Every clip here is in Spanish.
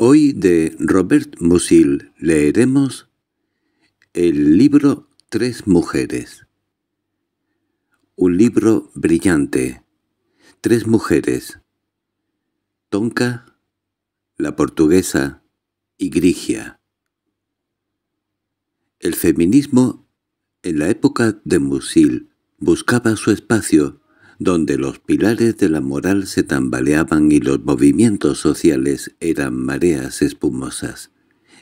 Hoy de Robert Musil leeremos el libro Tres mujeres. Un libro brillante. Tres mujeres. Tonka, la portuguesa y Grigia. El feminismo en la época de Musil buscaba su espacio donde los pilares de la moral se tambaleaban y los movimientos sociales eran mareas espumosas.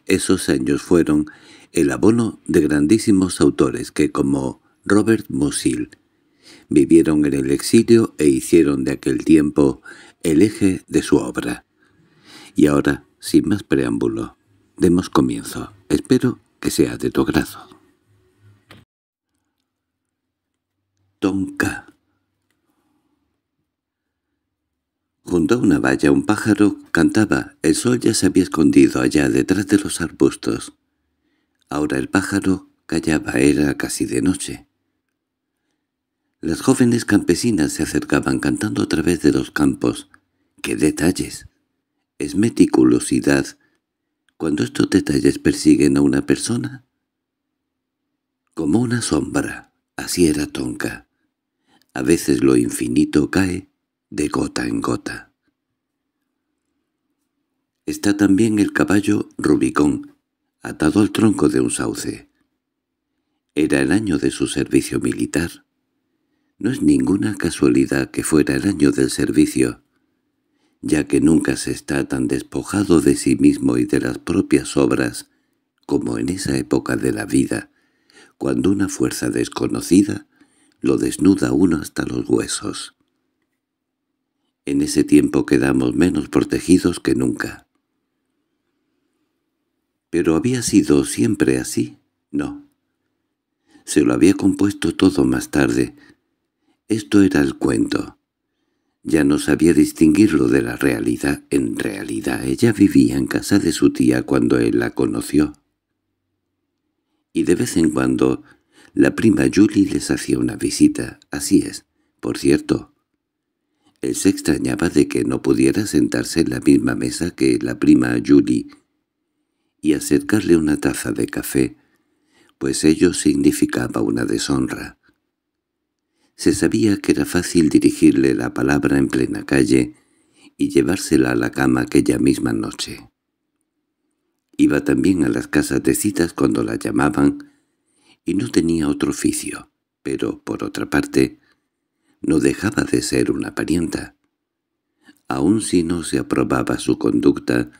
Esos años fueron el abono de grandísimos autores que, como Robert Musil, vivieron en el exilio e hicieron de aquel tiempo el eje de su obra. Y ahora, sin más preámbulo, demos comienzo. Espero que sea de tu grado. Tonka Junto a una valla un pájaro cantaba. El sol ya se había escondido allá detrás de los arbustos. Ahora el pájaro callaba, era casi de noche. Las jóvenes campesinas se acercaban cantando a través de los campos. ¡Qué detalles! Es meticulosidad. Cuando estos detalles persiguen a una persona... Como una sombra, así era Tonka. A veces lo infinito cae de gota en gota. Está también el caballo Rubicón, atado al tronco de un sauce. Era el año de su servicio militar. No es ninguna casualidad que fuera el año del servicio, ya que nunca se está tan despojado de sí mismo y de las propias obras como en esa época de la vida, cuando una fuerza desconocida lo desnuda uno hasta los huesos. En ese tiempo quedamos menos protegidos que nunca. ¿Pero había sido siempre así? No. Se lo había compuesto todo más tarde. Esto era el cuento. Ya no sabía distinguirlo de la realidad. En realidad ella vivía en casa de su tía cuando él la conoció. Y de vez en cuando la prima Julie les hacía una visita. Así es. Por cierto, él se extrañaba de que no pudiera sentarse en la misma mesa que la prima Julie y acercarle una taza de café, pues ello significaba una deshonra. Se sabía que era fácil dirigirle la palabra en plena calle y llevársela a la cama aquella misma noche. Iba también a las casas de citas cuando la llamaban y no tenía otro oficio, pero, por otra parte, no dejaba de ser una parienta. Aun si no se aprobaba su conducta,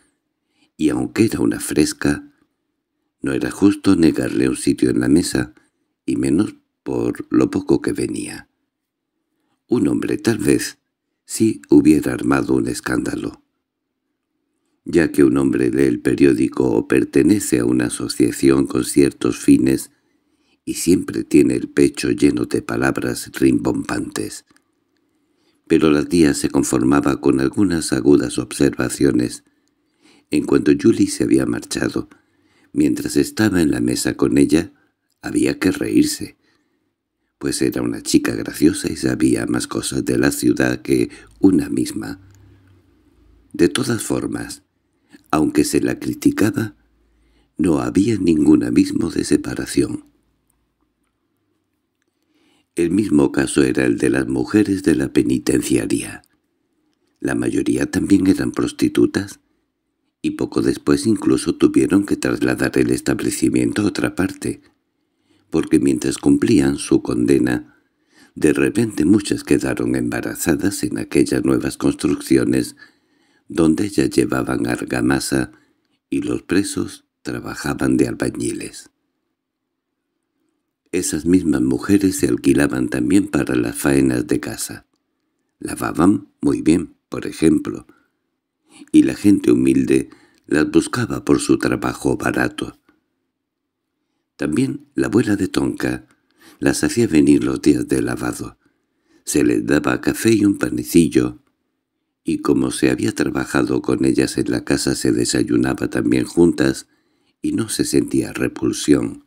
y aunque era una fresca, no era justo negarle un sitio en la mesa, y menos por lo poco que venía. Un hombre tal vez sí hubiera armado un escándalo. Ya que un hombre lee el periódico o pertenece a una asociación con ciertos fines, y siempre tiene el pecho lleno de palabras rimbombantes. Pero la tía se conformaba con algunas agudas observaciones. En cuanto Julie se había marchado, mientras estaba en la mesa con ella, había que reírse, pues era una chica graciosa y sabía más cosas de la ciudad que una misma. De todas formas, aunque se la criticaba, no había ningún abismo de separación. El mismo caso era el de las mujeres de la penitenciaría. La mayoría también eran prostitutas, y poco después incluso tuvieron que trasladar el establecimiento a otra parte, porque mientras cumplían su condena, de repente muchas quedaron embarazadas en aquellas nuevas construcciones donde ya llevaban argamasa y los presos trabajaban de albañiles. Esas mismas mujeres se alquilaban también para las faenas de casa. Lavaban muy bien, por ejemplo, y la gente humilde las buscaba por su trabajo barato. También la abuela de Tonka las hacía venir los días de lavado. Se les daba café y un panecillo, y como se había trabajado con ellas en la casa se desayunaba también juntas y no se sentía repulsión.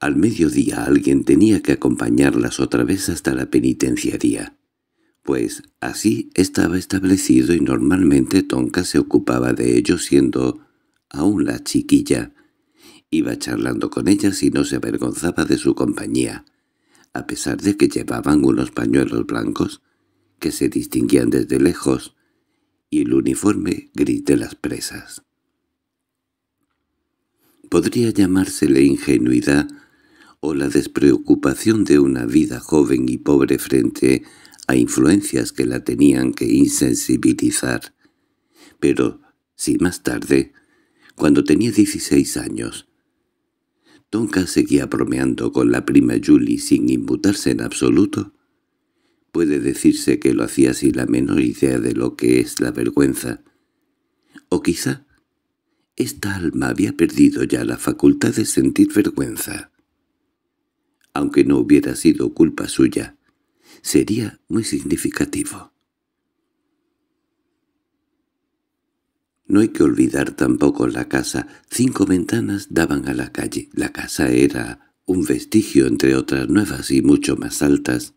Al mediodía alguien tenía que acompañarlas otra vez hasta la penitenciaría, pues así estaba establecido y normalmente Tonka se ocupaba de ello siendo aún la chiquilla. Iba charlando con ellas y no se avergonzaba de su compañía, a pesar de que llevaban unos pañuelos blancos que se distinguían desde lejos y el uniforme gris de las presas. Podría llamársele ingenuidad o la despreocupación de una vida joven y pobre frente a influencias que la tenían que insensibilizar. Pero, si más tarde, cuando tenía 16 años, Tonka seguía bromeando con la prima Julie sin inmutarse en absoluto, puede decirse que lo hacía sin la menor idea de lo que es la vergüenza. O quizá esta alma había perdido ya la facultad de sentir vergüenza aunque no hubiera sido culpa suya, sería muy significativo. No hay que olvidar tampoco la casa. Cinco ventanas daban a la calle. La casa era un vestigio entre otras nuevas y mucho más altas,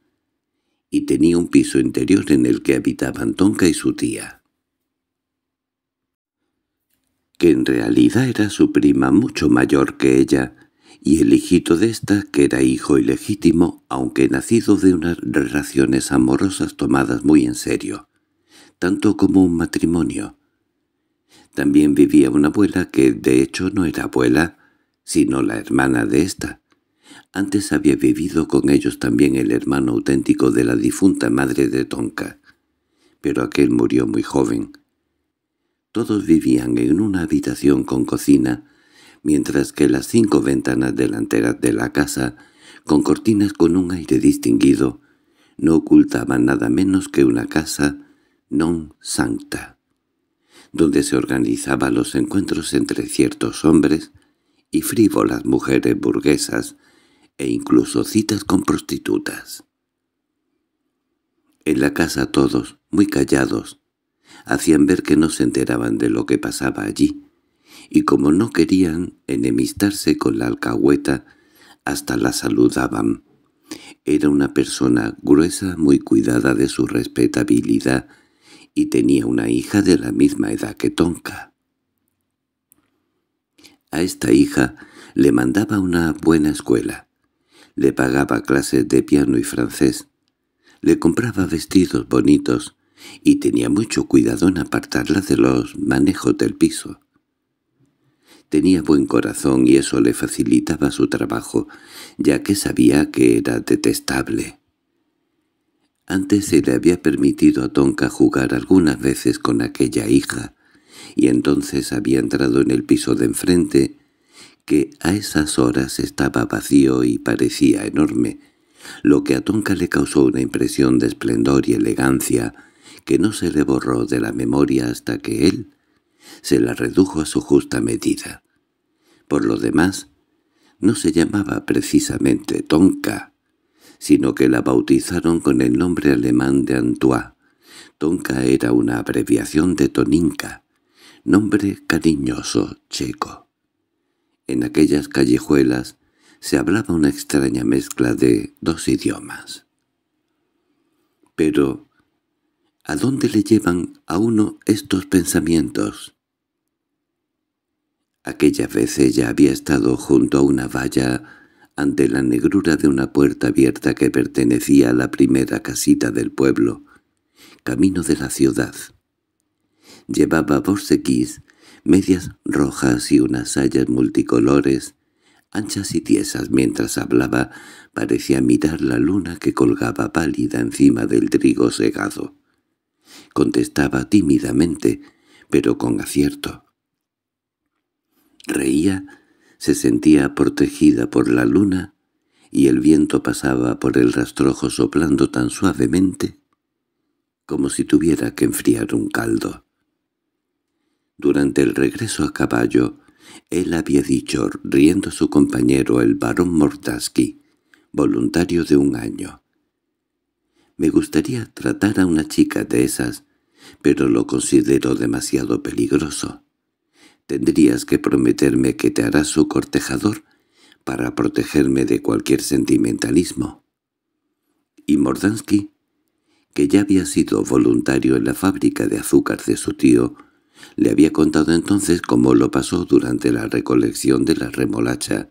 y tenía un piso interior en el que habitaban Tonka y su tía, que en realidad era su prima mucho mayor que ella, y el hijito de ésta, que era hijo ilegítimo, aunque nacido de unas relaciones amorosas tomadas muy en serio, tanto como un matrimonio. También vivía una abuela que de hecho no era abuela, sino la hermana de ésta. Antes había vivido con ellos también el hermano auténtico de la difunta madre de Tonka, pero aquel murió muy joven. Todos vivían en una habitación con cocina, mientras que las cinco ventanas delanteras de la casa, con cortinas con un aire distinguido, no ocultaban nada menos que una casa non sancta, donde se organizaban los encuentros entre ciertos hombres y frívolas mujeres burguesas e incluso citas con prostitutas. En la casa todos, muy callados, hacían ver que no se enteraban de lo que pasaba allí, y como no querían enemistarse con la alcahueta, hasta la saludaban. Era una persona gruesa, muy cuidada de su respetabilidad, y tenía una hija de la misma edad que Tonka. A esta hija le mandaba una buena escuela. Le pagaba clases de piano y francés. Le compraba vestidos bonitos y tenía mucho cuidado en apartarla de los manejos del piso. Tenía buen corazón y eso le facilitaba su trabajo, ya que sabía que era detestable. Antes se le había permitido a Tonka jugar algunas veces con aquella hija, y entonces había entrado en el piso de enfrente, que a esas horas estaba vacío y parecía enorme, lo que a Tonka le causó una impresión de esplendor y elegancia que no se le borró de la memoria hasta que él se la redujo a su justa medida. Por lo demás, no se llamaba precisamente Tonka, sino que la bautizaron con el nombre alemán de Antoine. Tonka era una abreviación de Toninka, nombre cariñoso checo. En aquellas callejuelas se hablaba una extraña mezcla de dos idiomas. Pero, ¿a dónde le llevan a uno estos pensamientos? Aquella vez ella había estado junto a una valla ante la negrura de una puerta abierta que pertenecía a la primera casita del pueblo, camino de la ciudad. Llevaba borsequís, medias rojas y unas sayas multicolores, anchas y tiesas mientras hablaba, parecía mirar la luna que colgaba pálida encima del trigo segado. Contestaba tímidamente, pero con acierto. Reía, se sentía protegida por la luna, y el viento pasaba por el rastrojo soplando tan suavemente como si tuviera que enfriar un caldo. Durante el regreso a caballo, él había dicho, riendo a su compañero, el barón Mordaski, voluntario de un año. «Me gustaría tratar a una chica de esas, pero lo considero demasiado peligroso. Tendrías que prometerme que te harás su cortejador para protegerme de cualquier sentimentalismo. Y Mordansky, que ya había sido voluntario en la fábrica de azúcar de su tío, le había contado entonces cómo lo pasó durante la recolección de la remolacha,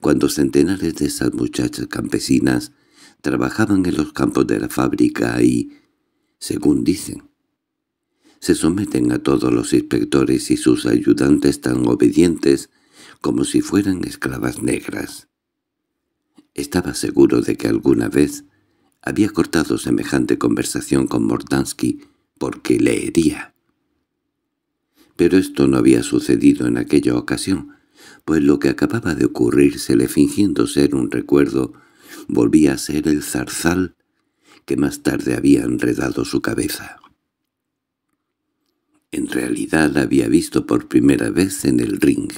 cuando centenares de esas muchachas campesinas trabajaban en los campos de la fábrica y, según dicen, se someten a todos los inspectores y sus ayudantes tan obedientes como si fueran esclavas negras. Estaba seguro de que alguna vez había cortado semejante conversación con Mordansky porque le hería. Pero esto no había sucedido en aquella ocasión, pues lo que acababa de ocurrírsele fingiendo ser un recuerdo volvía a ser el zarzal que más tarde había enredado su cabeza. En realidad había visto por primera vez en el ring.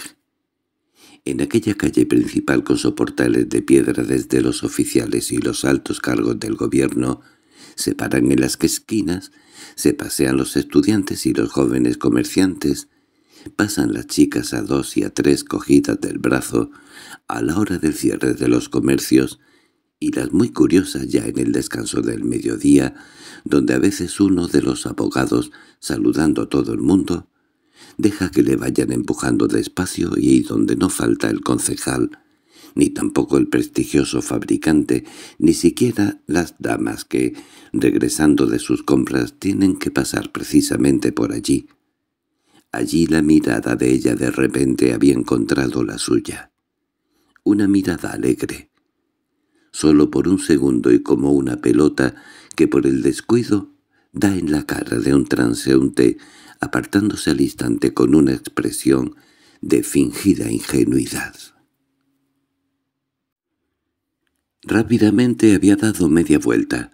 En aquella calle principal con soportales de piedra desde los oficiales y los altos cargos del gobierno, se paran en las esquinas, se pasean los estudiantes y los jóvenes comerciantes, pasan las chicas a dos y a tres cogidas del brazo a la hora del cierre de los comercios y las muy curiosas ya en el descanso del mediodía, donde a veces uno de los abogados, saludando a todo el mundo, deja que le vayan empujando despacio y donde no falta el concejal, ni tampoco el prestigioso fabricante, ni siquiera las damas que, regresando de sus compras, tienen que pasar precisamente por allí. Allí la mirada de ella de repente había encontrado la suya. Una mirada alegre, solo por un segundo y como una pelota que por el descuido da en la cara de un transeúnte, apartándose al instante con una expresión de fingida ingenuidad. Rápidamente había dado media vuelta,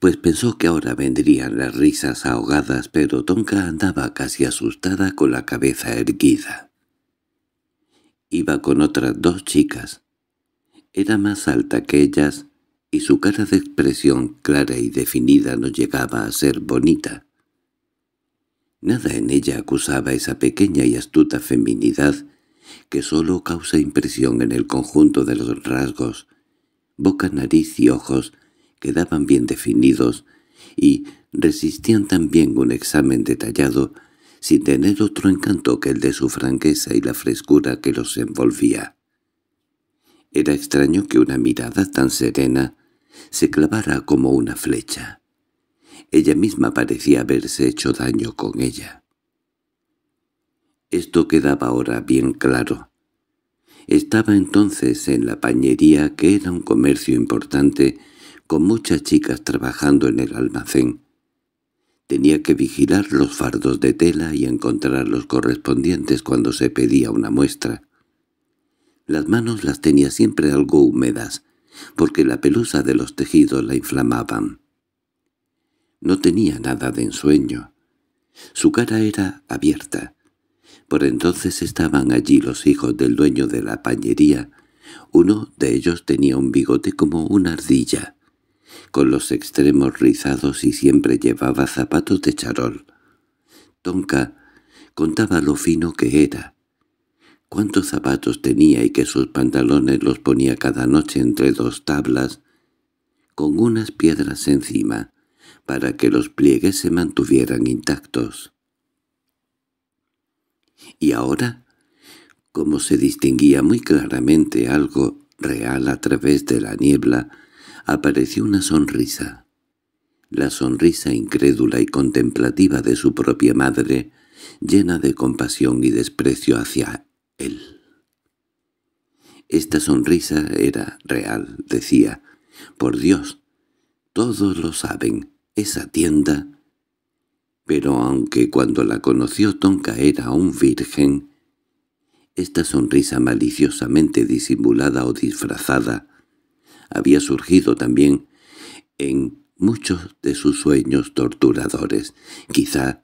pues pensó que ahora vendrían las risas ahogadas, pero Tonka andaba casi asustada con la cabeza erguida. Iba con otras dos chicas, era más alta que ellas, y su cara de expresión clara y definida no llegaba a ser bonita. Nada en ella acusaba esa pequeña y astuta feminidad que sólo causa impresión en el conjunto de los rasgos, boca, nariz y ojos quedaban bien definidos y resistían también un examen detallado sin tener otro encanto que el de su franqueza y la frescura que los envolvía. Era extraño que una mirada tan serena se clavara como una flecha. Ella misma parecía haberse hecho daño con ella. Esto quedaba ahora bien claro. Estaba entonces en la pañería, que era un comercio importante, con muchas chicas trabajando en el almacén. Tenía que vigilar los fardos de tela y encontrar los correspondientes cuando se pedía una muestra. Las manos las tenía siempre algo húmedas, porque la pelusa de los tejidos la inflamaban. No tenía nada de ensueño. Su cara era abierta. Por entonces estaban allí los hijos del dueño de la pañería. Uno de ellos tenía un bigote como una ardilla, con los extremos rizados y siempre llevaba zapatos de charol. Tonka contaba lo fino que era, cuántos zapatos tenía y que sus pantalones los ponía cada noche entre dos tablas, con unas piedras encima, para que los pliegues se mantuvieran intactos. Y ahora, como se distinguía muy claramente algo real a través de la niebla, apareció una sonrisa. La sonrisa incrédula y contemplativa de su propia madre, llena de compasión y desprecio hacia él. Esta sonrisa era real, decía. Por Dios, todos lo saben, esa tienda... Pero aunque cuando la conoció Tonka era un virgen, esta sonrisa maliciosamente disimulada o disfrazada había surgido también en muchos de sus sueños torturadores. Quizá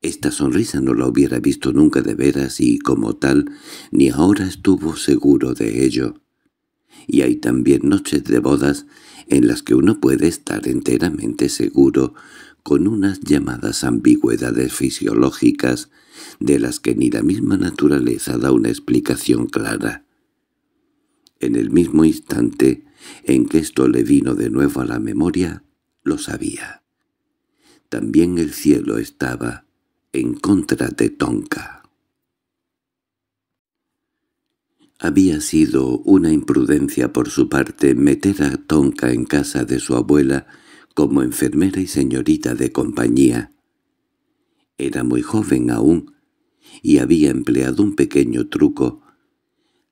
esta sonrisa no la hubiera visto nunca de veras y, como tal, ni ahora estuvo seguro de ello. Y hay también noches de bodas en las que uno puede estar enteramente seguro con unas llamadas ambigüedades fisiológicas de las que ni la misma naturaleza da una explicación clara. En el mismo instante en que esto le vino de nuevo a la memoria, lo sabía. También el cielo estaba en contra de Tonka. Había sido una imprudencia por su parte meter a Tonka en casa de su abuela como enfermera y señorita de compañía. Era muy joven aún y había empleado un pequeño truco.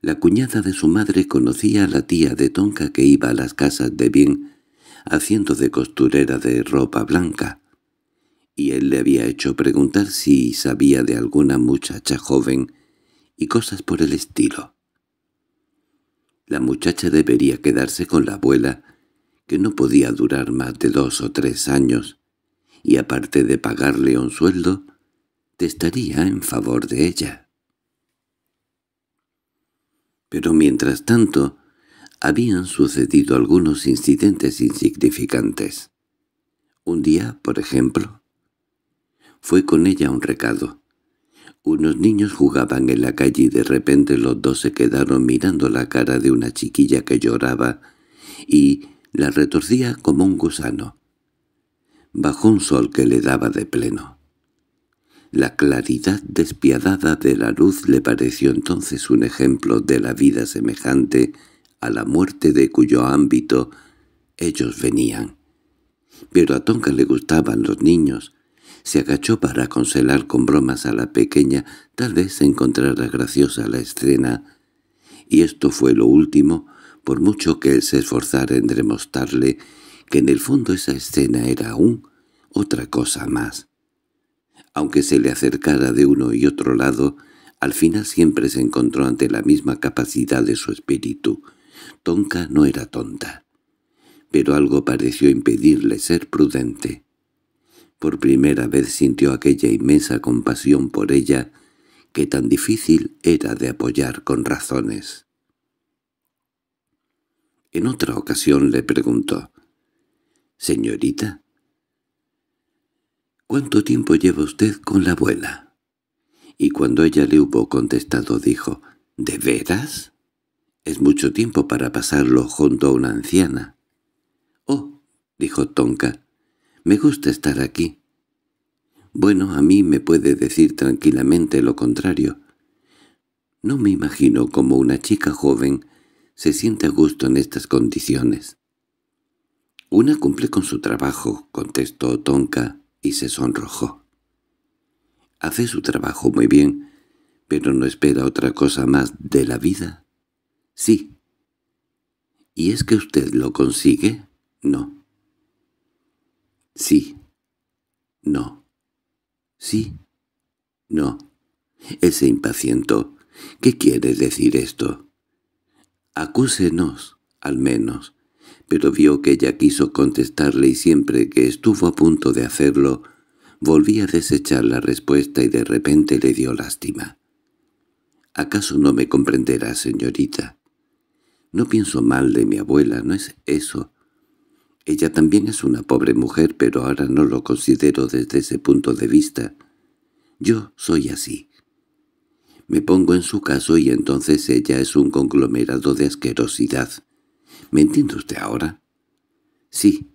La cuñada de su madre conocía a la tía de Tonka que iba a las casas de bien, haciendo de costurera de ropa blanca y él le había hecho preguntar si sabía de alguna muchacha joven y cosas por el estilo. La muchacha debería quedarse con la abuela, que no podía durar más de dos o tres años, y aparte de pagarle un sueldo, estaría en favor de ella. Pero mientras tanto, habían sucedido algunos incidentes insignificantes. Un día, por ejemplo, fue con ella un recado. Unos niños jugaban en la calle y de repente los dos se quedaron mirando la cara de una chiquilla que lloraba y la retorcía como un gusano. Bajo un sol que le daba de pleno. La claridad despiadada de la luz le pareció entonces un ejemplo de la vida semejante a la muerte de cuyo ámbito ellos venían. Pero a Tonka le gustaban los niños, se agachó para consolar con bromas a la pequeña, tal vez encontrara graciosa la escena. Y esto fue lo último, por mucho que él se esforzara en demostrarle que en el fondo esa escena era aún otra cosa más. Aunque se le acercara de uno y otro lado, al final siempre se encontró ante la misma capacidad de su espíritu. Tonka no era tonta, pero algo pareció impedirle ser prudente por primera vez sintió aquella inmensa compasión por ella que tan difícil era de apoyar con razones. En otra ocasión le preguntó, «Señorita, ¿cuánto tiempo lleva usted con la abuela?» Y cuando ella le hubo contestado dijo, «¿De veras? Es mucho tiempo para pasarlo junto a una anciana». «Oh», dijo Tonka, me gusta estar aquí. Bueno, a mí me puede decir tranquilamente lo contrario. No me imagino cómo una chica joven se siente a gusto en estas condiciones. Una cumple con su trabajo, contestó Tonka y se sonrojó. Hace su trabajo muy bien, pero no espera otra cosa más de la vida. Sí. ¿Y es que usted lo consigue? No. Sí. No. Sí. No. Ese se impacientó. ¿Qué quiere decir esto? Acúsenos, al menos. Pero vio que ella quiso contestarle y siempre que estuvo a punto de hacerlo, volví a desechar la respuesta y de repente le dio lástima. —¿Acaso no me comprenderá, señorita? No pienso mal de mi abuela, no es eso. Ella también es una pobre mujer, pero ahora no lo considero desde ese punto de vista. Yo soy así. Me pongo en su caso y entonces ella es un conglomerado de asquerosidad. ¿Me entiende usted ahora? —Sí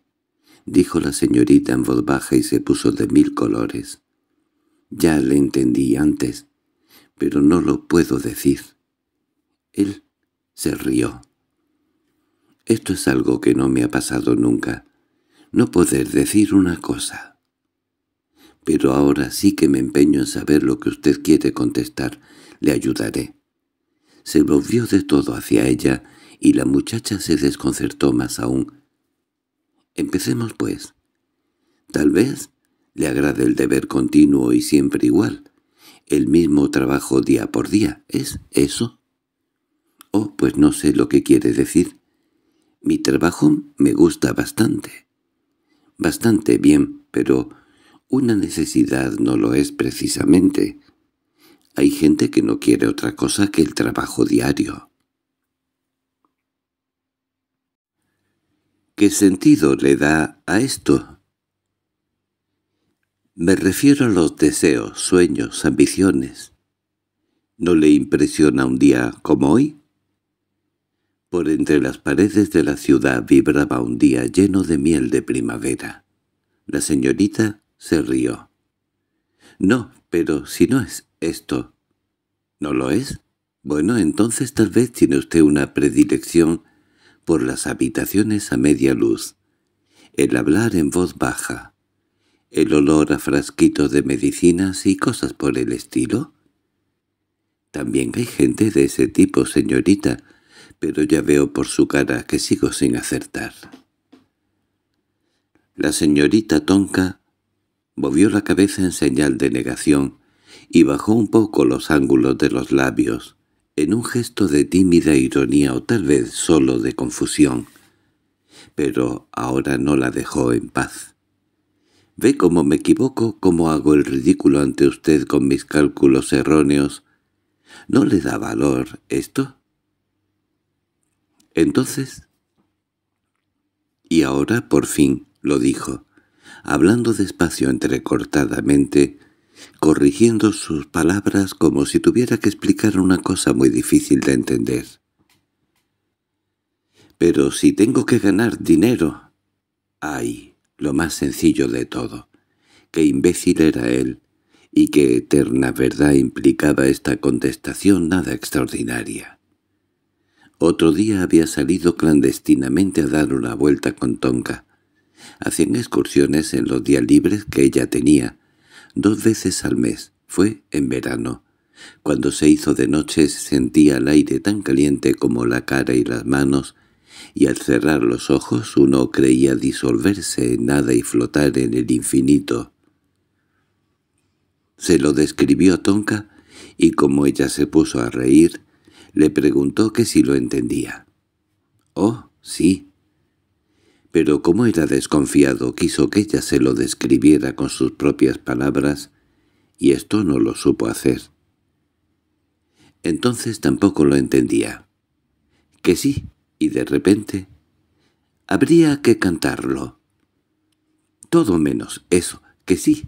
—dijo la señorita en voz baja y se puso de mil colores. —Ya le entendí antes, pero no lo puedo decir. Él se rió. Esto es algo que no me ha pasado nunca. No poder decir una cosa. Pero ahora sí que me empeño en saber lo que usted quiere contestar. Le ayudaré. Se volvió de todo hacia ella y la muchacha se desconcertó más aún. Empecemos, pues. Tal vez le agrade el deber continuo y siempre igual. El mismo trabajo día por día. ¿Es eso? Oh, pues no sé lo que quiere decir. Mi trabajo me gusta bastante. Bastante bien, pero una necesidad no lo es precisamente. Hay gente que no quiere otra cosa que el trabajo diario. ¿Qué sentido le da a esto? Me refiero a los deseos, sueños, ambiciones. ¿No le impresiona un día como hoy? Por entre las paredes de la ciudad vibraba un día lleno de miel de primavera. La señorita se rió. —No, pero si no es esto. —¿No lo es? Bueno, entonces tal vez tiene usted una predilección por las habitaciones a media luz, el hablar en voz baja, el olor a frasquitos de medicinas y cosas por el estilo. También hay gente de ese tipo, señorita, pero ya veo por su cara que sigo sin acertar. La señorita Tonka movió la cabeza en señal de negación y bajó un poco los ángulos de los labios, en un gesto de tímida ironía o tal vez solo de confusión. Pero ahora no la dejó en paz. «Ve cómo me equivoco, cómo hago el ridículo ante usted con mis cálculos erróneos. ¿No le da valor esto?» Entonces... Y ahora por fin lo dijo, hablando despacio entrecortadamente, corrigiendo sus palabras como si tuviera que explicar una cosa muy difícil de entender. «Pero si tengo que ganar dinero...» «Ay, lo más sencillo de todo. Qué imbécil era él, y qué eterna verdad implicaba esta contestación nada extraordinaria. Otro día había salido clandestinamente a dar una vuelta con Tonka. Hacían excursiones en los días libres que ella tenía, dos veces al mes, fue en verano. Cuando se hizo de noche se sentía el aire tan caliente como la cara y las manos, y al cerrar los ojos uno creía disolverse en nada y flotar en el infinito. Se lo describió a Tonka, y como ella se puso a reír, le preguntó que si lo entendía. —Oh, sí. Pero como era desconfiado, quiso que ella se lo describiera con sus propias palabras, y esto no lo supo hacer. Entonces tampoco lo entendía. —Que sí, y de repente... Habría que cantarlo. Todo menos eso, que sí.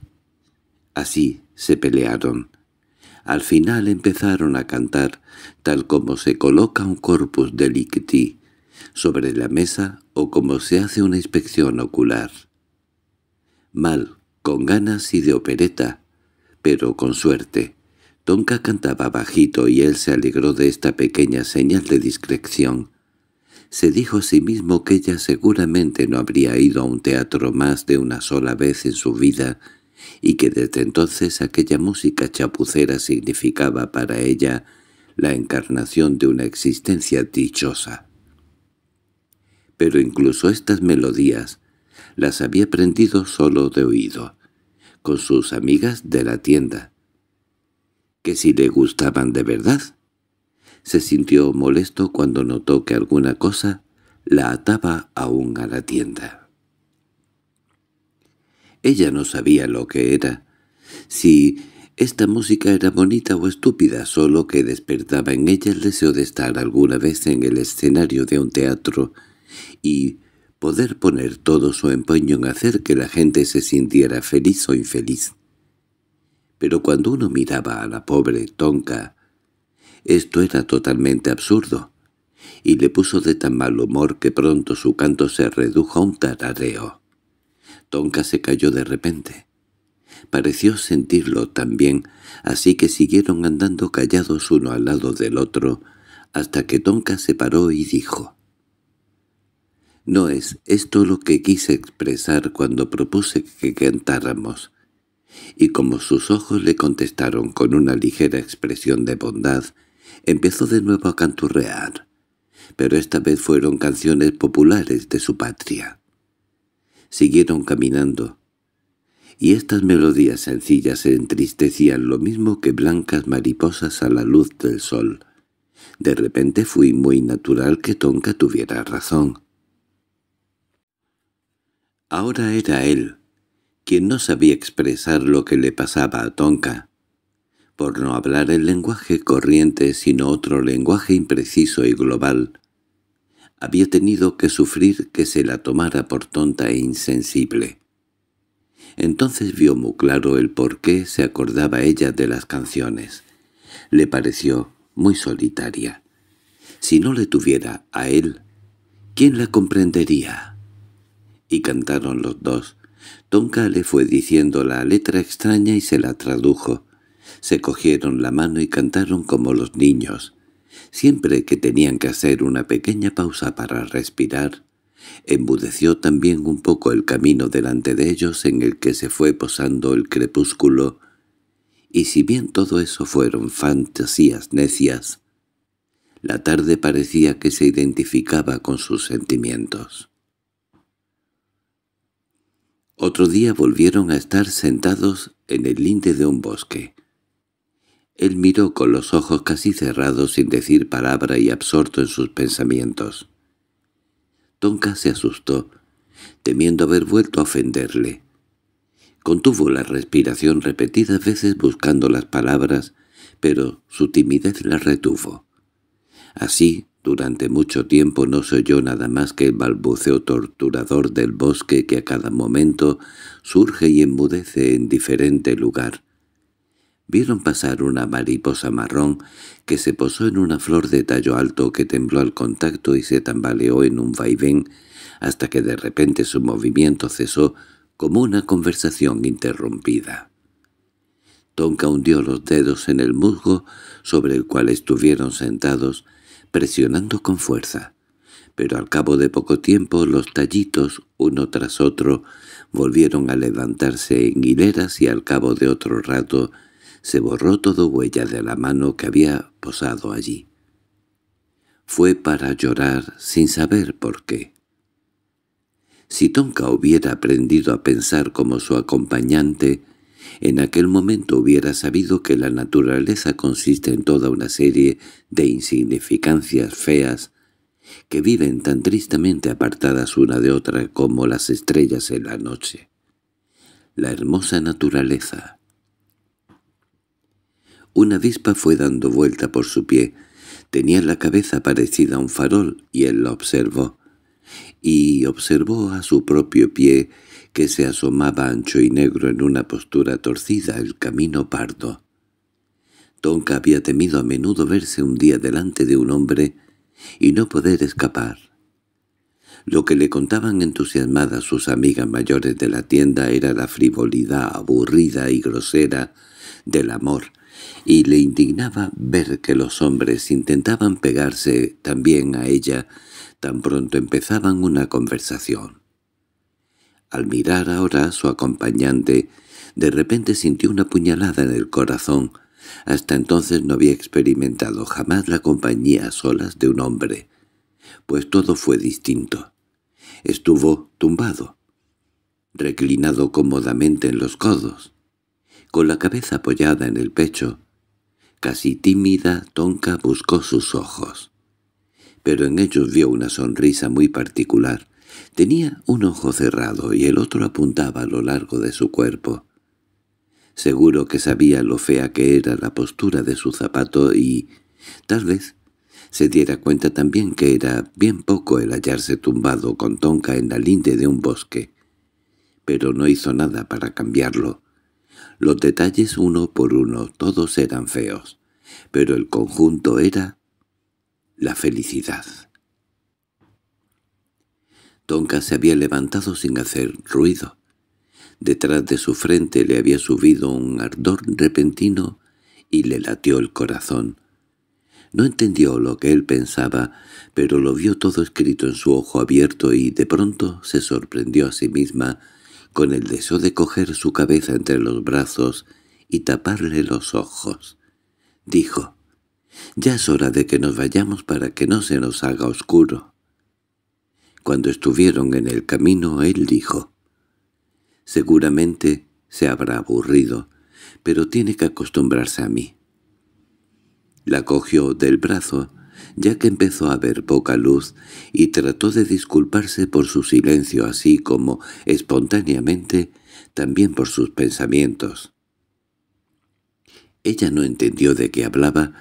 Así se pelearon. Al final empezaron a cantar, tal como se coloca un corpus delicti sobre la mesa o como se hace una inspección ocular. Mal, con ganas y de opereta, pero con suerte. Tonka cantaba bajito y él se alegró de esta pequeña señal de discreción. Se dijo a sí mismo que ella seguramente no habría ido a un teatro más de una sola vez en su vida y que desde entonces aquella música chapucera significaba para ella la encarnación de una existencia dichosa. Pero incluso estas melodías las había aprendido solo de oído, con sus amigas de la tienda. Que si le gustaban de verdad, se sintió molesto cuando notó que alguna cosa la ataba aún a la tienda. Ella no sabía lo que era. Si esta música era bonita o estúpida, solo que despertaba en ella el deseo de estar alguna vez en el escenario de un teatro y poder poner todo su empeño en hacer que la gente se sintiera feliz o infeliz. Pero cuando uno miraba a la pobre Tonka, esto era totalmente absurdo, y le puso de tan mal humor que pronto su canto se redujo a un tarareo. Tonka se cayó de repente. Pareció sentirlo también, así que siguieron andando callados uno al lado del otro, hasta que Tonka se paró y dijo. «No es esto lo que quise expresar cuando propuse que cantáramos». Y como sus ojos le contestaron con una ligera expresión de bondad, empezó de nuevo a canturrear. Pero esta vez fueron canciones populares de su patria. Siguieron caminando, y estas melodías sencillas se entristecían lo mismo que blancas mariposas a la luz del sol. De repente fui muy natural que Tonka tuviera razón. Ahora era él, quien no sabía expresar lo que le pasaba a Tonka, por no hablar el lenguaje corriente sino otro lenguaje impreciso y global, había tenido que sufrir que se la tomara por tonta e insensible. Entonces vio muy claro el por qué se acordaba ella de las canciones. Le pareció muy solitaria. Si no le tuviera a él, ¿quién la comprendería? Y cantaron los dos. Tonka le fue diciendo la letra extraña y se la tradujo. Se cogieron la mano y cantaron como los niños. Siempre que tenían que hacer una pequeña pausa para respirar, embudeció también un poco el camino delante de ellos en el que se fue posando el crepúsculo, y si bien todo eso fueron fantasías necias, la tarde parecía que se identificaba con sus sentimientos. Otro día volvieron a estar sentados en el linde de un bosque. Él miró con los ojos casi cerrados sin decir palabra y absorto en sus pensamientos. Tonka se asustó, temiendo haber vuelto a ofenderle. Contuvo la respiración repetidas veces buscando las palabras, pero su timidez la retuvo. Así, durante mucho tiempo no se oyó nada más que el balbuceo torturador del bosque que a cada momento surge y enmudece en diferente lugar, Vieron pasar una mariposa marrón que se posó en una flor de tallo alto que tembló al contacto y se tambaleó en un vaivén hasta que de repente su movimiento cesó como una conversación interrumpida. Tonka hundió los dedos en el musgo sobre el cual estuvieron sentados, presionando con fuerza. Pero al cabo de poco tiempo los tallitos, uno tras otro, volvieron a levantarse en hileras y al cabo de otro rato se borró todo huella de la mano que había posado allí. Fue para llorar sin saber por qué. Si Tonka hubiera aprendido a pensar como su acompañante, en aquel momento hubiera sabido que la naturaleza consiste en toda una serie de insignificancias feas que viven tan tristemente apartadas una de otra como las estrellas en la noche. La hermosa naturaleza, una avispa fue dando vuelta por su pie. Tenía la cabeza parecida a un farol, y él la observó. Y observó a su propio pie, que se asomaba ancho y negro en una postura torcida el camino pardo. Tonka había temido a menudo verse un día delante de un hombre y no poder escapar. Lo que le contaban entusiasmadas sus amigas mayores de la tienda era la frivolidad aburrida y grosera del amor, y le indignaba ver que los hombres intentaban pegarse también a ella tan pronto empezaban una conversación. Al mirar ahora a su acompañante, de repente sintió una puñalada en el corazón. Hasta entonces no había experimentado jamás la compañía a solas de un hombre, pues todo fue distinto. Estuvo tumbado, reclinado cómodamente en los codos, con la cabeza apoyada en el pecho, casi tímida, Tonka buscó sus ojos. Pero en ellos vio una sonrisa muy particular. Tenía un ojo cerrado y el otro apuntaba a lo largo de su cuerpo. Seguro que sabía lo fea que era la postura de su zapato y, tal vez, se diera cuenta también que era bien poco el hallarse tumbado con Tonka en la linde de un bosque. Pero no hizo nada para cambiarlo. Los detalles uno por uno, todos eran feos, pero el conjunto era la felicidad. Tonka se había levantado sin hacer ruido. Detrás de su frente le había subido un ardor repentino y le latió el corazón. No entendió lo que él pensaba, pero lo vio todo escrito en su ojo abierto y de pronto se sorprendió a sí misma con el deseo de coger su cabeza entre los brazos y taparle los ojos. Dijo, «Ya es hora de que nos vayamos para que no se nos haga oscuro». Cuando estuvieron en el camino, él dijo, «Seguramente se habrá aburrido, pero tiene que acostumbrarse a mí». La cogió del brazo ya que empezó a ver poca luz, y trató de disculparse por su silencio así como, espontáneamente, también por sus pensamientos. Ella no entendió de qué hablaba,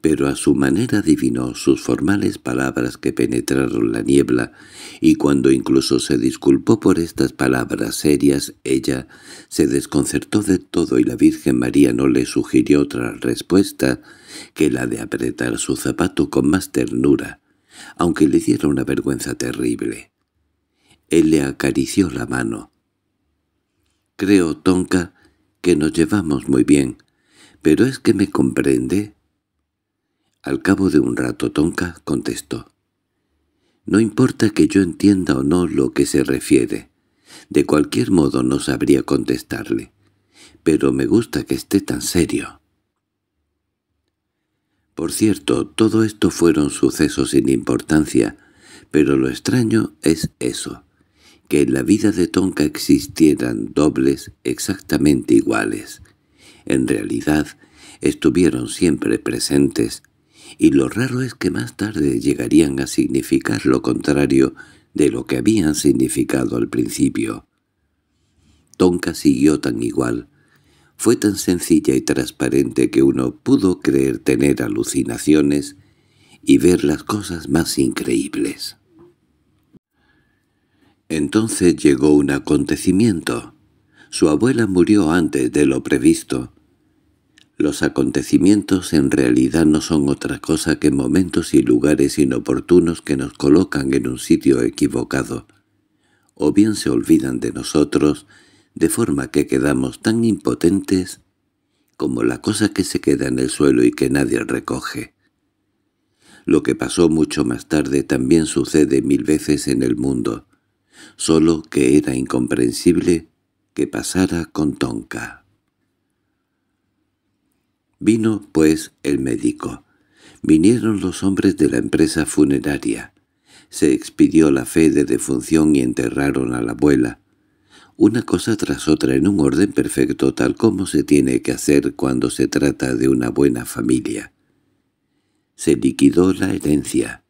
pero a su manera adivinó sus formales palabras que penetraron la niebla, y cuando incluso se disculpó por estas palabras serias, ella se desconcertó de todo y la Virgen María no le sugirió otra respuesta que la de apretar su zapato con más ternura, aunque le diera una vergüenza terrible. Él le acarició la mano. «Creo, Tonka, que nos llevamos muy bien, pero es que me comprende». Al cabo de un rato Tonka contestó. No importa que yo entienda o no lo que se refiere. De cualquier modo no sabría contestarle. Pero me gusta que esté tan serio. Por cierto, todo esto fueron sucesos sin importancia, pero lo extraño es eso, que en la vida de Tonka existieran dobles exactamente iguales. En realidad, estuvieron siempre presentes, y lo raro es que más tarde llegarían a significar lo contrario de lo que habían significado al principio. Tonka siguió tan igual. Fue tan sencilla y transparente que uno pudo creer tener alucinaciones y ver las cosas más increíbles. Entonces llegó un acontecimiento. Su abuela murió antes de lo previsto, los acontecimientos en realidad no son otra cosa que momentos y lugares inoportunos que nos colocan en un sitio equivocado. O bien se olvidan de nosotros, de forma que quedamos tan impotentes como la cosa que se queda en el suelo y que nadie recoge. Lo que pasó mucho más tarde también sucede mil veces en el mundo, solo que era incomprensible que pasara con Tonka. Vino, pues, el médico. Vinieron los hombres de la empresa funeraria. Se expidió la fe de defunción y enterraron a la abuela. Una cosa tras otra en un orden perfecto tal como se tiene que hacer cuando se trata de una buena familia. Se liquidó la herencia.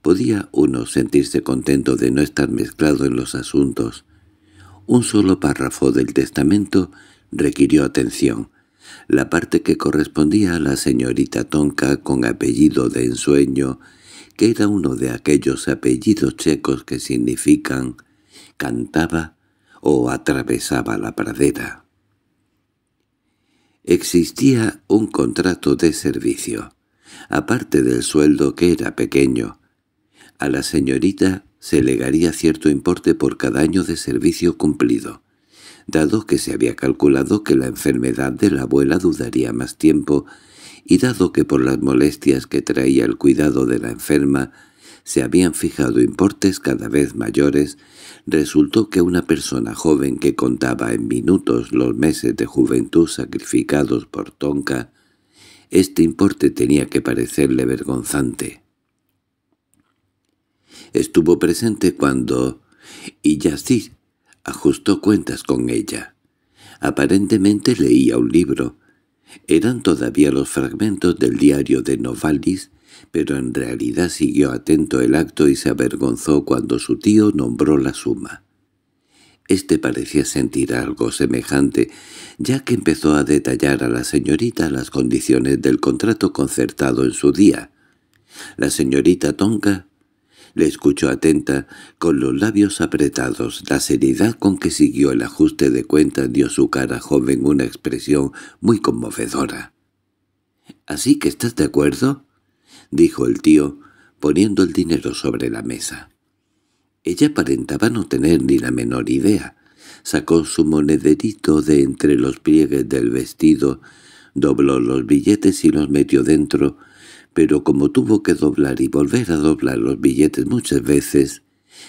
Podía uno sentirse contento de no estar mezclado en los asuntos. Un solo párrafo del testamento requirió atención, la parte que correspondía a la señorita Tonka con apellido de ensueño, que era uno de aquellos apellidos checos que significan cantaba o atravesaba la pradera. Existía un contrato de servicio, aparte del sueldo que era pequeño. A la señorita se legaría cierto importe por cada año de servicio cumplido dado que se había calculado que la enfermedad de la abuela dudaría más tiempo, y dado que por las molestias que traía el cuidado de la enferma se habían fijado importes cada vez mayores, resultó que una persona joven que contaba en minutos los meses de juventud sacrificados por Tonka, este importe tenía que parecerle vergonzante. Estuvo presente cuando y así Ajustó cuentas con ella. Aparentemente leía un libro. Eran todavía los fragmentos del diario de Novalis, pero en realidad siguió atento el acto y se avergonzó cuando su tío nombró la suma. Este parecía sentir algo semejante, ya que empezó a detallar a la señorita las condiciones del contrato concertado en su día. La señorita Tonka le escuchó atenta, con los labios apretados. La seriedad con que siguió el ajuste de cuentas dio su cara joven una expresión muy conmovedora. —¿Así que estás de acuerdo? —dijo el tío, poniendo el dinero sobre la mesa. Ella aparentaba no tener ni la menor idea. Sacó su monederito de entre los pliegues del vestido, dobló los billetes y los metió dentro, pero como tuvo que doblar y volver a doblar los billetes muchas veces,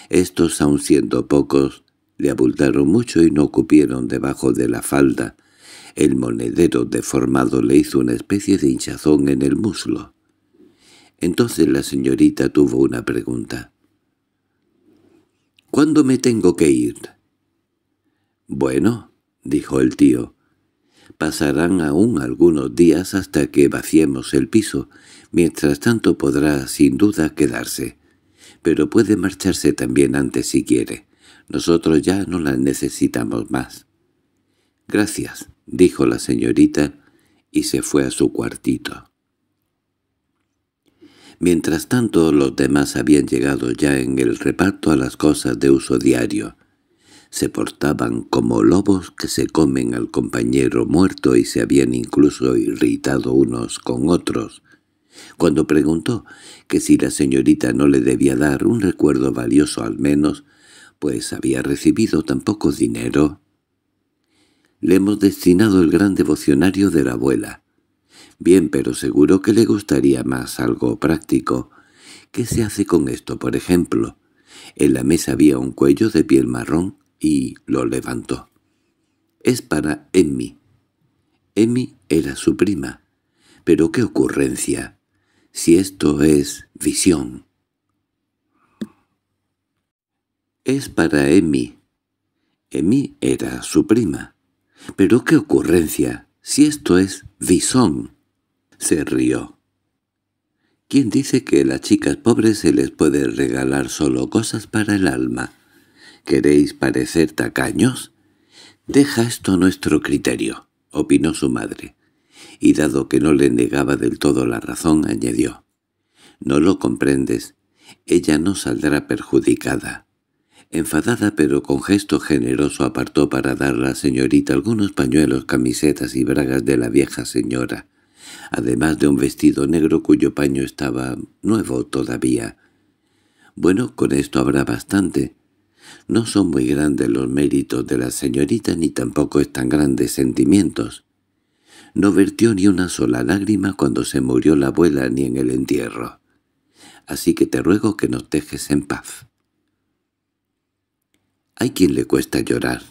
estos, aun siendo pocos, le abultaron mucho y no cupieron debajo de la falda. El monedero deformado le hizo una especie de hinchazón en el muslo. Entonces la señorita tuvo una pregunta. —¿Cuándo me tengo que ir? —Bueno —dijo el tío—, pasarán aún algunos días hasta que vaciemos el piso, Mientras tanto podrá sin duda quedarse. Pero puede marcharse también antes si quiere. Nosotros ya no la necesitamos más. —Gracias —dijo la señorita, y se fue a su cuartito. Mientras tanto, los demás habían llegado ya en el reparto a las cosas de uso diario. Se portaban como lobos que se comen al compañero muerto y se habían incluso irritado unos con otros, cuando preguntó que si la señorita no le debía dar un recuerdo valioso al menos, pues había recibido tan poco dinero, le hemos destinado el gran devocionario de la abuela. Bien, pero seguro que le gustaría más algo práctico. ¿Qué se hace con esto, por ejemplo? En la mesa había un cuello de piel marrón y lo levantó. Es para Emmy. Emmy era su prima. Pero qué ocurrencia si esto es visión. Es para Emi. Emi era su prima. —¿Pero qué ocurrencia? Si esto es visón. Se rió. ¿Quién dice que a las chicas pobres se les puede regalar solo cosas para el alma? ¿Queréis parecer tacaños? Deja esto a nuestro criterio, opinó su madre y dado que no le negaba del todo la razón, añadió, «No lo comprendes, ella no saldrá perjudicada». Enfadada pero con gesto generoso apartó para dar a la señorita algunos pañuelos, camisetas y bragas de la vieja señora, además de un vestido negro cuyo paño estaba nuevo todavía. Bueno, con esto habrá bastante. No son muy grandes los méritos de la señorita ni tampoco es tan grandes sentimientos. No vertió ni una sola lágrima cuando se murió la abuela ni en el entierro. Así que te ruego que nos dejes en paz. Hay quien le cuesta llorar.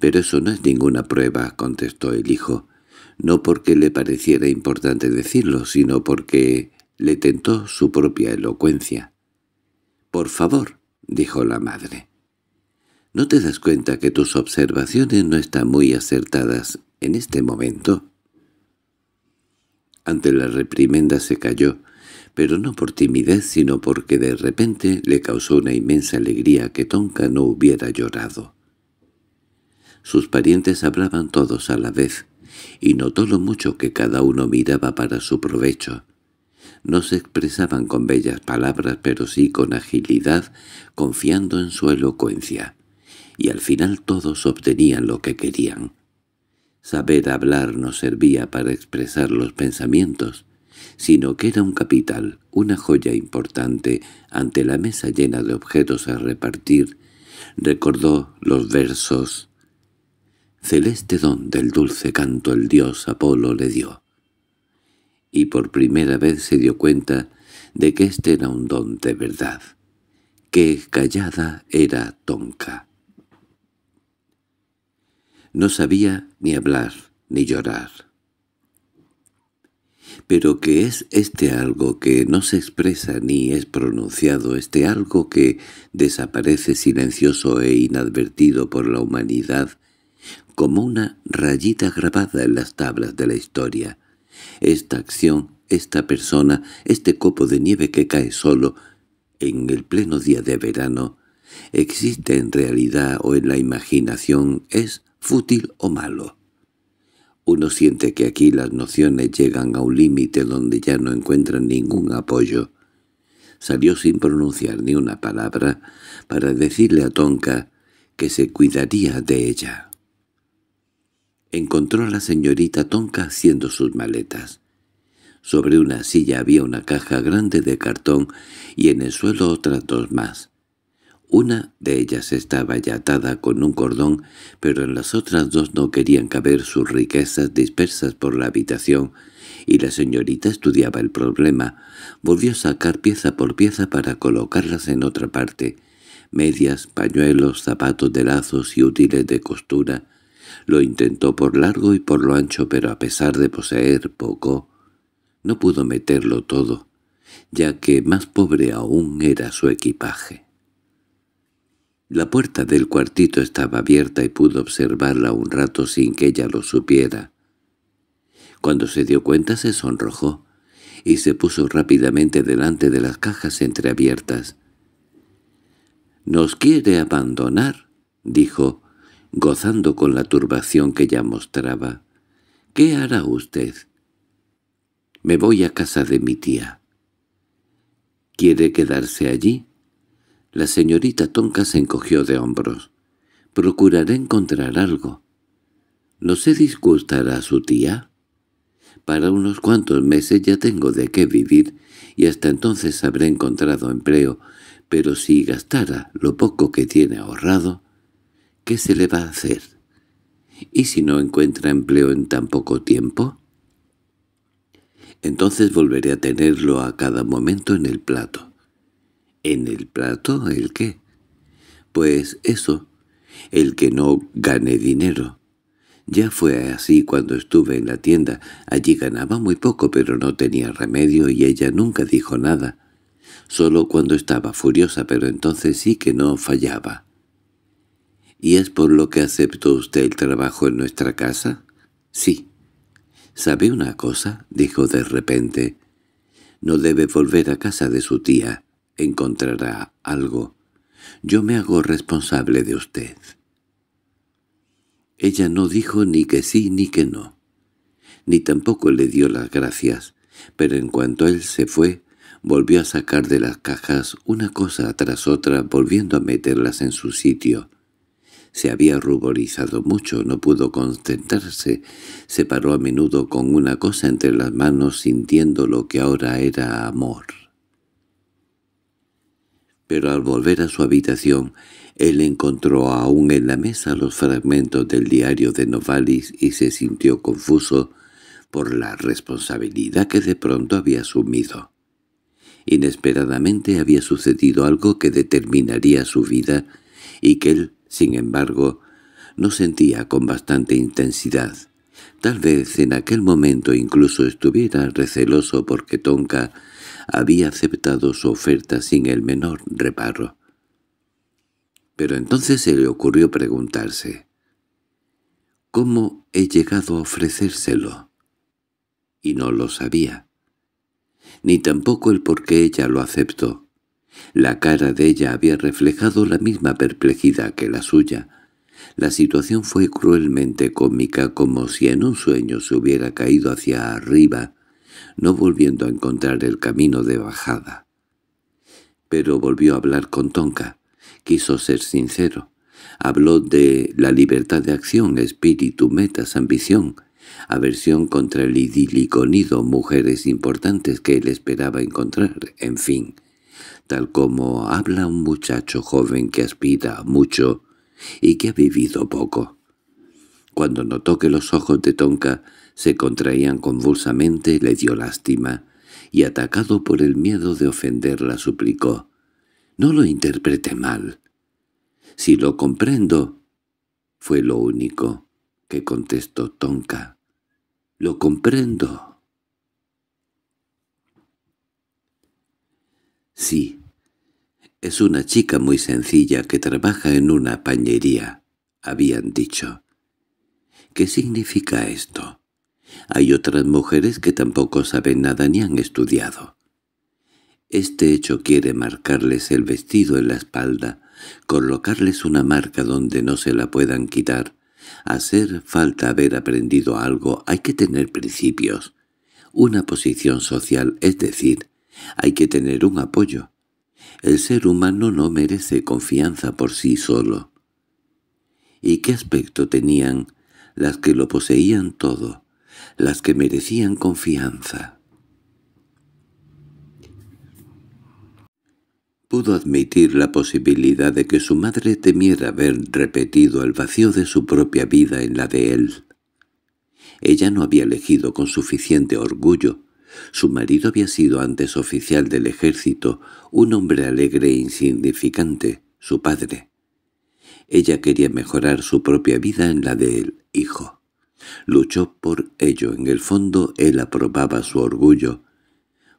Pero eso no es ninguna prueba, contestó el hijo, no porque le pareciera importante decirlo, sino porque le tentó su propia elocuencia. «Por favor», dijo la madre, «¿no te das cuenta que tus observaciones no están muy acertadas en este momento? Ante la reprimenda se calló, pero no por timidez, sino porque de repente le causó una inmensa alegría que Tonka no hubiera llorado. Sus parientes hablaban todos a la vez, y notó lo mucho que cada uno miraba para su provecho. No se expresaban con bellas palabras, pero sí con agilidad, confiando en su elocuencia, y al final todos obtenían lo que querían. Saber hablar no servía para expresar los pensamientos, sino que era un capital, una joya importante, ante la mesa llena de objetos a repartir. Recordó los versos. Celeste don del dulce canto el dios Apolo le dio. Y por primera vez se dio cuenta de que este era un don de verdad, que callada era tonca. No sabía ni hablar ni llorar. Pero que es este algo que no se expresa ni es pronunciado, este algo que desaparece silencioso e inadvertido por la humanidad, como una rayita grabada en las tablas de la historia. Esta acción, esta persona, este copo de nieve que cae solo en el pleno día de verano, existe en realidad o en la imaginación, es fútil o malo. Uno siente que aquí las nociones llegan a un límite donde ya no encuentran ningún apoyo. Salió sin pronunciar ni una palabra para decirle a Tonka que se cuidaría de ella. Encontró a la señorita Tonka haciendo sus maletas. Sobre una silla había una caja grande de cartón y en el suelo otras dos más. Una de ellas estaba ya atada con un cordón, pero en las otras dos no querían caber sus riquezas dispersas por la habitación, y la señorita estudiaba el problema. Volvió a sacar pieza por pieza para colocarlas en otra parte. Medias, pañuelos, zapatos de lazos y útiles de costura. Lo intentó por largo y por lo ancho, pero a pesar de poseer poco, no pudo meterlo todo, ya que más pobre aún era su equipaje. La puerta del cuartito estaba abierta y pudo observarla un rato sin que ella lo supiera. Cuando se dio cuenta se sonrojó y se puso rápidamente delante de las cajas entreabiertas. «¿Nos quiere abandonar?» dijo, gozando con la turbación que ya mostraba. «¿Qué hará usted?» «Me voy a casa de mi tía». «¿Quiere quedarse allí?» La señorita Tonka se encogió de hombros. «Procuraré encontrar algo». «¿No se disgustará su tía?» «Para unos cuantos meses ya tengo de qué vivir, y hasta entonces habré encontrado empleo, pero si gastara lo poco que tiene ahorrado, ¿qué se le va a hacer? ¿Y si no encuentra empleo en tan poco tiempo?» «Entonces volveré a tenerlo a cada momento en el plato» en el plato el qué. Pues eso, el que no gane dinero. Ya fue así cuando estuve en la tienda. Allí ganaba muy poco, pero no tenía remedio y ella nunca dijo nada. Solo cuando estaba furiosa, pero entonces sí que no fallaba. —¿Y es por lo que aceptó usted el trabajo en nuestra casa? —Sí. —¿Sabe una cosa? —dijo de repente. —No debe volver a casa de su tía encontrará algo. Yo me hago responsable de usted. Ella no dijo ni que sí ni que no, ni tampoco le dio las gracias, pero en cuanto él se fue, volvió a sacar de las cajas una cosa tras otra volviendo a meterlas en su sitio. Se había ruborizado mucho, no pudo contentarse se paró a menudo con una cosa entre las manos sintiendo lo que ahora era amor pero al volver a su habitación él encontró aún en la mesa los fragmentos del diario de Novalis y se sintió confuso por la responsabilidad que de pronto había asumido. Inesperadamente había sucedido algo que determinaría su vida y que él, sin embargo, no sentía con bastante intensidad. Tal vez en aquel momento incluso estuviera receloso porque Tonka había aceptado su oferta sin el menor reparo. Pero entonces se le ocurrió preguntarse, ¿cómo he llegado a ofrecérselo? Y no lo sabía. Ni tampoco el por qué ella lo aceptó. La cara de ella había reflejado la misma perplejidad que la suya. La situación fue cruelmente cómica, como si en un sueño se hubiera caído hacia arriba no volviendo a encontrar el camino de bajada. Pero volvió a hablar con Tonka. Quiso ser sincero. Habló de la libertad de acción, espíritu, metas, ambición, aversión contra el idílico nido, mujeres importantes que él esperaba encontrar, en fin, tal como habla un muchacho joven que aspira mucho y que ha vivido poco. Cuando notó que los ojos de Tonka se contraían convulsamente, le dio lástima, y atacado por el miedo de ofenderla suplicó, «No lo interprete mal». «Si lo comprendo», fue lo único que contestó Tonka. «Lo comprendo». «Sí, es una chica muy sencilla que trabaja en una pañería», habían dicho. «¿Qué significa esto?» Hay otras mujeres que tampoco saben nada ni han estudiado. Este hecho quiere marcarles el vestido en la espalda, colocarles una marca donde no se la puedan quitar. Hacer falta haber aprendido algo, hay que tener principios. Una posición social, es decir, hay que tener un apoyo. El ser humano no merece confianza por sí solo. ¿Y qué aspecto tenían las que lo poseían todo? las que merecían confianza. Pudo admitir la posibilidad de que su madre temiera haber repetido el vacío de su propia vida en la de él. Ella no había elegido con suficiente orgullo. Su marido había sido antes oficial del ejército, un hombre alegre e insignificante, su padre. Ella quería mejorar su propia vida en la de él, hijo. Luchó por ello. En el fondo él aprobaba su orgullo.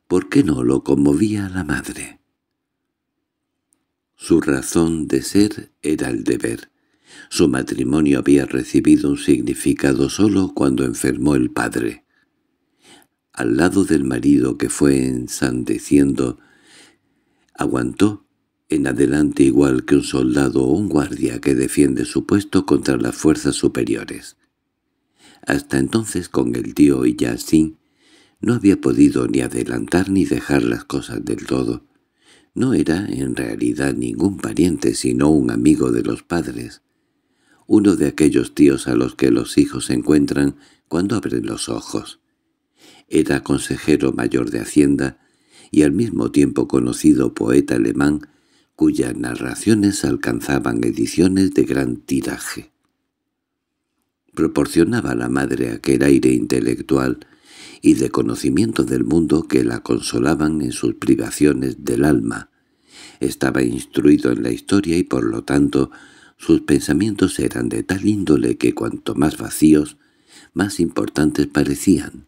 ¿Por qué no lo conmovía la madre? Su razón de ser era el deber. Su matrimonio había recibido un significado solo cuando enfermó el padre. Al lado del marido que fue ensandeciendo, aguantó en adelante igual que un soldado o un guardia que defiende su puesto contra las fuerzas superiores. Hasta entonces con el tío y no había podido ni adelantar ni dejar las cosas del todo. No era en realidad ningún pariente sino un amigo de los padres, uno de aquellos tíos a los que los hijos se encuentran cuando abren los ojos. Era consejero mayor de Hacienda y al mismo tiempo conocido poeta alemán cuyas narraciones alcanzaban ediciones de gran tiraje proporcionaba a la madre aquel aire intelectual y de conocimiento del mundo que la consolaban en sus privaciones del alma. Estaba instruido en la historia y por lo tanto sus pensamientos eran de tal índole que cuanto más vacíos, más importantes parecían,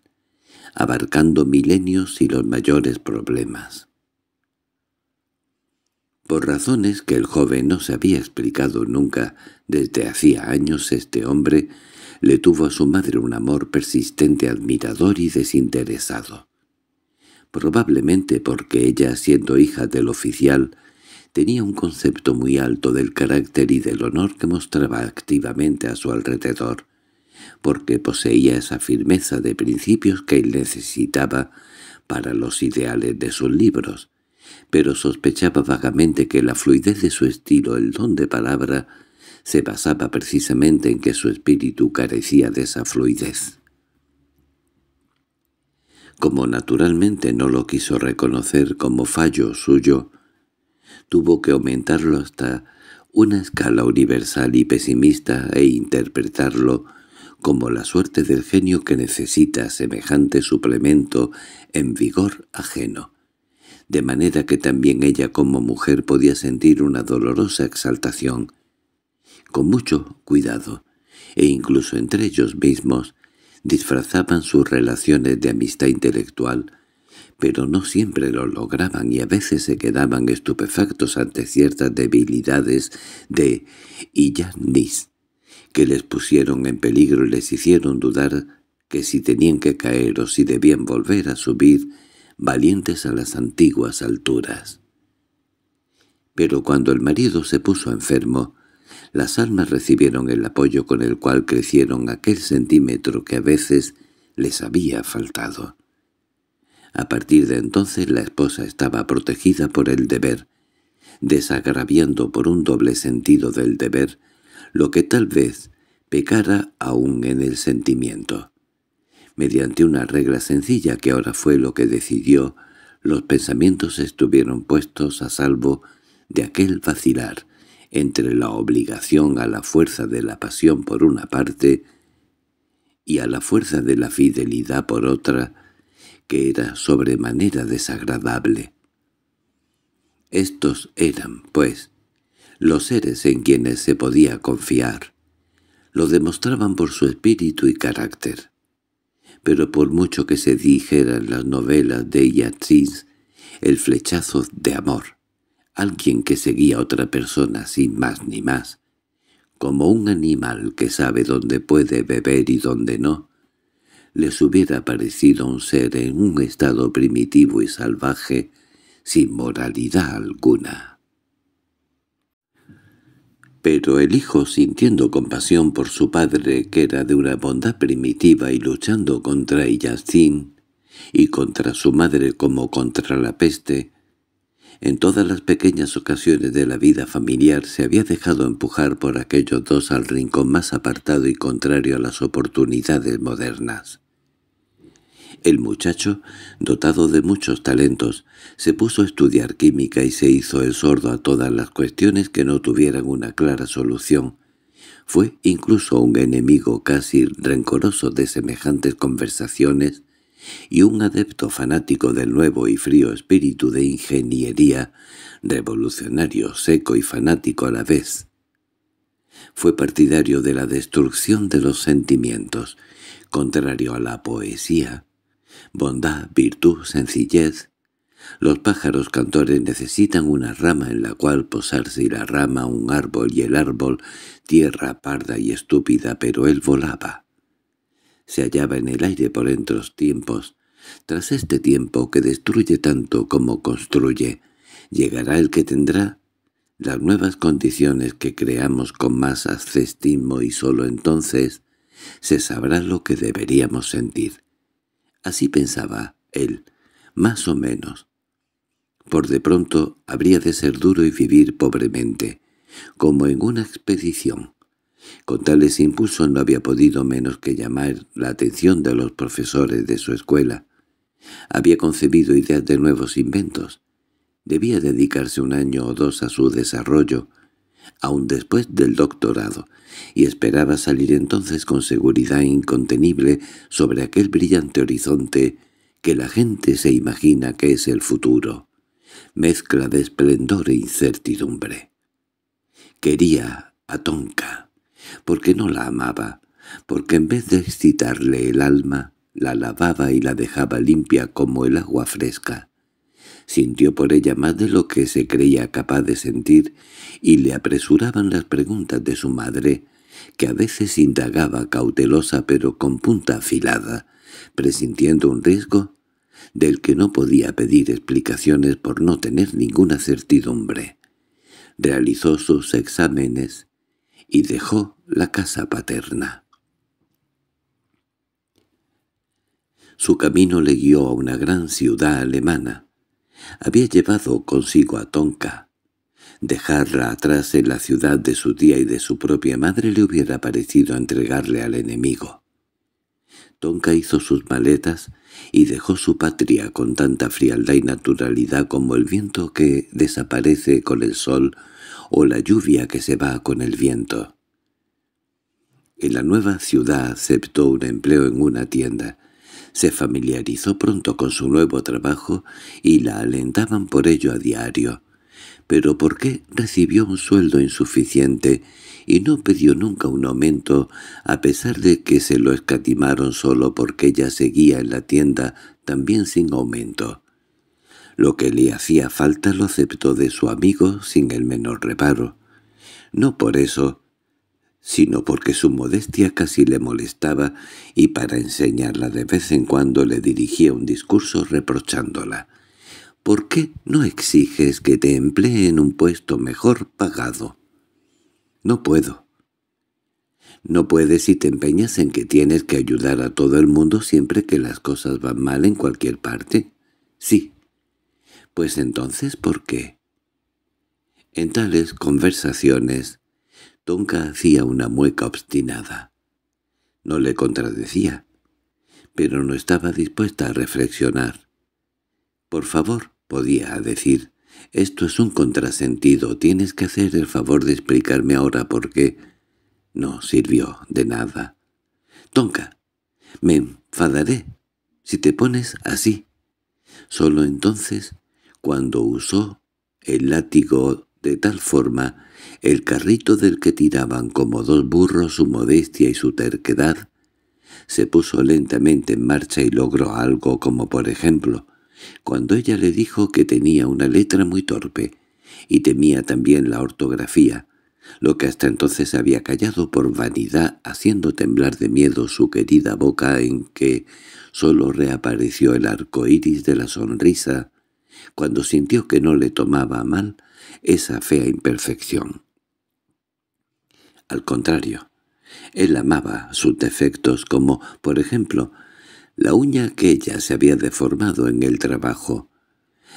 abarcando milenios y los mayores problemas. Por razones que el joven no se había explicado nunca desde hacía años este hombre le tuvo a su madre un amor persistente, admirador y desinteresado. Probablemente porque ella, siendo hija del oficial, tenía un concepto muy alto del carácter y del honor que mostraba activamente a su alrededor, porque poseía esa firmeza de principios que él necesitaba para los ideales de sus libros, pero sospechaba vagamente que la fluidez de su estilo, el don de palabra, se basaba precisamente en que su espíritu carecía de esa fluidez. Como naturalmente no lo quiso reconocer como fallo suyo, tuvo que aumentarlo hasta una escala universal y pesimista e interpretarlo como la suerte del genio que necesita semejante suplemento en vigor ajeno. De manera que también ella como mujer podía sentir una dolorosa exaltación, con mucho cuidado, e incluso entre ellos mismos disfrazaban sus relaciones de amistad intelectual, pero no siempre lo lograban y a veces se quedaban estupefactos ante ciertas debilidades de Illanis, que les pusieron en peligro y les hicieron dudar que si tenían que caer o si debían volver a subir, valientes a las antiguas alturas. Pero cuando el marido se puso enfermo, las almas recibieron el apoyo con el cual crecieron aquel centímetro que a veces les había faltado. A partir de entonces la esposa estaba protegida por el deber, desagraviando por un doble sentido del deber lo que tal vez pecara aún en el sentimiento. Mediante una regla sencilla que ahora fue lo que decidió, los pensamientos estuvieron puestos a salvo de aquel vacilar, entre la obligación a la fuerza de la pasión por una parte y a la fuerza de la fidelidad por otra, que era sobremanera desagradable. Estos eran, pues, los seres en quienes se podía confiar. Lo demostraban por su espíritu y carácter. Pero por mucho que se dijera en las novelas de Yatris, el flechazo de amor, alguien que seguía a otra persona sin más ni más, como un animal que sabe dónde puede beber y dónde no, les hubiera parecido un ser en un estado primitivo y salvaje, sin moralidad alguna. Pero el hijo, sintiendo compasión por su padre, que era de una bondad primitiva y luchando contra sin, y contra su madre como contra la peste, en todas las pequeñas ocasiones de la vida familiar se había dejado empujar por aquellos dos al rincón más apartado y contrario a las oportunidades modernas. El muchacho, dotado de muchos talentos, se puso a estudiar química y se hizo el sordo a todas las cuestiones que no tuvieran una clara solución. Fue incluso un enemigo casi rencoroso de semejantes conversaciones y un adepto fanático del nuevo y frío espíritu de ingeniería, revolucionario, seco y fanático a la vez. Fue partidario de la destrucción de los sentimientos, contrario a la poesía, bondad, virtud, sencillez. Los pájaros cantores necesitan una rama en la cual posarse y la rama un árbol y el árbol tierra parda y estúpida, pero él volaba se hallaba en el aire por entros tiempos. Tras este tiempo que destruye tanto como construye, llegará el que tendrá las nuevas condiciones que creamos con más ascestismo y sólo entonces se sabrá lo que deberíamos sentir. Así pensaba él, más o menos. Por de pronto habría de ser duro y vivir pobremente, como en una expedición. Con tales impulsos no había podido menos que llamar la atención de los profesores de su escuela. Había concebido ideas de nuevos inventos. Debía dedicarse un año o dos a su desarrollo, aun después del doctorado, y esperaba salir entonces con seguridad incontenible sobre aquel brillante horizonte que la gente se imagina que es el futuro, mezcla de esplendor e incertidumbre. Quería a Tonka porque no la amaba, porque en vez de excitarle el alma, la lavaba y la dejaba limpia como el agua fresca. Sintió por ella más de lo que se creía capaz de sentir y le apresuraban las preguntas de su madre, que a veces indagaba cautelosa pero con punta afilada, presintiendo un riesgo del que no podía pedir explicaciones por no tener ninguna certidumbre. Realizó sus exámenes, y dejó la casa paterna. Su camino le guió a una gran ciudad alemana. Había llevado consigo a Tonka. Dejarla atrás en la ciudad de su tía y de su propia madre le hubiera parecido entregarle al enemigo. Tonka hizo sus maletas y dejó su patria con tanta frialdad y naturalidad como el viento que desaparece con el sol o la lluvia que se va con el viento. En la nueva ciudad aceptó un empleo en una tienda. Se familiarizó pronto con su nuevo trabajo y la alentaban por ello a diario. Pero ¿por qué recibió un sueldo insuficiente y no pidió nunca un aumento, a pesar de que se lo escatimaron solo porque ella seguía en la tienda también sin aumento? Lo que le hacía falta lo aceptó de su amigo sin el menor reparo. No por eso, sino porque su modestia casi le molestaba y para enseñarla de vez en cuando le dirigía un discurso reprochándola. ¿Por qué no exiges que te emplee en un puesto mejor pagado? No puedo. No puedes si te empeñas en que tienes que ayudar a todo el mundo siempre que las cosas van mal en cualquier parte. Sí, pues entonces, ¿por qué? En tales conversaciones, Tonka hacía una mueca obstinada. No le contradecía, pero no estaba dispuesta a reflexionar. «Por favor», podía decir, «esto es un contrasentido, tienes que hacer el favor de explicarme ahora por qué». No sirvió de nada. «Tonka, me enfadaré si te pones así. Solo entonces cuando usó el látigo de tal forma el carrito del que tiraban como dos burros su modestia y su terquedad, se puso lentamente en marcha y logró algo como por ejemplo, cuando ella le dijo que tenía una letra muy torpe y temía también la ortografía, lo que hasta entonces había callado por vanidad haciendo temblar de miedo su querida boca en que sólo reapareció el arco iris de la sonrisa cuando sintió que no le tomaba mal esa fea imperfección. Al contrario, él amaba sus defectos como, por ejemplo, la uña que ella se había deformado en el trabajo.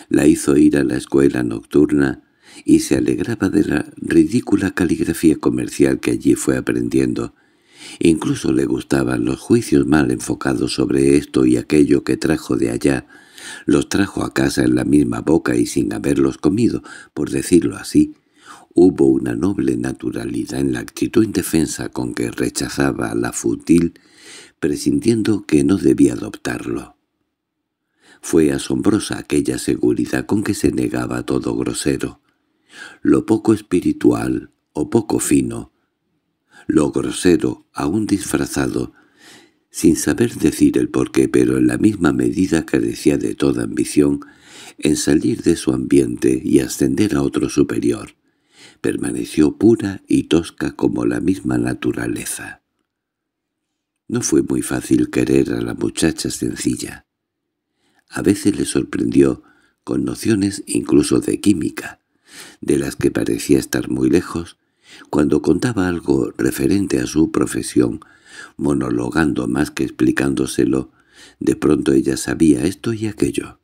La hizo ir a la escuela nocturna y se alegraba de la ridícula caligrafía comercial que allí fue aprendiendo. Incluso le gustaban los juicios mal enfocados sobre esto y aquello que trajo de allá los trajo a casa en la misma boca y sin haberlos comido, por decirlo así. Hubo una noble naturalidad en la actitud indefensa con que rechazaba la futil, presintiendo que no debía adoptarlo. Fue asombrosa aquella seguridad con que se negaba todo grosero. Lo poco espiritual o poco fino, lo grosero, aún disfrazado, sin saber decir el porqué, pero en la misma medida carecía de toda ambición en salir de su ambiente y ascender a otro superior. Permaneció pura y tosca como la misma naturaleza. No fue muy fácil querer a la muchacha sencilla. A veces le sorprendió con nociones incluso de química, de las que parecía estar muy lejos, cuando contaba algo referente a su profesión, monologando más que explicándoselo. De pronto ella sabía esto y aquello.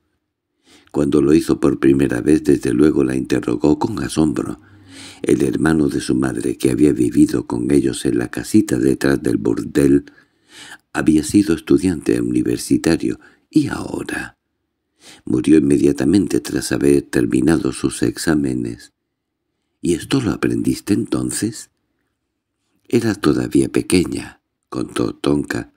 Cuando lo hizo por primera vez, desde luego la interrogó con asombro. El hermano de su madre, que había vivido con ellos en la casita detrás del burdel, había sido estudiante universitario, y ahora... Murió inmediatamente tras haber terminado sus exámenes. —¿Y esto lo aprendiste entonces? Era todavía pequeña contó Tonka,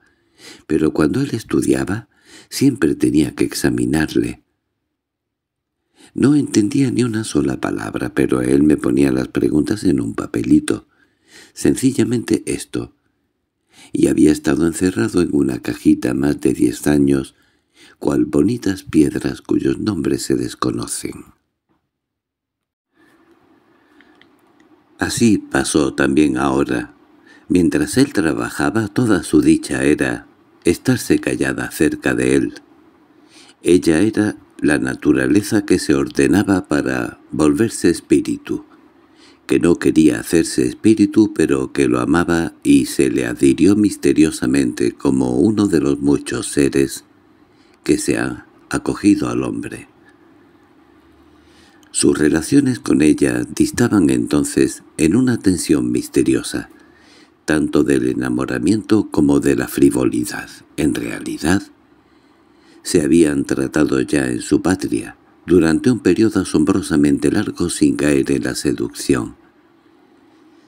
pero cuando él estudiaba siempre tenía que examinarle. No entendía ni una sola palabra, pero él me ponía las preguntas en un papelito. Sencillamente esto. Y había estado encerrado en una cajita más de diez años, cual bonitas piedras cuyos nombres se desconocen. Así pasó también ahora. Mientras él trabajaba, toda su dicha era estarse callada cerca de él. Ella era la naturaleza que se ordenaba para volverse espíritu, que no quería hacerse espíritu pero que lo amaba y se le adhirió misteriosamente como uno de los muchos seres que se ha acogido al hombre. Sus relaciones con ella distaban entonces en una tensión misteriosa tanto del enamoramiento como de la frivolidad. En realidad, se habían tratado ya en su patria, durante un periodo asombrosamente largo sin caer en la seducción.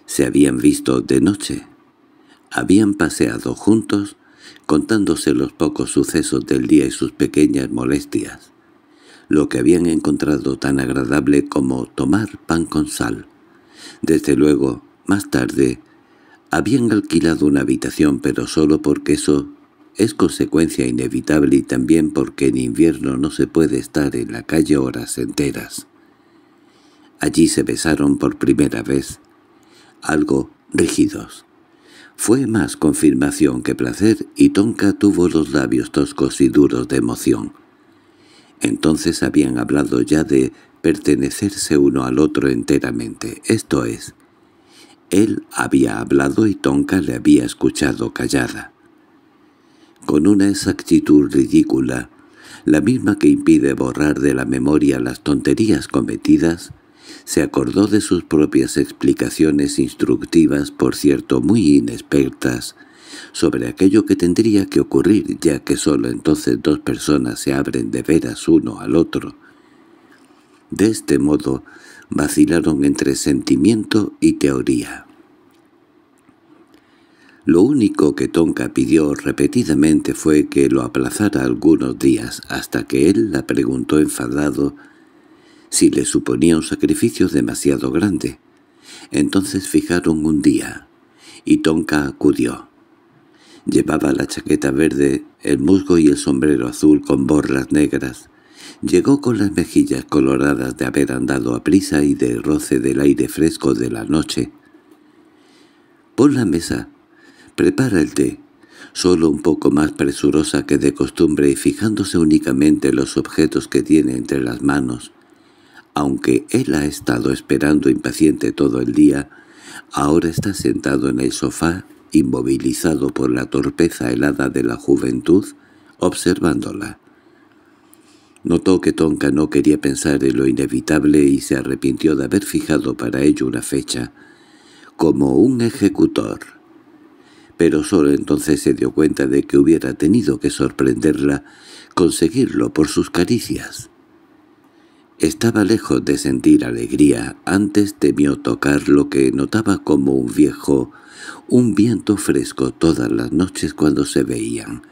Se habían visto de noche. Habían paseado juntos, contándose los pocos sucesos del día y sus pequeñas molestias, lo que habían encontrado tan agradable como tomar pan con sal. Desde luego, más tarde, habían alquilado una habitación pero solo porque eso es consecuencia inevitable y también porque en invierno no se puede estar en la calle horas enteras. Allí se besaron por primera vez, algo rígidos. Fue más confirmación que placer y Tonka tuvo los labios toscos y duros de emoción. Entonces habían hablado ya de pertenecerse uno al otro enteramente, esto es, él había hablado y Tonka le había escuchado callada. Con una exactitud ridícula, la misma que impide borrar de la memoria las tonterías cometidas, se acordó de sus propias explicaciones instructivas, por cierto muy inexpertas, sobre aquello que tendría que ocurrir, ya que sólo entonces dos personas se abren de veras uno al otro. De este modo, vacilaron entre sentimiento y teoría. Lo único que Tonka pidió repetidamente fue que lo aplazara algunos días hasta que él la preguntó enfadado si le suponía un sacrificio demasiado grande. Entonces fijaron un día, y Tonka acudió. Llevaba la chaqueta verde, el musgo y el sombrero azul con borlas negras, Llegó con las mejillas coloradas de haber andado a prisa y de roce del aire fresco de la noche. —Pon la mesa. Prepara el té. Solo un poco más presurosa que de costumbre y fijándose únicamente en los objetos que tiene entre las manos. Aunque él ha estado esperando impaciente todo el día, ahora está sentado en el sofá, inmovilizado por la torpeza helada de la juventud, observándola. Notó que Tonka no quería pensar en lo inevitable y se arrepintió de haber fijado para ello una fecha, como un ejecutor. Pero solo entonces se dio cuenta de que hubiera tenido que sorprenderla, conseguirlo por sus caricias. Estaba lejos de sentir alegría, antes temió tocar lo que notaba como un viejo, un viento fresco todas las noches cuando se veían.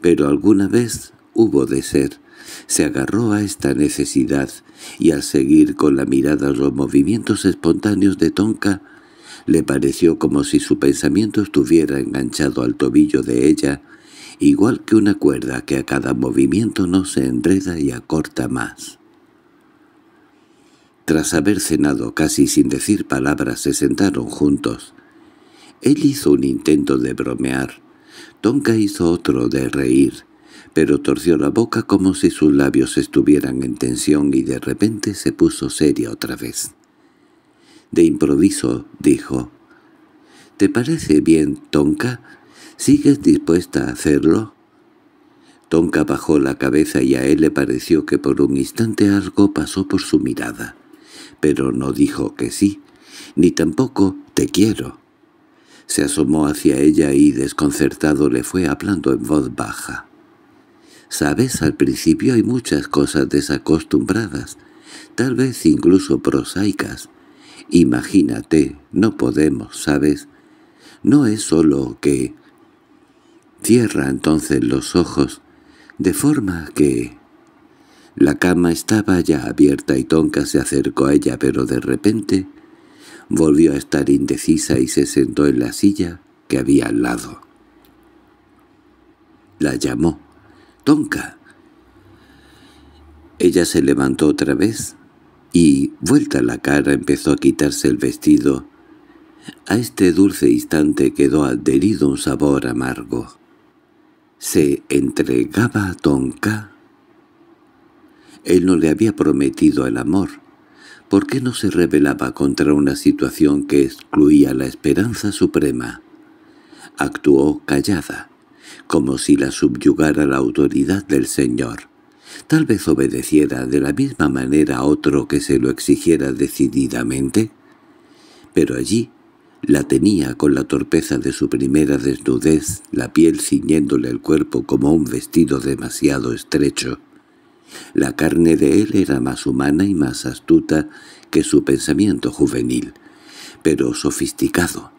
Pero alguna vez hubo de ser, se agarró a esta necesidad, y al seguir con la mirada los movimientos espontáneos de Tonka, le pareció como si su pensamiento estuviera enganchado al tobillo de ella, igual que una cuerda que a cada movimiento no se enreda y acorta más. Tras haber cenado casi sin decir palabras se sentaron juntos. Él hizo un intento de bromear. Tonka hizo otro de reír pero torció la boca como si sus labios estuvieran en tensión y de repente se puso seria otra vez. De improviso dijo, —¿Te parece bien, Tonka? ¿Sigues dispuesta a hacerlo? Tonka bajó la cabeza y a él le pareció que por un instante algo pasó por su mirada, pero no dijo que sí, ni tampoco «te quiero». Se asomó hacia ella y desconcertado le fue hablando en voz baja. Sabes, al principio hay muchas cosas desacostumbradas, tal vez incluso prosaicas. Imagínate, no podemos, ¿sabes? No es solo que... Cierra entonces los ojos, de forma que... La cama estaba ya abierta y Tonka se acercó a ella, pero de repente volvió a estar indecisa y se sentó en la silla que había al lado. La llamó. Tonka. Ella se levantó otra vez y, vuelta la cara, empezó a quitarse el vestido. A este dulce instante quedó adherido un sabor amargo. ¿Se entregaba a Tonka? Él no le había prometido el amor. ¿Por qué no se rebelaba contra una situación que excluía la esperanza suprema? Actuó callada como si la subyugara la autoridad del Señor. Tal vez obedeciera de la misma manera a otro que se lo exigiera decididamente, pero allí la tenía con la torpeza de su primera desnudez, la piel ciñéndole el cuerpo como un vestido demasiado estrecho. La carne de él era más humana y más astuta que su pensamiento juvenil, pero sofisticado.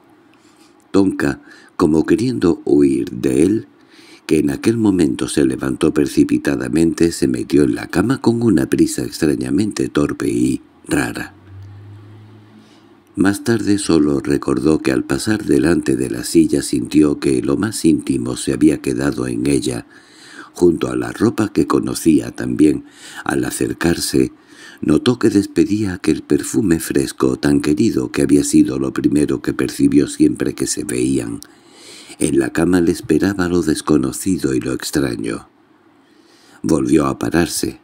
Tonka, como queriendo huir de él, que en aquel momento se levantó precipitadamente, se metió en la cama con una prisa extrañamente torpe y rara. Más tarde solo recordó que al pasar delante de la silla sintió que lo más íntimo se había quedado en ella, junto a la ropa que conocía también. Al acercarse, notó que despedía aquel perfume fresco tan querido que había sido lo primero que percibió siempre que se veían en la cama le esperaba lo desconocido y lo extraño. Volvió a pararse.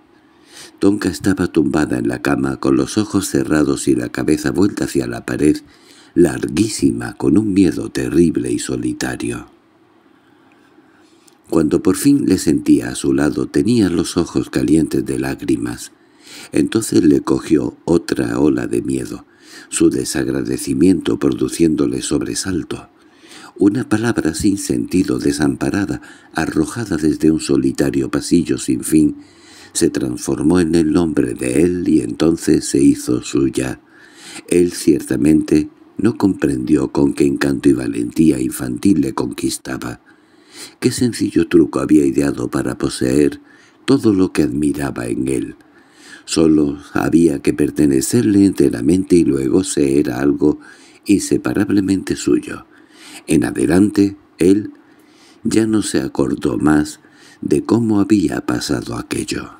Tonka estaba tumbada en la cama, con los ojos cerrados y la cabeza vuelta hacia la pared, larguísima, con un miedo terrible y solitario. Cuando por fin le sentía a su lado tenía los ojos calientes de lágrimas. Entonces le cogió otra ola de miedo, su desagradecimiento produciéndole sobresalto una palabra sin sentido, desamparada, arrojada desde un solitario pasillo sin fin, se transformó en el nombre de él y entonces se hizo suya. Él ciertamente no comprendió con qué encanto y valentía infantil le conquistaba. Qué sencillo truco había ideado para poseer todo lo que admiraba en él. Solo había que pertenecerle enteramente y luego se era algo inseparablemente suyo. En adelante, él ya no se acordó más de cómo había pasado aquello.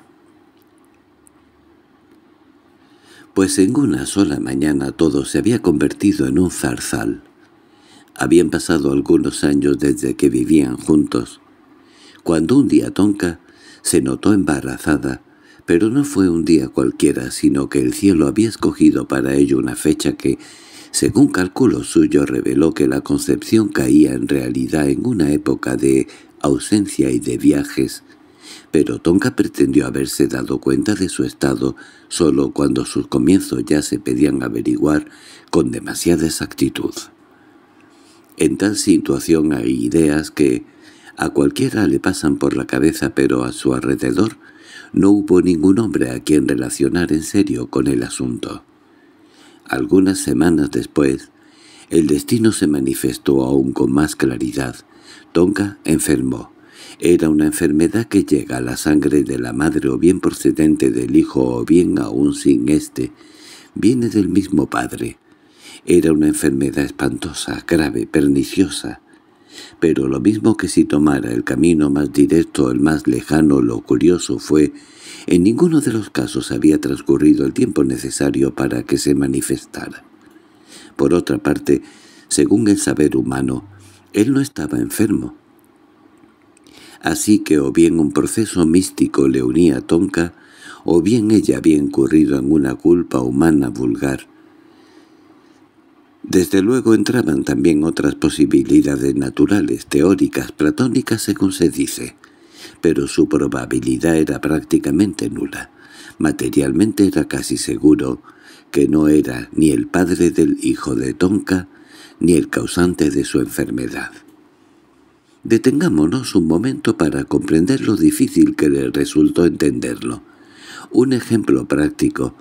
Pues en una sola mañana todo se había convertido en un zarzal. Habían pasado algunos años desde que vivían juntos, cuando un día Tonka se notó embarazada, pero no fue un día cualquiera, sino que el cielo había escogido para ello una fecha que según cálculo suyo reveló que la Concepción caía en realidad en una época de ausencia y de viajes, pero Tonka pretendió haberse dado cuenta de su estado solo cuando sus comienzos ya se pedían averiguar con demasiada exactitud. En tal situación hay ideas que a cualquiera le pasan por la cabeza pero a su alrededor no hubo ningún hombre a quien relacionar en serio con el asunto. Algunas semanas después, el destino se manifestó aún con más claridad. Tonga enfermó. Era una enfermedad que llega a la sangre de la madre o bien procedente del hijo o bien aún sin éste. Viene del mismo padre. Era una enfermedad espantosa, grave, perniciosa. Pero lo mismo que si tomara el camino más directo el más lejano, lo curioso fue en ninguno de los casos había transcurrido el tiempo necesario para que se manifestara. Por otra parte, según el saber humano, él no estaba enfermo. Así que o bien un proceso místico le unía a Tonka, o bien ella había incurrido en una culpa humana vulgar. Desde luego entraban también otras posibilidades naturales, teóricas, platónicas, según se dice pero su probabilidad era prácticamente nula. Materialmente era casi seguro que no era ni el padre del hijo de Tonka ni el causante de su enfermedad. Detengámonos un momento para comprender lo difícil que le resultó entenderlo. Un ejemplo práctico.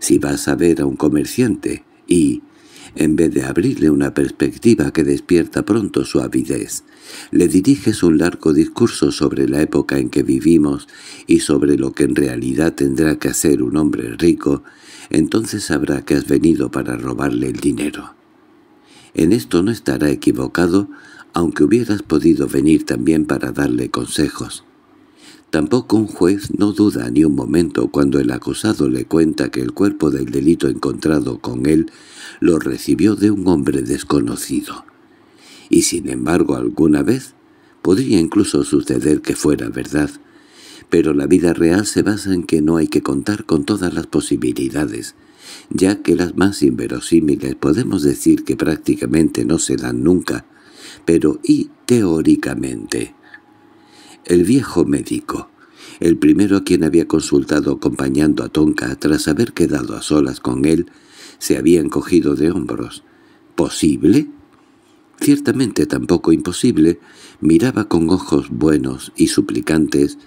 Si vas a ver a un comerciante y en vez de abrirle una perspectiva que despierta pronto su avidez. Le diriges un largo discurso sobre la época en que vivimos y sobre lo que en realidad tendrá que hacer un hombre rico, entonces sabrá que has venido para robarle el dinero. En esto no estará equivocado, aunque hubieras podido venir también para darle consejos. Tampoco un juez no duda ni un momento cuando el acusado le cuenta que el cuerpo del delito encontrado con él lo recibió de un hombre desconocido. Y sin embargo alguna vez podría incluso suceder que fuera verdad, pero la vida real se basa en que no hay que contar con todas las posibilidades, ya que las más inverosímiles podemos decir que prácticamente no se dan nunca, pero y teóricamente el viejo médico, el primero a quien había consultado acompañando a Tonka tras haber quedado a solas con él, se había encogido de hombros. ¿Posible? Ciertamente tampoco imposible, miraba con ojos buenos y suplicantes,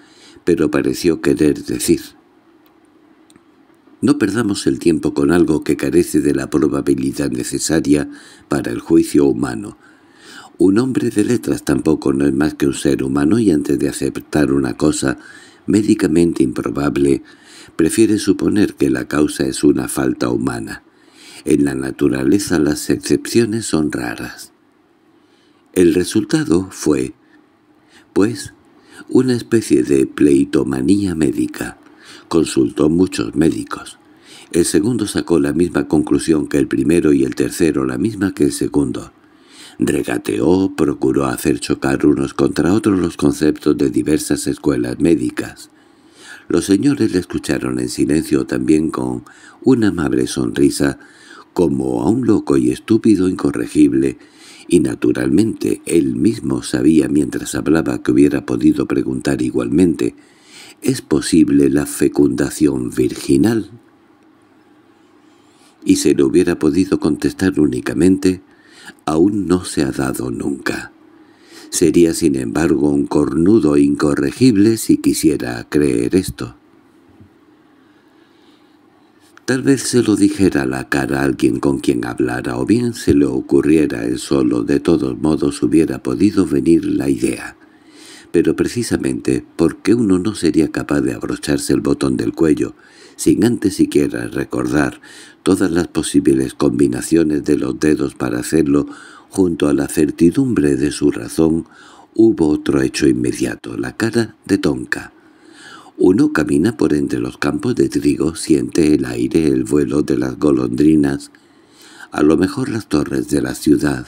pero pareció querer decir. No perdamos el tiempo con algo que carece de la probabilidad necesaria para el juicio humano, un hombre de letras tampoco no es más que un ser humano y antes de aceptar una cosa médicamente improbable, prefiere suponer que la causa es una falta humana. En la naturaleza las excepciones son raras. El resultado fue, pues, una especie de pleitomanía médica. Consultó muchos médicos. El segundo sacó la misma conclusión que el primero y el tercero la misma que el segundo. Regateó, procuró hacer chocar unos contra otros los conceptos de diversas escuelas médicas. Los señores le escucharon en silencio también con una amable sonrisa, como a un loco y estúpido incorregible, y naturalmente él mismo sabía mientras hablaba que hubiera podido preguntar igualmente, ¿es posible la fecundación virginal? Y se le hubiera podido contestar únicamente, aún no se ha dado nunca. Sería sin embargo un cornudo incorregible si quisiera creer esto. Tal vez se lo dijera a la cara a alguien con quien hablara o bien se le ocurriera él solo, de todos modos hubiera podido venir la idea. Pero precisamente porque uno no sería capaz de abrocharse el botón del cuello, sin antes siquiera recordar todas las posibles combinaciones de los dedos para hacerlo, junto a la certidumbre de su razón, hubo otro hecho inmediato, la cara de Tonka. Uno camina por entre los campos de trigo, siente el aire, el vuelo de las golondrinas, a lo mejor las torres de la ciudad,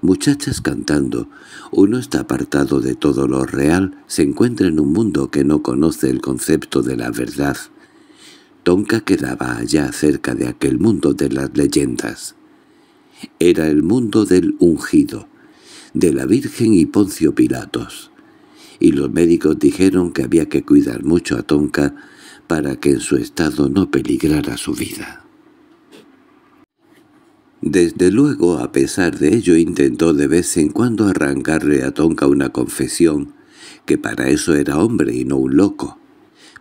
muchachas cantando. Uno está apartado de todo lo real, se encuentra en un mundo que no conoce el concepto de la verdad, Tonka quedaba allá cerca de aquel mundo de las leyendas. Era el mundo del ungido, de la Virgen y Poncio Pilatos, y los médicos dijeron que había que cuidar mucho a Tonka para que en su estado no peligrara su vida. Desde luego, a pesar de ello, intentó de vez en cuando arrancarle a Tonka una confesión, que para eso era hombre y no un loco,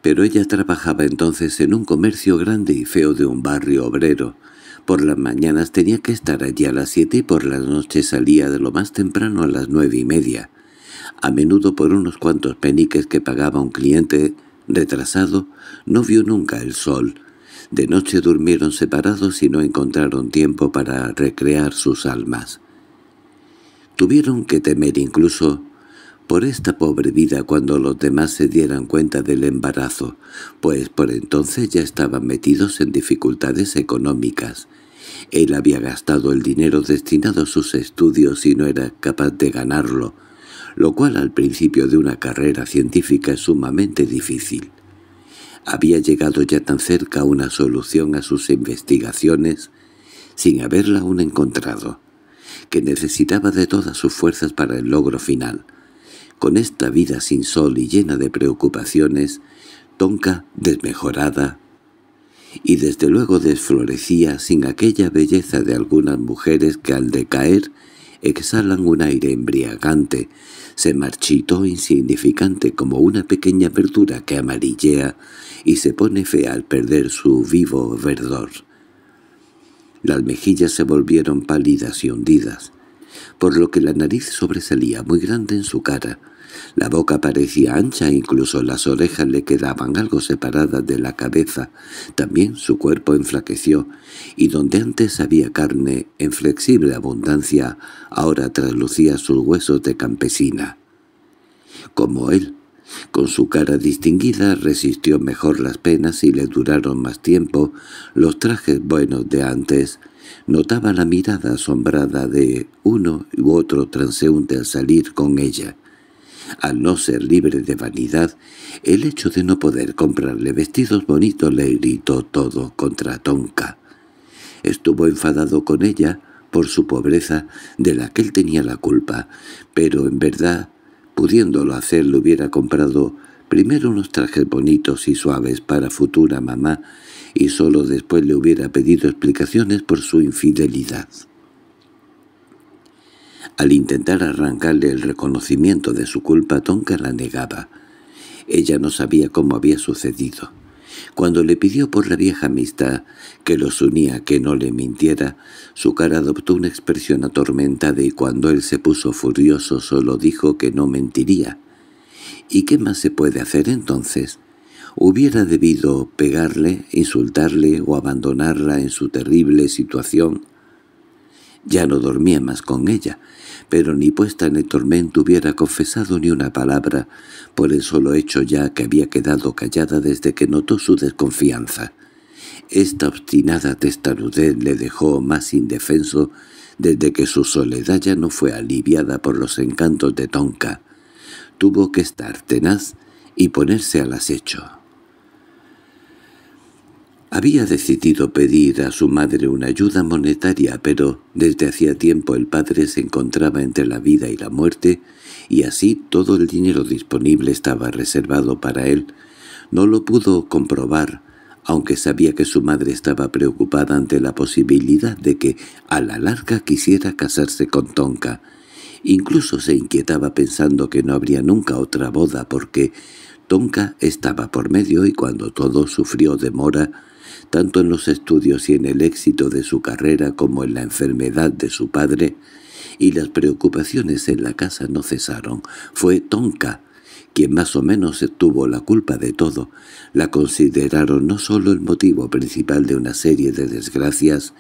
pero ella trabajaba entonces en un comercio grande y feo de un barrio obrero. Por las mañanas tenía que estar allí a las siete y por las noches salía de lo más temprano a las nueve y media. A menudo por unos cuantos peniques que pagaba un cliente retrasado, no vio nunca el sol. De noche durmieron separados y no encontraron tiempo para recrear sus almas. Tuvieron que temer incluso por esta pobre vida cuando los demás se dieran cuenta del embarazo, pues por entonces ya estaban metidos en dificultades económicas. Él había gastado el dinero destinado a sus estudios y no era capaz de ganarlo, lo cual al principio de una carrera científica es sumamente difícil. Había llegado ya tan cerca una solución a sus investigaciones sin haberla aún encontrado, que necesitaba de todas sus fuerzas para el logro final. Con esta vida sin sol y llena de preocupaciones, tonca, desmejorada, y desde luego desflorecía sin aquella belleza de algunas mujeres que al decaer exhalan un aire embriagante, se marchitó insignificante como una pequeña verdura que amarillea y se pone fea al perder su vivo verdor. Las mejillas se volvieron pálidas y hundidas, por lo que la nariz sobresalía muy grande en su cara, la boca parecía ancha, incluso las orejas le quedaban algo separadas de la cabeza. También su cuerpo enflaqueció, y donde antes había carne en flexible abundancia, ahora traslucía sus huesos de campesina. Como él, con su cara distinguida resistió mejor las penas y le duraron más tiempo los trajes buenos de antes. Notaba la mirada asombrada de uno u otro transeúnte al salir con ella. Al no ser libre de vanidad, el hecho de no poder comprarle vestidos bonitos le gritó todo contra Tonka. Estuvo enfadado con ella por su pobreza, de la que él tenía la culpa, pero en verdad, pudiéndolo hacer, le hubiera comprado primero unos trajes bonitos y suaves para futura mamá, y solo después le hubiera pedido explicaciones por su infidelidad. Al intentar arrancarle el reconocimiento de su culpa, Tonka la negaba. Ella no sabía cómo había sucedido. Cuando le pidió por la vieja amistad que los unía que no le mintiera, su cara adoptó una expresión atormentada y cuando él se puso furioso solo dijo que no mentiría. ¿Y qué más se puede hacer entonces? Hubiera debido pegarle, insultarle o abandonarla en su terrible situación. Ya no dormía más con ella, pero ni puesta en el tormento hubiera confesado ni una palabra, por el solo hecho ya que había quedado callada desde que notó su desconfianza. Esta obstinada testarudez le dejó más indefenso desde que su soledad ya no fue aliviada por los encantos de Tonka. Tuvo que estar tenaz y ponerse al acecho. Había decidido pedir a su madre una ayuda monetaria, pero desde hacía tiempo el padre se encontraba entre la vida y la muerte, y así todo el dinero disponible estaba reservado para él. No lo pudo comprobar, aunque sabía que su madre estaba preocupada ante la posibilidad de que, a la larga, quisiera casarse con Tonka. Incluso se inquietaba pensando que no habría nunca otra boda porque Tonka estaba por medio y cuando todo sufrió demora, tanto en los estudios y en el éxito de su carrera como en la enfermedad de su padre, y las preocupaciones en la casa no cesaron. Fue Tonka quien más o menos tuvo la culpa de todo. La consideraron no solo el motivo principal de una serie de desgracias,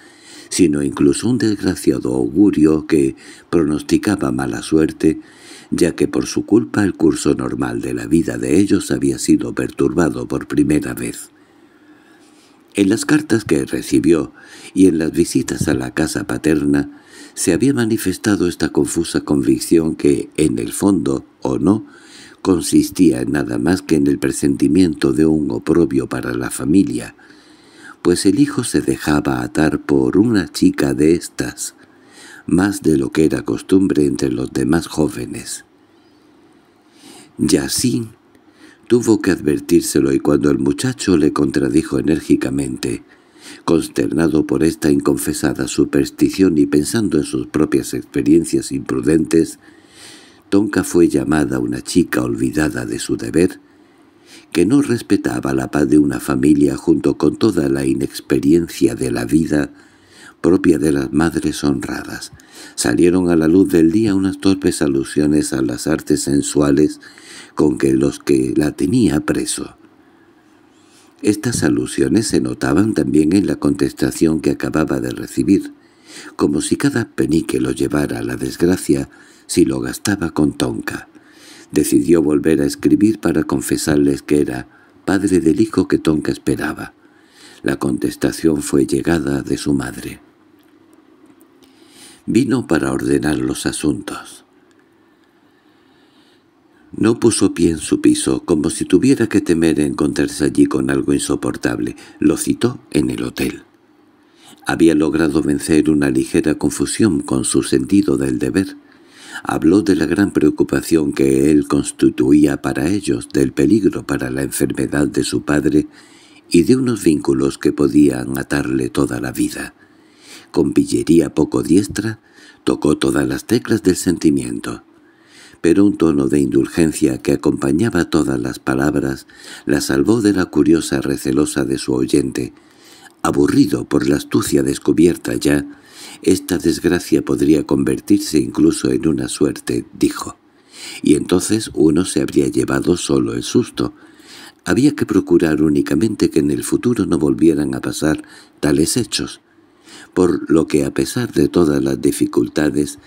sino incluso un desgraciado augurio que pronosticaba mala suerte, ya que por su culpa el curso normal de la vida de ellos había sido perturbado por primera vez. En las cartas que recibió y en las visitas a la casa paterna se había manifestado esta confusa convicción que, en el fondo o no, consistía en nada más que en el presentimiento de un oprobio para la familia, pues el hijo se dejaba atar por una chica de estas, más de lo que era costumbre entre los demás jóvenes. así. Tuvo que advertírselo y cuando el muchacho le contradijo enérgicamente, consternado por esta inconfesada superstición y pensando en sus propias experiencias imprudentes, Tonka fue llamada una chica olvidada de su deber, que no respetaba la paz de una familia junto con toda la inexperiencia de la vida propia de las madres honradas. Salieron a la luz del día unas torpes alusiones a las artes sensuales con que los que la tenía preso. Estas alusiones se notaban también en la contestación que acababa de recibir, como si cada penique lo llevara a la desgracia si lo gastaba con Tonka. Decidió volver a escribir para confesarles que era padre del hijo que Tonka esperaba. La contestación fue llegada de su madre. Vino para ordenar los asuntos. No puso pie en su piso, como si tuviera que temer encontrarse allí con algo insoportable. Lo citó en el hotel. Había logrado vencer una ligera confusión con su sentido del deber. Habló de la gran preocupación que él constituía para ellos, del peligro para la enfermedad de su padre y de unos vínculos que podían atarle toda la vida. Con pillería poco diestra, tocó todas las teclas del sentimiento pero un tono de indulgencia que acompañaba todas las palabras la salvó de la curiosa recelosa de su oyente. Aburrido por la astucia descubierta ya, esta desgracia podría convertirse incluso en una suerte, dijo. Y entonces uno se habría llevado solo el susto. Había que procurar únicamente que en el futuro no volvieran a pasar tales hechos. Por lo que a pesar de todas las dificultades,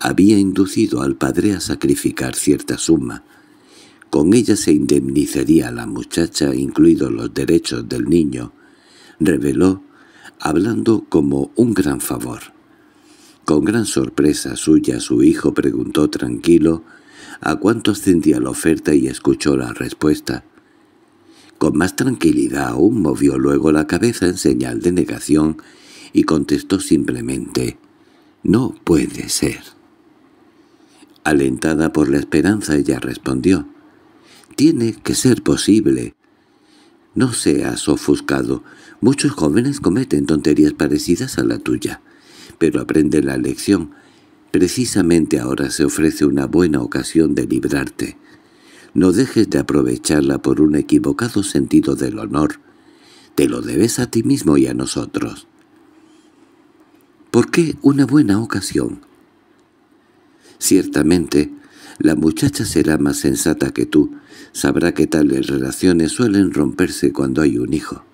había inducido al padre a sacrificar cierta suma. Con ella se indemnizaría a la muchacha, incluidos los derechos del niño, reveló, hablando como un gran favor. Con gran sorpresa suya su hijo preguntó tranquilo a cuánto ascendía la oferta y escuchó la respuesta. Con más tranquilidad aún movió luego la cabeza en señal de negación y contestó simplemente «No puede ser». Alentada por la esperanza ella respondió, «Tiene que ser posible». «No seas ofuscado. Muchos jóvenes cometen tonterías parecidas a la tuya. Pero aprende la lección. Precisamente ahora se ofrece una buena ocasión de librarte. No dejes de aprovecharla por un equivocado sentido del honor. Te lo debes a ti mismo y a nosotros». «¿Por qué una buena ocasión?» Ciertamente, la muchacha será más sensata que tú, sabrá que tales relaciones suelen romperse cuando hay un hijo.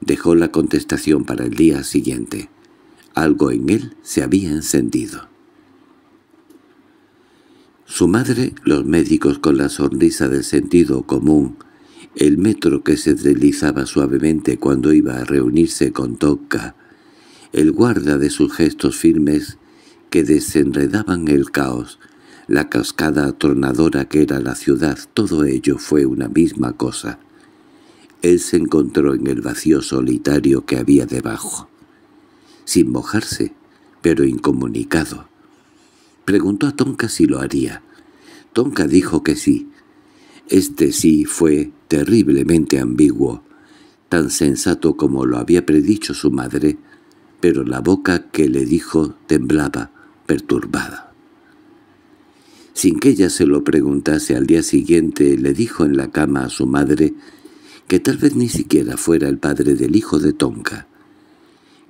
Dejó la contestación para el día siguiente. Algo en él se había encendido. Su madre, los médicos con la sonrisa del sentido común, el metro que se deslizaba suavemente cuando iba a reunirse con Tokka, el guarda de sus gestos firmes que desenredaban el caos, la cascada atronadora que era la ciudad, todo ello fue una misma cosa. Él se encontró en el vacío solitario que había debajo, sin mojarse, pero incomunicado. Preguntó a Tonka si lo haría. Tonka dijo que sí. Este sí fue terriblemente ambiguo, tan sensato como lo había predicho su madre, pero la boca que le dijo temblaba perturbada. Sin que ella se lo preguntase al día siguiente, le dijo en la cama a su madre que tal vez ni siquiera fuera el padre del hijo de Tonka,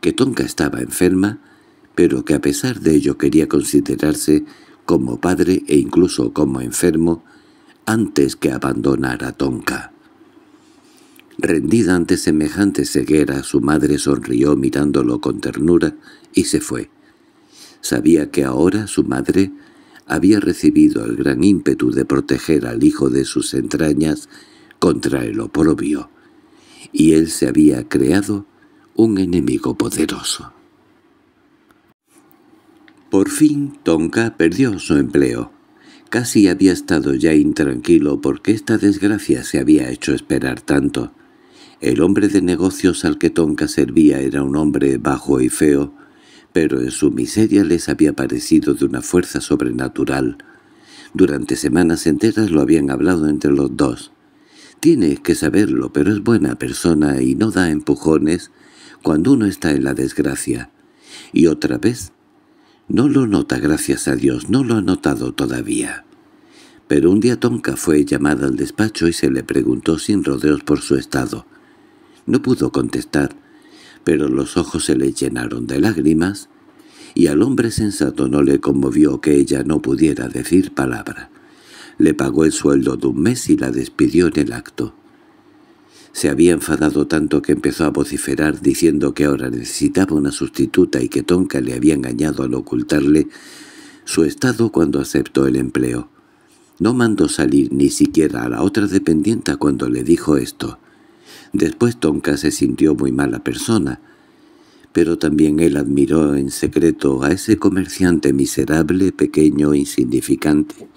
que Tonka estaba enferma, pero que a pesar de ello quería considerarse como padre e incluso como enfermo antes que abandonar a Tonka. Rendida ante semejante ceguera, su madre sonrió mirándolo con ternura y se fue. Sabía que ahora su madre había recibido el gran ímpetu de proteger al hijo de sus entrañas contra el oprobio, y él se había creado un enemigo poderoso. Por fin Tonka perdió su empleo. Casi había estado ya intranquilo porque esta desgracia se había hecho esperar tanto. El hombre de negocios al que Tonka servía era un hombre bajo y feo, pero en su miseria les había parecido de una fuerza sobrenatural. Durante semanas enteras lo habían hablado entre los dos. Tiene que saberlo, pero es buena persona y no da empujones cuando uno está en la desgracia. Y otra vez, no lo nota gracias a Dios, no lo ha notado todavía. Pero un día Tonka fue llamada al despacho y se le preguntó sin rodeos por su estado. No pudo contestar, pero los ojos se le llenaron de lágrimas, y al hombre sensato no le conmovió que ella no pudiera decir palabra. Le pagó el sueldo de un mes y la despidió en el acto. Se había enfadado tanto que empezó a vociferar diciendo que ahora necesitaba una sustituta y que Tonka le había engañado al ocultarle su estado cuando aceptó el empleo. No mandó salir ni siquiera a la otra dependienta cuando le dijo esto. Después Tonka se sintió muy mala persona, pero también él admiró en secreto a ese comerciante miserable, pequeño e insignificante,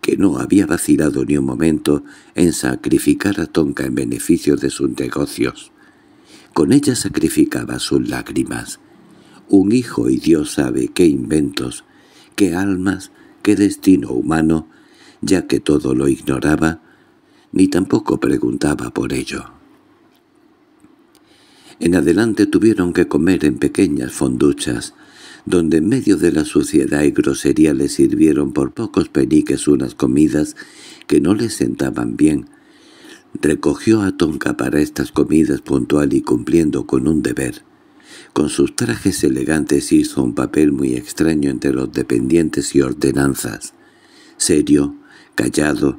que no había vacilado ni un momento en sacrificar a Tonka en beneficio de sus negocios. Con ella sacrificaba sus lágrimas. Un hijo y Dios sabe qué inventos, qué almas, qué destino humano, ya que todo lo ignoraba, ni tampoco preguntaba por ello. En adelante tuvieron que comer en pequeñas fonduchas, donde en medio de la suciedad y grosería les sirvieron por pocos peniques unas comidas que no les sentaban bien. Recogió a Tonka para estas comidas puntual y cumpliendo con un deber. Con sus trajes elegantes hizo un papel muy extraño entre los dependientes y ordenanzas. Serio, callado,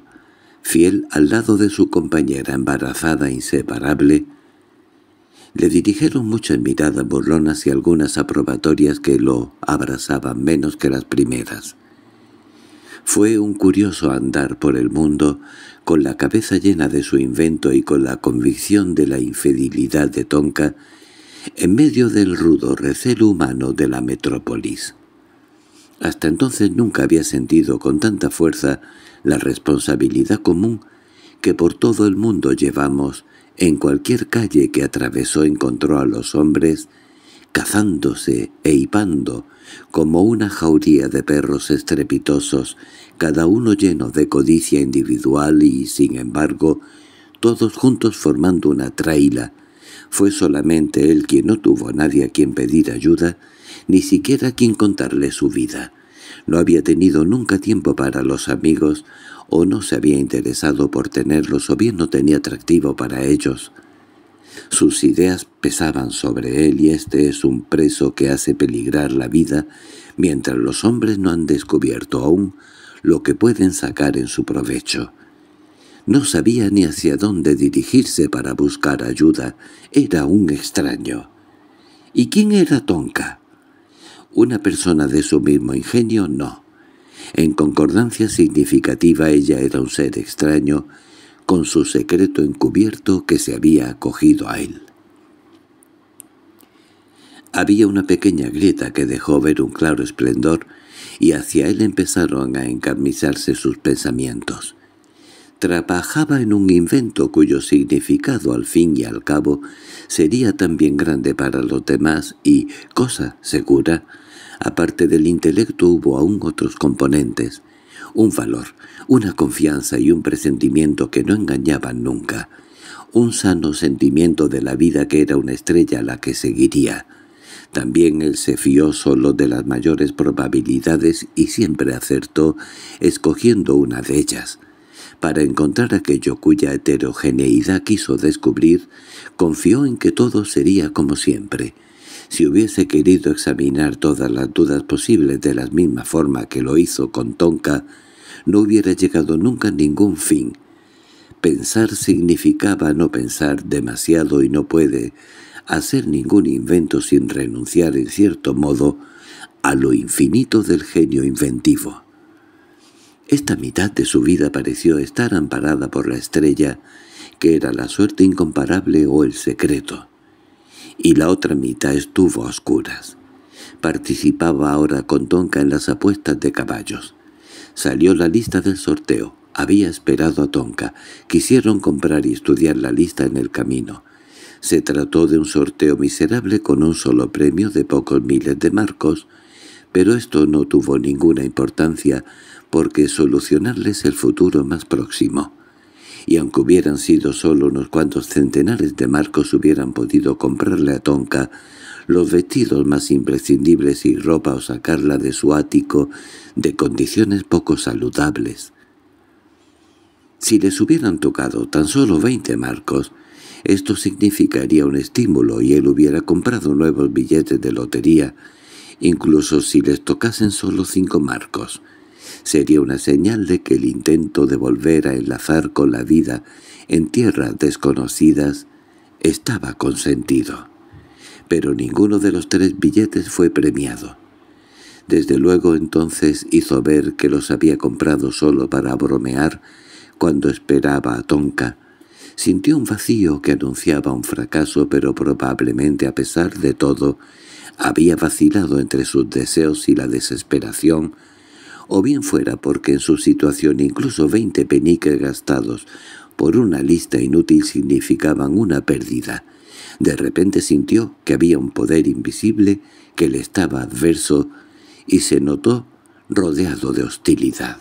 fiel al lado de su compañera embarazada inseparable, le dirigieron muchas miradas burlonas y algunas aprobatorias que lo abrazaban menos que las primeras. Fue un curioso andar por el mundo, con la cabeza llena de su invento y con la convicción de la infidelidad de Tonka, en medio del rudo recelo humano de la metrópolis. Hasta entonces nunca había sentido con tanta fuerza la responsabilidad común que por todo el mundo llevamos en cualquier calle que atravesó encontró a los hombres cazándose e hipando, como una jauría de perros estrepitosos, cada uno lleno de codicia individual y, sin embargo, todos juntos formando una traila. Fue solamente él quien no tuvo a nadie a quien pedir ayuda, ni siquiera a quien contarle su vida. No había tenido nunca tiempo para los amigos o no se había interesado por tenerlos o bien no tenía atractivo para ellos. Sus ideas pesaban sobre él y este es un preso que hace peligrar la vida mientras los hombres no han descubierto aún lo que pueden sacar en su provecho. No sabía ni hacia dónde dirigirse para buscar ayuda. Era un extraño. ¿Y quién era Tonka? ¿Una persona de su mismo ingenio? No. En concordancia significativa ella era un ser extraño, con su secreto encubierto que se había acogido a él. Había una pequeña grieta que dejó ver un claro esplendor, y hacia él empezaron a encarnizarse sus pensamientos. Trabajaba en un invento cuyo significado al fin y al cabo sería también grande para los demás y, cosa segura, Aparte del intelecto hubo aún otros componentes, un valor, una confianza y un presentimiento que no engañaban nunca, un sano sentimiento de la vida que era una estrella a la que seguiría. También él se fió solo de las mayores probabilidades y siempre acertó escogiendo una de ellas. Para encontrar aquello cuya heterogeneidad quiso descubrir, confió en que todo sería como siempre — si hubiese querido examinar todas las dudas posibles de la misma forma que lo hizo con Tonka, no hubiera llegado nunca a ningún fin. Pensar significaba no pensar demasiado y no puede hacer ningún invento sin renunciar en cierto modo a lo infinito del genio inventivo. Esta mitad de su vida pareció estar amparada por la estrella, que era la suerte incomparable o el secreto y la otra mitad estuvo a oscuras. Participaba ahora con Tonka en las apuestas de caballos. Salió la lista del sorteo. Había esperado a Tonka. Quisieron comprar y estudiar la lista en el camino. Se trató de un sorteo miserable con un solo premio de pocos miles de marcos, pero esto no tuvo ninguna importancia porque solucionarles el futuro más próximo y aunque hubieran sido solo unos cuantos centenares de marcos hubieran podido comprarle a Tonka los vestidos más imprescindibles y ropa o sacarla de su ático de condiciones poco saludables. Si les hubieran tocado tan solo veinte marcos, esto significaría un estímulo y él hubiera comprado nuevos billetes de lotería, incluso si les tocasen solo cinco marcos sería una señal de que el intento de volver a enlazar con la vida en tierras desconocidas estaba consentido. Pero ninguno de los tres billetes fue premiado. Desde luego entonces hizo ver que los había comprado solo para bromear cuando esperaba a Tonka. Sintió un vacío que anunciaba un fracaso, pero probablemente a pesar de todo había vacilado entre sus deseos y la desesperación o bien fuera porque en su situación incluso veinte peniques gastados por una lista inútil significaban una pérdida. De repente sintió que había un poder invisible que le estaba adverso y se notó rodeado de hostilidad.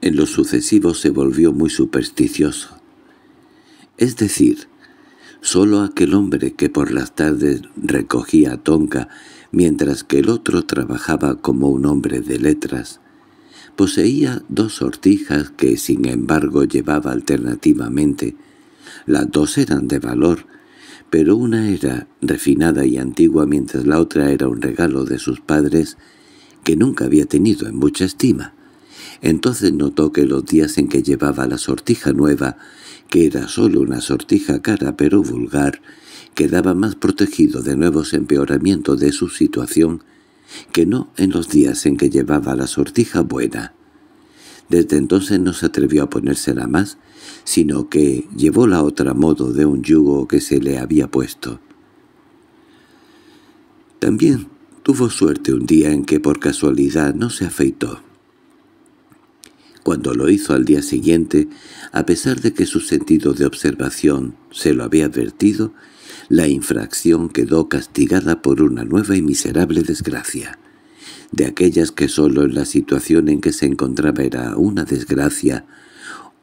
En lo sucesivo se volvió muy supersticioso. Es decir, solo aquel hombre que por las tardes recogía a Tonka mientras que el otro trabajaba como un hombre de letras. Poseía dos sortijas que, sin embargo, llevaba alternativamente. Las dos eran de valor, pero una era refinada y antigua mientras la otra era un regalo de sus padres que nunca había tenido en mucha estima. Entonces notó que los días en que llevaba la sortija nueva, que era solo una sortija cara pero vulgar, quedaba más protegido de nuevos empeoramientos de su situación que no en los días en que llevaba la sortija buena. Desde entonces no se atrevió a ponérsela más, sino que llevó la otra modo de un yugo que se le había puesto. También tuvo suerte un día en que por casualidad no se afeitó. Cuando lo hizo al día siguiente, a pesar de que su sentido de observación se lo había advertido, la infracción quedó castigada por una nueva y miserable desgracia. De aquellas que sólo en la situación en que se encontraba era una desgracia,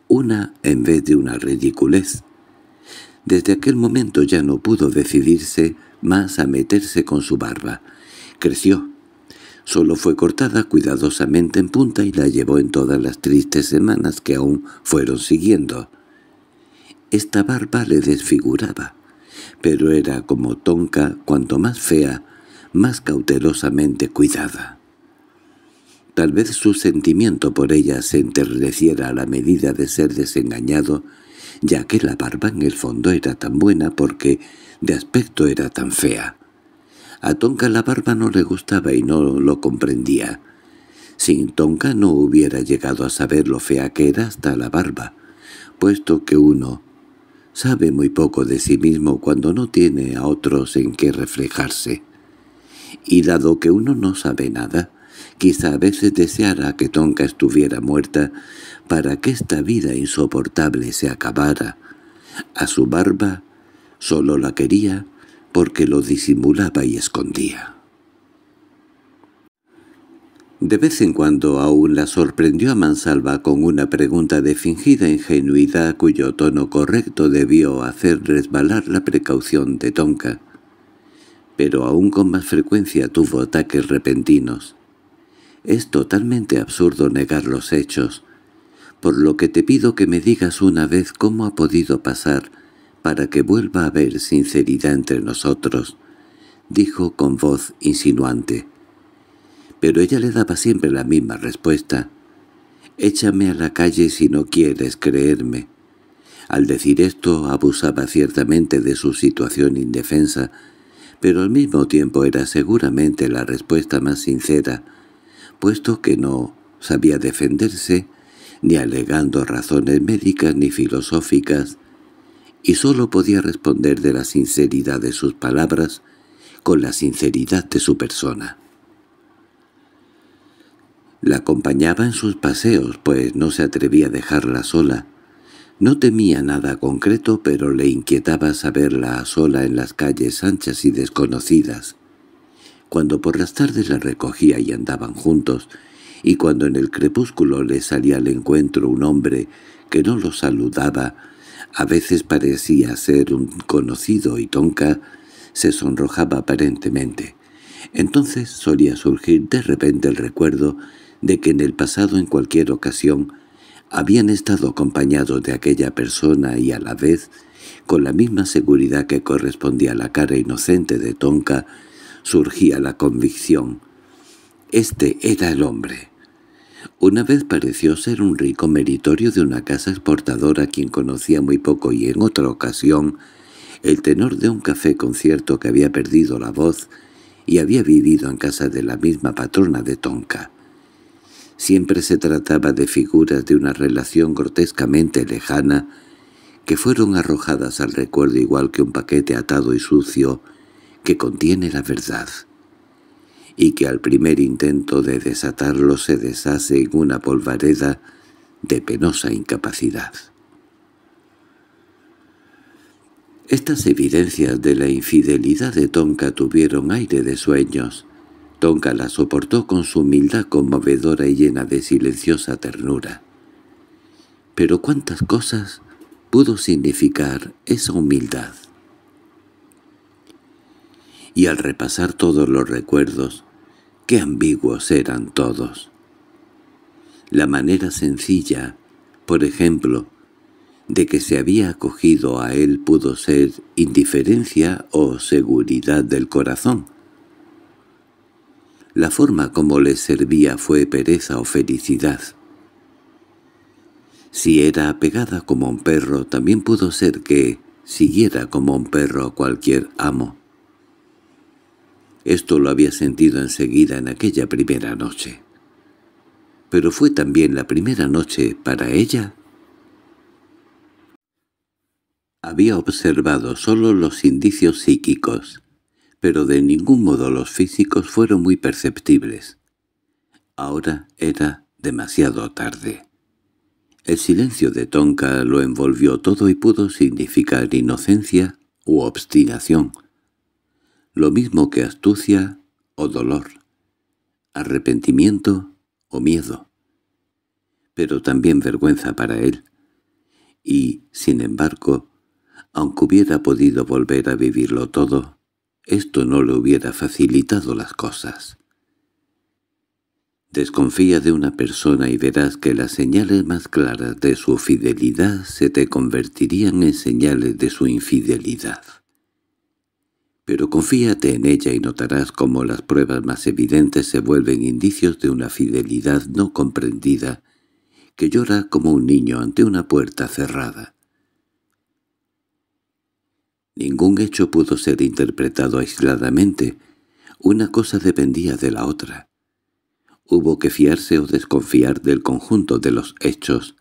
una en vez de una ridiculez. Desde aquel momento ya no pudo decidirse más a meterse con su barba. Creció. Solo fue cortada cuidadosamente en punta y la llevó en todas las tristes semanas que aún fueron siguiendo. Esta barba le desfiguraba pero era como Tonka, cuanto más fea, más cautelosamente cuidada. Tal vez su sentimiento por ella se enterneciera a la medida de ser desengañado, ya que la barba en el fondo era tan buena porque de aspecto era tan fea. A Tonka la barba no le gustaba y no lo comprendía. Sin Tonka no hubiera llegado a saber lo fea que era hasta la barba, puesto que uno Sabe muy poco de sí mismo cuando no tiene a otros en qué reflejarse. Y dado que uno no sabe nada, quizá a veces deseara que Tonka estuviera muerta para que esta vida insoportable se acabara. A su barba solo la quería porque lo disimulaba y escondía. De vez en cuando aún la sorprendió a Mansalva con una pregunta de fingida ingenuidad cuyo tono correcto debió hacer resbalar la precaución de Tonka. Pero aún con más frecuencia tuvo ataques repentinos. Es totalmente absurdo negar los hechos, por lo que te pido que me digas una vez cómo ha podido pasar para que vuelva a haber sinceridad entre nosotros, dijo con voz insinuante pero ella le daba siempre la misma respuesta. «Échame a la calle si no quieres creerme». Al decir esto abusaba ciertamente de su situación indefensa, pero al mismo tiempo era seguramente la respuesta más sincera, puesto que no sabía defenderse, ni alegando razones médicas ni filosóficas, y sólo podía responder de la sinceridad de sus palabras con la sinceridad de su persona. La acompañaba en sus paseos, pues no se atrevía a dejarla sola. No temía nada concreto, pero le inquietaba saberla sola en las calles anchas y desconocidas. Cuando por las tardes la recogía y andaban juntos, y cuando en el crepúsculo le salía al encuentro un hombre que no lo saludaba, a veces parecía ser un conocido y tonca, se sonrojaba aparentemente. Entonces solía surgir de repente el recuerdo de que en el pasado en cualquier ocasión habían estado acompañados de aquella persona y a la vez, con la misma seguridad que correspondía a la cara inocente de Tonka, surgía la convicción. Este era el hombre. Una vez pareció ser un rico meritorio de una casa exportadora quien conocía muy poco y en otra ocasión el tenor de un café concierto que había perdido la voz y había vivido en casa de la misma patrona de Tonka. Siempre se trataba de figuras de una relación grotescamente lejana que fueron arrojadas al recuerdo igual que un paquete atado y sucio que contiene la verdad, y que al primer intento de desatarlo se deshace en una polvareda de penosa incapacidad. Estas evidencias de la infidelidad de Tonka tuvieron aire de sueños, Tonka la soportó con su humildad conmovedora y llena de silenciosa ternura. Pero cuántas cosas pudo significar esa humildad. Y al repasar todos los recuerdos, qué ambiguos eran todos. La manera sencilla, por ejemplo, de que se había acogido a él pudo ser indiferencia o seguridad del corazón, la forma como le servía fue pereza o felicidad. Si era apegada como un perro, también pudo ser que siguiera como un perro cualquier amo. Esto lo había sentido enseguida en aquella primera noche. Pero fue también la primera noche para ella. Había observado solo los indicios psíquicos, pero de ningún modo los físicos fueron muy perceptibles. Ahora era demasiado tarde. El silencio de Tonka lo envolvió todo y pudo significar inocencia u obstinación, lo mismo que astucia o dolor, arrepentimiento o miedo, pero también vergüenza para él. Y, sin embargo, aunque hubiera podido volver a vivirlo todo, esto no le hubiera facilitado las cosas. Desconfía de una persona y verás que las señales más claras de su fidelidad se te convertirían en señales de su infidelidad. Pero confíate en ella y notarás cómo las pruebas más evidentes se vuelven indicios de una fidelidad no comprendida, que llora como un niño ante una puerta cerrada. Ningún hecho pudo ser interpretado aisladamente. Una cosa dependía de la otra. Hubo que fiarse o desconfiar del conjunto de los hechos,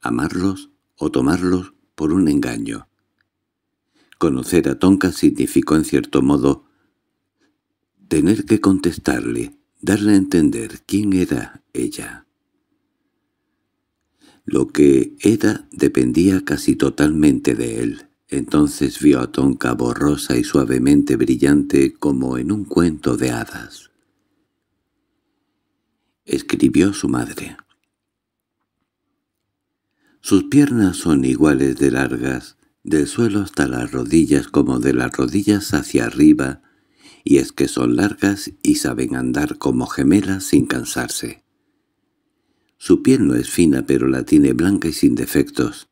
amarlos o tomarlos por un engaño. Conocer a Tonka significó en cierto modo tener que contestarle, darle a entender quién era ella. Lo que era dependía casi totalmente de él. Entonces vio a Tonka borrosa y suavemente brillante como en un cuento de hadas. Escribió su madre. Sus piernas son iguales de largas, del suelo hasta las rodillas como de las rodillas hacia arriba, y es que son largas y saben andar como gemelas sin cansarse. Su piel no es fina pero la tiene blanca y sin defectos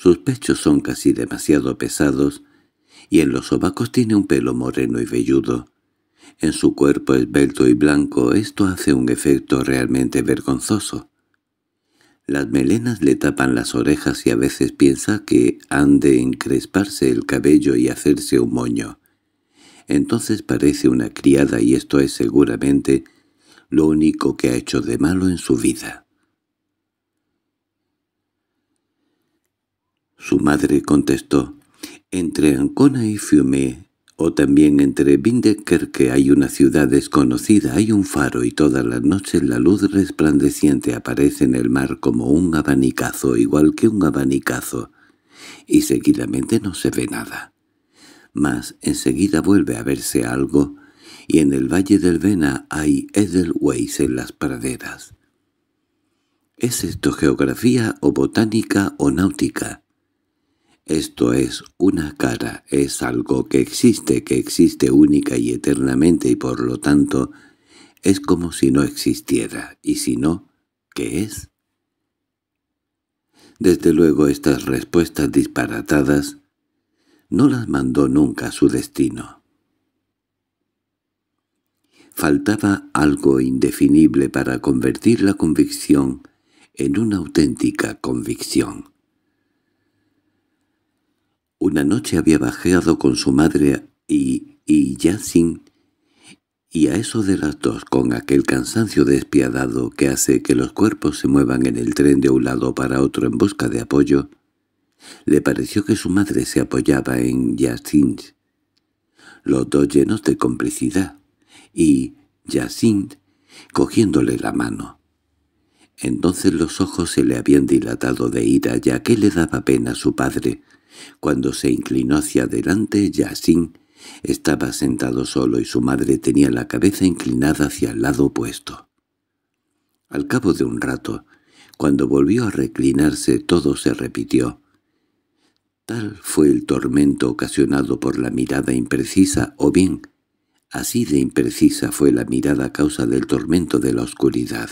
sus pechos son casi demasiado pesados, y en los sobacos tiene un pelo moreno y velludo. En su cuerpo esbelto y blanco esto hace un efecto realmente vergonzoso. Las melenas le tapan las orejas y a veces piensa que han de encresparse el cabello y hacerse un moño. Entonces parece una criada y esto es seguramente lo único que ha hecho de malo en su vida. Su madre contestó, «Entre Ancona y Fiume, o también entre que hay una ciudad desconocida, hay un faro y todas las noches la luz resplandeciente aparece en el mar como un abanicazo, igual que un abanicazo, y seguidamente no se ve nada. Mas enseguida vuelve a verse algo, y en el valle del Vena hay Edelweiss en las praderas. ¿Es esto geografía o botánica o náutica? Esto es una cara, es algo que existe, que existe única y eternamente y por lo tanto es como si no existiera, y si no, ¿qué es? Desde luego estas respuestas disparatadas no las mandó nunca su destino. Faltaba algo indefinible para convertir la convicción en una auténtica convicción. Una noche había bajeado con su madre y, y y a eso de las dos, con aquel cansancio despiadado que hace que los cuerpos se muevan en el tren de un lado para otro en busca de apoyo, le pareció que su madre se apoyaba en Yacin, los dos llenos de complicidad, y Yacin cogiéndole la mano. Entonces los ojos se le habían dilatado de ira, ya que le daba pena a su padre, cuando se inclinó hacia adelante, Yasin estaba sentado solo y su madre tenía la cabeza inclinada hacia el lado opuesto. Al cabo de un rato, cuando volvió a reclinarse todo se repitió. Tal fue el tormento ocasionado por la mirada imprecisa, o bien, así de imprecisa fue la mirada a causa del tormento de la oscuridad.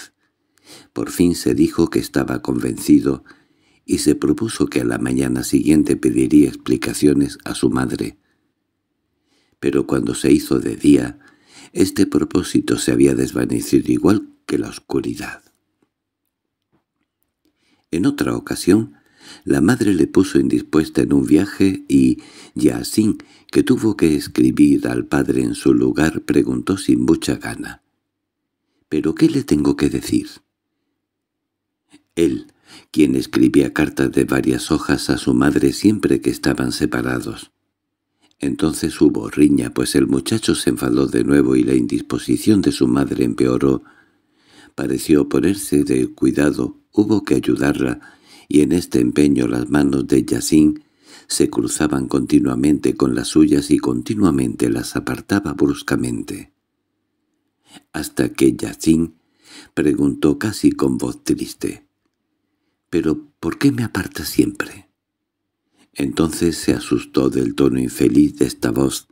Por fin se dijo que estaba convencido y se propuso que a la mañana siguiente pediría explicaciones a su madre. Pero cuando se hizo de día, este propósito se había desvanecido igual que la oscuridad. En otra ocasión, la madre le puso indispuesta en un viaje y ya sin que tuvo que escribir al padre en su lugar, preguntó sin mucha gana. —¿Pero qué le tengo que decir? Él, quien escribía cartas de varias hojas a su madre siempre que estaban separados. Entonces hubo riña, pues el muchacho se enfadó de nuevo y la indisposición de su madre empeoró. Pareció ponerse de cuidado, hubo que ayudarla, y en este empeño las manos de Yacín se cruzaban continuamente con las suyas y continuamente las apartaba bruscamente. Hasta que Yacín preguntó casi con voz triste, pero ¿por qué me aparta siempre? Entonces se asustó del tono infeliz de esta voz.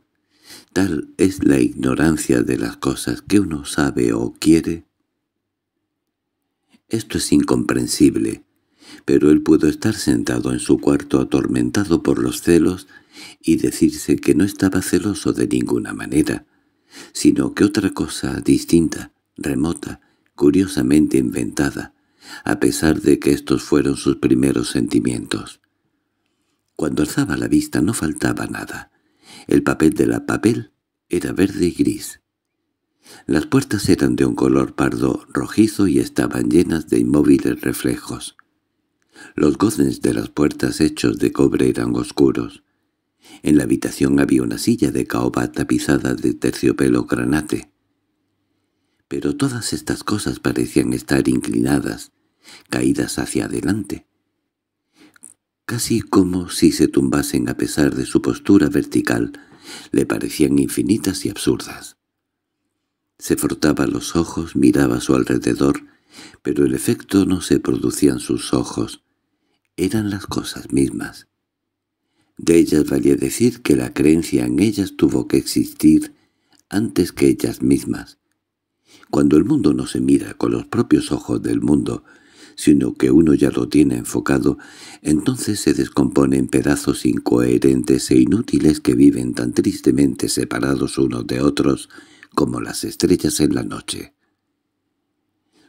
Tal es la ignorancia de las cosas que uno sabe o quiere. Esto es incomprensible, pero él pudo estar sentado en su cuarto atormentado por los celos y decirse que no estaba celoso de ninguna manera, sino que otra cosa distinta, remota, curiosamente inventada, a pesar de que estos fueron sus primeros sentimientos. Cuando alzaba la vista no faltaba nada. El papel de la papel era verde y gris. Las puertas eran de un color pardo rojizo y estaban llenas de inmóviles reflejos. Los goznes de las puertas hechos de cobre eran oscuros. En la habitación había una silla de caoba tapizada de terciopelo granate. Pero todas estas cosas parecían estar inclinadas, caídas hacia adelante, casi como si se tumbasen a pesar de su postura vertical, le parecían infinitas y absurdas. Se frotaba los ojos, miraba a su alrededor, pero el efecto no se producían sus ojos, eran las cosas mismas. De ellas valía decir que la creencia en ellas tuvo que existir antes que ellas mismas, cuando el mundo no se mira con los propios ojos del mundo, sino que uno ya lo tiene enfocado, entonces se descompone en pedazos incoherentes e inútiles que viven tan tristemente separados unos de otros como las estrellas en la noche.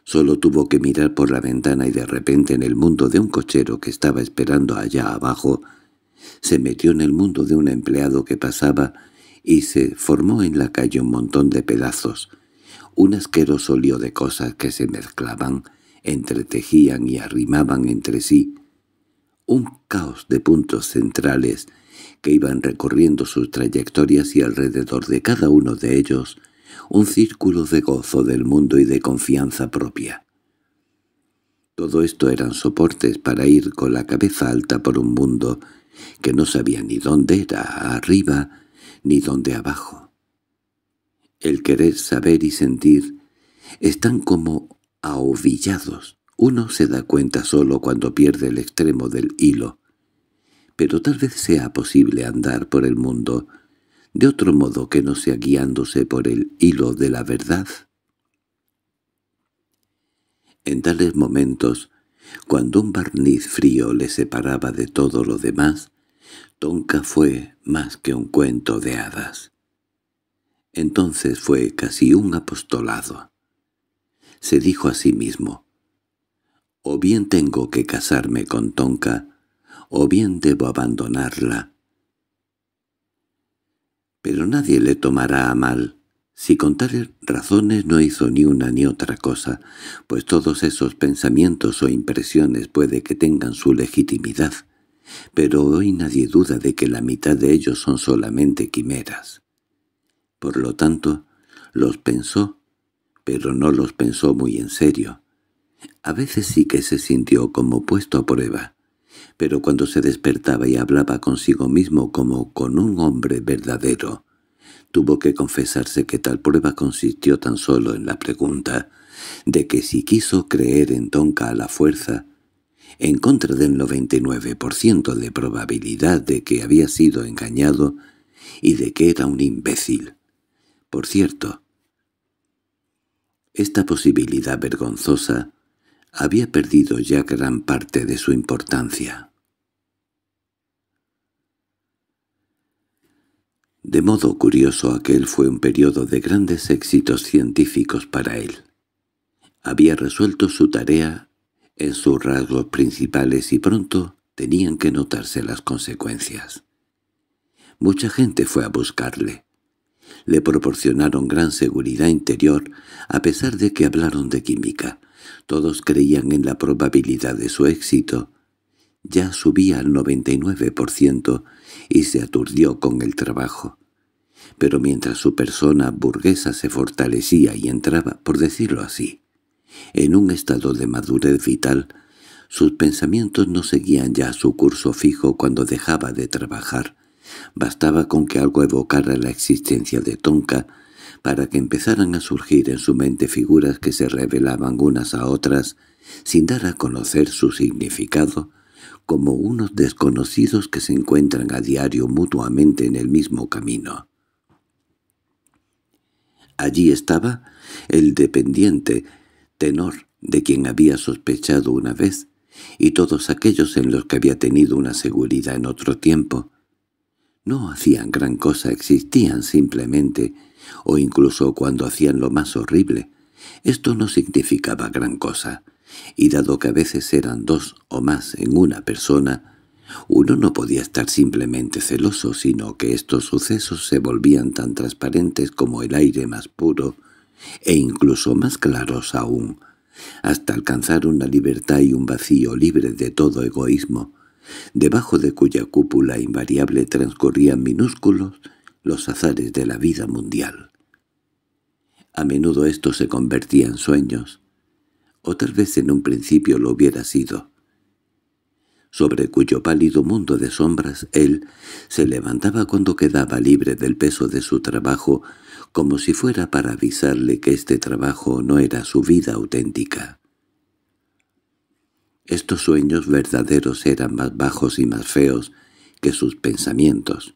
Solo tuvo que mirar por la ventana y de repente en el mundo de un cochero que estaba esperando allá abajo, se metió en el mundo de un empleado que pasaba y se formó en la calle un montón de pedazos, un asqueroso lío de cosas que se mezclaban, entretejían y arrimaban entre sí, un caos de puntos centrales que iban recorriendo sus trayectorias y alrededor de cada uno de ellos un círculo de gozo del mundo y de confianza propia. Todo esto eran soportes para ir con la cabeza alta por un mundo que no sabía ni dónde era arriba ni dónde abajo el querer saber y sentir, están como ahovillados. Uno se da cuenta solo cuando pierde el extremo del hilo. Pero tal vez sea posible andar por el mundo de otro modo que no sea guiándose por el hilo de la verdad. En tales momentos, cuando un barniz frío le separaba de todo lo demás, Tonka fue más que un cuento de hadas. Entonces fue casi un apostolado. Se dijo a sí mismo, «O bien tengo que casarme con Tonka, o bien debo abandonarla». Pero nadie le tomará a mal. Si tales razones no hizo ni una ni otra cosa, pues todos esos pensamientos o impresiones puede que tengan su legitimidad, pero hoy nadie duda de que la mitad de ellos son solamente quimeras. Por lo tanto, los pensó, pero no los pensó muy en serio. A veces sí que se sintió como puesto a prueba, pero cuando se despertaba y hablaba consigo mismo como con un hombre verdadero, tuvo que confesarse que tal prueba consistió tan solo en la pregunta de que si quiso creer en Tonka a la fuerza, en contra del 99% de probabilidad de que había sido engañado y de que era un imbécil por cierto. Esta posibilidad vergonzosa había perdido ya gran parte de su importancia. De modo curioso aquel fue un periodo de grandes éxitos científicos para él. Había resuelto su tarea en sus rasgos principales y pronto tenían que notarse las consecuencias. Mucha gente fue a buscarle. Le proporcionaron gran seguridad interior, a pesar de que hablaron de química. Todos creían en la probabilidad de su éxito. Ya subía al 99% y se aturdió con el trabajo. Pero mientras su persona burguesa se fortalecía y entraba, por decirlo así, en un estado de madurez vital, sus pensamientos no seguían ya su curso fijo cuando dejaba de trabajar, Bastaba con que algo evocara la existencia de Tonka para que empezaran a surgir en su mente figuras que se revelaban unas a otras sin dar a conocer su significado, como unos desconocidos que se encuentran a diario mutuamente en el mismo camino. Allí estaba el dependiente, tenor de quien había sospechado una vez, y todos aquellos en los que había tenido una seguridad en otro tiempo, no hacían gran cosa, existían simplemente, o incluso cuando hacían lo más horrible. Esto no significaba gran cosa, y dado que a veces eran dos o más en una persona, uno no podía estar simplemente celoso, sino que estos sucesos se volvían tan transparentes como el aire más puro, e incluso más claros aún, hasta alcanzar una libertad y un vacío libre de todo egoísmo, debajo de cuya cúpula invariable transcurrían minúsculos los azares de la vida mundial. A menudo esto se convertía en sueños, o tal vez en un principio lo hubiera sido, sobre cuyo pálido mundo de sombras él se levantaba cuando quedaba libre del peso de su trabajo, como si fuera para avisarle que este trabajo no era su vida auténtica. Estos sueños verdaderos eran más bajos y más feos que sus pensamientos.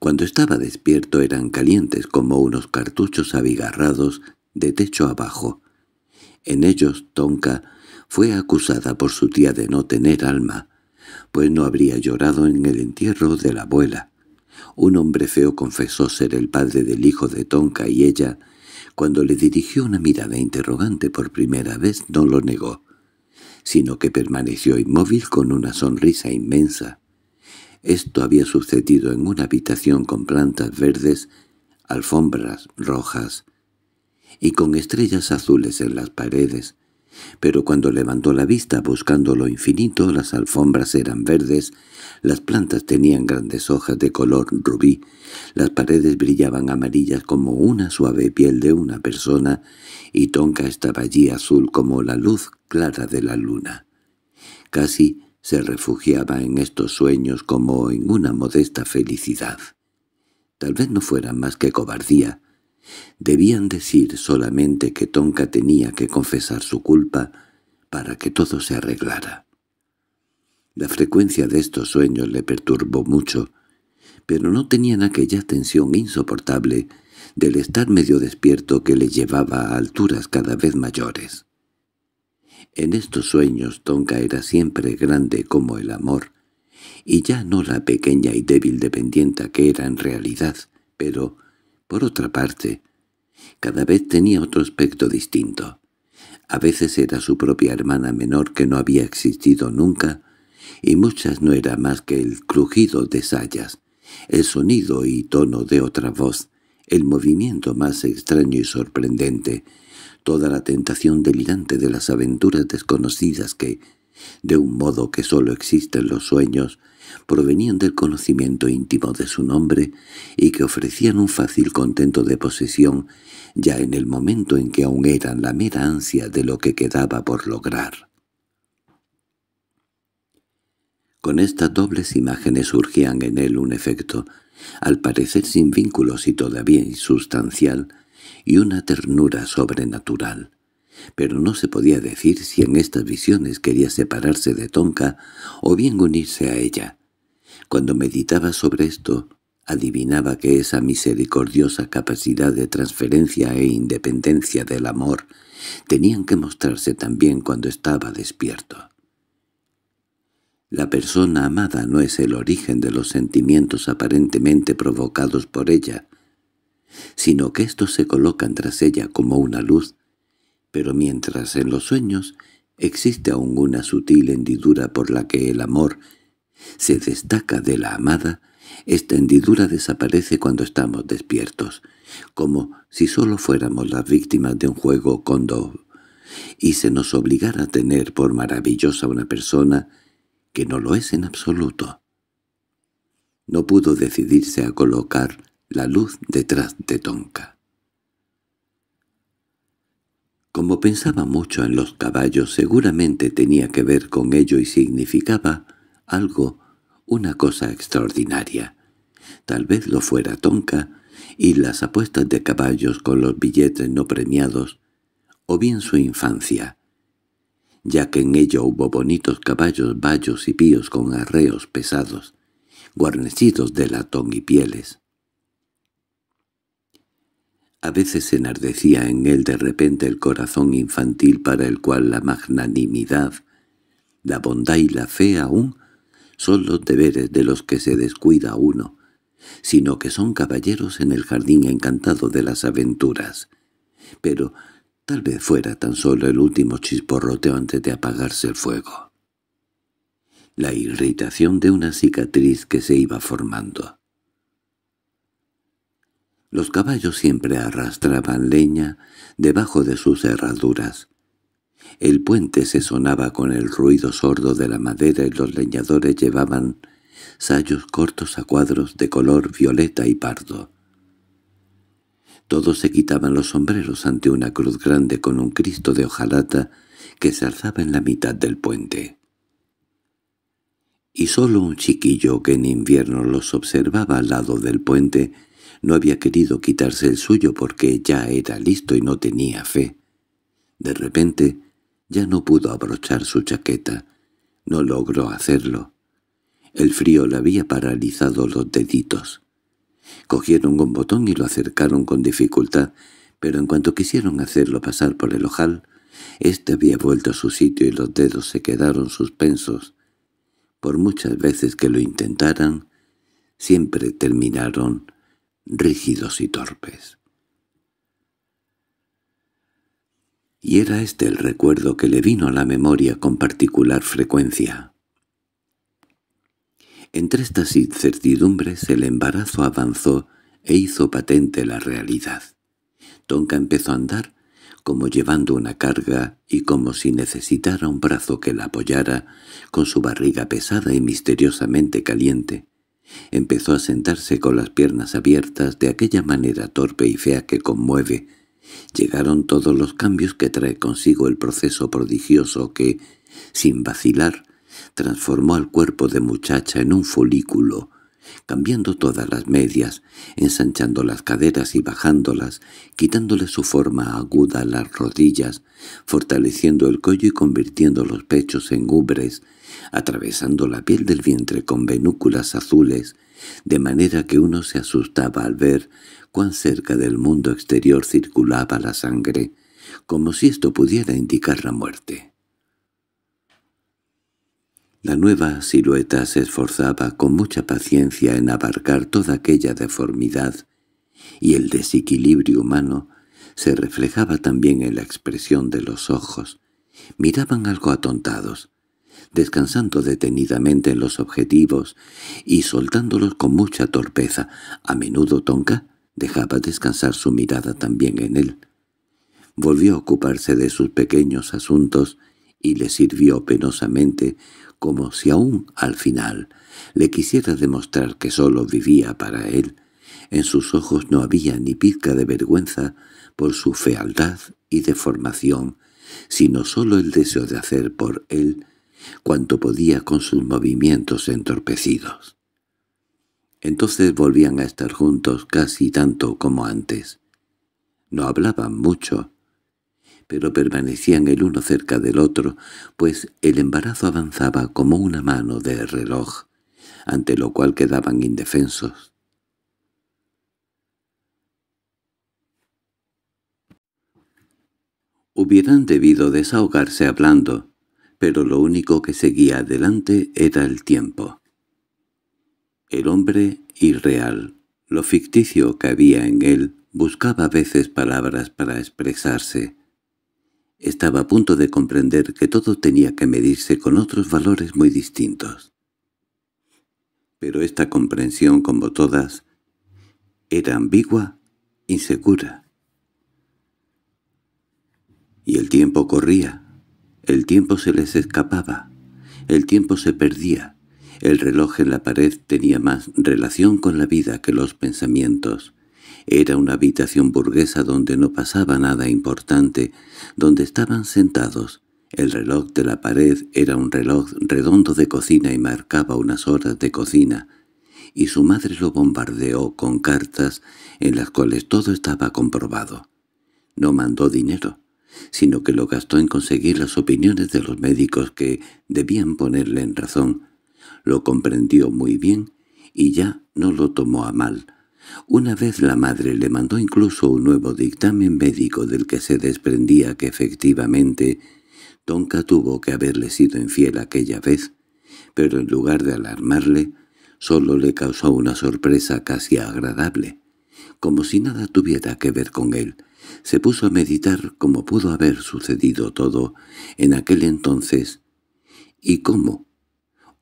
Cuando estaba despierto eran calientes como unos cartuchos abigarrados de techo abajo. En ellos Tonka fue acusada por su tía de no tener alma, pues no habría llorado en el entierro de la abuela. Un hombre feo confesó ser el padre del hijo de Tonka y ella, cuando le dirigió una mirada interrogante por primera vez, no lo negó sino que permaneció inmóvil con una sonrisa inmensa. Esto había sucedido en una habitación con plantas verdes, alfombras rojas y con estrellas azules en las paredes, pero cuando levantó la vista buscando lo infinito las alfombras eran verdes las plantas tenían grandes hojas de color rubí, las paredes brillaban amarillas como una suave piel de una persona y Tonka estaba allí azul como la luz clara de la luna. Casi se refugiaba en estos sueños como en una modesta felicidad. Tal vez no fuera más que cobardía. Debían decir solamente que Tonka tenía que confesar su culpa para que todo se arreglara. La frecuencia de estos sueños le perturbó mucho, pero no tenían aquella tensión insoportable del estar medio despierto que le llevaba a alturas cada vez mayores. En estos sueños Tonka era siempre grande como el amor, y ya no la pequeña y débil dependienta que era en realidad, pero, por otra parte, cada vez tenía otro aspecto distinto. A veces era su propia hermana menor que no había existido nunca, y muchas no era más que el crujido de sayas, el sonido y tono de otra voz, el movimiento más extraño y sorprendente, toda la tentación delirante de las aventuras desconocidas que, de un modo que sólo existen los sueños, provenían del conocimiento íntimo de su nombre y que ofrecían un fácil contento de posesión ya en el momento en que aún eran la mera ansia de lo que quedaba por lograr. Con estas dobles imágenes surgían en él un efecto, al parecer sin vínculos y todavía insustancial, y una ternura sobrenatural. Pero no se podía decir si en estas visiones quería separarse de Tonka o bien unirse a ella. Cuando meditaba sobre esto, adivinaba que esa misericordiosa capacidad de transferencia e independencia del amor tenían que mostrarse también cuando estaba despierto. La persona amada no es el origen de los sentimientos aparentemente provocados por ella, sino que estos se colocan tras ella como una luz, pero mientras en los sueños existe aún una sutil hendidura por la que el amor se destaca de la amada, esta hendidura desaparece cuando estamos despiertos, como si solo fuéramos las víctimas de un juego cóndor, y se nos obligara a tener por maravillosa una persona que no lo es en absoluto. No pudo decidirse a colocar la luz detrás de Tonka. Como pensaba mucho en los caballos, seguramente tenía que ver con ello y significaba algo, una cosa extraordinaria. Tal vez lo fuera Tonka, y las apuestas de caballos con los billetes no premiados, o bien su infancia, ya que en ello hubo bonitos caballos bayos y píos con arreos pesados, guarnecidos de latón y pieles. A veces se enardecía en él de repente el corazón infantil para el cual la magnanimidad, la bondad y la fe aún son los deberes de los que se descuida uno, sino que son caballeros en el jardín encantado de las aventuras. Pero Tal vez fuera tan solo el último chisporroteo antes de apagarse el fuego. La irritación de una cicatriz que se iba formando. Los caballos siempre arrastraban leña debajo de sus herraduras. El puente se sonaba con el ruido sordo de la madera y los leñadores llevaban sayos cortos a cuadros de color violeta y pardo. Todos se quitaban los sombreros ante una cruz grande con un Cristo de hojalata que se alzaba en la mitad del puente. Y solo un chiquillo que en invierno los observaba al lado del puente no había querido quitarse el suyo porque ya era listo y no tenía fe. De repente ya no pudo abrochar su chaqueta. No logró hacerlo. El frío le había paralizado los deditos. Cogieron un botón y lo acercaron con dificultad, pero en cuanto quisieron hacerlo pasar por el ojal, éste había vuelto a su sitio y los dedos se quedaron suspensos. Por muchas veces que lo intentaran, siempre terminaron rígidos y torpes. Y era este el recuerdo que le vino a la memoria con particular frecuencia. Entre estas incertidumbres el embarazo avanzó e hizo patente la realidad. Tonka empezó a andar, como llevando una carga y como si necesitara un brazo que la apoyara, con su barriga pesada y misteriosamente caliente. Empezó a sentarse con las piernas abiertas de aquella manera torpe y fea que conmueve. Llegaron todos los cambios que trae consigo el proceso prodigioso que, sin vacilar, transformó al cuerpo de muchacha en un folículo, cambiando todas las medias, ensanchando las caderas y bajándolas, quitándole su forma aguda a las rodillas, fortaleciendo el cuello y convirtiendo los pechos en ubres, atravesando la piel del vientre con venúculas azules, de manera que uno se asustaba al ver cuán cerca del mundo exterior circulaba la sangre, como si esto pudiera indicar la muerte. La nueva silueta se esforzaba con mucha paciencia en abarcar toda aquella deformidad, y el desequilibrio humano se reflejaba también en la expresión de los ojos. Miraban algo atontados, descansando detenidamente en los objetivos y soltándolos con mucha torpeza. A menudo Tonka dejaba descansar su mirada también en él. Volvió a ocuparse de sus pequeños asuntos y le sirvió penosamente como si aún al final le quisiera demostrar que sólo vivía para él, en sus ojos no había ni pizca de vergüenza por su fealdad y deformación, sino sólo el deseo de hacer por él cuanto podía con sus movimientos entorpecidos. Entonces volvían a estar juntos casi tanto como antes. No hablaban mucho, pero permanecían el uno cerca del otro, pues el embarazo avanzaba como una mano de reloj, ante lo cual quedaban indefensos. Hubieran debido desahogarse hablando, pero lo único que seguía adelante era el tiempo. El hombre irreal, lo ficticio que había en él, buscaba a veces palabras para expresarse, estaba a punto de comprender que todo tenía que medirse con otros valores muy distintos. Pero esta comprensión, como todas, era ambigua, insegura. Y el tiempo corría, el tiempo se les escapaba, el tiempo se perdía, el reloj en la pared tenía más relación con la vida que los pensamientos, era una habitación burguesa donde no pasaba nada importante, donde estaban sentados. El reloj de la pared era un reloj redondo de cocina y marcaba unas horas de cocina, y su madre lo bombardeó con cartas en las cuales todo estaba comprobado. No mandó dinero, sino que lo gastó en conseguir las opiniones de los médicos que debían ponerle en razón. Lo comprendió muy bien y ya no lo tomó a mal, una vez la madre le mandó incluso un nuevo dictamen médico del que se desprendía que efectivamente Tonka tuvo que haberle sido infiel aquella vez, pero en lugar de alarmarle, solo le causó una sorpresa casi agradable. Como si nada tuviera que ver con él, se puso a meditar cómo pudo haber sucedido todo en aquel entonces y cómo.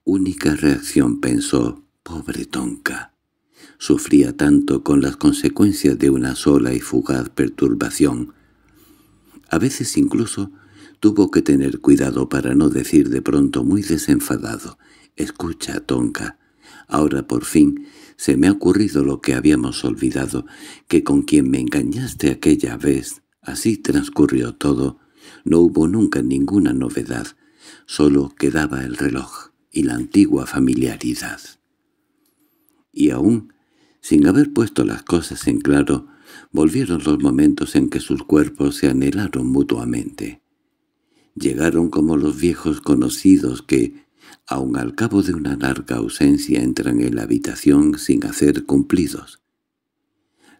Única reacción pensó, pobre Tonka, sufría tanto con las consecuencias de una sola y fugaz perturbación. A veces incluso tuvo que tener cuidado para no decir de pronto muy desenfadado, «Escucha, Tonka, ahora por fin se me ha ocurrido lo que habíamos olvidado, que con quien me engañaste aquella vez, así transcurrió todo, no hubo nunca ninguna novedad, solo quedaba el reloj y la antigua familiaridad. Y aún sin haber puesto las cosas en claro, volvieron los momentos en que sus cuerpos se anhelaron mutuamente. Llegaron como los viejos conocidos que, aun al cabo de una larga ausencia, entran en la habitación sin hacer cumplidos.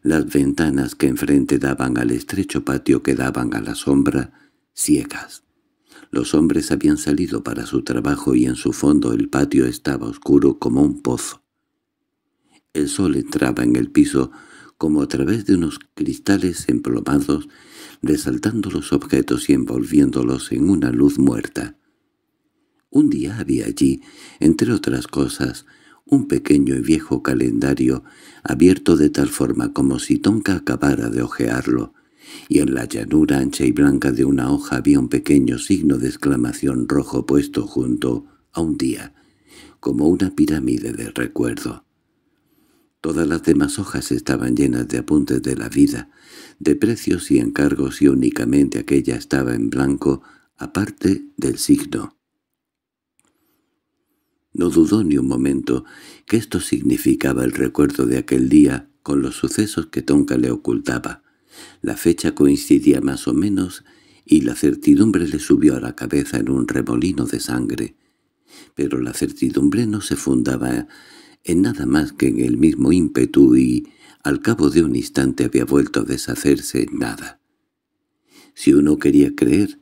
Las ventanas que enfrente daban al estrecho patio quedaban a la sombra, ciegas. Los hombres habían salido para su trabajo y en su fondo el patio estaba oscuro como un pozo. El sol entraba en el piso como a través de unos cristales emplomados, resaltando los objetos y envolviéndolos en una luz muerta. Un día había allí, entre otras cosas, un pequeño y viejo calendario, abierto de tal forma como si Tonka acabara de ojearlo, y en la llanura ancha y blanca de una hoja había un pequeño signo de exclamación rojo puesto junto a un día, como una pirámide de recuerdo. Todas las demás hojas estaban llenas de apuntes de la vida, de precios y encargos y únicamente aquella estaba en blanco, aparte del signo. No dudó ni un momento que esto significaba el recuerdo de aquel día con los sucesos que Tonka le ocultaba. La fecha coincidía más o menos y la certidumbre le subió a la cabeza en un remolino de sangre. Pero la certidumbre no se fundaba en nada más que en el mismo ímpetu y, al cabo de un instante, había vuelto a deshacerse en nada. Si uno quería creer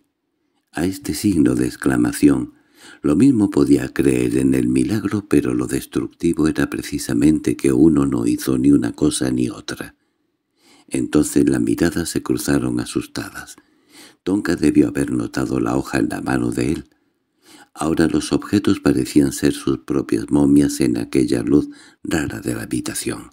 a este signo de exclamación, lo mismo podía creer en el milagro, pero lo destructivo era precisamente que uno no hizo ni una cosa ni otra. Entonces las miradas se cruzaron asustadas. Tonka debió haber notado la hoja en la mano de él. Ahora los objetos parecían ser sus propias momias en aquella luz rara de la habitación.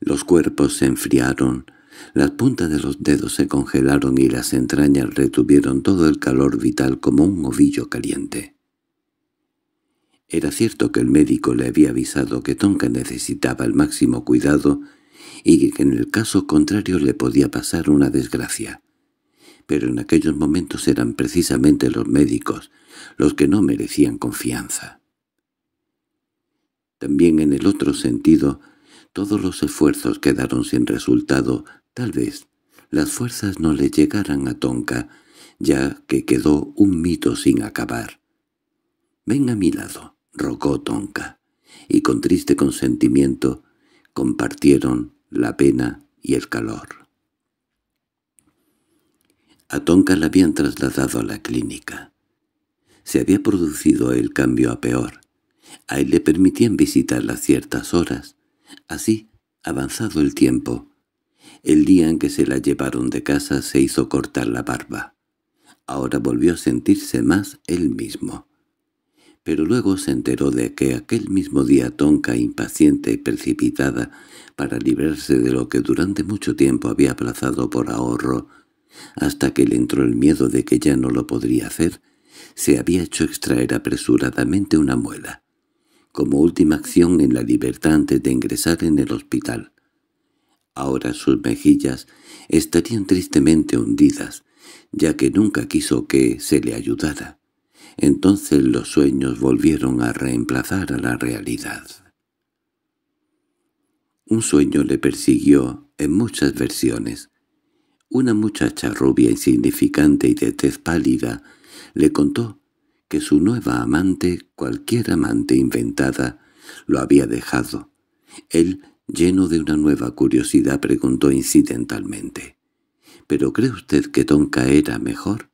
Los cuerpos se enfriaron, las puntas de los dedos se congelaron y las entrañas retuvieron todo el calor vital como un ovillo caliente. Era cierto que el médico le había avisado que Tonka necesitaba el máximo cuidado y que en el caso contrario le podía pasar una desgracia pero en aquellos momentos eran precisamente los médicos los que no merecían confianza. También en el otro sentido, todos los esfuerzos quedaron sin resultado. Tal vez las fuerzas no le llegaran a Tonka, ya que quedó un mito sin acabar. «Ven a mi lado», rogó Tonka, y con triste consentimiento compartieron la pena y el calor. A Tonka la habían trasladado a la clínica. Se había producido el cambio a peor. A él le permitían visitarla ciertas horas. Así, avanzado el tiempo. El día en que se la llevaron de casa se hizo cortar la barba. Ahora volvió a sentirse más él mismo. Pero luego se enteró de que aquel mismo día Tonka, impaciente y precipitada, para librarse de lo que durante mucho tiempo había aplazado por ahorro, hasta que le entró el miedo de que ya no lo podría hacer, se había hecho extraer apresuradamente una muela, como última acción en la libertad antes de ingresar en el hospital. Ahora sus mejillas estarían tristemente hundidas, ya que nunca quiso que se le ayudara. Entonces los sueños volvieron a reemplazar a la realidad. Un sueño le persiguió en muchas versiones, una muchacha rubia insignificante y de tez pálida le contó que su nueva amante, cualquier amante inventada, lo había dejado. Él, lleno de una nueva curiosidad, preguntó incidentalmente. —¿Pero cree usted que Tonka era mejor?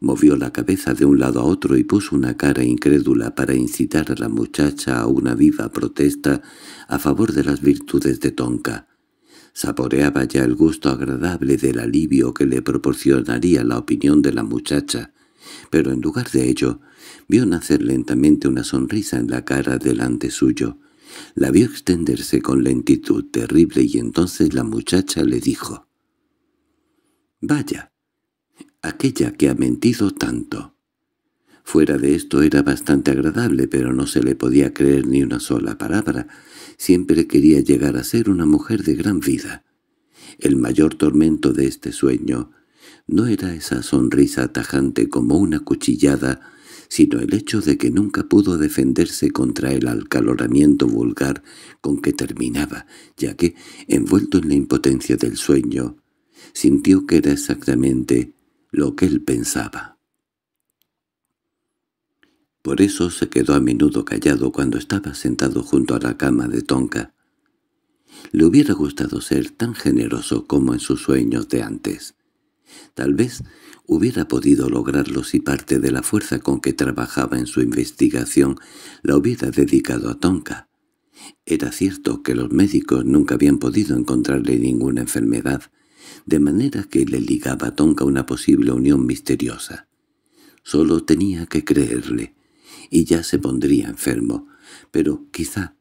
Movió la cabeza de un lado a otro y puso una cara incrédula para incitar a la muchacha a una viva protesta a favor de las virtudes de Tonka. Saboreaba ya el gusto agradable del alivio que le proporcionaría la opinión de la muchacha, pero en lugar de ello, vio nacer lentamente una sonrisa en la cara delante suyo. La vio extenderse con lentitud terrible y entonces la muchacha le dijo. «Vaya, aquella que ha mentido tanto». Fuera de esto era bastante agradable, pero no se le podía creer ni una sola palabra. Siempre quería llegar a ser una mujer de gran vida. El mayor tormento de este sueño no era esa sonrisa tajante como una cuchillada, sino el hecho de que nunca pudo defenderse contra el alcaloramiento vulgar con que terminaba, ya que, envuelto en la impotencia del sueño, sintió que era exactamente lo que él pensaba. Por eso se quedó a menudo callado cuando estaba sentado junto a la cama de Tonka. Le hubiera gustado ser tan generoso como en sus sueños de antes. Tal vez hubiera podido lograrlo si parte de la fuerza con que trabajaba en su investigación la hubiera dedicado a Tonka. Era cierto que los médicos nunca habían podido encontrarle ninguna enfermedad, de manera que le ligaba a Tonka una posible unión misteriosa. Solo tenía que creerle, y ya se pondría enfermo. Pero quizá,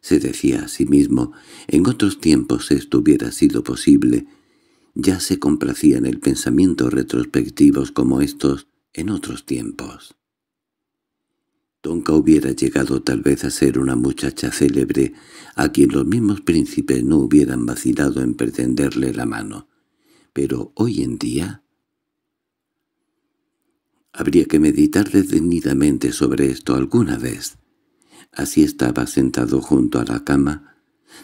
se decía a sí mismo, en otros tiempos esto hubiera sido posible. Ya se complacía en el pensamiento retrospectivos como estos en otros tiempos. Tonka hubiera llegado tal vez a ser una muchacha célebre a quien los mismos príncipes no hubieran vacilado en pretenderle la mano. Pero hoy en día Habría que meditar detenidamente sobre esto alguna vez. Así estaba sentado junto a la cama.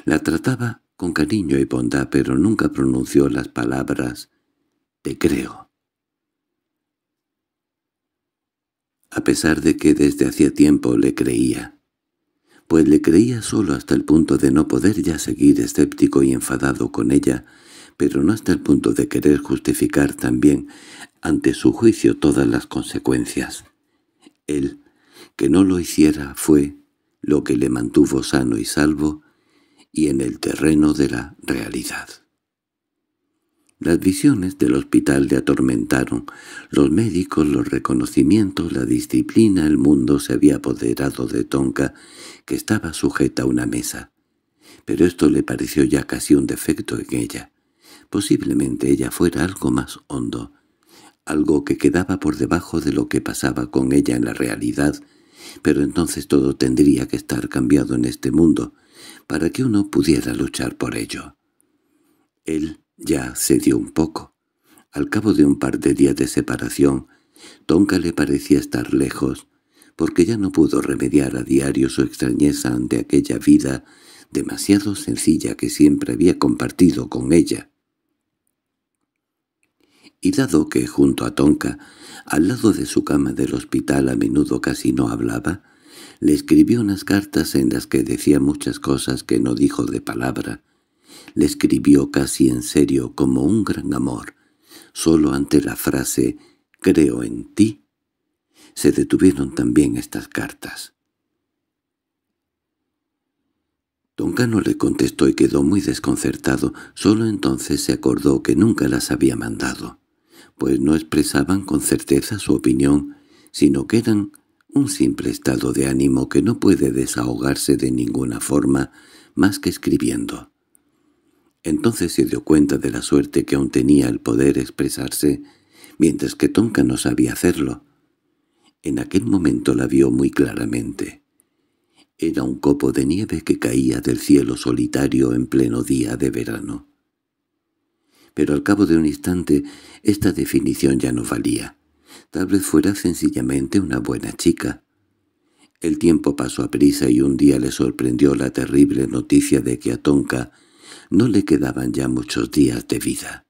La trataba con cariño y bondad, pero nunca pronunció las palabras «te creo». A pesar de que desde hacía tiempo le creía, pues le creía solo hasta el punto de no poder ya seguir escéptico y enfadado con ella, pero no hasta el punto de querer justificar también ante su juicio todas las consecuencias. Él, que no lo hiciera, fue lo que le mantuvo sano y salvo y en el terreno de la realidad. Las visiones del hospital le atormentaron. Los médicos, los reconocimientos, la disciplina, el mundo se había apoderado de Tonka, que estaba sujeta a una mesa. Pero esto le pareció ya casi un defecto en ella. Posiblemente ella fuera algo más hondo, algo que quedaba por debajo de lo que pasaba con ella en la realidad, pero entonces todo tendría que estar cambiado en este mundo para que uno pudiera luchar por ello. Él ya cedió un poco. Al cabo de un par de días de separación, Tonka le parecía estar lejos, porque ya no pudo remediar a diario su extrañeza ante aquella vida demasiado sencilla que siempre había compartido con ella y dado que junto a Tonka, al lado de su cama del hospital a menudo casi no hablaba, le escribió unas cartas en las que decía muchas cosas que no dijo de palabra. Le escribió casi en serio como un gran amor, solo ante la frase «creo en ti». Se detuvieron también estas cartas. Tonka no le contestó y quedó muy desconcertado, solo entonces se acordó que nunca las había mandado pues no expresaban con certeza su opinión, sino que eran un simple estado de ánimo que no puede desahogarse de ninguna forma más que escribiendo. Entonces se dio cuenta de la suerte que aún tenía el poder expresarse, mientras que Tonka no sabía hacerlo. En aquel momento la vio muy claramente. Era un copo de nieve que caía del cielo solitario en pleno día de verano pero al cabo de un instante esta definición ya no valía. Tal vez fuera sencillamente una buena chica. El tiempo pasó a prisa y un día le sorprendió la terrible noticia de que a Tonka no le quedaban ya muchos días de vida.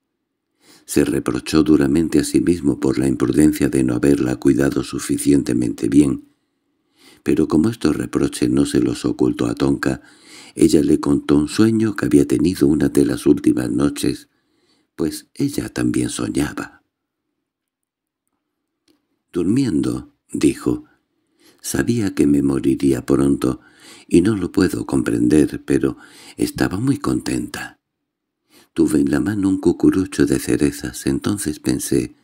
Se reprochó duramente a sí mismo por la imprudencia de no haberla cuidado suficientemente bien, pero como estos reproches no se los ocultó a Tonka, ella le contó un sueño que había tenido una de las últimas noches pues ella también soñaba. Durmiendo, dijo, sabía que me moriría pronto, y no lo puedo comprender, pero estaba muy contenta. Tuve en la mano un cucurucho de cerezas, entonces pensé,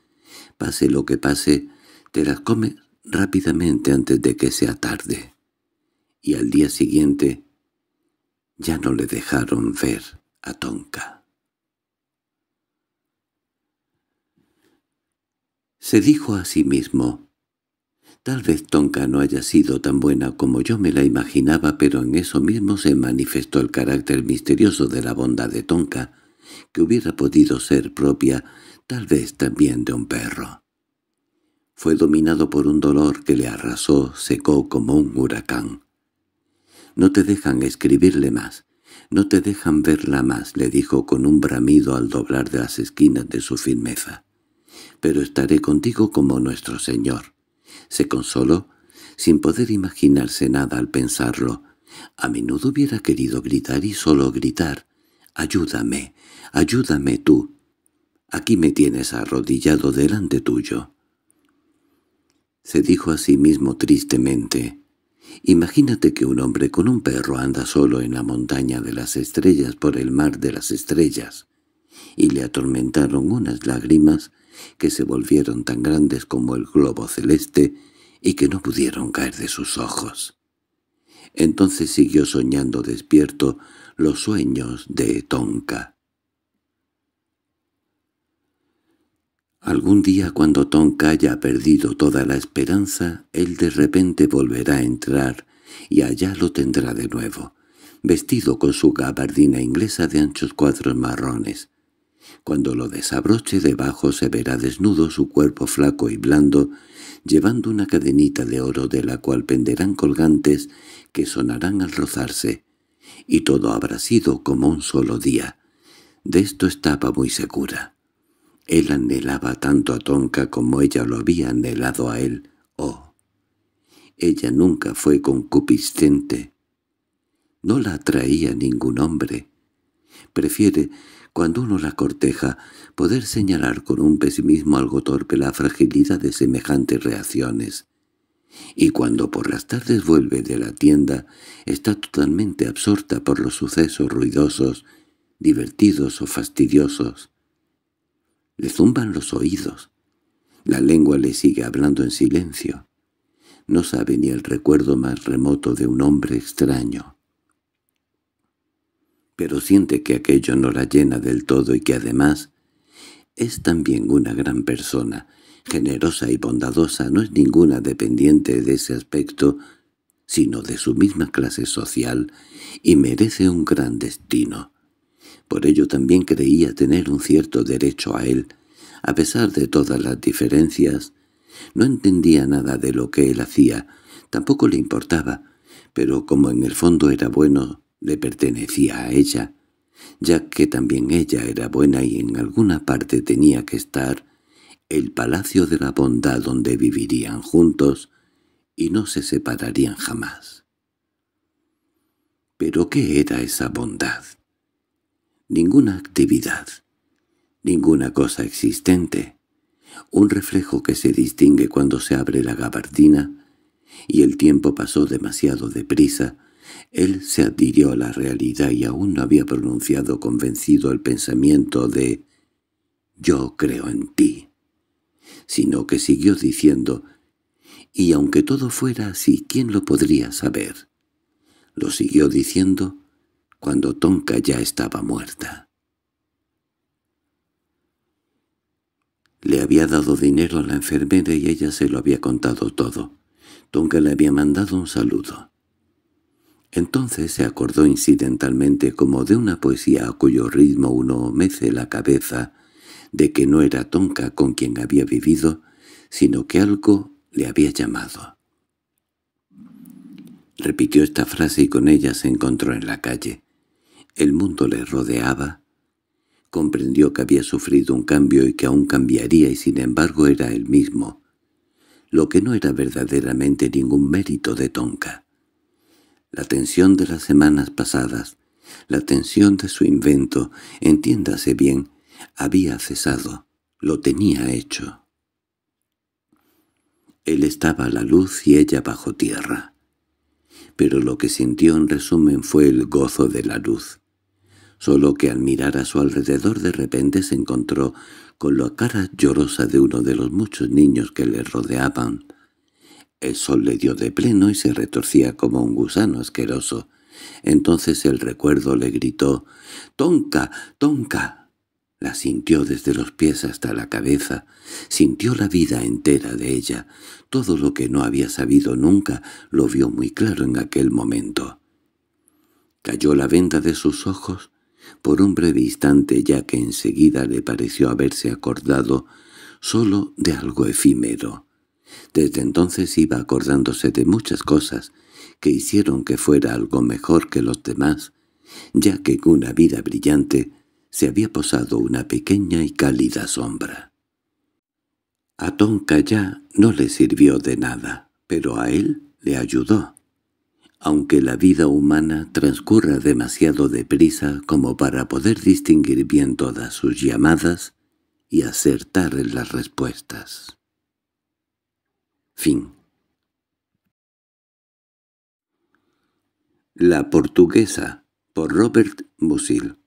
pase lo que pase, te las comes rápidamente antes de que sea tarde. Y al día siguiente ya no le dejaron ver a Tonka. Se dijo a sí mismo, «Tal vez Tonka no haya sido tan buena como yo me la imaginaba, pero en eso mismo se manifestó el carácter misterioso de la bondad de Tonka, que hubiera podido ser propia, tal vez también de un perro». Fue dominado por un dolor que le arrasó, secó como un huracán. «No te dejan escribirle más. «No te dejan verla más», le dijo con un bramido al doblar de las esquinas de su firmeza pero estaré contigo como nuestro Señor. Se consoló, sin poder imaginarse nada al pensarlo. A menudo hubiera querido gritar y solo gritar. «Ayúdame, ayúdame tú. Aquí me tienes arrodillado delante tuyo». Se dijo a sí mismo tristemente. Imagínate que un hombre con un perro anda solo en la montaña de las estrellas por el mar de las estrellas, y le atormentaron unas lágrimas que se volvieron tan grandes como el globo celeste y que no pudieron caer de sus ojos. Entonces siguió soñando despierto los sueños de Tonka. Algún día cuando Tonka haya perdido toda la esperanza, él de repente volverá a entrar, y allá lo tendrá de nuevo, vestido con su gabardina inglesa de anchos cuadros marrones, cuando lo desabroche debajo se verá desnudo su cuerpo flaco y blando, llevando una cadenita de oro de la cual penderán colgantes que sonarán al rozarse, y todo habrá sido como un solo día. De esto estaba muy segura. Él anhelaba tanto a Tonka como ella lo había anhelado a él. Oh, ella nunca fue concupiscente. No la atraía ningún hombre. Prefiere cuando uno la corteja, poder señalar con un pesimismo algo torpe la fragilidad de semejantes reacciones. Y cuando por las tardes vuelve de la tienda, está totalmente absorta por los sucesos ruidosos, divertidos o fastidiosos. Le zumban los oídos. La lengua le sigue hablando en silencio. No sabe ni el recuerdo más remoto de un hombre extraño pero siente que aquello no la llena del todo y que además es también una gran persona, generosa y bondadosa, no es ninguna dependiente de ese aspecto, sino de su misma clase social, y merece un gran destino. Por ello también creía tener un cierto derecho a él. A pesar de todas las diferencias, no entendía nada de lo que él hacía, tampoco le importaba, pero como en el fondo era bueno, le pertenecía a ella, ya que también ella era buena y en alguna parte tenía que estar el palacio de la bondad donde vivirían juntos y no se separarían jamás. ¿Pero qué era esa bondad? Ninguna actividad, ninguna cosa existente, un reflejo que se distingue cuando se abre la gabardina, y el tiempo pasó demasiado deprisa él se adhirió a la realidad y aún no había pronunciado convencido el pensamiento de «Yo creo en ti», sino que siguió diciendo «Y aunque todo fuera así, ¿quién lo podría saber?» Lo siguió diciendo cuando Tonka ya estaba muerta. Le había dado dinero a la enfermera y ella se lo había contado todo. Tonka le había mandado un saludo. Entonces se acordó incidentalmente como de una poesía a cuyo ritmo uno mece la cabeza, de que no era Tonka con quien había vivido, sino que algo le había llamado. Repitió esta frase y con ella se encontró en la calle. El mundo le rodeaba. Comprendió que había sufrido un cambio y que aún cambiaría y sin embargo era el mismo, lo que no era verdaderamente ningún mérito de Tonka la tensión de las semanas pasadas, la tensión de su invento, entiéndase bien, había cesado, lo tenía hecho. Él estaba a la luz y ella bajo tierra. Pero lo que sintió en resumen fue el gozo de la luz. Solo que al mirar a su alrededor de repente se encontró con la cara llorosa de uno de los muchos niños que le rodeaban, el sol le dio de pleno y se retorcía como un gusano asqueroso. Entonces el recuerdo le gritó «¡Tonca! ¡Tonca!». La sintió desde los pies hasta la cabeza, sintió la vida entera de ella. Todo lo que no había sabido nunca lo vio muy claro en aquel momento. Cayó la venda de sus ojos por un breve instante ya que enseguida le pareció haberse acordado sólo de algo efímero. Desde entonces iba acordándose de muchas cosas que hicieron que fuera algo mejor que los demás, ya que en una vida brillante se había posado una pequeña y cálida sombra. A Tonka ya no le sirvió de nada, pero a él le ayudó. Aunque la vida humana transcurra demasiado deprisa como para poder distinguir bien todas sus llamadas y acertar en las respuestas. Fin. La portuguesa por Robert Musil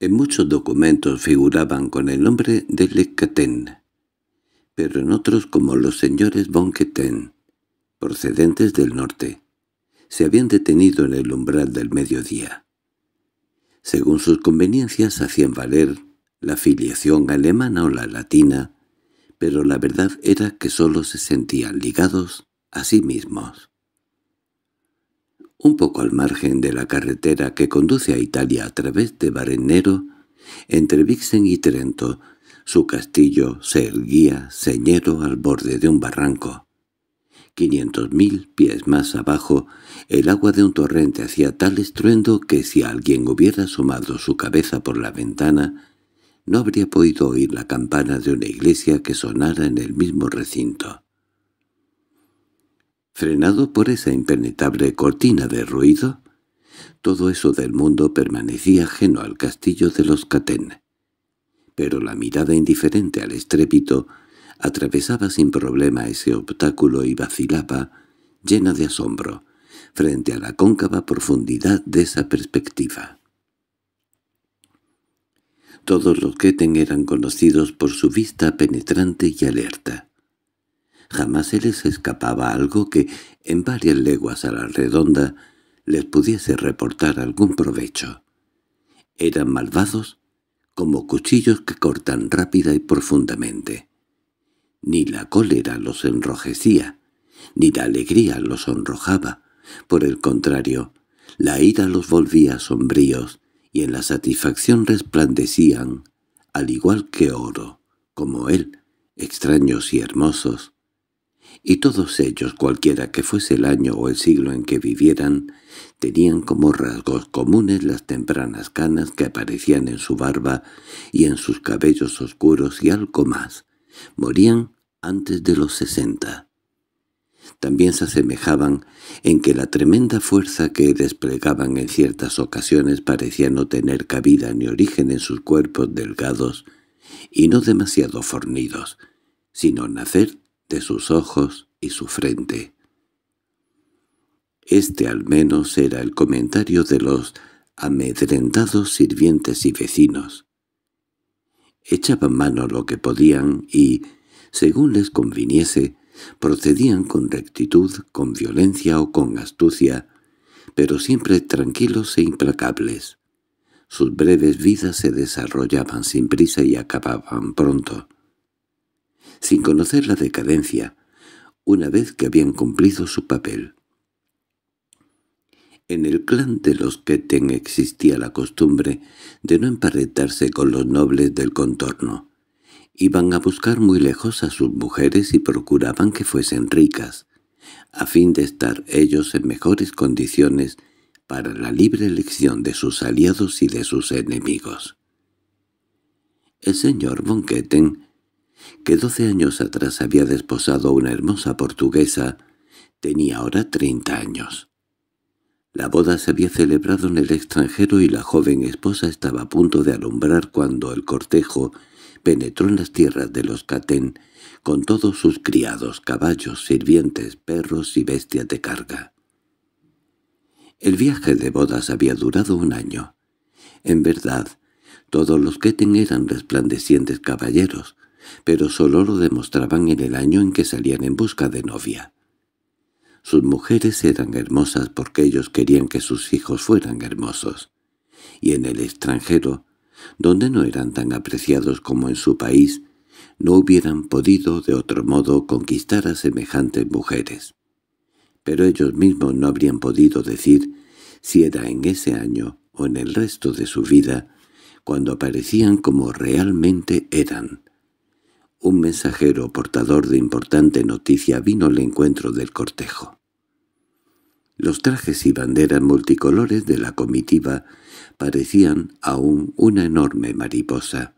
En muchos documentos figuraban con el nombre de Le Lecaten, pero en otros como los señores Bonqueten, procedentes del norte, se habían detenido en el umbral del mediodía. Según sus conveniencias hacían valer la filiación alemana o la latina, pero la verdad era que sólo se sentían ligados a sí mismos. Un poco al margen de la carretera que conduce a Italia a través de Barenero, entre Vixen y Trento, su castillo se erguía señero al borde de un barranco. Quinientos mil pies más abajo, el agua de un torrente hacía tal estruendo que si alguien hubiera asomado su cabeza por la ventana, no habría podido oír la campana de una iglesia que sonara en el mismo recinto. Frenado por esa impenetrable cortina de ruido, todo eso del mundo permanecía ajeno al castillo de los Caten. pero la mirada indiferente al estrépito atravesaba sin problema ese obstáculo y vacilaba, llena de asombro, frente a la cóncava profundidad de esa perspectiva. Todos los que eran conocidos por su vista penetrante y alerta. Jamás se les escapaba algo que, en varias leguas a la redonda, les pudiese reportar algún provecho. Eran malvados como cuchillos que cortan rápida y profundamente. Ni la cólera los enrojecía, ni la alegría los sonrojaba. Por el contrario, la ira los volvía sombríos, y en la satisfacción resplandecían, al igual que oro, como él, extraños y hermosos. Y todos ellos, cualquiera que fuese el año o el siglo en que vivieran, tenían como rasgos comunes las tempranas canas que aparecían en su barba y en sus cabellos oscuros y algo más. Morían antes de los sesenta también se asemejaban en que la tremenda fuerza que desplegaban en ciertas ocasiones parecía no tener cabida ni origen en sus cuerpos delgados y no demasiado fornidos, sino nacer de sus ojos y su frente. Este al menos era el comentario de los amedrentados sirvientes y vecinos. Echaban mano lo que podían y, según les conviniese, Procedían con rectitud, con violencia o con astucia, pero siempre tranquilos e implacables. Sus breves vidas se desarrollaban sin prisa y acababan pronto. Sin conocer la decadencia, una vez que habían cumplido su papel. En el clan de los Keten existía la costumbre de no emparentarse con los nobles del contorno. Iban a buscar muy lejos a sus mujeres y procuraban que fuesen ricas, a fin de estar ellos en mejores condiciones para la libre elección de sus aliados y de sus enemigos. El señor Von que doce años atrás había desposado a una hermosa portuguesa, tenía ahora treinta años. La boda se había celebrado en el extranjero y la joven esposa estaba a punto de alumbrar cuando el cortejo penetró en las tierras de los Catén con todos sus criados, caballos, sirvientes, perros y bestias de carga. El viaje de bodas había durado un año. En verdad, todos los Keten eran resplandecientes caballeros, pero solo lo demostraban en el año en que salían en busca de novia. Sus mujeres eran hermosas porque ellos querían que sus hijos fueran hermosos, y en el extranjero donde no eran tan apreciados como en su país, no hubieran podido de otro modo conquistar a semejantes mujeres. Pero ellos mismos no habrían podido decir si era en ese año o en el resto de su vida, cuando aparecían como realmente eran. Un mensajero portador de importante noticia vino al encuentro del cortejo. Los trajes y banderas multicolores de la comitiva parecían aún una enorme mariposa.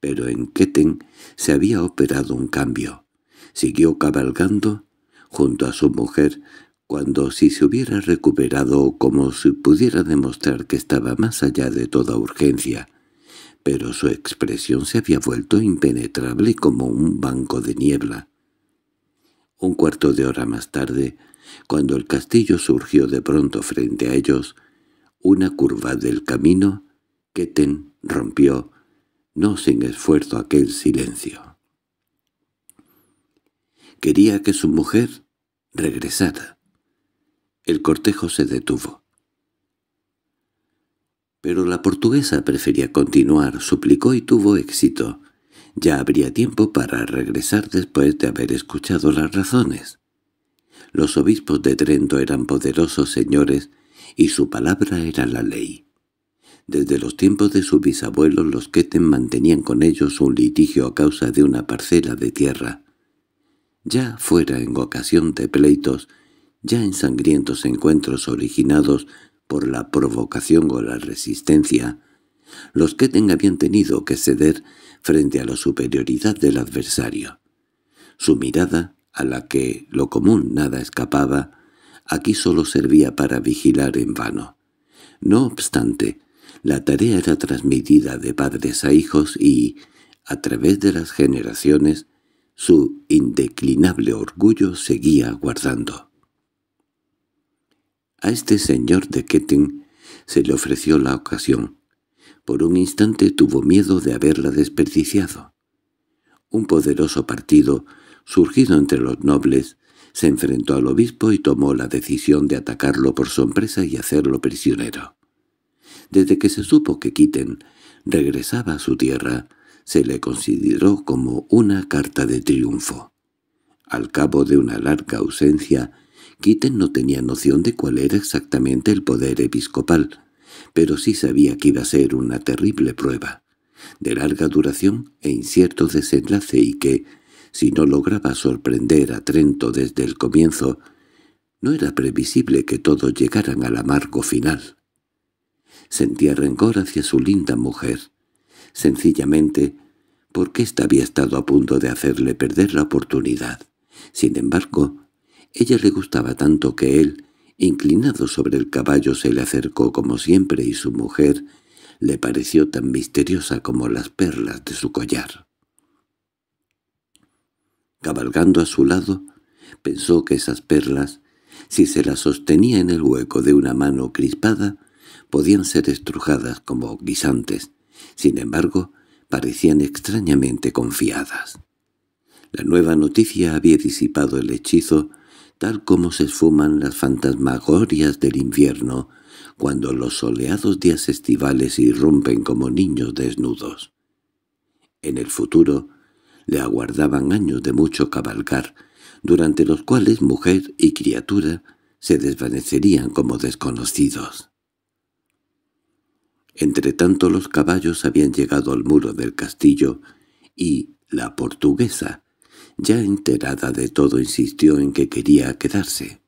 Pero en Keten se había operado un cambio. Siguió cabalgando junto a su mujer, cuando si se hubiera recuperado como si pudiera demostrar que estaba más allá de toda urgencia, pero su expresión se había vuelto impenetrable como un banco de niebla. Un cuarto de hora más tarde, cuando el castillo surgió de pronto frente a ellos, una curva del camino, Keten rompió, no sin esfuerzo, aquel silencio. Quería que su mujer regresara. El cortejo se detuvo. Pero la portuguesa prefería continuar, suplicó y tuvo éxito. Ya habría tiempo para regresar después de haber escuchado las razones. Los obispos de Trento eran poderosos señores y su palabra era la ley. Desde los tiempos de su bisabuelo los Keten mantenían con ellos un litigio a causa de una parcela de tierra. Ya fuera en ocasión de pleitos, ya en sangrientos encuentros originados por la provocación o la resistencia, los Keten habían tenido que ceder frente a la superioridad del adversario. Su mirada, a la que lo común nada escapaba, Aquí solo servía para vigilar en vano. No obstante, la tarea era transmitida de padres a hijos y, a través de las generaciones, su indeclinable orgullo seguía guardando. A este señor de Ketting se le ofreció la ocasión. Por un instante tuvo miedo de haberla desperdiciado. Un poderoso partido, surgido entre los nobles, se enfrentó al obispo y tomó la decisión de atacarlo por sorpresa y hacerlo prisionero. Desde que se supo que Quiten regresaba a su tierra, se le consideró como una carta de triunfo. Al cabo de una larga ausencia, Kitten no tenía noción de cuál era exactamente el poder episcopal, pero sí sabía que iba a ser una terrible prueba, de larga duración e incierto desenlace y que, si no lograba sorprender a Trento desde el comienzo, no era previsible que todos llegaran al amargo final. Sentía rencor hacia su linda mujer, sencillamente porque ésta había estado a punto de hacerle perder la oportunidad. Sin embargo, ella le gustaba tanto que él, inclinado sobre el caballo, se le acercó como siempre y su mujer le pareció tan misteriosa como las perlas de su collar. Cabalgando a su lado, pensó que esas perlas, si se las sostenía en el hueco de una mano crispada, podían ser estrujadas como guisantes. Sin embargo, parecían extrañamente confiadas. La nueva noticia había disipado el hechizo, tal como se esfuman las fantasmagorias del invierno, cuando los soleados días estivales irrumpen como niños desnudos. En el futuro, le aguardaban años de mucho cabalgar, durante los cuales mujer y criatura se desvanecerían como desconocidos. Entretanto los caballos habían llegado al muro del castillo y la portuguesa, ya enterada de todo, insistió en que quería quedarse.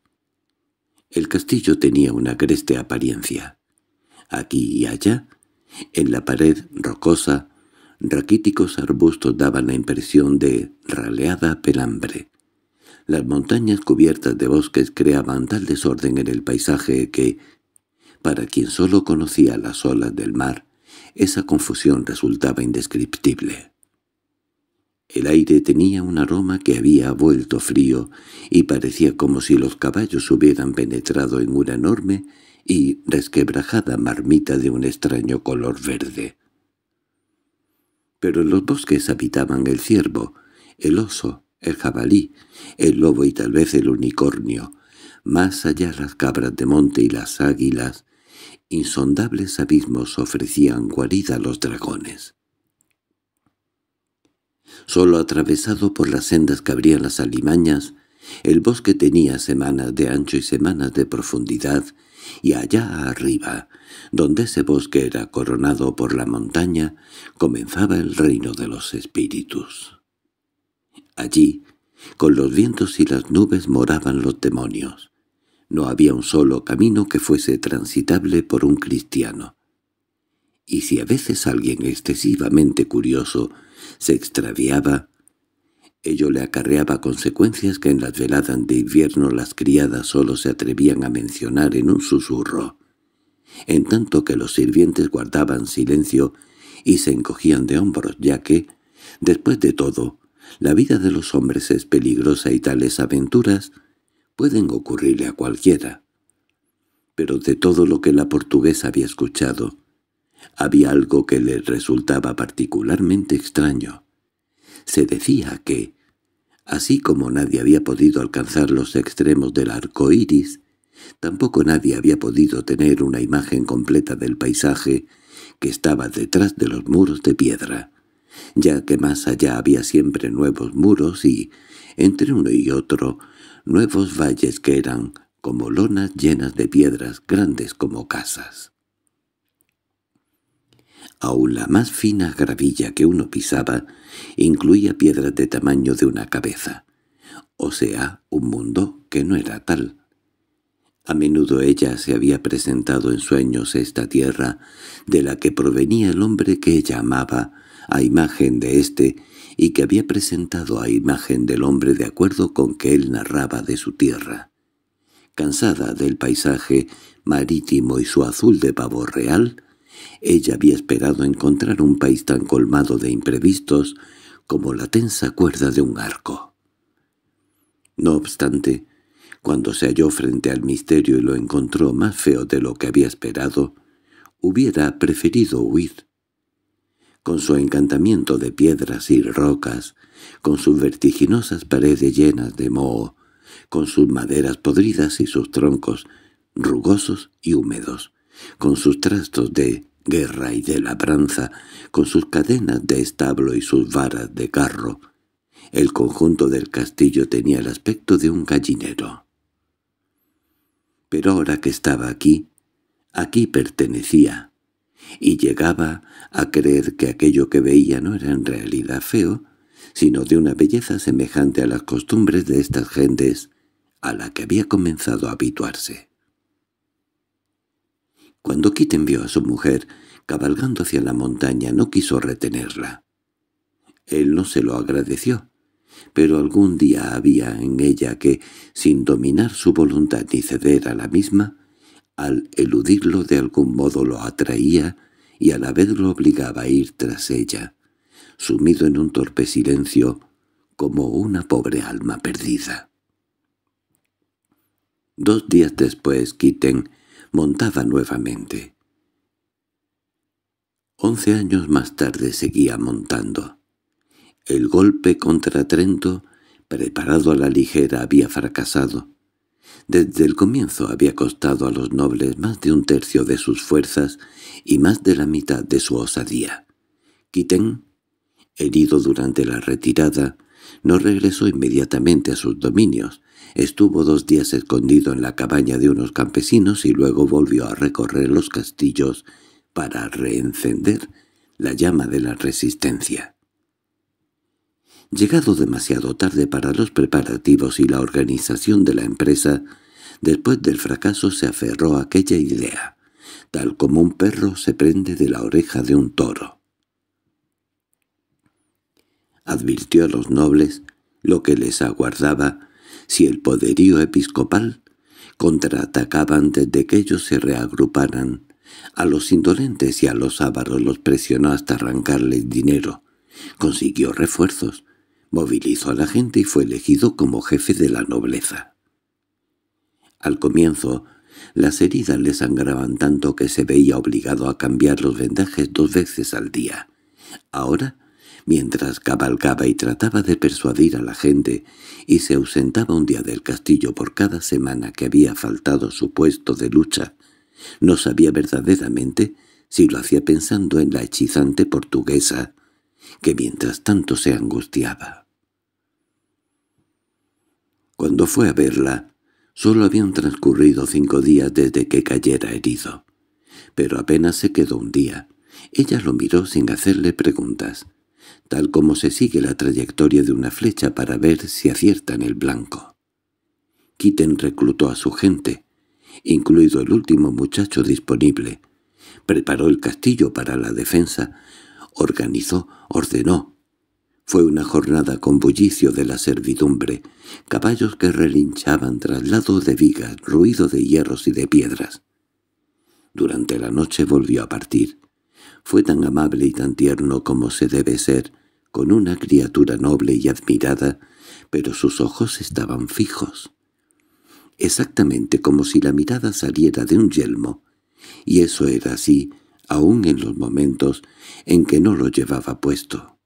El castillo tenía una creste apariencia. Aquí y allá, en la pared rocosa, Raquíticos arbustos daban la impresión de raleada pelambre. Las montañas cubiertas de bosques creaban tal desorden en el paisaje que, para quien solo conocía las olas del mar, esa confusión resultaba indescriptible. El aire tenía un aroma que había vuelto frío y parecía como si los caballos hubieran penetrado en una enorme y resquebrajada marmita de un extraño color verde pero en los bosques habitaban el ciervo, el oso, el jabalí, el lobo y tal vez el unicornio, más allá las cabras de monte y las águilas, insondables abismos ofrecían guarida a los dragones. Solo atravesado por las sendas que abrían las alimañas, el bosque tenía semanas de ancho y semanas de profundidad, y allá arriba, donde ese bosque era coronado por la montaña, comenzaba el reino de los espíritus. Allí, con los vientos y las nubes moraban los demonios. No había un solo camino que fuese transitable por un cristiano. Y si a veces alguien excesivamente curioso se extraviaba, Ello le acarreaba consecuencias que en las veladas de invierno las criadas solo se atrevían a mencionar en un susurro en tanto que los sirvientes guardaban silencio y se encogían de hombros, ya que, después de todo, la vida de los hombres es peligrosa y tales aventuras pueden ocurrirle a cualquiera. Pero de todo lo que la portuguesa había escuchado, había algo que le resultaba particularmente extraño. Se decía que, así como nadie había podido alcanzar los extremos del arco iris, Tampoco nadie había podido tener una imagen completa del paisaje que estaba detrás de los muros de piedra, ya que más allá había siempre nuevos muros y, entre uno y otro, nuevos valles que eran como lonas llenas de piedras grandes como casas. Aún la más fina gravilla que uno pisaba incluía piedras de tamaño de una cabeza, o sea, un mundo que no era tal, a menudo ella se había presentado en sueños esta tierra, de la que provenía el hombre que ella amaba, a imagen de éste, y que había presentado a imagen del hombre de acuerdo con que él narraba de su tierra. Cansada del paisaje marítimo y su azul de pavor real, ella había esperado encontrar un país tan colmado de imprevistos como la tensa cuerda de un arco. No obstante, cuando se halló frente al misterio y lo encontró más feo de lo que había esperado, hubiera preferido huir. Con su encantamiento de piedras y rocas, con sus vertiginosas paredes llenas de moho, con sus maderas podridas y sus troncos rugosos y húmedos, con sus trastos de guerra y de labranza, con sus cadenas de establo y sus varas de carro. El conjunto del castillo tenía el aspecto de un gallinero pero ahora que estaba aquí, aquí pertenecía, y llegaba a creer que aquello que veía no era en realidad feo, sino de una belleza semejante a las costumbres de estas gentes a la que había comenzado a habituarse. Cuando Kitten vio a su mujer cabalgando hacia la montaña no quiso retenerla. Él no se lo agradeció, pero algún día había en ella que, sin dominar su voluntad ni ceder a la misma, al eludirlo de algún modo lo atraía y a la vez lo obligaba a ir tras ella, sumido en un torpe silencio, como una pobre alma perdida. Dos días después, Kitten montaba nuevamente. Once años más tarde seguía montando. El golpe contra Trento, preparado a la ligera, había fracasado. Desde el comienzo había costado a los nobles más de un tercio de sus fuerzas y más de la mitad de su osadía. Quiten, herido durante la retirada, no regresó inmediatamente a sus dominios. Estuvo dos días escondido en la cabaña de unos campesinos y luego volvió a recorrer los castillos para reencender la llama de la resistencia. Llegado demasiado tarde para los preparativos y la organización de la empresa, después del fracaso se aferró a aquella idea, tal como un perro se prende de la oreja de un toro. Advirtió a los nobles lo que les aguardaba si el poderío episcopal contraatacaba antes de que ellos se reagruparan. A los indolentes y a los avaros los presionó hasta arrancarles dinero. Consiguió refuerzos, movilizó a la gente y fue elegido como jefe de la nobleza. Al comienzo, las heridas le sangraban tanto que se veía obligado a cambiar los vendajes dos veces al día. Ahora, mientras cabalgaba y trataba de persuadir a la gente, y se ausentaba un día del castillo por cada semana que había faltado su puesto de lucha, no sabía verdaderamente si lo hacía pensando en la hechizante portuguesa, que mientras tanto se angustiaba. Cuando fue a verla, solo habían transcurrido cinco días desde que cayera herido. Pero apenas se quedó un día. Ella lo miró sin hacerle preguntas, tal como se sigue la trayectoria de una flecha para ver si acierta en el blanco. Kitten reclutó a su gente, incluido el último muchacho disponible. Preparó el castillo para la defensa, organizó, ordenó, fue una jornada con bullicio de la servidumbre, caballos que relinchaban, traslado de vigas, ruido de hierros y de piedras. Durante la noche volvió a partir. Fue tan amable y tan tierno como se debe ser, con una criatura noble y admirada, pero sus ojos estaban fijos. Exactamente como si la mirada saliera de un yelmo, y eso era así, aún en los momentos en que no lo llevaba puesto.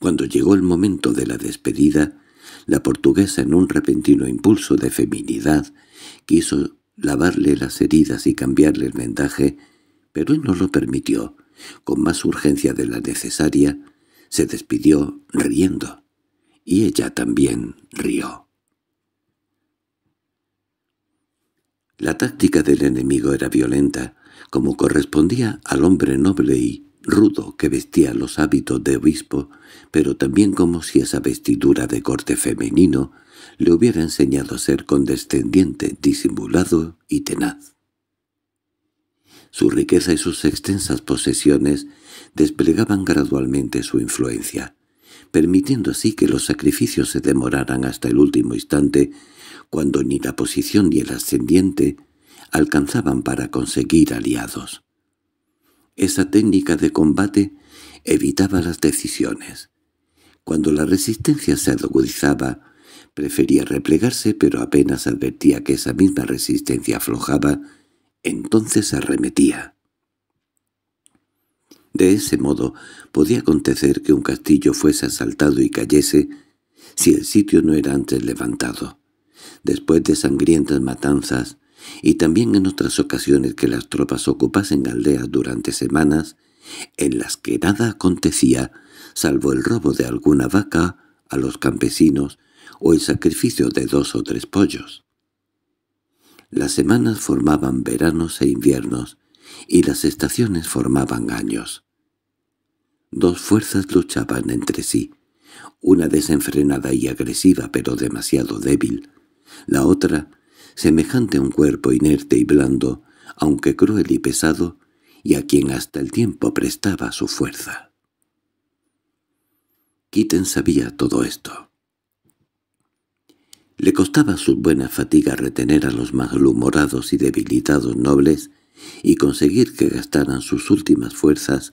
Cuando llegó el momento de la despedida, la portuguesa en un repentino impulso de feminidad quiso lavarle las heridas y cambiarle el vendaje, pero él no lo permitió. Con más urgencia de la necesaria, se despidió riendo, y ella también rió. La táctica del enemigo era violenta, como correspondía al hombre noble y, rudo que vestía los hábitos de obispo, pero también como si esa vestidura de corte femenino le hubiera enseñado a ser condescendiente, disimulado y tenaz. Su riqueza y sus extensas posesiones desplegaban gradualmente su influencia, permitiendo así que los sacrificios se demoraran hasta el último instante, cuando ni la posición ni el ascendiente alcanzaban para conseguir aliados. Esa técnica de combate evitaba las decisiones. Cuando la resistencia se agudizaba, prefería replegarse, pero apenas advertía que esa misma resistencia aflojaba, entonces arremetía. De ese modo, podía acontecer que un castillo fuese asaltado y cayese si el sitio no era antes levantado. Después de sangrientas matanzas, y también en otras ocasiones que las tropas ocupasen aldeas durante semanas en las que nada acontecía salvo el robo de alguna vaca a los campesinos o el sacrificio de dos o tres pollos. Las semanas formaban veranos e inviernos, y las estaciones formaban años. Dos fuerzas luchaban entre sí, una desenfrenada y agresiva pero demasiado débil, la otra semejante a un cuerpo inerte y blando, aunque cruel y pesado, y a quien hasta el tiempo prestaba su fuerza. Kitten sabía todo esto. Le costaba su buena fatiga retener a los más malhumorados y debilitados nobles y conseguir que gastaran sus últimas fuerzas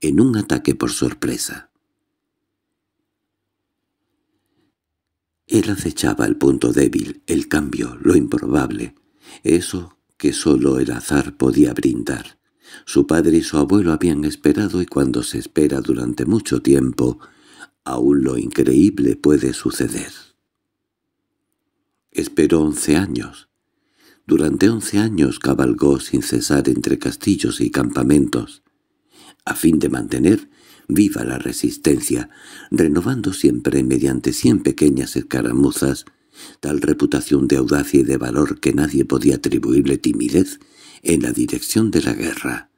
en un ataque por sorpresa. Él acechaba el punto débil, el cambio, lo improbable, eso que sólo el azar podía brindar. Su padre y su abuelo habían esperado y cuando se espera durante mucho tiempo, aún lo increíble puede suceder. Esperó once años. Durante once años cabalgó sin cesar entre castillos y campamentos, a fin de mantener Viva la resistencia, renovando siempre mediante cien pequeñas escaramuzas tal reputación de audacia y de valor que nadie podía atribuirle timidez en la dirección de la guerra,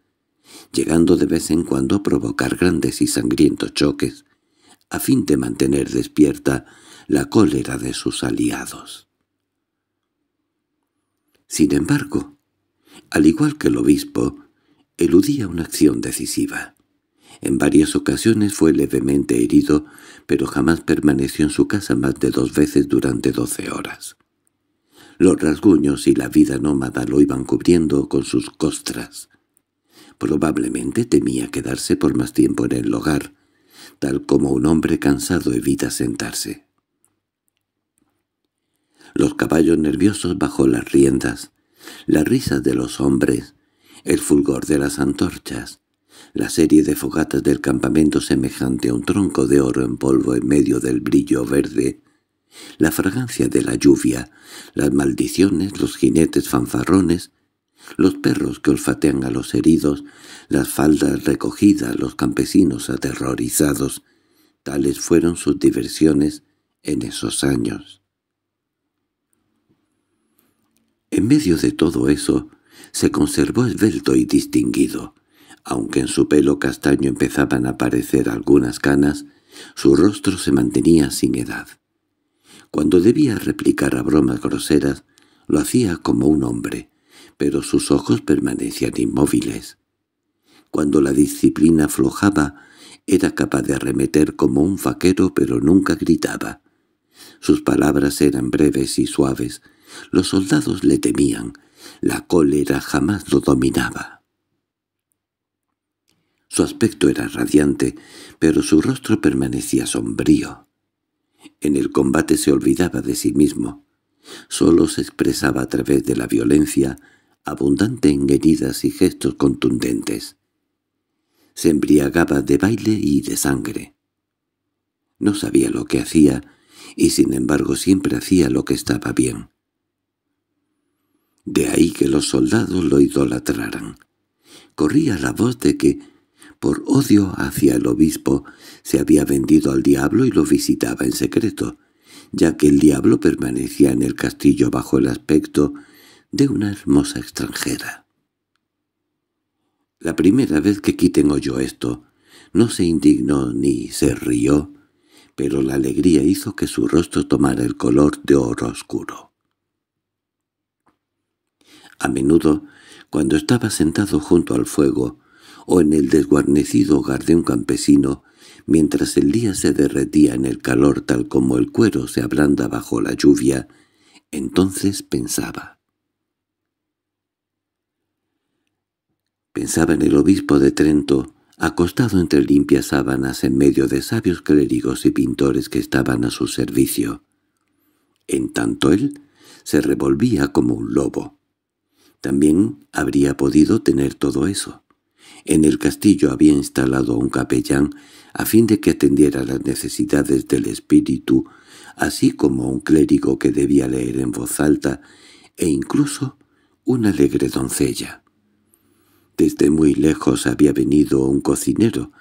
llegando de vez en cuando a provocar grandes y sangrientos choques, a fin de mantener despierta la cólera de sus aliados. Sin embargo, al igual que el obispo, eludía una acción decisiva. En varias ocasiones fue levemente herido, pero jamás permaneció en su casa más de dos veces durante doce horas. Los rasguños y la vida nómada lo iban cubriendo con sus costras. Probablemente temía quedarse por más tiempo en el hogar, tal como un hombre cansado evita sentarse. Los caballos nerviosos bajo las riendas, la risa de los hombres, el fulgor de las antorchas, la serie de fogatas del campamento semejante a un tronco de oro en polvo en medio del brillo verde, la fragancia de la lluvia, las maldiciones, los jinetes fanfarrones, los perros que olfatean a los heridos, las faldas recogidas, los campesinos aterrorizados, tales fueron sus diversiones en esos años. En medio de todo eso, se conservó esbelto y distinguido, aunque en su pelo castaño empezaban a aparecer algunas canas, su rostro se mantenía sin edad. Cuando debía replicar a bromas groseras, lo hacía como un hombre, pero sus ojos permanecían inmóviles. Cuando la disciplina aflojaba, era capaz de arremeter como un faquero, pero nunca gritaba. Sus palabras eran breves y suaves. Los soldados le temían. La cólera jamás lo dominaba. Su aspecto era radiante, pero su rostro permanecía sombrío. En el combate se olvidaba de sí mismo. Solo se expresaba a través de la violencia, abundante en heridas y gestos contundentes. Se embriagaba de baile y de sangre. No sabía lo que hacía, y sin embargo siempre hacía lo que estaba bien. De ahí que los soldados lo idolatraran. Corría la voz de que por odio hacia el obispo se había vendido al diablo y lo visitaba en secreto, ya que el diablo permanecía en el castillo bajo el aspecto de una hermosa extranjera. La primera vez que Kitten oyó esto, no se indignó ni se rió, pero la alegría hizo que su rostro tomara el color de oro oscuro. A menudo, cuando estaba sentado junto al fuego, o en el desguarnecido hogar de un campesino, mientras el día se derretía en el calor tal como el cuero se ablanda bajo la lluvia, entonces pensaba. Pensaba en el obispo de Trento, acostado entre limpias sábanas en medio de sabios clérigos y pintores que estaban a su servicio. En tanto él se revolvía como un lobo. También habría podido tener todo eso. En el castillo había instalado un capellán a fin de que atendiera las necesidades del espíritu, así como un clérigo que debía leer en voz alta, e incluso una alegre doncella. Desde muy lejos había venido un cocinero,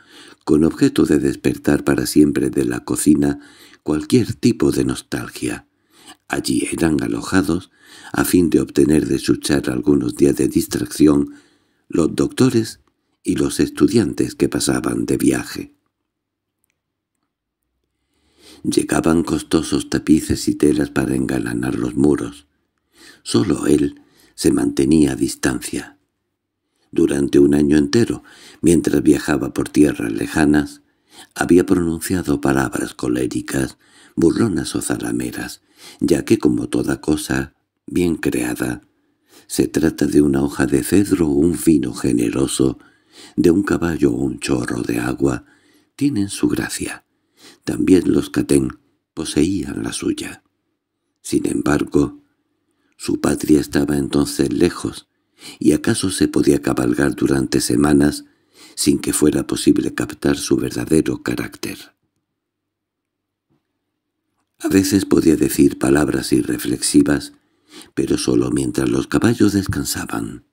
con objeto de despertar para siempre de la cocina cualquier tipo de nostalgia. Allí eran alojados, a fin de obtener de su char algunos días de distracción, los doctores y los estudiantes que pasaban de viaje. Llegaban costosos tapices y telas para engalanar los muros. Solo él se mantenía a distancia. Durante un año entero, mientras viajaba por tierras lejanas, había pronunciado palabras coléricas, burlonas o zalameras, ya que como toda cosa bien creada, se trata de una hoja de cedro o un vino generoso de un caballo o un chorro de agua, tienen su gracia. También los Catén poseían la suya. Sin embargo, su patria estaba entonces lejos, y acaso se podía cabalgar durante semanas sin que fuera posible captar su verdadero carácter. A veces podía decir palabras irreflexivas, pero solo mientras los caballos descansaban.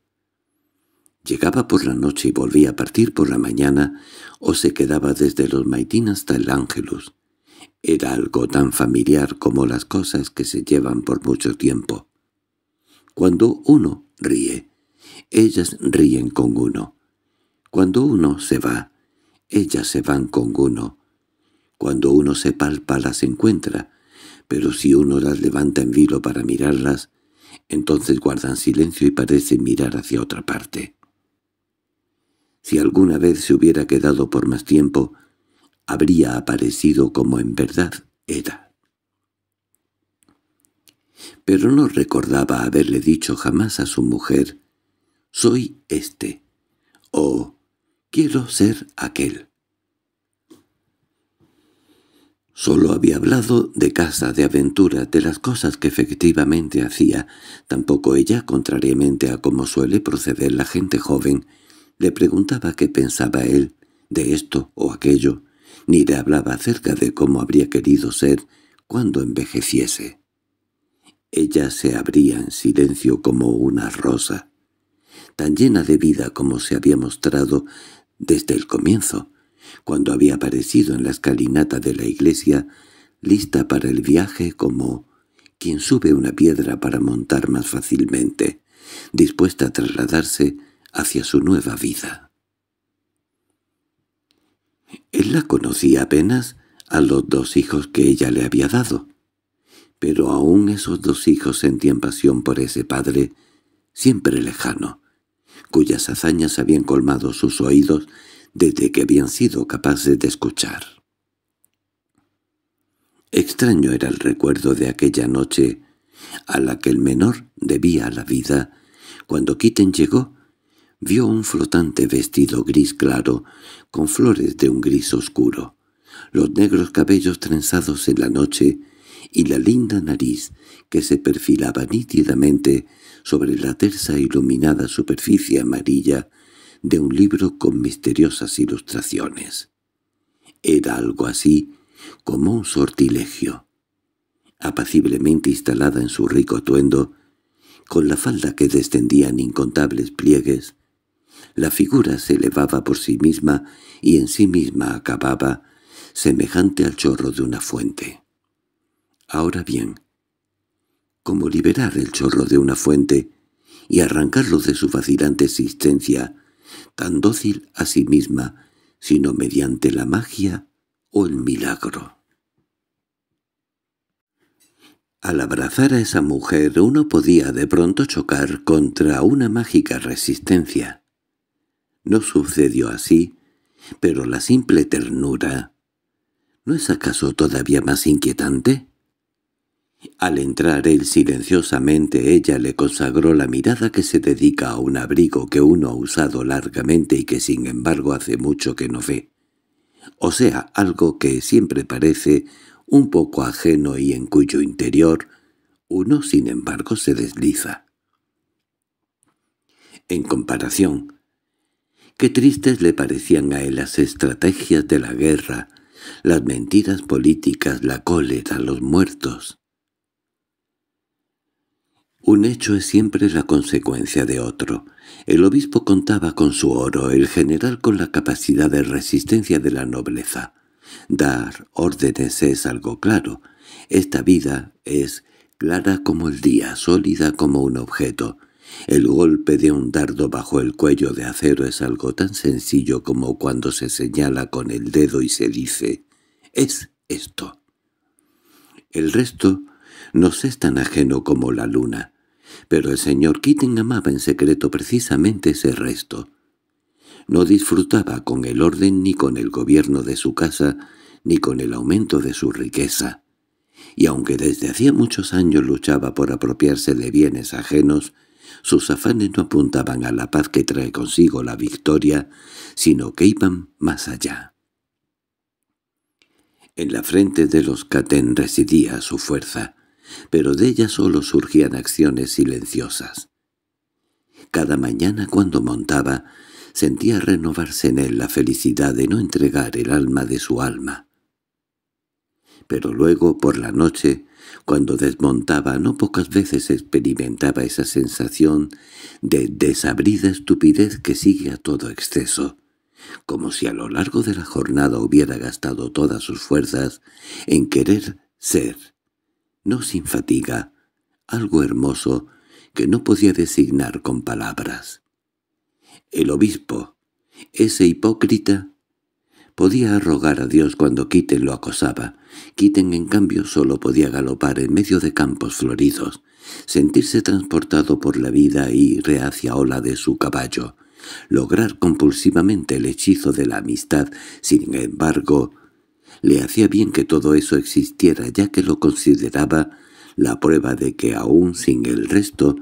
Llegaba por la noche y volvía a partir por la mañana, o se quedaba desde los Maitín hasta el Ángelus. Era algo tan familiar como las cosas que se llevan por mucho tiempo. Cuando uno ríe, ellas ríen con uno. Cuando uno se va, ellas se van con uno. Cuando uno se palpa las encuentra, pero si uno las levanta en vilo para mirarlas, entonces guardan silencio y parecen mirar hacia otra parte si alguna vez se hubiera quedado por más tiempo, habría aparecido como en verdad era. Pero no recordaba haberle dicho jamás a su mujer, «Soy este» o «Quiero ser aquel». Solo había hablado de casa, de aventuras, de las cosas que efectivamente hacía. Tampoco ella, contrariamente a como suele proceder la gente joven, le preguntaba qué pensaba él de esto o aquello, ni le hablaba acerca de cómo habría querido ser cuando envejeciese. Ella se abría en silencio como una rosa, tan llena de vida como se había mostrado desde el comienzo, cuando había aparecido en la escalinata de la iglesia, lista para el viaje como quien sube una piedra para montar más fácilmente, dispuesta a trasladarse hacia su nueva vida. Él la conocía apenas a los dos hijos que ella le había dado, pero aún esos dos hijos sentían pasión por ese padre, siempre lejano, cuyas hazañas habían colmado sus oídos desde que habían sido capaces de escuchar. Extraño era el recuerdo de aquella noche a la que el menor debía la vida, cuando Kitten llegó vio un flotante vestido gris claro con flores de un gris oscuro, los negros cabellos trenzados en la noche y la linda nariz que se perfilaba nítidamente sobre la tersa iluminada superficie amarilla de un libro con misteriosas ilustraciones. Era algo así como un sortilegio. Apaciblemente instalada en su rico atuendo, con la falda que descendían incontables pliegues, la figura se elevaba por sí misma y en sí misma acababa, semejante al chorro de una fuente. Ahora bien, ¿cómo liberar el chorro de una fuente y arrancarlo de su vacilante existencia, tan dócil a sí misma, sino mediante la magia o el milagro? Al abrazar a esa mujer uno podía de pronto chocar contra una mágica resistencia. No sucedió así, pero la simple ternura... ¿No es acaso todavía más inquietante? Al entrar él silenciosamente ella le consagró la mirada que se dedica a un abrigo que uno ha usado largamente y que sin embargo hace mucho que no ve. O sea, algo que siempre parece un poco ajeno y en cuyo interior uno sin embargo se desliza. En comparación, Qué tristes le parecían a él las estrategias de la guerra, las mentiras políticas, la cólera, los muertos. Un hecho es siempre la consecuencia de otro. El obispo contaba con su oro, el general con la capacidad de resistencia de la nobleza. Dar órdenes es algo claro. Esta vida es clara como el día, sólida como un objeto. El golpe de un dardo bajo el cuello de acero es algo tan sencillo como cuando se señala con el dedo y se dice «es esto». El resto no es tan ajeno como la luna, pero el señor Keating amaba en secreto precisamente ese resto. No disfrutaba con el orden ni con el gobierno de su casa, ni con el aumento de su riqueza. Y aunque desde hacía muchos años luchaba por apropiarse de bienes ajenos, sus afanes no apuntaban a la paz que trae consigo la victoria, sino que iban más allá. En la frente de los Caten residía su fuerza, pero de ella solo surgían acciones silenciosas. Cada mañana cuando montaba, sentía renovarse en él la felicidad de no entregar el alma de su alma. Pero luego, por la noche, cuando desmontaba no pocas veces experimentaba esa sensación de desabrida estupidez que sigue a todo exceso, como si a lo largo de la jornada hubiera gastado todas sus fuerzas en querer ser, no sin fatiga, algo hermoso que no podía designar con palabras. El obispo, ese hipócrita, podía rogar a Dios cuando Quite lo acosaba, Quiten en cambio, solo podía galopar en medio de campos floridos, sentirse transportado por la vida y reacia ola de su caballo, lograr compulsivamente el hechizo de la amistad, sin embargo, le hacía bien que todo eso existiera ya que lo consideraba la prueba de que aún sin el resto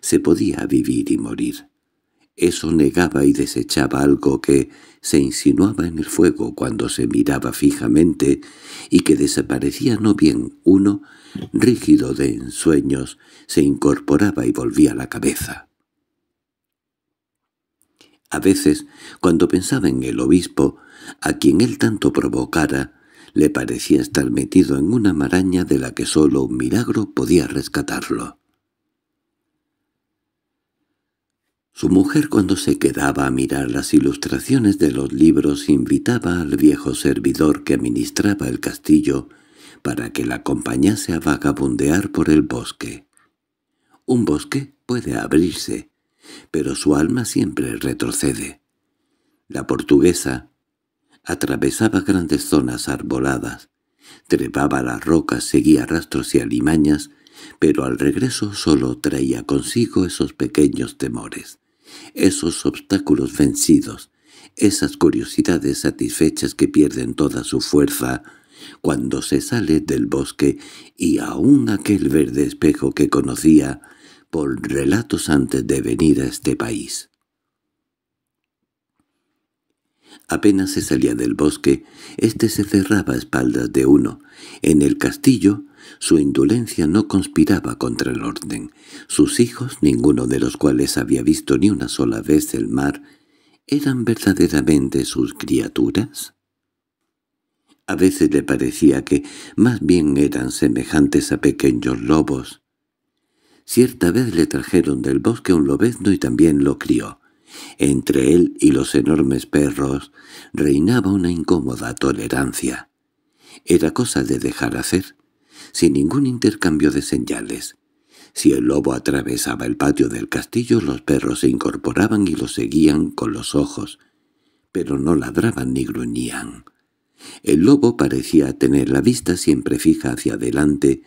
se podía vivir y morir. Eso negaba y desechaba algo que se insinuaba en el fuego cuando se miraba fijamente y que desaparecía no bien uno, rígido de ensueños, se incorporaba y volvía la cabeza. A veces, cuando pensaba en el obispo, a quien él tanto provocara, le parecía estar metido en una maraña de la que sólo un milagro podía rescatarlo. Su mujer cuando se quedaba a mirar las ilustraciones de los libros invitaba al viejo servidor que administraba el castillo para que la acompañase a vagabundear por el bosque. Un bosque puede abrirse, pero su alma siempre retrocede. La portuguesa atravesaba grandes zonas arboladas, trepaba las rocas, seguía rastros y alimañas, pero al regreso solo traía consigo esos pequeños temores esos obstáculos vencidos, esas curiosidades satisfechas que pierden toda su fuerza cuando se sale del bosque y aún aquel verde espejo que conocía por relatos antes de venir a este país. Apenas se salía del bosque, éste se cerraba a espaldas de uno. En el castillo su indolencia no conspiraba contra el orden. Sus hijos, ninguno de los cuales había visto ni una sola vez el mar, ¿eran verdaderamente sus criaturas? A veces le parecía que más bien eran semejantes a pequeños lobos. Cierta vez le trajeron del bosque un lobezno y también lo crió. Entre él y los enormes perros reinaba una incómoda tolerancia. Era cosa de dejar hacer sin ningún intercambio de señales. Si el lobo atravesaba el patio del castillo, los perros se incorporaban y lo seguían con los ojos, pero no ladraban ni gruñían. El lobo parecía tener la vista siempre fija hacia adelante,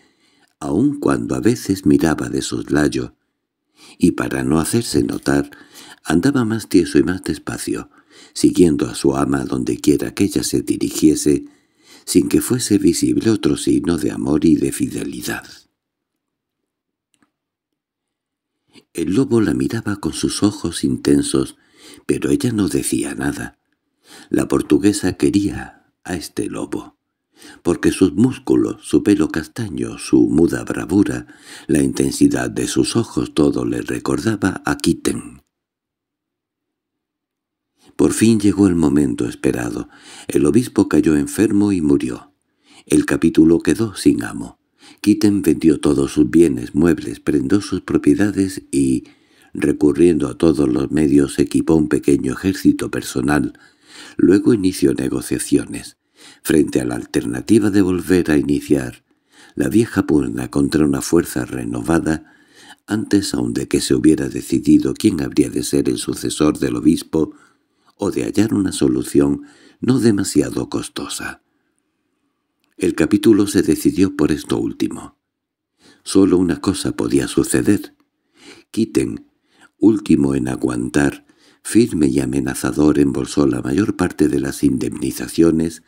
aun cuando a veces miraba de soslayo, y para no hacerse notar, andaba más tieso y más despacio, siguiendo a su ama donde quiera que ella se dirigiese, sin que fuese visible otro signo de amor y de fidelidad. El lobo la miraba con sus ojos intensos, pero ella no decía nada. La portuguesa quería a este lobo, porque sus músculos, su pelo castaño, su muda bravura, la intensidad de sus ojos, todo le recordaba a Kitten. Por fin llegó el momento esperado. El obispo cayó enfermo y murió. El capítulo quedó sin amo. Kitten vendió todos sus bienes muebles, prendó sus propiedades y, recurriendo a todos los medios, equipó un pequeño ejército personal. Luego inició negociaciones. Frente a la alternativa de volver a iniciar la vieja pugna contra una fuerza renovada, antes aún de que se hubiera decidido quién habría de ser el sucesor del obispo, o de hallar una solución no demasiado costosa. El capítulo se decidió por esto último. Solo una cosa podía suceder. Quiten, último en aguantar, firme y amenazador embolsó la mayor parte de las indemnizaciones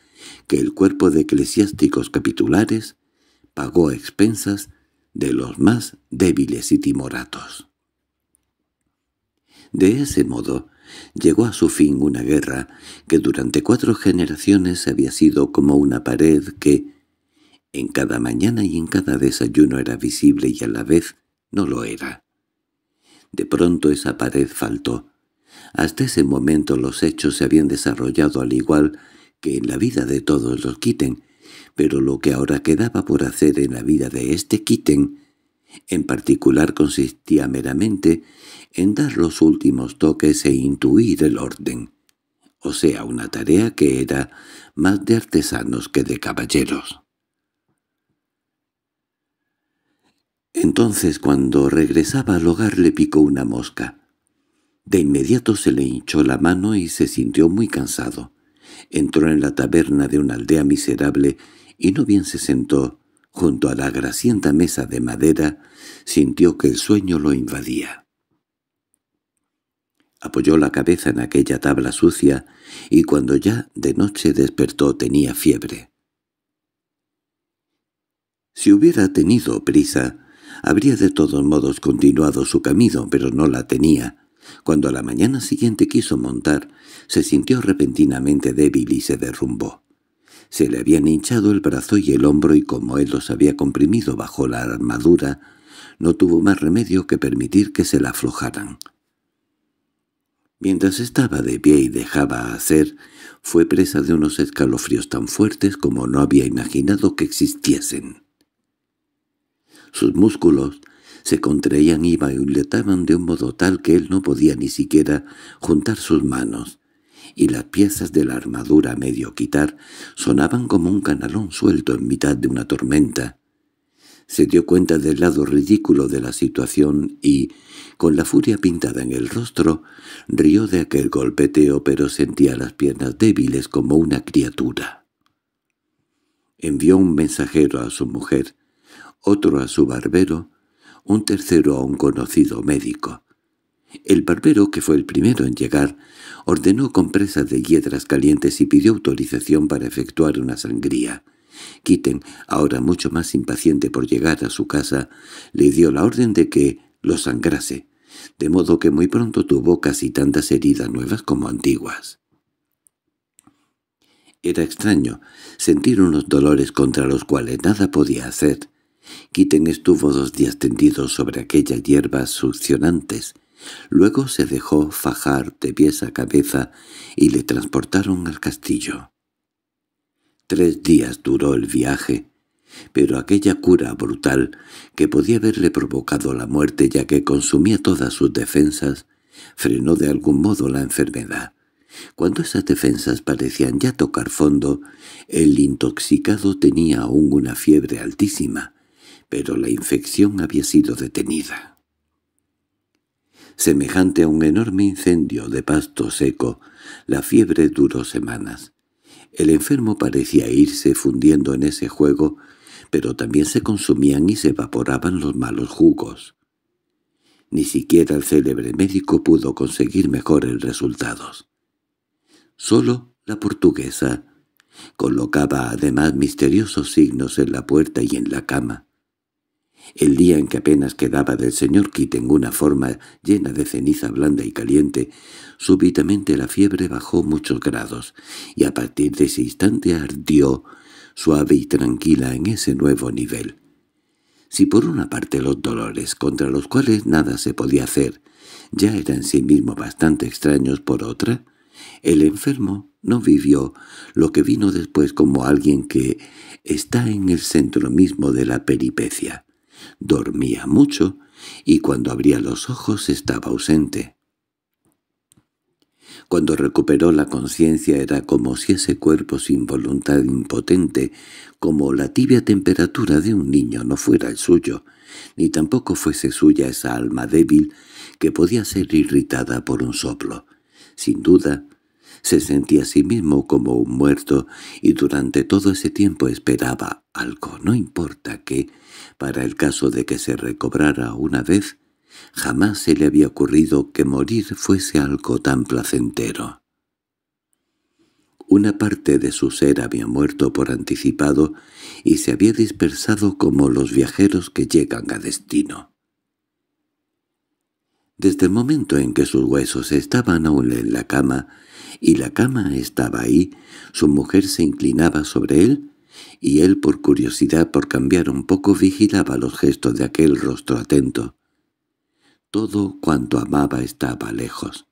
que el cuerpo de eclesiásticos capitulares pagó a expensas de los más débiles y timoratos. De ese modo, llegó a su fin una guerra que durante cuatro generaciones había sido como una pared que, en cada mañana y en cada desayuno era visible y a la vez no lo era. De pronto esa pared faltó. Hasta ese momento los hechos se habían desarrollado al igual que en la vida de todos los quiten, pero lo que ahora quedaba por hacer en la vida de este quiten en particular consistía meramente en dar los últimos toques e intuir el orden, o sea, una tarea que era más de artesanos que de caballeros. Entonces cuando regresaba al hogar le picó una mosca. De inmediato se le hinchó la mano y se sintió muy cansado. Entró en la taberna de una aldea miserable y no bien se sentó, junto a la grasienta mesa de madera, sintió que el sueño lo invadía. Apoyó la cabeza en aquella tabla sucia y cuando ya de noche despertó tenía fiebre. Si hubiera tenido prisa, habría de todos modos continuado su camino, pero no la tenía. Cuando a la mañana siguiente quiso montar, se sintió repentinamente débil y se derrumbó. Se le habían hinchado el brazo y el hombro y como él los había comprimido bajo la armadura, no tuvo más remedio que permitir que se la aflojaran. Mientras estaba de pie y dejaba hacer, fue presa de unos escalofríos tan fuertes como no había imaginado que existiesen. Sus músculos se contraían y bailetaban de un modo tal que él no podía ni siquiera juntar sus manos y las piezas de la armadura a medio quitar sonaban como un canalón suelto en mitad de una tormenta. Se dio cuenta del lado ridículo de la situación y, con la furia pintada en el rostro, rió de aquel golpeteo pero sentía las piernas débiles como una criatura. Envió un mensajero a su mujer, otro a su barbero, un tercero a un conocido médico. El barbero, que fue el primero en llegar, ordenó compresas de hiedras calientes y pidió autorización para efectuar una sangría. Quiten, ahora mucho más impaciente por llegar a su casa, le dio la orden de que lo sangrase, de modo que muy pronto tuvo casi tantas heridas nuevas como antiguas. Era extraño sentir unos dolores contra los cuales nada podía hacer. Quiten estuvo dos días tendido sobre aquellas hierbas succionantes, Luego se dejó fajar de pies a cabeza y le transportaron al castillo. Tres días duró el viaje, pero aquella cura brutal, que podía haberle provocado la muerte ya que consumía todas sus defensas, frenó de algún modo la enfermedad. Cuando esas defensas parecían ya tocar fondo, el intoxicado tenía aún una fiebre altísima, pero la infección había sido detenida semejante a un enorme incendio de pasto seco, la fiebre duró semanas. El enfermo parecía irse fundiendo en ese juego, pero también se consumían y se evaporaban los malos jugos. Ni siquiera el célebre médico pudo conseguir mejores resultados. Solo la portuguesa colocaba además misteriosos signos en la puerta y en la cama, el día en que apenas quedaba del señor en una forma llena de ceniza blanda y caliente, súbitamente la fiebre bajó muchos grados, y a partir de ese instante ardió, suave y tranquila, en ese nuevo nivel. Si por una parte los dolores, contra los cuales nada se podía hacer, ya eran sí mismo bastante extraños por otra, el enfermo no vivió lo que vino después como alguien que está en el centro mismo de la peripecia. Dormía mucho y cuando abría los ojos estaba ausente. Cuando recuperó la conciencia era como si ese cuerpo sin voluntad impotente, como la tibia temperatura de un niño no fuera el suyo, ni tampoco fuese suya esa alma débil que podía ser irritada por un soplo. Sin duda, se sentía a sí mismo como un muerto y durante todo ese tiempo esperaba algo, no importa qué, para el caso de que se recobrara una vez, jamás se le había ocurrido que morir fuese algo tan placentero. Una parte de su ser había muerto por anticipado y se había dispersado como los viajeros que llegan a destino. Desde el momento en que sus huesos estaban aún en la cama, y la cama estaba ahí, su mujer se inclinaba sobre él, y él por curiosidad por cambiar un poco vigilaba los gestos de aquel rostro atento. Todo cuanto amaba estaba lejos.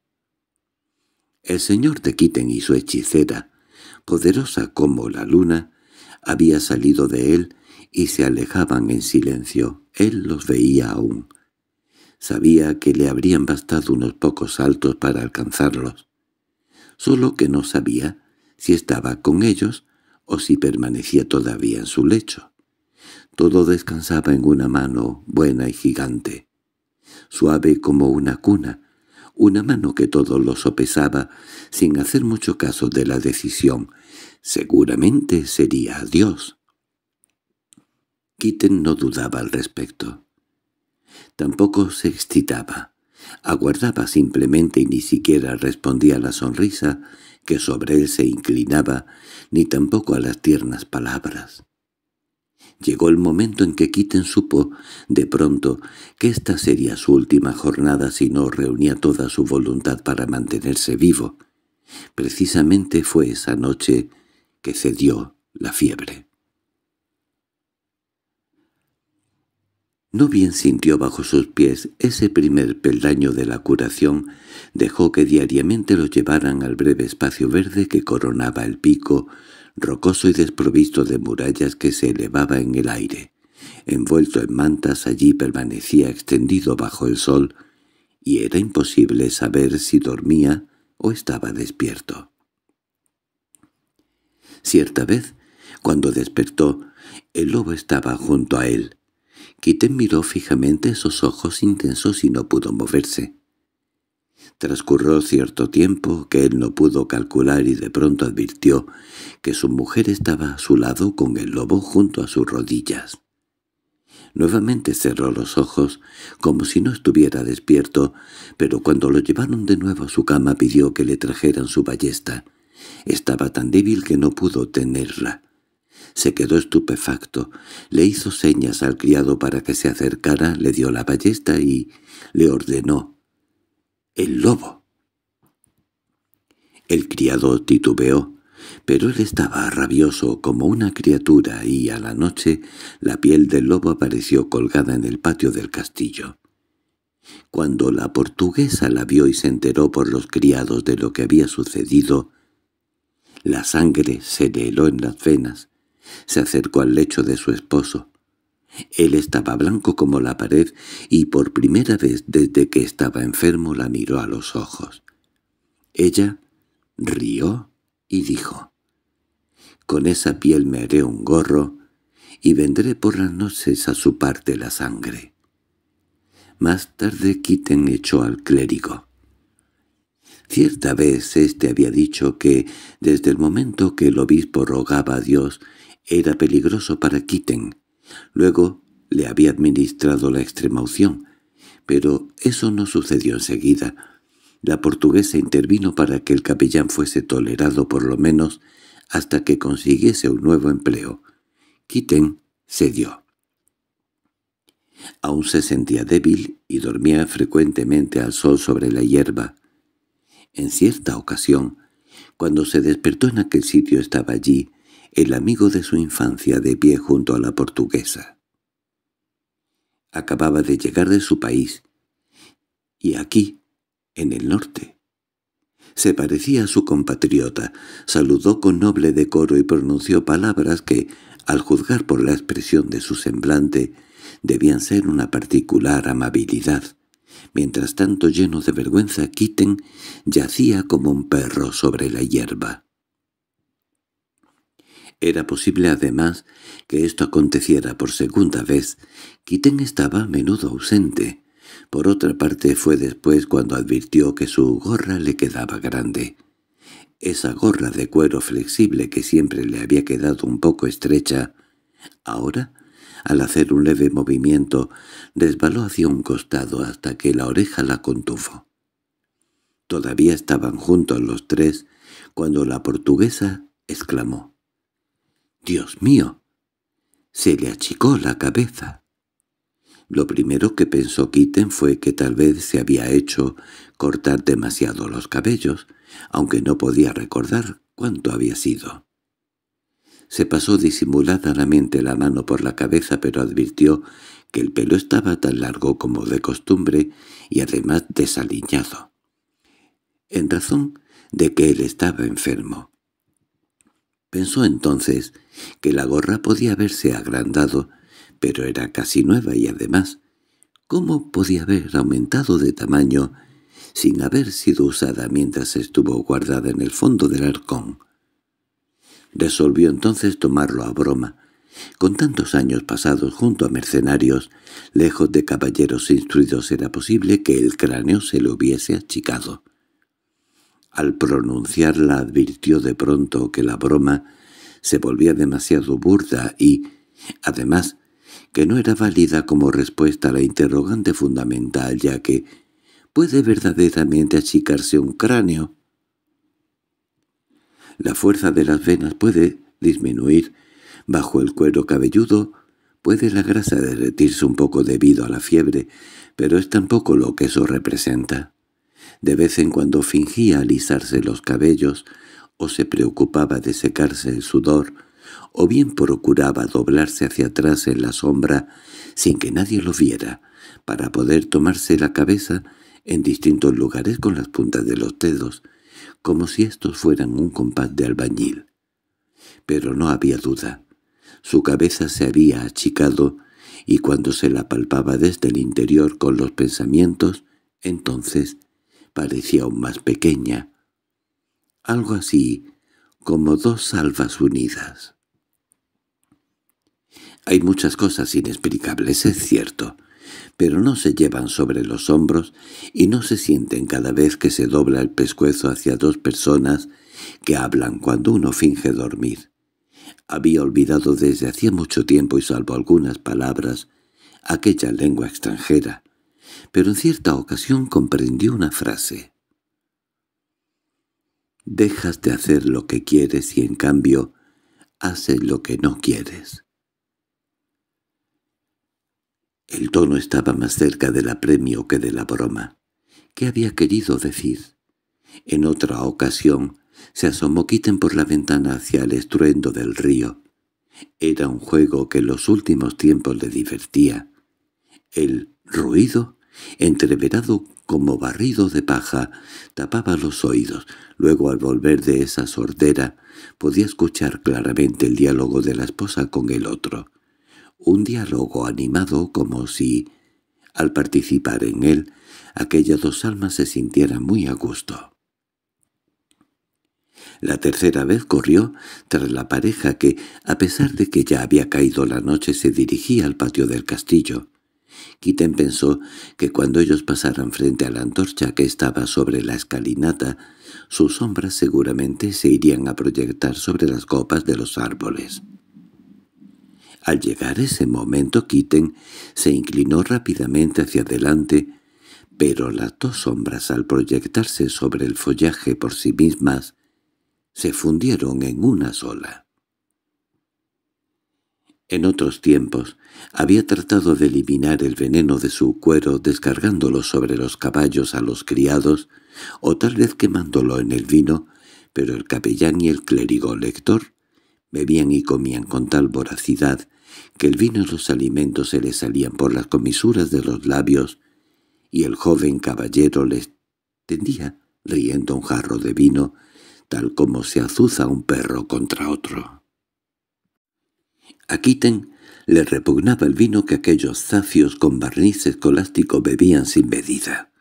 El señor de Quiten y su hechicera, poderosa como la luna, había salido de él y se alejaban en silencio. Él los veía aún. Sabía que le habrían bastado unos pocos saltos para alcanzarlos. Solo que no sabía si estaba con ellos o si permanecía todavía en su lecho. Todo descansaba en una mano buena y gigante, suave como una cuna, una mano que todo lo sopesaba sin hacer mucho caso de la decisión. Seguramente sería Dios. Kitten no dudaba al respecto. Tampoco se excitaba. Aguardaba simplemente y ni siquiera respondía a la sonrisa que sobre él se inclinaba, ni tampoco a las tiernas palabras. Llegó el momento en que Kitten supo, de pronto, que esta sería su última jornada si no reunía toda su voluntad para mantenerse vivo. Precisamente fue esa noche que cedió la fiebre. No bien sintió bajo sus pies ese primer peldaño de la curación, dejó que diariamente lo llevaran al breve espacio verde que coronaba el pico, rocoso y desprovisto de murallas que se elevaba en el aire. Envuelto en mantas allí permanecía extendido bajo el sol, y era imposible saber si dormía o estaba despierto. Cierta vez, cuando despertó, el lobo estaba junto a él, Quiten miró fijamente esos ojos intensos y no pudo moverse. Transcurrió cierto tiempo que él no pudo calcular y de pronto advirtió que su mujer estaba a su lado con el lobo junto a sus rodillas. Nuevamente cerró los ojos, como si no estuviera despierto, pero cuando lo llevaron de nuevo a su cama pidió que le trajeran su ballesta. Estaba tan débil que no pudo tenerla. Se quedó estupefacto. Le hizo señas al criado para que se acercara, le dio la ballesta y le ordenó. —¡El lobo! El criado titubeó, pero él estaba rabioso como una criatura y a la noche la piel del lobo apareció colgada en el patio del castillo. Cuando la portuguesa la vio y se enteró por los criados de lo que había sucedido, la sangre se le heló en las venas, se acercó al lecho de su esposo. Él estaba blanco como la pared y por primera vez desde que estaba enfermo la miró a los ojos. Ella rió y dijo, «Con esa piel me haré un gorro y vendré por las noches a su parte la sangre». Más tarde quiten echó al clérigo. Cierta vez éste había dicho que, desde el momento que el obispo rogaba a Dios, era peligroso para Kitten. Luego le había administrado la extremaución, pero eso no sucedió enseguida. La portuguesa intervino para que el capellán fuese tolerado por lo menos hasta que consiguiese un nuevo empleo. Kitten cedió. Aún se sentía débil y dormía frecuentemente al sol sobre la hierba. En cierta ocasión, cuando se despertó en aquel sitio estaba allí, el amigo de su infancia de pie junto a la portuguesa. Acababa de llegar de su país, y aquí, en el norte. Se parecía a su compatriota, saludó con noble decoro y pronunció palabras que, al juzgar por la expresión de su semblante, debían ser una particular amabilidad. Mientras tanto, lleno de vergüenza, Kitten yacía como un perro sobre la hierba. Era posible además que esto aconteciera por segunda vez. Quiten estaba a menudo ausente. Por otra parte fue después cuando advirtió que su gorra le quedaba grande. Esa gorra de cuero flexible que siempre le había quedado un poco estrecha, ahora, al hacer un leve movimiento, desvaló hacia un costado hasta que la oreja la contuvo. Todavía estaban juntos los tres cuando la portuguesa exclamó. Dios mío. Se le achicó la cabeza. Lo primero que pensó Kitten fue que tal vez se había hecho cortar demasiado los cabellos, aunque no podía recordar cuánto había sido. Se pasó disimuladamente la mano por la cabeza, pero advirtió que el pelo estaba tan largo como de costumbre y además desaliñado. En razón de que él estaba enfermo, Pensó entonces que la gorra podía haberse agrandado, pero era casi nueva y además, ¿cómo podía haber aumentado de tamaño sin haber sido usada mientras estuvo guardada en el fondo del arcón? Resolvió entonces tomarlo a broma. Con tantos años pasados junto a mercenarios, lejos de caballeros instruidos era posible que el cráneo se le hubiese achicado. Al pronunciarla advirtió de pronto que la broma se volvía demasiado burda y, además, que no era válida como respuesta a la interrogante fundamental, ya que ¿puede verdaderamente achicarse un cráneo? La fuerza de las venas puede disminuir bajo el cuero cabelludo, puede la grasa derretirse un poco debido a la fiebre, pero es tampoco lo que eso representa. De vez en cuando fingía alisarse los cabellos, o se preocupaba de secarse el sudor, o bien procuraba doblarse hacia atrás en la sombra sin que nadie lo viera, para poder tomarse la cabeza en distintos lugares con las puntas de los dedos, como si estos fueran un compás de albañil. Pero no había duda. Su cabeza se había achicado, y cuando se la palpaba desde el interior con los pensamientos, entonces parecía aún más pequeña. Algo así como dos salvas unidas. Hay muchas cosas inexplicables, es cierto, pero no se llevan sobre los hombros y no se sienten cada vez que se dobla el pescuezo hacia dos personas que hablan cuando uno finge dormir. Había olvidado desde hacía mucho tiempo y salvo algunas palabras aquella lengua extranjera, pero en cierta ocasión comprendió una frase. Dejas de hacer lo que quieres y en cambio haces lo que no quieres. El tono estaba más cerca del apremio que de la broma. ¿Qué había querido decir? En otra ocasión se asomó quiten por la ventana hacia el estruendo del río. Era un juego que en los últimos tiempos le divertía. El ruido entreverado como barrido de paja, tapaba los oídos. Luego, al volver de esa sordera, podía escuchar claramente el diálogo de la esposa con el otro. Un diálogo animado como si, al participar en él, aquellas dos almas se sintieran muy a gusto. La tercera vez corrió tras la pareja que, a pesar de que ya había caído la noche, se dirigía al patio del castillo. Kitten pensó que cuando ellos pasaran frente a la antorcha que estaba sobre la escalinata, sus sombras seguramente se irían a proyectar sobre las copas de los árboles. Al llegar ese momento Kitten se inclinó rápidamente hacia adelante, pero las dos sombras al proyectarse sobre el follaje por sí mismas se fundieron en una sola. En otros tiempos había tratado de eliminar el veneno de su cuero descargándolo sobre los caballos a los criados o tal vez quemándolo en el vino, pero el capellán y el clérigo lector bebían y comían con tal voracidad que el vino y los alimentos se les salían por las comisuras de los labios y el joven caballero les tendía riendo un jarro de vino tal como se azuza un perro contra otro. A Kitten le repugnaba el vino que aquellos zafios con barniz escolástico bebían sin medida.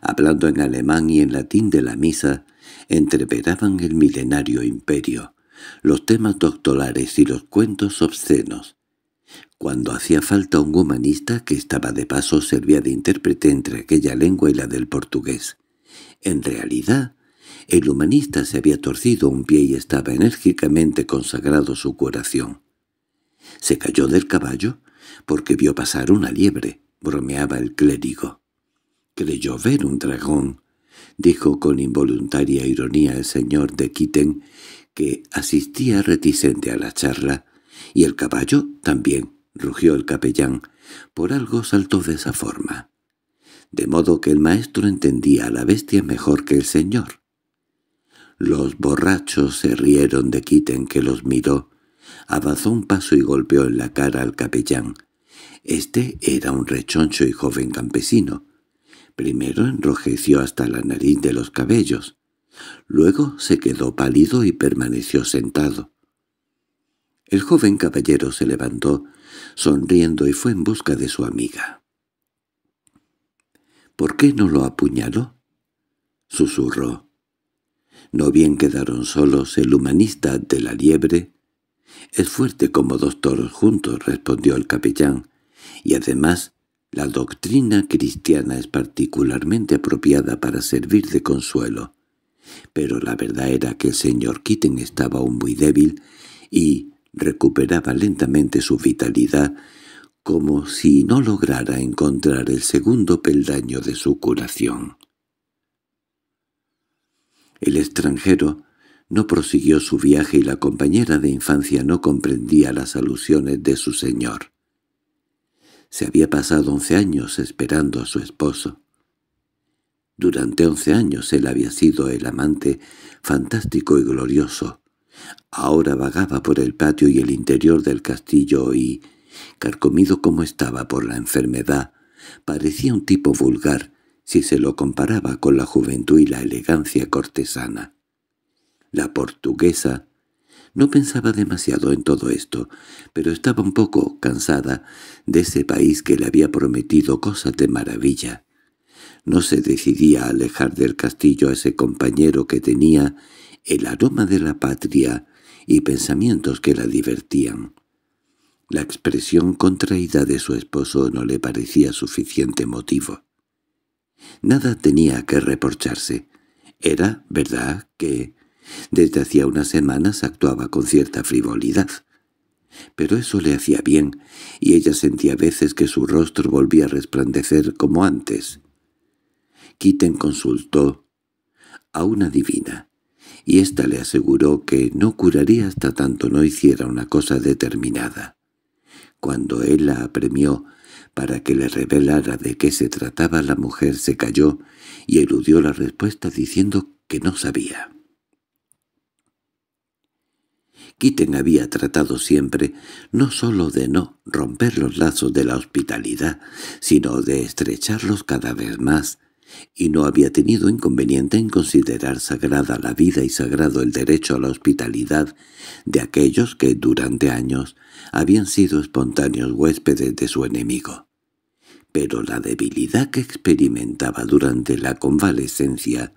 Hablando en alemán y en latín de la misa, entreveraban el milenario imperio, los temas doctolares y los cuentos obscenos. Cuando hacía falta un humanista que estaba de paso servía de intérprete entre aquella lengua y la del portugués. En realidad, el humanista se había torcido un pie y estaba enérgicamente consagrado su curación. Se cayó del caballo porque vio pasar una liebre, bromeaba el clérigo. Creyó ver un dragón, dijo con involuntaria ironía el señor de Kitten, que asistía reticente a la charla, y el caballo también, rugió el capellán, por algo saltó de esa forma. De modo que el maestro entendía a la bestia mejor que el señor. Los borrachos se rieron de Kitten que los miró, Abazó un paso y golpeó en la cara al capellán. Este era un rechoncho y joven campesino. Primero enrojeció hasta la nariz de los cabellos. Luego se quedó pálido y permaneció sentado. El joven caballero se levantó, sonriendo, y fue en busca de su amiga. —¿Por qué no lo apuñaló? —susurró. No bien quedaron solos, el humanista de la liebre —Es fuerte como dos toros juntos —respondió el capellán—, y además la doctrina cristiana es particularmente apropiada para servir de consuelo. Pero la verdad era que el señor Kitten estaba aún muy débil y recuperaba lentamente su vitalidad como si no lograra encontrar el segundo peldaño de su curación. El extranjero no prosiguió su viaje y la compañera de infancia no comprendía las alusiones de su señor. Se había pasado once años esperando a su esposo. Durante once años él había sido el amante fantástico y glorioso. Ahora vagaba por el patio y el interior del castillo y, carcomido como estaba por la enfermedad, parecía un tipo vulgar si se lo comparaba con la juventud y la elegancia cortesana la portuguesa, no pensaba demasiado en todo esto, pero estaba un poco cansada de ese país que le había prometido cosas de maravilla. No se decidía a alejar del castillo a ese compañero que tenía el aroma de la patria y pensamientos que la divertían. La expresión contraída de su esposo no le parecía suficiente motivo. Nada tenía que reprocharse. Era verdad que desde hacía unas semanas actuaba con cierta frivolidad. Pero eso le hacía bien, y ella sentía a veces que su rostro volvía a resplandecer como antes. Kitten consultó a una divina, y ésta le aseguró que no curaría hasta tanto no hiciera una cosa determinada. Cuando él la apremió para que le revelara de qué se trataba, la mujer se calló y eludió la respuesta diciendo que no sabía. Kitten había tratado siempre no sólo de no romper los lazos de la hospitalidad, sino de estrecharlos cada vez más, y no había tenido inconveniente en considerar sagrada la vida y sagrado el derecho a la hospitalidad de aquellos que durante años habían sido espontáneos huéspedes de su enemigo. Pero la debilidad que experimentaba durante la convalecencia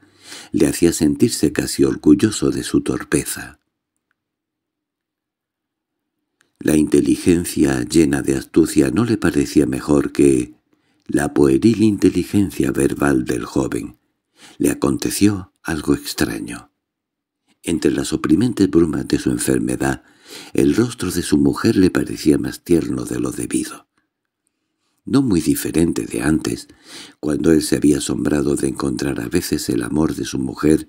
le hacía sentirse casi orgulloso de su torpeza. La inteligencia llena de astucia no le parecía mejor que la pueril inteligencia verbal del joven. Le aconteció algo extraño. Entre las oprimentes brumas de su enfermedad, el rostro de su mujer le parecía más tierno de lo debido. No muy diferente de antes, cuando él se había asombrado de encontrar a veces el amor de su mujer,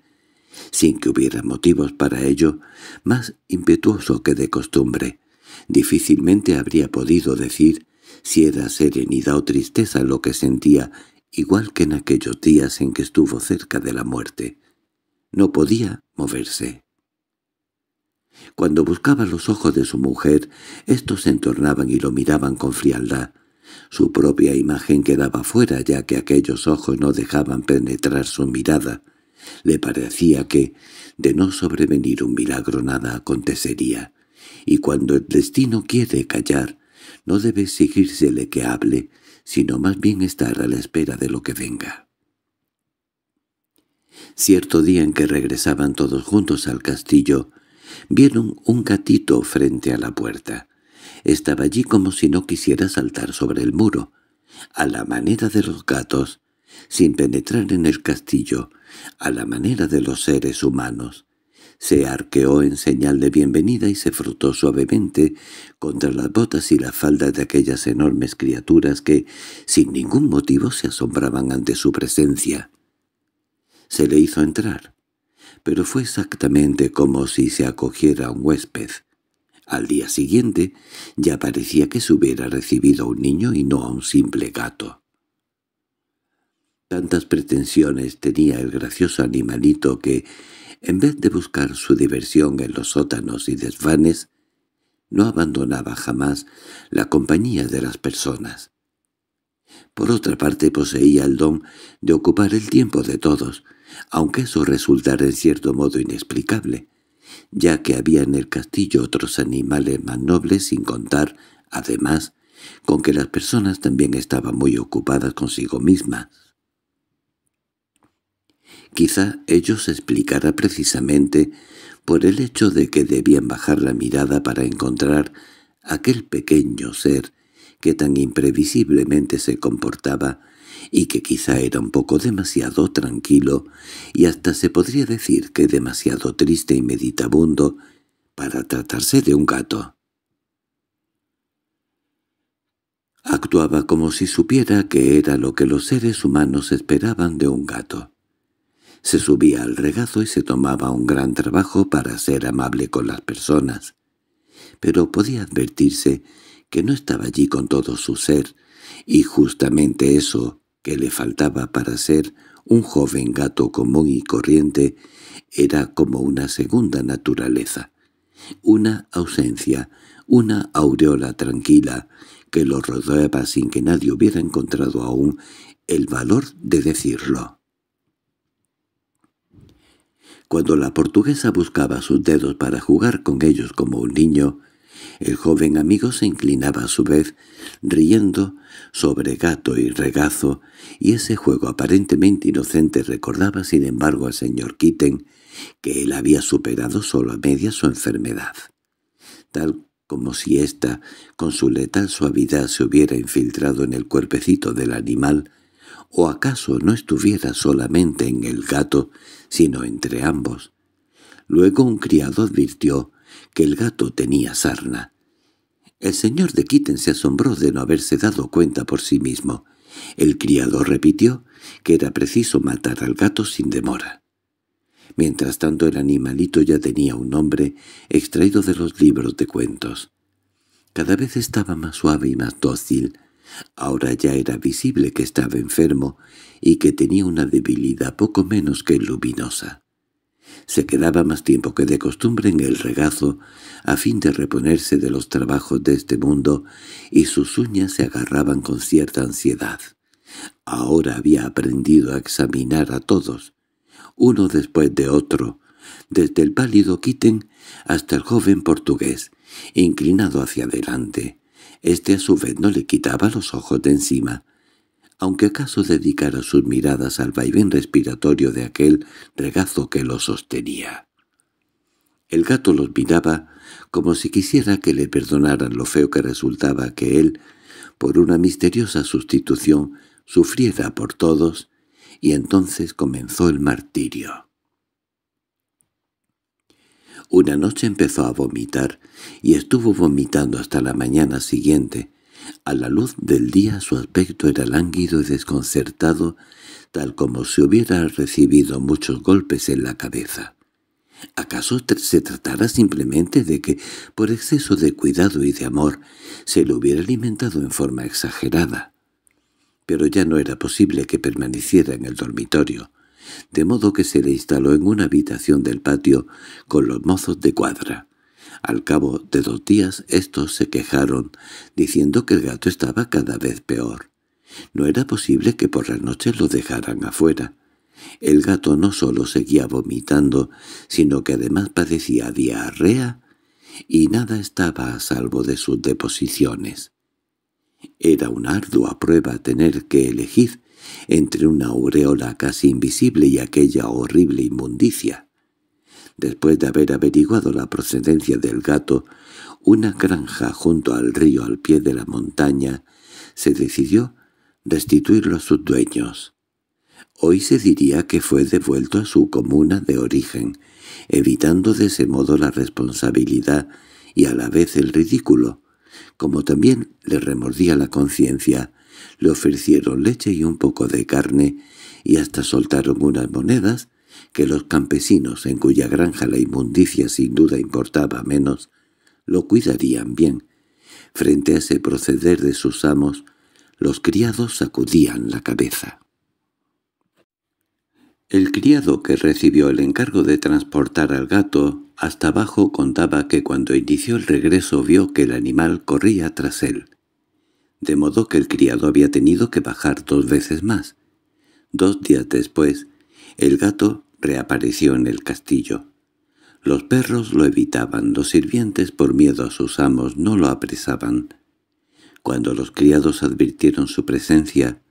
sin que hubiera motivos para ello, más impetuoso que de costumbre, Difícilmente habría podido decir si era serenidad o tristeza lo que sentía, igual que en aquellos días en que estuvo cerca de la muerte. No podía moverse. Cuando buscaba los ojos de su mujer, estos se entornaban y lo miraban con frialdad. Su propia imagen quedaba fuera, ya que aquellos ojos no dejaban penetrar su mirada. Le parecía que, de no sobrevenir un milagro, nada acontecería y cuando el destino quiere callar, no debe exigírsele que hable, sino más bien estar a la espera de lo que venga. Cierto día en que regresaban todos juntos al castillo, vieron un gatito frente a la puerta. Estaba allí como si no quisiera saltar sobre el muro, a la manera de los gatos, sin penetrar en el castillo, a la manera de los seres humanos se arqueó en señal de bienvenida y se frotó suavemente contra las botas y la falda de aquellas enormes criaturas que, sin ningún motivo, se asombraban ante su presencia. Se le hizo entrar, pero fue exactamente como si se acogiera a un huésped. Al día siguiente ya parecía que se hubiera recibido a un niño y no a un simple gato. Tantas pretensiones tenía el gracioso animalito que en vez de buscar su diversión en los sótanos y desvanes, no abandonaba jamás la compañía de las personas. Por otra parte poseía el don de ocupar el tiempo de todos, aunque eso resultara en cierto modo inexplicable, ya que había en el castillo otros animales más nobles sin contar, además, con que las personas también estaban muy ocupadas consigo mismas. Quizá ello se explicara precisamente por el hecho de que debían bajar la mirada para encontrar aquel pequeño ser que tan imprevisiblemente se comportaba y que quizá era un poco demasiado tranquilo y hasta se podría decir que demasiado triste y meditabundo para tratarse de un gato. Actuaba como si supiera que era lo que los seres humanos esperaban de un gato. Se subía al regazo y se tomaba un gran trabajo para ser amable con las personas, pero podía advertirse que no estaba allí con todo su ser, y justamente eso que le faltaba para ser un joven gato común y corriente era como una segunda naturaleza, una ausencia, una aureola tranquila que lo rodeaba sin que nadie hubiera encontrado aún el valor de decirlo. Cuando la portuguesa buscaba sus dedos para jugar con ellos como un niño, el joven amigo se inclinaba a su vez, riendo sobre gato y regazo, y ese juego aparentemente inocente recordaba sin embargo al señor Kitten que él había superado solo a media su enfermedad, tal como si ésta, con su letal suavidad, se hubiera infiltrado en el cuerpecito del animal ¿O acaso no estuviera solamente en el gato, sino entre ambos? Luego un criado advirtió que el gato tenía sarna. El señor de Kitten se asombró de no haberse dado cuenta por sí mismo. El criado repitió que era preciso matar al gato sin demora. Mientras tanto el animalito ya tenía un nombre extraído de los libros de cuentos. Cada vez estaba más suave y más dócil, Ahora ya era visible que estaba enfermo y que tenía una debilidad poco menos que luminosa. Se quedaba más tiempo que de costumbre en el regazo a fin de reponerse de los trabajos de este mundo y sus uñas se agarraban con cierta ansiedad. Ahora había aprendido a examinar a todos, uno después de otro, desde el pálido Kitten hasta el joven portugués, inclinado hacia adelante, este a su vez no le quitaba los ojos de encima. Aunque acaso dedicara sus miradas al vaivén respiratorio de aquel regazo que lo sostenía. El gato los miraba como si quisiera que le perdonaran lo feo que resultaba que él, por una misteriosa sustitución, sufriera por todos, y entonces comenzó el martirio. Una noche empezó a vomitar, y estuvo vomitando hasta la mañana siguiente. A la luz del día su aspecto era lánguido y desconcertado, tal como si hubiera recibido muchos golpes en la cabeza. ¿Acaso se tratara simplemente de que, por exceso de cuidado y de amor, se le hubiera alimentado en forma exagerada? Pero ya no era posible que permaneciera en el dormitorio de modo que se le instaló en una habitación del patio con los mozos de cuadra. Al cabo de dos días estos se quejaron, diciendo que el gato estaba cada vez peor. No era posible que por la noche lo dejaran afuera. El gato no solo seguía vomitando, sino que además padecía diarrea y nada estaba a salvo de sus deposiciones. Era una ardua prueba tener que elegir entre una aureola casi invisible y aquella horrible inmundicia. Después de haber averiguado la procedencia del gato, una granja junto al río al pie de la montaña, se decidió restituirlo a sus dueños. Hoy se diría que fue devuelto a su comuna de origen, evitando de ese modo la responsabilidad y a la vez el ridículo, como también le remordía la conciencia le ofrecieron leche y un poco de carne, y hasta soltaron unas monedas que los campesinos, en cuya granja la inmundicia sin duda importaba menos, lo cuidarían bien. Frente a ese proceder de sus amos, los criados sacudían la cabeza. El criado que recibió el encargo de transportar al gato hasta abajo contaba que cuando inició el regreso vio que el animal corría tras él de modo que el criado había tenido que bajar dos veces más. Dos días después, el gato reapareció en el castillo. Los perros lo evitaban, los sirvientes por miedo a sus amos no lo apresaban. Cuando los criados advirtieron su presencia,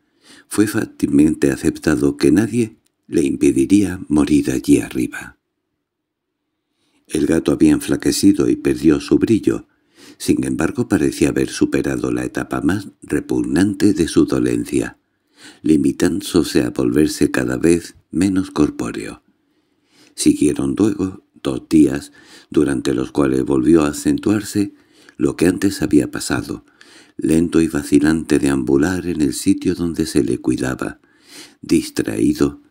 fue fácilmente aceptado que nadie le impediría morir allí arriba. El gato había enflaquecido y perdió su brillo, sin embargo, parecía haber superado la etapa más repugnante de su dolencia, limitándose a volverse cada vez menos corpóreo. Siguieron luego dos días, durante los cuales volvió a acentuarse lo que antes había pasado, lento y vacilante de ambular en el sitio donde se le cuidaba, distraído,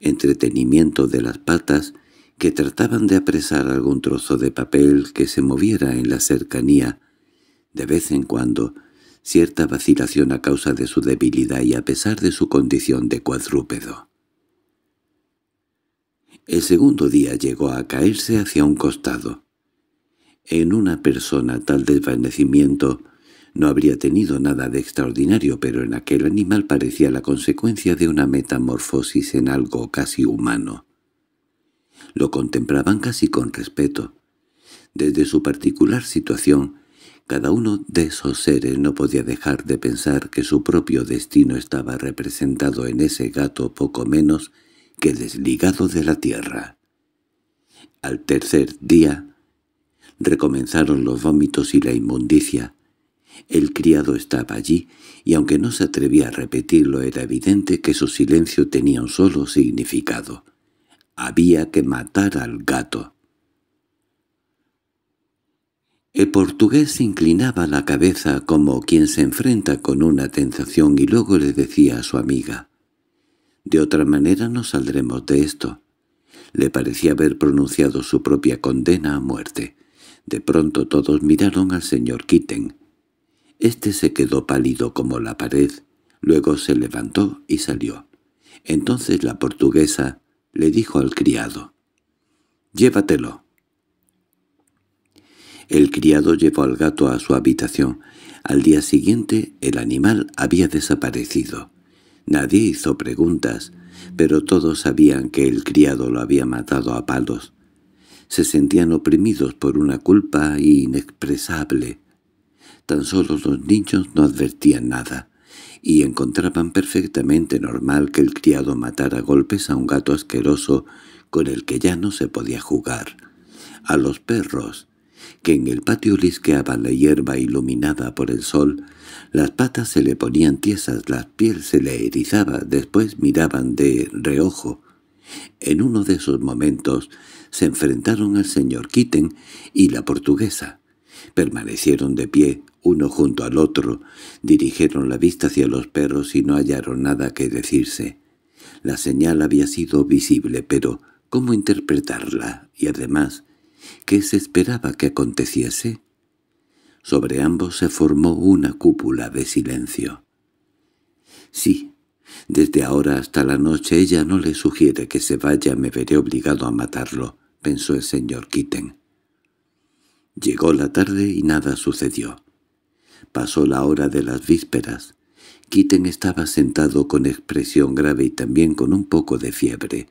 entretenimiento de las patas que trataban de apresar algún trozo de papel que se moviera en la cercanía. De vez en cuando, cierta vacilación a causa de su debilidad y a pesar de su condición de cuadrúpedo. El segundo día llegó a caerse hacia un costado. En una persona tal desvanecimiento no habría tenido nada de extraordinario, pero en aquel animal parecía la consecuencia de una metamorfosis en algo casi humano lo contemplaban casi con respeto. Desde su particular situación, cada uno de esos seres no podía dejar de pensar que su propio destino estaba representado en ese gato poco menos que desligado de la tierra. Al tercer día recomenzaron los vómitos y la inmundicia. El criado estaba allí, y aunque no se atrevía a repetirlo era evidente que su silencio tenía un solo significado. Había que matar al gato. El portugués inclinaba la cabeza como quien se enfrenta con una tentación y luego le decía a su amiga, «De otra manera no saldremos de esto». Le parecía haber pronunciado su propia condena a muerte. De pronto todos miraron al señor Kitten. Este se quedó pálido como la pared, luego se levantó y salió. Entonces la portuguesa le dijo al criado. «Llévatelo». El criado llevó al gato a su habitación. Al día siguiente el animal había desaparecido. Nadie hizo preguntas, pero todos sabían que el criado lo había matado a palos. Se sentían oprimidos por una culpa inexpresable. Tan solo los niños no advertían nada y encontraban perfectamente normal que el criado matara golpes a un gato asqueroso con el que ya no se podía jugar, a los perros, que en el patio lisqueaban la hierba iluminada por el sol, las patas se le ponían tiesas, la piel se le erizaba, después miraban de reojo. En uno de esos momentos se enfrentaron al señor Kitten y la portuguesa. Permanecieron de pie, uno junto al otro, dirigieron la vista hacia los perros y no hallaron nada que decirse. La señal había sido visible, pero ¿cómo interpretarla? Y además, ¿qué se esperaba que aconteciese? Sobre ambos se formó una cúpula de silencio. Sí, desde ahora hasta la noche ella no le sugiere que se vaya, me veré obligado a matarlo, pensó el señor Kitten. Llegó la tarde y nada sucedió. Pasó la hora de las vísperas. Kitten estaba sentado con expresión grave y también con un poco de fiebre.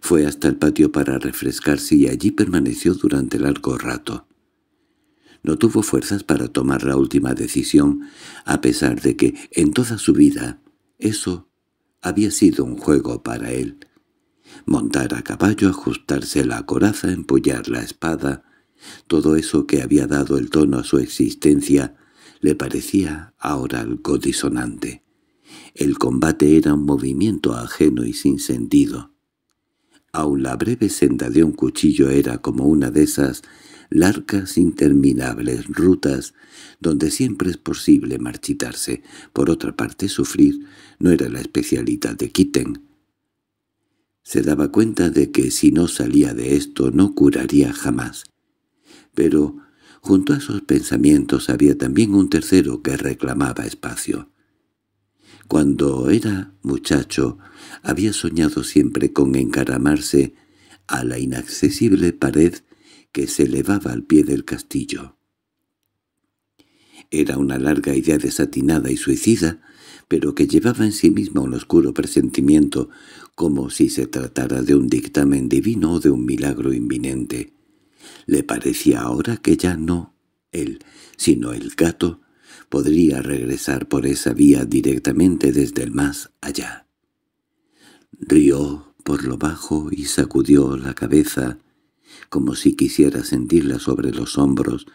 Fue hasta el patio para refrescarse y allí permaneció durante largo rato. No tuvo fuerzas para tomar la última decisión, a pesar de que, en toda su vida, eso había sido un juego para él. Montar a caballo, ajustarse la coraza, empollar la espada, todo eso que había dado el tono a su existencia le parecía ahora algo disonante. El combate era un movimiento ajeno y sin sentido. Aun la breve senda de un cuchillo era como una de esas largas interminables rutas donde siempre es posible marchitarse. Por otra parte, sufrir no era la especialidad de Kitten. Se daba cuenta de que si no salía de esto no curaría jamás. Pero Junto a esos pensamientos había también un tercero que reclamaba espacio. Cuando era muchacho, había soñado siempre con encaramarse a la inaccesible pared que se elevaba al pie del castillo. Era una larga idea desatinada y suicida, pero que llevaba en sí misma un oscuro presentimiento, como si se tratara de un dictamen divino o de un milagro inminente. Le parecía ahora que ya no él, sino el gato, podría regresar por esa vía directamente desde el más allá. Rió por lo bajo y sacudió la cabeza, como si quisiera sentirla sobre los hombros,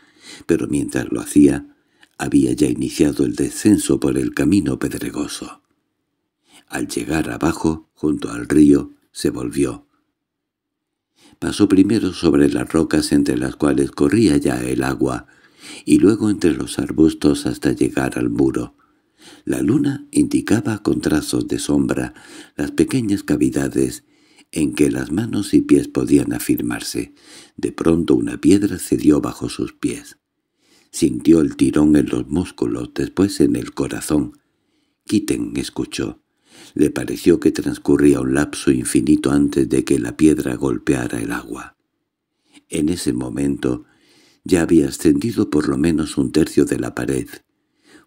pero mientras lo hacía, había ya iniciado el descenso por el camino pedregoso. Al llegar abajo, junto al río, se volvió. Pasó primero sobre las rocas entre las cuales corría ya el agua, y luego entre los arbustos hasta llegar al muro. La luna indicaba con trazos de sombra las pequeñas cavidades en que las manos y pies podían afirmarse. De pronto una piedra cedió bajo sus pies. Sintió el tirón en los músculos, después en el corazón. Quiten escuchó. Le pareció que transcurría un lapso infinito antes de que la piedra golpeara el agua. En ese momento ya había ascendido por lo menos un tercio de la pared.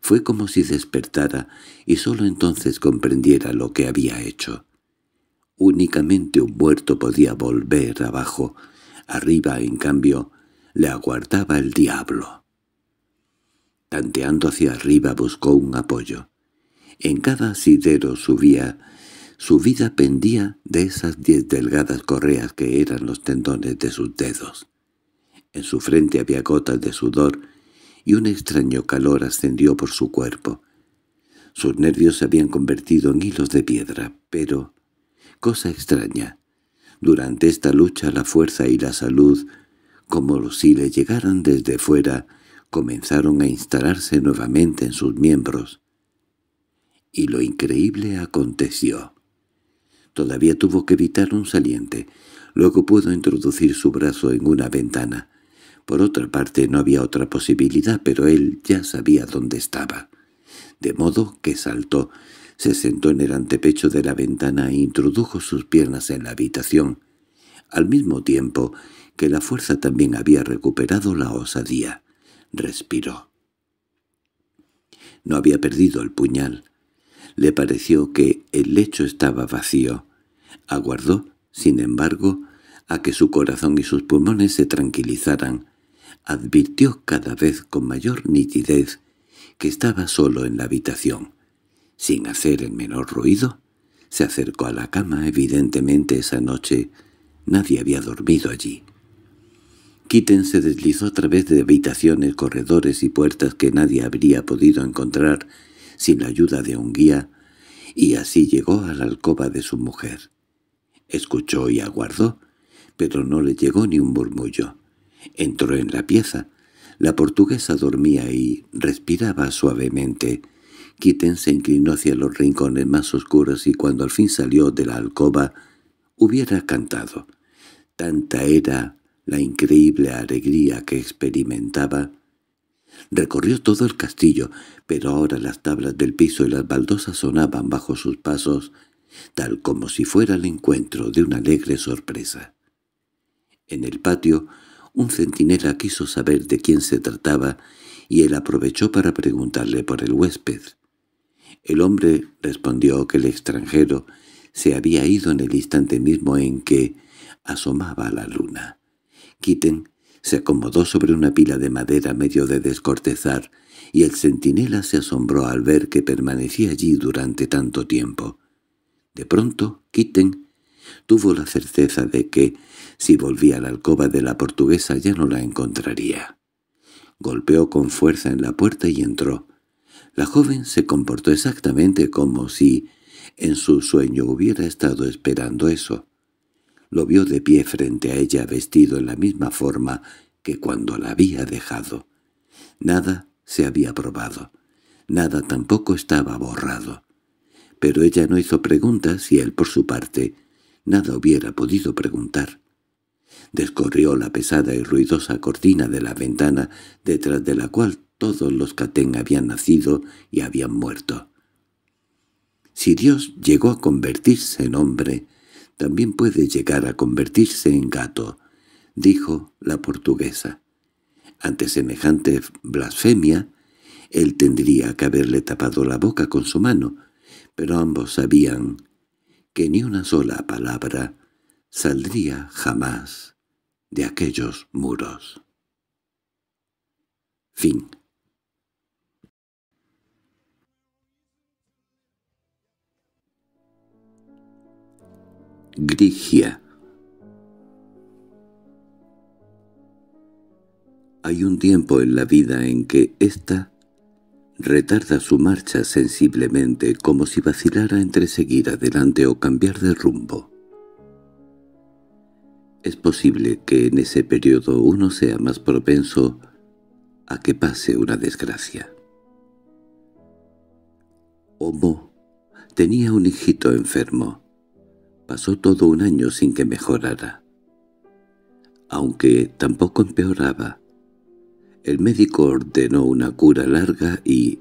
Fue como si despertara y sólo entonces comprendiera lo que había hecho. Únicamente un muerto podía volver abajo. Arriba, en cambio, le aguardaba el diablo. Tanteando hacia arriba buscó un apoyo. En cada sidero subía, su vida pendía de esas diez delgadas correas que eran los tendones de sus dedos. En su frente había gotas de sudor y un extraño calor ascendió por su cuerpo. Sus nervios se habían convertido en hilos de piedra, pero, cosa extraña, durante esta lucha la fuerza y la salud, como si le llegaran desde fuera, comenzaron a instalarse nuevamente en sus miembros y lo increíble aconteció. Todavía tuvo que evitar un saliente. Luego pudo introducir su brazo en una ventana. Por otra parte no había otra posibilidad, pero él ya sabía dónde estaba. De modo que saltó, se sentó en el antepecho de la ventana e introdujo sus piernas en la habitación, al mismo tiempo que la fuerza también había recuperado la osadía. Respiró. No había perdido el puñal, le pareció que el lecho estaba vacío. Aguardó, sin embargo, a que su corazón y sus pulmones se tranquilizaran. Advirtió cada vez con mayor nitidez que estaba solo en la habitación. Sin hacer el menor ruido, se acercó a la cama. Evidentemente esa noche nadie había dormido allí. Kitten se deslizó a través de habitaciones, corredores y puertas que nadie habría podido encontrar sin la ayuda de un guía, y así llegó a la alcoba de su mujer. Escuchó y aguardó, pero no le llegó ni un murmullo. Entró en la pieza. La portuguesa dormía y respiraba suavemente. Kitten se inclinó hacia los rincones más oscuros y cuando al fin salió de la alcoba, hubiera cantado. Tanta era la increíble alegría que experimentaba. Recorrió todo el castillo, pero ahora las tablas del piso y las baldosas sonaban bajo sus pasos, tal como si fuera el encuentro de una alegre sorpresa. En el patio, un centinela quiso saber de quién se trataba y él aprovechó para preguntarle por el huésped. El hombre respondió que el extranjero se había ido en el instante mismo en que asomaba la luna. Kitten se acomodó sobre una pila de madera medio de descortezar y el centinela se asombró al ver que permanecía allí durante tanto tiempo. De pronto, Kitten tuvo la certeza de que, si volvía a la alcoba de la portuguesa ya no la encontraría. Golpeó con fuerza en la puerta y entró. La joven se comportó exactamente como si en su sueño hubiera estado esperando eso. Lo vio de pie frente a ella vestido en la misma forma que cuando la había dejado. Nada se había probado. Nada tampoco estaba borrado. Pero ella no hizo preguntas y él, por su parte, nada hubiera podido preguntar. Descorrió la pesada y ruidosa cortina de la ventana detrás de la cual todos los Catén habían nacido y habían muerto. Si Dios llegó a convertirse en hombre, también puede llegar a convertirse en gato, dijo la portuguesa. Ante semejante blasfemia, él tendría que haberle tapado la boca con su mano, pero ambos sabían que ni una sola palabra saldría jamás de aquellos muros. Fin Grigia Hay un tiempo en la vida en que ésta retarda su marcha sensiblemente como si vacilara entre seguir adelante o cambiar de rumbo. Es posible que en ese periodo uno sea más propenso a que pase una desgracia. Homo tenía un hijito enfermo. Pasó todo un año sin que mejorara. Aunque tampoco empeoraba, el médico ordenó una cura larga y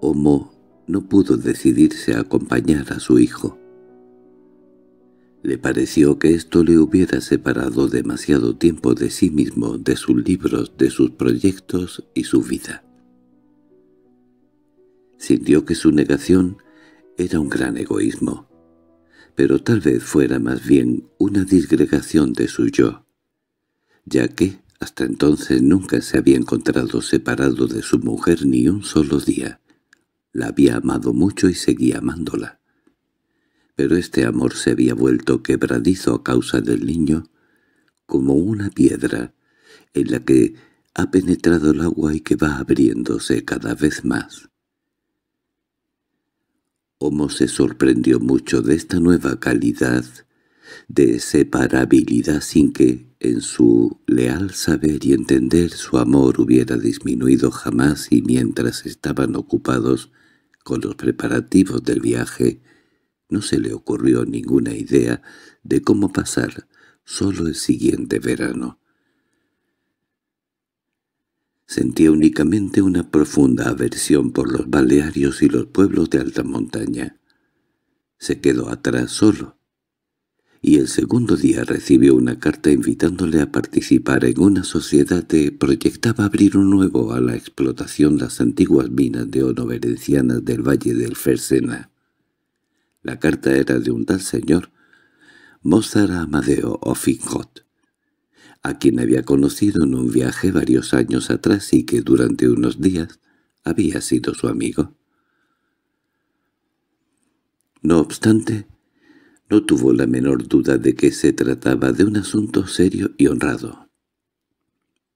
Homo no pudo decidirse a acompañar a su hijo. Le pareció que esto le hubiera separado demasiado tiempo de sí mismo, de sus libros, de sus proyectos y su vida. Sintió que su negación era un gran egoísmo, pero tal vez fuera más bien una disgregación de su yo, ya que, hasta entonces nunca se había encontrado separado de su mujer ni un solo día. La había amado mucho y seguía amándola. Pero este amor se había vuelto quebradizo a causa del niño, como una piedra en la que ha penetrado el agua y que va abriéndose cada vez más. Homo se sorprendió mucho de esta nueva calidad de separabilidad sin que, en su leal saber y entender, su amor hubiera disminuido jamás y mientras estaban ocupados con los preparativos del viaje, no se le ocurrió ninguna idea de cómo pasar solo el siguiente verano. Sentía únicamente una profunda aversión por los balearios y los pueblos de alta montaña. Se quedó atrás solo, y el segundo día recibió una carta invitándole a participar en una sociedad que proyectaba abrir un nuevo a la explotación las antiguas minas de oro verencianas del valle del Fersena. La carta era de un tal señor, Mozart Amadeo O'Fingot, a quien había conocido en un viaje varios años atrás y que durante unos días había sido su amigo. No obstante, no tuvo la menor duda de que se trataba de un asunto serio y honrado.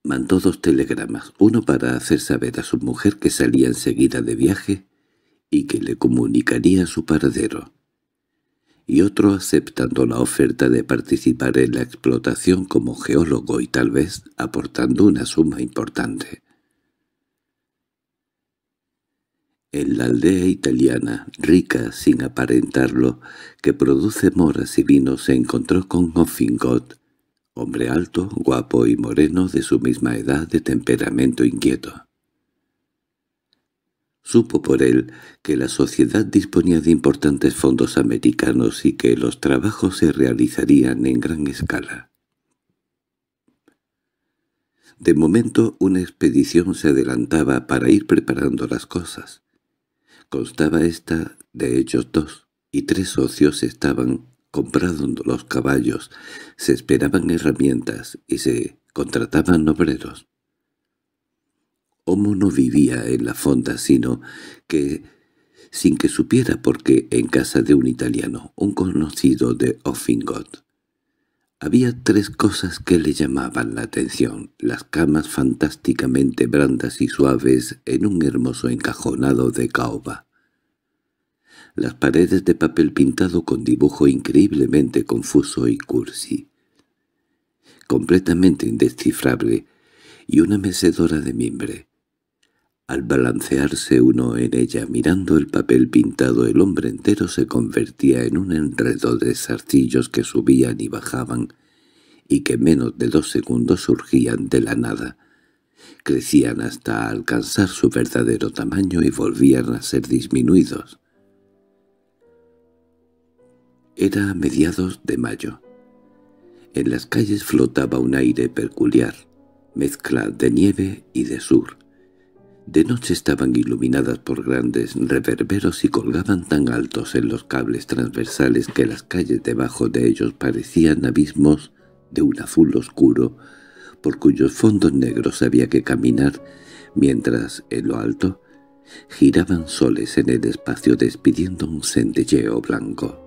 Mandó dos telegramas, uno para hacer saber a su mujer que salía enseguida de viaje y que le comunicaría su paradero, y otro aceptando la oferta de participar en la explotación como geólogo y tal vez aportando una suma importante. En la aldea italiana, rica sin aparentarlo, que produce moras y vino, se encontró con Offingot, hombre alto, guapo y moreno de su misma edad de temperamento inquieto. Supo por él que la sociedad disponía de importantes fondos americanos y que los trabajos se realizarían en gran escala. De momento una expedición se adelantaba para ir preparando las cosas. Constaba esta de ellos dos, y tres socios estaban comprando los caballos, se esperaban herramientas y se contrataban obreros. Homo no vivía en la fonda, sino que, sin que supiera por qué, en casa de un italiano, un conocido de Offingot. Había tres cosas que le llamaban la atención, las camas fantásticamente brandas y suaves en un hermoso encajonado de caoba, las paredes de papel pintado con dibujo increíblemente confuso y cursi, completamente indescifrable, y una mecedora de mimbre. Al balancearse uno en ella mirando el papel pintado el hombre entero se convertía en un enredo de zarcillos que subían y bajaban y que en menos de dos segundos surgían de la nada. Crecían hasta alcanzar su verdadero tamaño y volvían a ser disminuidos. Era mediados de mayo. En las calles flotaba un aire peculiar, mezcla de nieve y de sur. De noche estaban iluminadas por grandes reverberos y colgaban tan altos en los cables transversales que las calles debajo de ellos parecían abismos de un azul oscuro, por cuyos fondos negros había que caminar, mientras en lo alto giraban soles en el espacio despidiendo un centelleo blanco.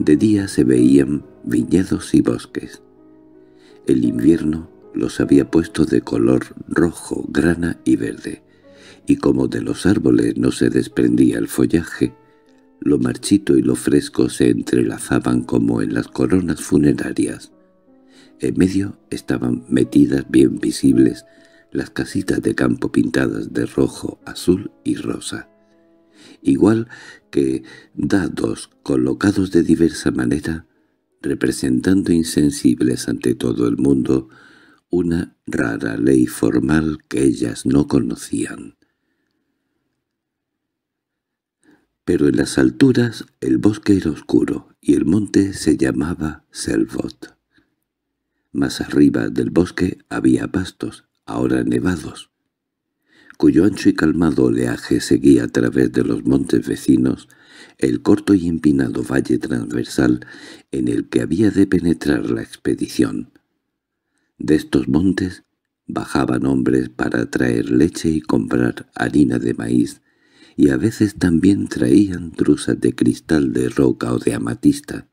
De día se veían viñedos y bosques. El invierno los había puesto de color rojo, grana y verde, y como de los árboles no se desprendía el follaje, lo marchito y lo fresco se entrelazaban como en las coronas funerarias. En medio estaban metidas bien visibles las casitas de campo pintadas de rojo, azul y rosa. Igual que dados colocados de diversa manera, representando insensibles ante todo el mundo una rara ley formal que ellas no conocían. Pero en las alturas el bosque era oscuro y el monte se llamaba Selvot. Más arriba del bosque había pastos, ahora nevados, cuyo ancho y calmado oleaje seguía a través de los montes vecinos el corto y empinado valle transversal en el que había de penetrar la expedición. De estos montes bajaban hombres para traer leche y comprar harina de maíz, y a veces también traían truzas de cristal de roca o de amatista.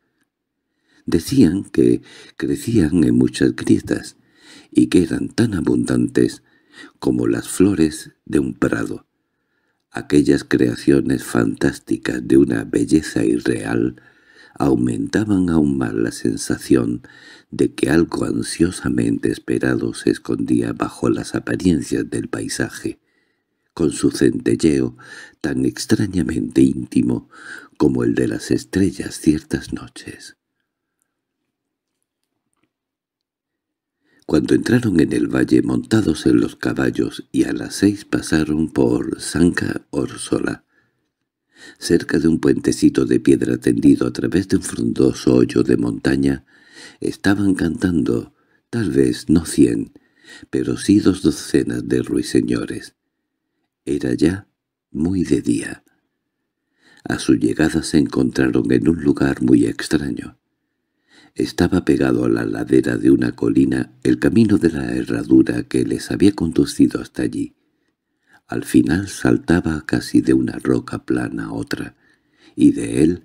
Decían que crecían en muchas grietas, y que eran tan abundantes como las flores de un prado. Aquellas creaciones fantásticas de una belleza irreal aumentaban aún más la sensación de que algo ansiosamente esperado se escondía bajo las apariencias del paisaje, con su centelleo tan extrañamente íntimo como el de las estrellas ciertas noches. Cuando entraron en el valle montados en los caballos y a las seis pasaron por Sanca Orsola, cerca de un puentecito de piedra tendido a través de un frondoso hoyo de montaña, estaban cantando, tal vez no cien, pero sí dos docenas de ruiseñores. Era ya muy de día. A su llegada se encontraron en un lugar muy extraño. Estaba pegado a la ladera de una colina el camino de la herradura que les había conducido hasta allí. Al final saltaba casi de una roca plana a otra, y de él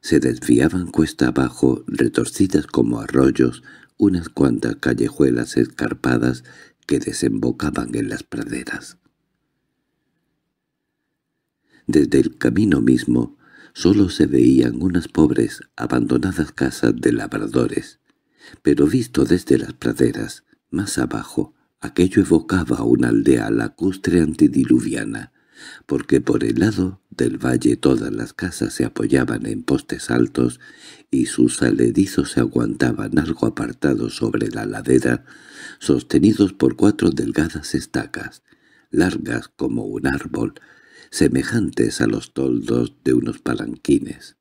se desviaban cuesta abajo, retorcidas como arroyos, unas cuantas callejuelas escarpadas que desembocaban en las praderas. Desde el camino mismo solo se veían unas pobres, abandonadas casas de labradores, pero visto desde las praderas, más abajo, Aquello evocaba una aldea lacustre antidiluviana, porque por el lado del valle todas las casas se apoyaban en postes altos y sus aledizos se aguantaban algo apartados sobre la ladera, sostenidos por cuatro delgadas estacas, largas como un árbol, semejantes a los toldos de unos palanquines.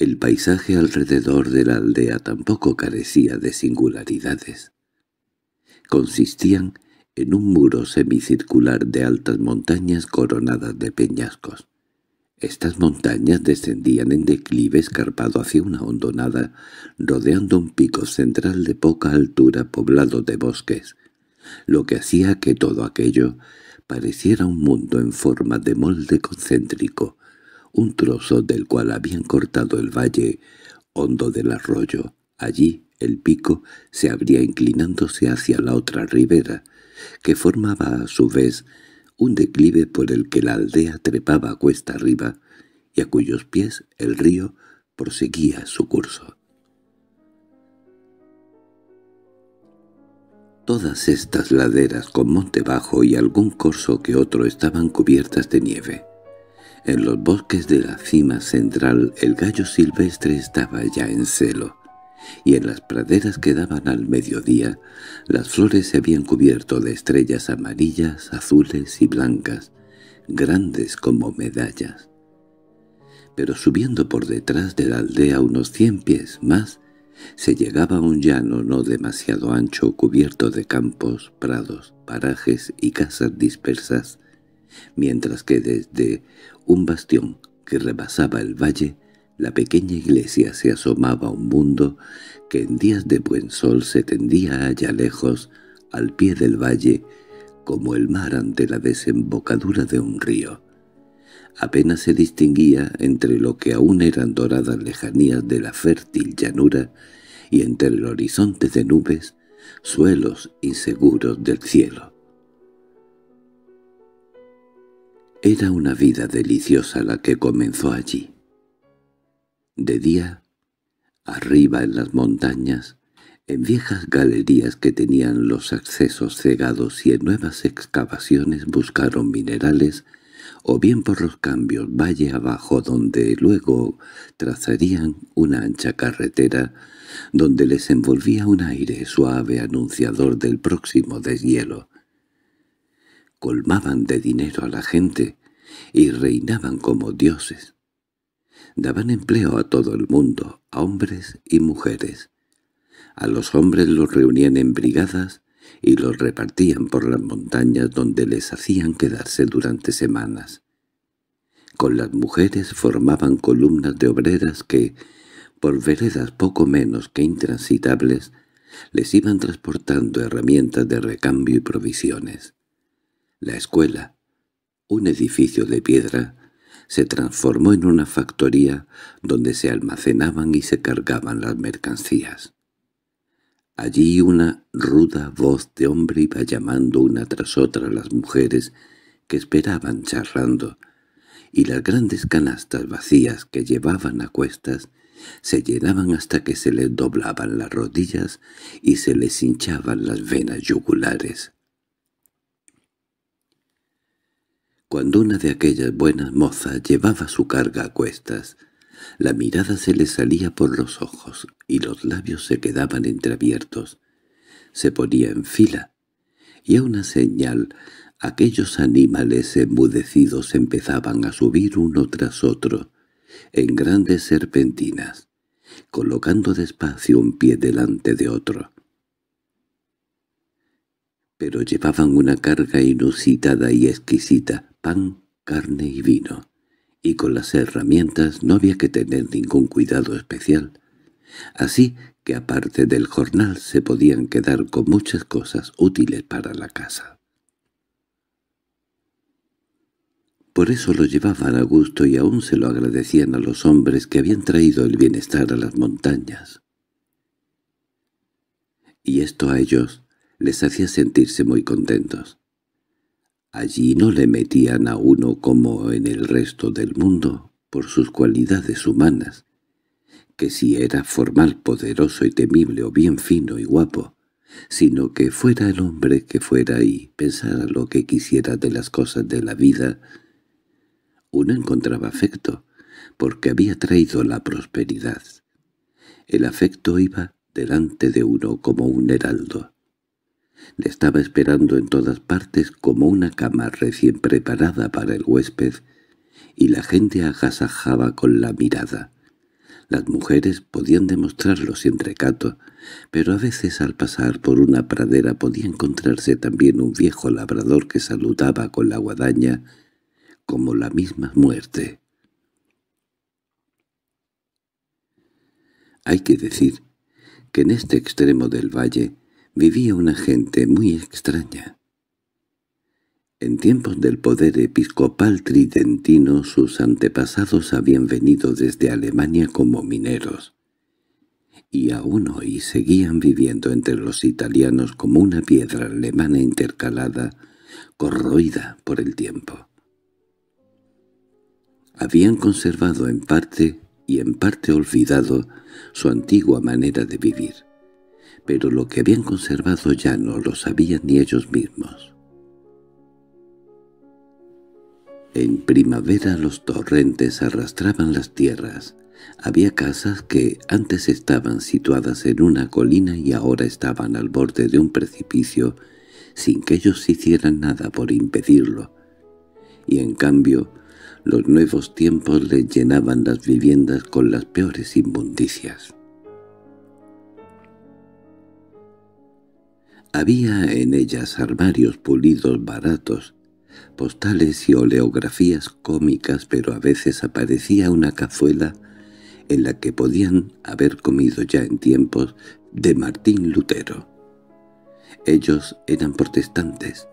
El paisaje alrededor de la aldea tampoco carecía de singularidades. Consistían en un muro semicircular de altas montañas coronadas de peñascos. Estas montañas descendían en declive escarpado hacia una hondonada, rodeando un pico central de poca altura poblado de bosques, lo que hacía que todo aquello pareciera un mundo en forma de molde concéntrico, un trozo del cual habían cortado el valle hondo del arroyo. Allí el pico se abría inclinándose hacia la otra ribera, que formaba a su vez un declive por el que la aldea trepaba cuesta arriba y a cuyos pies el río proseguía su curso. Todas estas laderas con monte bajo y algún corso que otro estaban cubiertas de nieve. En los bosques de la cima central el gallo silvestre estaba ya en celo, y en las praderas que daban al mediodía las flores se habían cubierto de estrellas amarillas, azules y blancas, grandes como medallas. Pero subiendo por detrás de la aldea unos cien pies más, se llegaba a un llano no demasiado ancho cubierto de campos, prados, parajes y casas dispersas, mientras que desde un bastión que rebasaba el valle, la pequeña iglesia se asomaba a un mundo que en días de buen sol se tendía allá lejos, al pie del valle, como el mar ante la desembocadura de un río. Apenas se distinguía entre lo que aún eran doradas lejanías de la fértil llanura y entre el horizonte de nubes, suelos inseguros del cielo. Era una vida deliciosa la que comenzó allí. De día, arriba en las montañas, en viejas galerías que tenían los accesos cegados y en nuevas excavaciones buscaron minerales, o bien por los cambios valle abajo donde luego trazarían una ancha carretera donde les envolvía un aire suave anunciador del próximo deshielo colmaban de dinero a la gente y reinaban como dioses. Daban empleo a todo el mundo, a hombres y mujeres. A los hombres los reunían en brigadas y los repartían por las montañas donde les hacían quedarse durante semanas. Con las mujeres formaban columnas de obreras que, por veredas poco menos que intransitables, les iban transportando herramientas de recambio y provisiones. La escuela, un edificio de piedra, se transformó en una factoría donde se almacenaban y se cargaban las mercancías. Allí una ruda voz de hombre iba llamando una tras otra a las mujeres que esperaban charrando, y las grandes canastas vacías que llevaban a cuestas se llenaban hasta que se les doblaban las rodillas y se les hinchaban las venas yugulares. cuando una de aquellas buenas mozas llevaba su carga a cuestas. La mirada se le salía por los ojos y los labios se quedaban entreabiertos. Se ponía en fila, y a una señal aquellos animales embudecidos empezaban a subir uno tras otro, en grandes serpentinas, colocando despacio un pie delante de otro pero llevaban una carga inusitada y exquisita, pan, carne y vino, y con las herramientas no había que tener ningún cuidado especial. Así que aparte del jornal se podían quedar con muchas cosas útiles para la casa. Por eso lo llevaban a gusto y aún se lo agradecían a los hombres que habían traído el bienestar a las montañas. Y esto a ellos les hacía sentirse muy contentos. Allí no le metían a uno como en el resto del mundo, por sus cualidades humanas, que si era formal, poderoso y temible o bien fino y guapo, sino que fuera el hombre que fuera y pensara lo que quisiera de las cosas de la vida, uno encontraba afecto, porque había traído la prosperidad. El afecto iba delante de uno como un heraldo. Le estaba esperando en todas partes como una cama recién preparada para el huésped, y la gente agasajaba con la mirada. Las mujeres podían demostrarlo sin recato, pero a veces al pasar por una pradera podía encontrarse también un viejo labrador que saludaba con la guadaña como la misma muerte. Hay que decir que en este extremo del valle vivía una gente muy extraña. En tiempos del poder episcopal tridentino sus antepasados habían venido desde Alemania como mineros, y aún hoy seguían viviendo entre los italianos como una piedra alemana intercalada, corroída por el tiempo. Habían conservado en parte y en parte olvidado su antigua manera de vivir pero lo que habían conservado ya no lo sabían ni ellos mismos. En primavera los torrentes arrastraban las tierras. Había casas que antes estaban situadas en una colina y ahora estaban al borde de un precipicio sin que ellos hicieran nada por impedirlo. Y en cambio, los nuevos tiempos les llenaban las viviendas con las peores inmundicias. Había en ellas armarios pulidos baratos, postales y oleografías cómicas, pero a veces aparecía una cazuela en la que podían haber comido ya en tiempos de Martín Lutero. Ellos eran protestantes,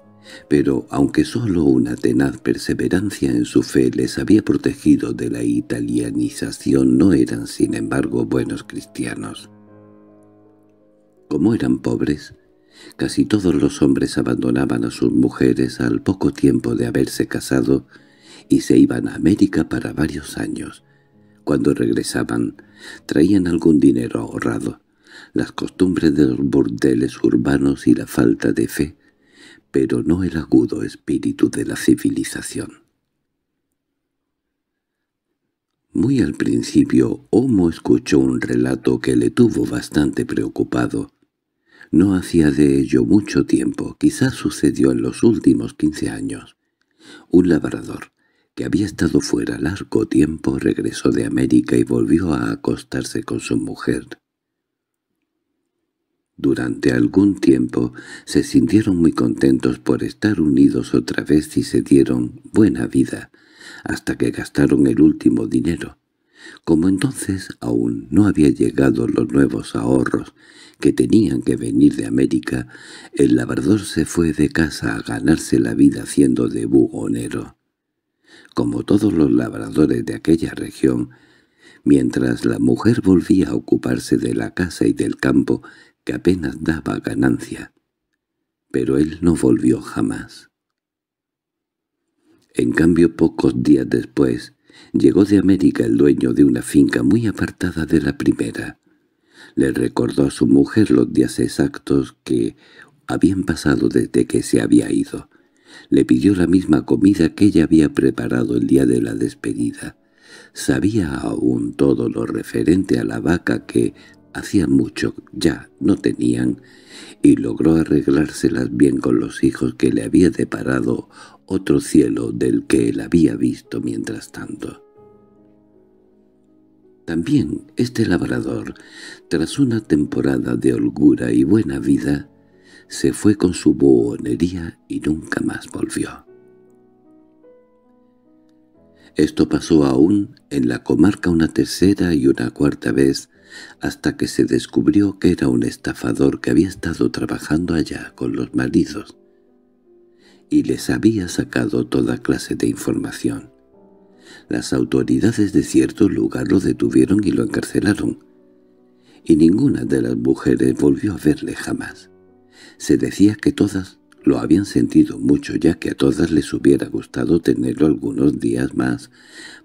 pero aunque solo una tenaz perseverancia en su fe les había protegido de la italianización, no eran sin embargo buenos cristianos. Como eran pobres, Casi todos los hombres abandonaban a sus mujeres al poco tiempo de haberse casado y se iban a América para varios años. Cuando regresaban, traían algún dinero ahorrado, las costumbres de los burdeles urbanos y la falta de fe, pero no el agudo espíritu de la civilización. Muy al principio Homo escuchó un relato que le tuvo bastante preocupado. No hacía de ello mucho tiempo, quizás sucedió en los últimos quince años. Un labrador, que había estado fuera largo tiempo, regresó de América y volvió a acostarse con su mujer. Durante algún tiempo se sintieron muy contentos por estar unidos otra vez y se dieron buena vida, hasta que gastaron el último dinero. Como entonces aún no había llegado los nuevos ahorros que tenían que venir de América, el labrador se fue de casa a ganarse la vida haciendo de bugonero. Como todos los labradores de aquella región, mientras la mujer volvía a ocuparse de la casa y del campo que apenas daba ganancia. Pero él no volvió jamás. En cambio, pocos días después, Llegó de América el dueño de una finca muy apartada de la primera. Le recordó a su mujer los días exactos que habían pasado desde que se había ido. Le pidió la misma comida que ella había preparado el día de la despedida. Sabía aún todo lo referente a la vaca que hacía mucho ya no tenían, y logró arreglárselas bien con los hijos que le había deparado otro cielo del que él había visto mientras tanto. También este labrador, tras una temporada de holgura y buena vida, se fue con su buhonería y nunca más volvió. Esto pasó aún en la comarca una tercera y una cuarta vez, hasta que se descubrió que era un estafador que había estado trabajando allá con los maridos, y les había sacado toda clase de información. Las autoridades de cierto lugar lo detuvieron y lo encarcelaron, y ninguna de las mujeres volvió a verle jamás. Se decía que todas lo habían sentido mucho ya que a todas les hubiera gustado tenerlo algunos días más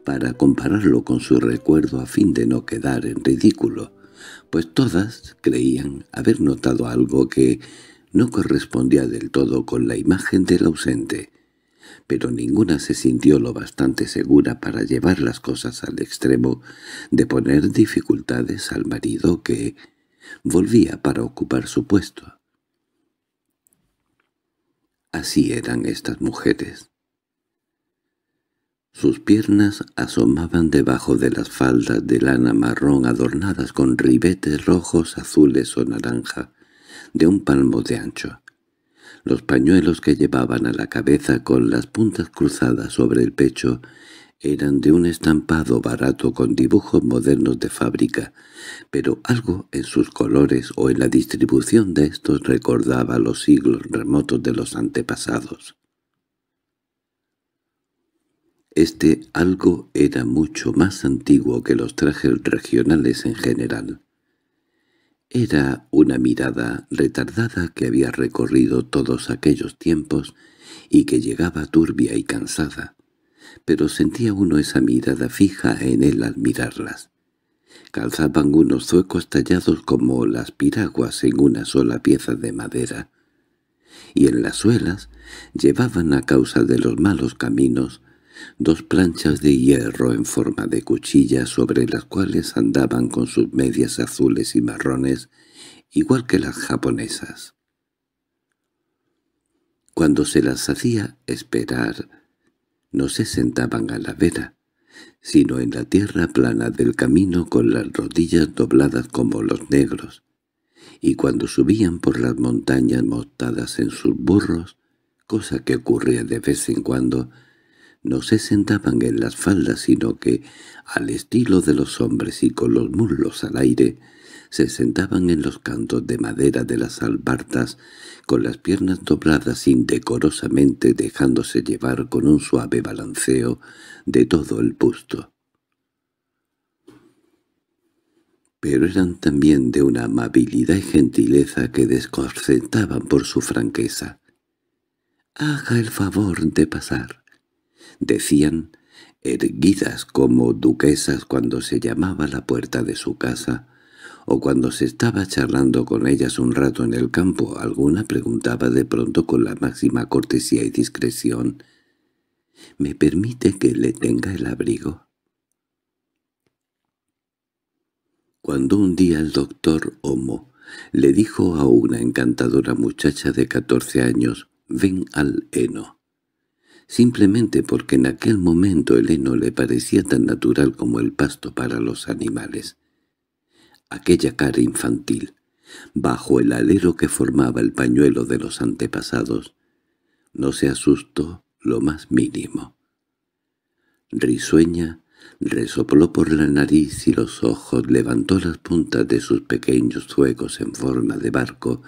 para compararlo con su recuerdo a fin de no quedar en ridículo, pues todas creían haber notado algo que no correspondía del todo con la imagen del ausente, pero ninguna se sintió lo bastante segura para llevar las cosas al extremo de poner dificultades al marido que volvía para ocupar su puesto. Así eran estas mujeres. Sus piernas asomaban debajo de las faldas de lana marrón adornadas con ribetes rojos, azules o naranja, de un palmo de ancho. Los pañuelos que llevaban a la cabeza con las puntas cruzadas sobre el pecho eran de un estampado barato con dibujos modernos de fábrica, pero algo en sus colores o en la distribución de estos recordaba los siglos remotos de los antepasados. Este algo era mucho más antiguo que los trajes regionales en general. Era una mirada retardada que había recorrido todos aquellos tiempos y que llegaba turbia y cansada, pero sentía uno esa mirada fija en él al mirarlas. Calzaban unos zuecos tallados como las piraguas en una sola pieza de madera, y en las suelas llevaban a causa de los malos caminos dos planchas de hierro en forma de cuchilla sobre las cuales andaban con sus medias azules y marrones, igual que las japonesas. Cuando se las hacía esperar, no se sentaban a la vera, sino en la tierra plana del camino con las rodillas dobladas como los negros, y cuando subían por las montañas montadas en sus burros, cosa que ocurría de vez en cuando, no se sentaban en las faldas, sino que, al estilo de los hombres y con los muslos al aire, se sentaban en los cantos de madera de las albardas, con las piernas dobladas indecorosamente dejándose llevar con un suave balanceo de todo el busto. Pero eran también de una amabilidad y gentileza que desconcertaban por su franqueza. «Haga el favor de pasar», decían, erguidas como duquesas cuando se llamaba la puerta de su casa, o cuando se estaba charlando con ellas un rato en el campo, alguna preguntaba de pronto con la máxima cortesía y discreción, —¿Me permite que le tenga el abrigo? Cuando un día el doctor Homo le dijo a una encantadora muchacha de catorce años, «Ven al heno», simplemente porque en aquel momento el heno le parecía tan natural como el pasto para los animales. Aquella cara infantil, bajo el alero que formaba el pañuelo de los antepasados, no se asustó lo más mínimo. Risueña, resopló por la nariz y los ojos, levantó las puntas de sus pequeños fuegos en forma de barco,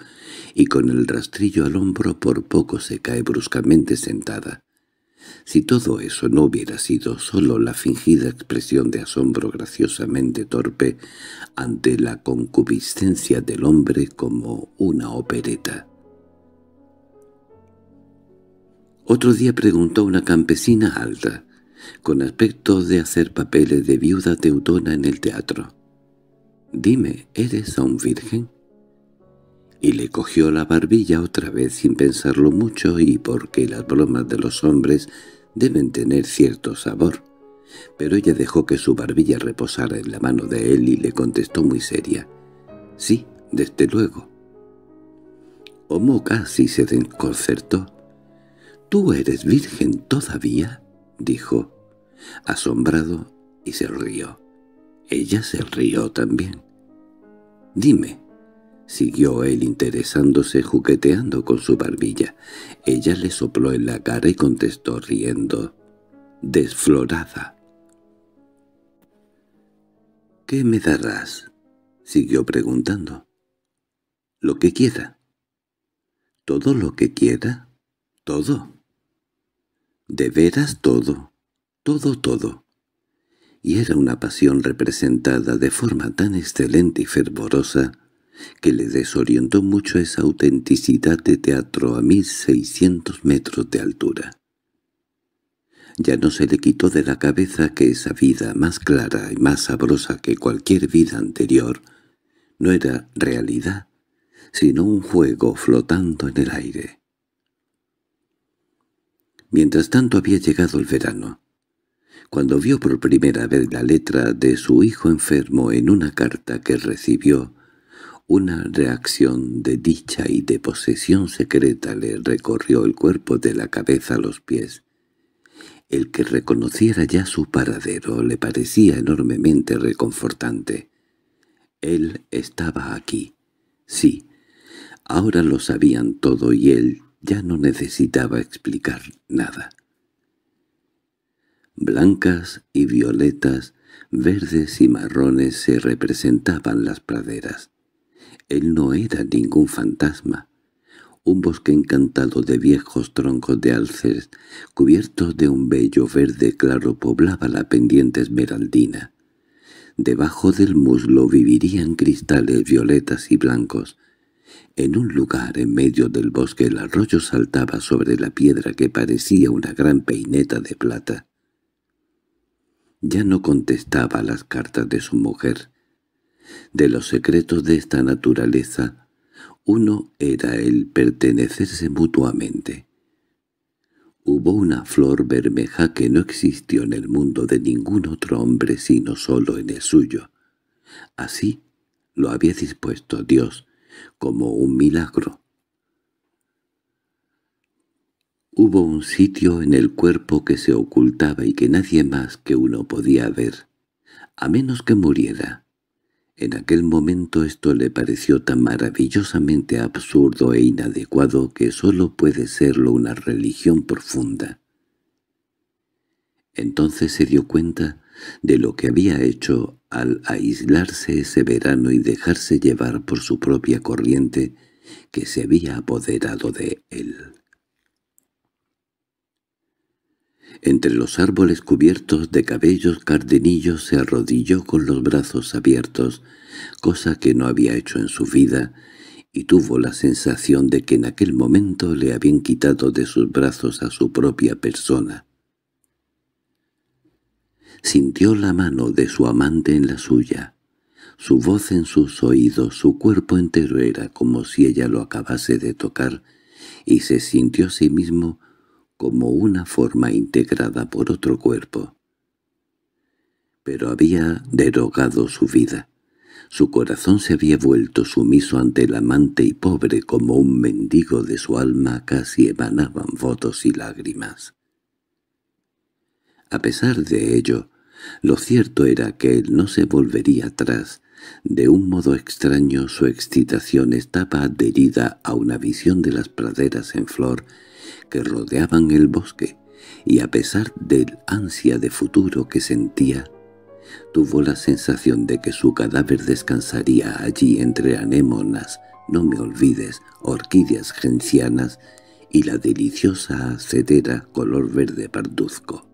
y con el rastrillo al hombro por poco se cae bruscamente sentada. Si todo eso no hubiera sido solo la fingida expresión de asombro graciosamente torpe ante la concupiscencia del hombre como una opereta. Otro día preguntó una campesina alta, con aspecto de hacer papeles de viuda teutona en el teatro. «Dime, ¿eres aún virgen?» y le cogió la barbilla otra vez sin pensarlo mucho y porque las bromas de los hombres deben tener cierto sabor. Pero ella dejó que su barbilla reposara en la mano de él y le contestó muy seria. —Sí, desde luego. Homo casi se desconcertó. —¿Tú eres virgen todavía? —dijo, asombrado, y se rió. Ella se rió también. —Dime Siguió él interesándose jugueteando con su barbilla. Ella le sopló en la cara y contestó riendo. —Desflorada. —¿Qué me darás? —siguió preguntando. —Lo que quiera. —¿Todo lo que quiera? —Todo. —¿De veras todo? —Todo, todo y era una pasión representada de forma tan excelente y fervorosa que le desorientó mucho esa autenticidad de teatro a 1600 metros de altura. Ya no se le quitó de la cabeza que esa vida más clara y más sabrosa que cualquier vida anterior no era realidad, sino un juego flotando en el aire. Mientras tanto había llegado el verano. Cuando vio por primera vez la letra de su hijo enfermo en una carta que recibió, una reacción de dicha y de posesión secreta le recorrió el cuerpo de la cabeza a los pies. El que reconociera ya su paradero le parecía enormemente reconfortante. Él estaba aquí. Sí, ahora lo sabían todo y él ya no necesitaba explicar nada. Blancas y violetas, verdes y marrones se representaban las praderas. Él no era ningún fantasma. Un bosque encantado de viejos troncos de alces, cubiertos de un bello verde claro, poblaba la pendiente esmeraldina. Debajo del muslo vivirían cristales violetas y blancos. En un lugar en medio del bosque el arroyo saltaba sobre la piedra que parecía una gran peineta de plata. Ya no contestaba las cartas de su mujer de los secretos de esta naturaleza, uno era el pertenecerse mutuamente. Hubo una flor bermeja que no existió en el mundo de ningún otro hombre sino solo en el suyo. Así lo había dispuesto Dios, como un milagro. Hubo un sitio en el cuerpo que se ocultaba y que nadie más que uno podía ver, a menos que muriera. En aquel momento esto le pareció tan maravillosamente absurdo e inadecuado que sólo puede serlo una religión profunda. Entonces se dio cuenta de lo que había hecho al aislarse ese verano y dejarse llevar por su propia corriente que se había apoderado de él. Entre los árboles cubiertos de cabellos cardenillos se arrodilló con los brazos abiertos, cosa que no había hecho en su vida, y tuvo la sensación de que en aquel momento le habían quitado de sus brazos a su propia persona. Sintió la mano de su amante en la suya, su voz en sus oídos, su cuerpo entero era como si ella lo acabase de tocar, y se sintió a sí mismo como una forma integrada por otro cuerpo. Pero había derogado su vida. Su corazón se había vuelto sumiso ante el amante y pobre como un mendigo de su alma casi emanaban votos y lágrimas. A pesar de ello, lo cierto era que él no se volvería atrás. De un modo extraño su excitación estaba adherida a una visión de las praderas en flor que rodeaban el bosque, y a pesar del ansia de futuro que sentía, tuvo la sensación de que su cadáver descansaría allí entre anémonas, no me olvides, orquídeas gencianas y la deliciosa acedera color verde parduzco.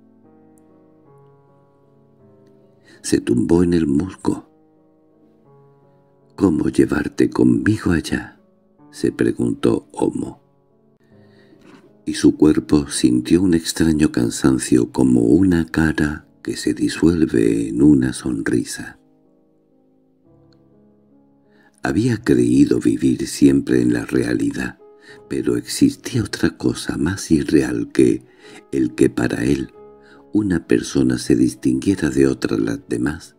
Se tumbó en el musgo. —¿Cómo llevarte conmigo allá? —se preguntó Homo y su cuerpo sintió un extraño cansancio como una cara que se disuelve en una sonrisa. Había creído vivir siempre en la realidad, pero existía otra cosa más irreal que el que para él una persona se distinguiera de otras las demás,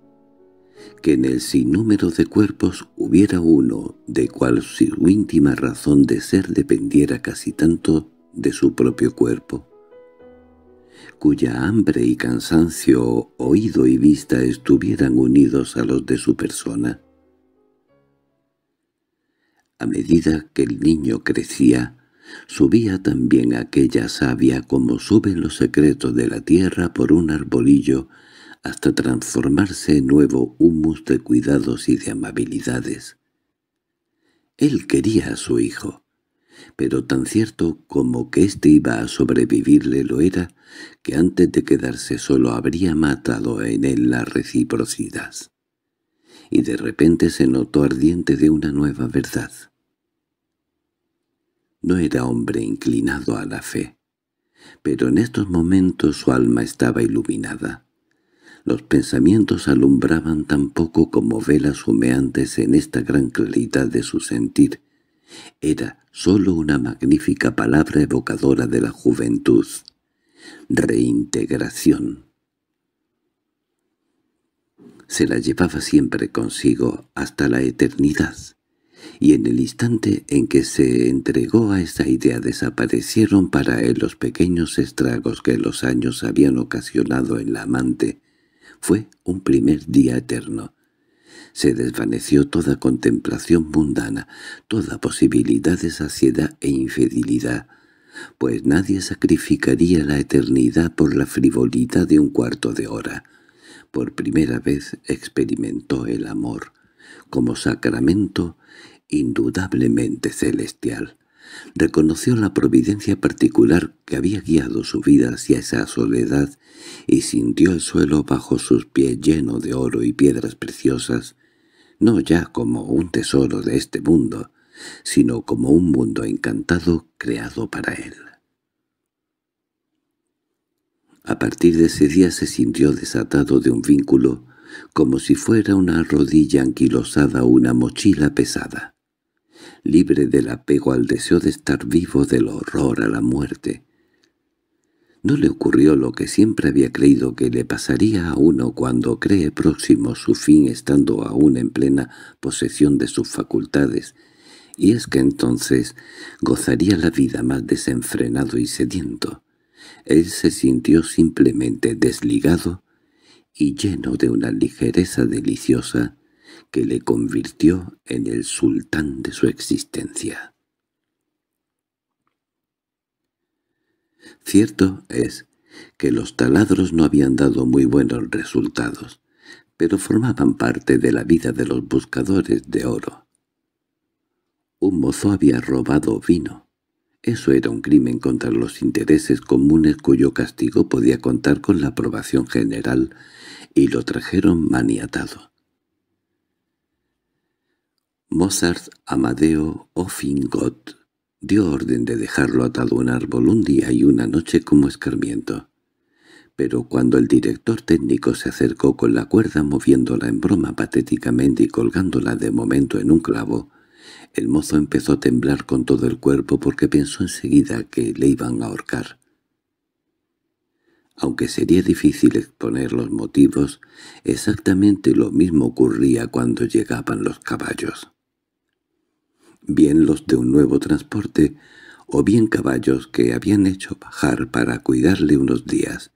que en el sinnúmero de cuerpos hubiera uno de cual su íntima razón de ser dependiera casi tanto de su propio cuerpo, cuya hambre y cansancio, oído y vista estuvieran unidos a los de su persona. A medida que el niño crecía, subía también aquella savia como suben los secretos de la tierra por un arbolillo hasta transformarse en nuevo humus de cuidados y de amabilidades. Él quería a su hijo, pero tan cierto como que éste iba a sobrevivirle lo era, que antes de quedarse solo habría matado en él la reciprocidad. Y de repente se notó ardiente de una nueva verdad. No era hombre inclinado a la fe, pero en estos momentos su alma estaba iluminada. Los pensamientos alumbraban tan poco como velas humeantes en esta gran claridad de su sentir, era sólo una magnífica palabra evocadora de la juventud. Reintegración. Se la llevaba siempre consigo hasta la eternidad, y en el instante en que se entregó a esa idea desaparecieron para él los pequeños estragos que los años habían ocasionado en la amante. Fue un primer día eterno, se desvaneció toda contemplación mundana, toda posibilidad de saciedad e infidelidad, pues nadie sacrificaría la eternidad por la frivolidad de un cuarto de hora. Por primera vez experimentó el amor, como sacramento indudablemente celestial. Reconoció la providencia particular que había guiado su vida hacia esa soledad y sintió el suelo bajo sus pies lleno de oro y piedras preciosas no ya como un tesoro de este mundo, sino como un mundo encantado creado para él. A partir de ese día se sintió desatado de un vínculo, como si fuera una rodilla anquilosada o una mochila pesada. Libre del apego al deseo de estar vivo, del horror a la muerte, no le ocurrió lo que siempre había creído que le pasaría a uno cuando cree próximo su fin estando aún en plena posesión de sus facultades, y es que entonces gozaría la vida más desenfrenado y sediento. Él se sintió simplemente desligado y lleno de una ligereza deliciosa que le convirtió en el sultán de su existencia. Cierto es que los taladros no habían dado muy buenos resultados, pero formaban parte de la vida de los buscadores de oro. Un mozo había robado vino. Eso era un crimen contra los intereses comunes cuyo castigo podía contar con la aprobación general, y lo trajeron maniatado. Mozart Amadeo Offingot Dio orden de dejarlo atado a un árbol un día y una noche como escarmiento. Pero cuando el director técnico se acercó con la cuerda moviéndola en broma patéticamente y colgándola de momento en un clavo, el mozo empezó a temblar con todo el cuerpo porque pensó enseguida que le iban a ahorcar. Aunque sería difícil exponer los motivos, exactamente lo mismo ocurría cuando llegaban los caballos bien los de un nuevo transporte, o bien caballos que habían hecho bajar para cuidarle unos días.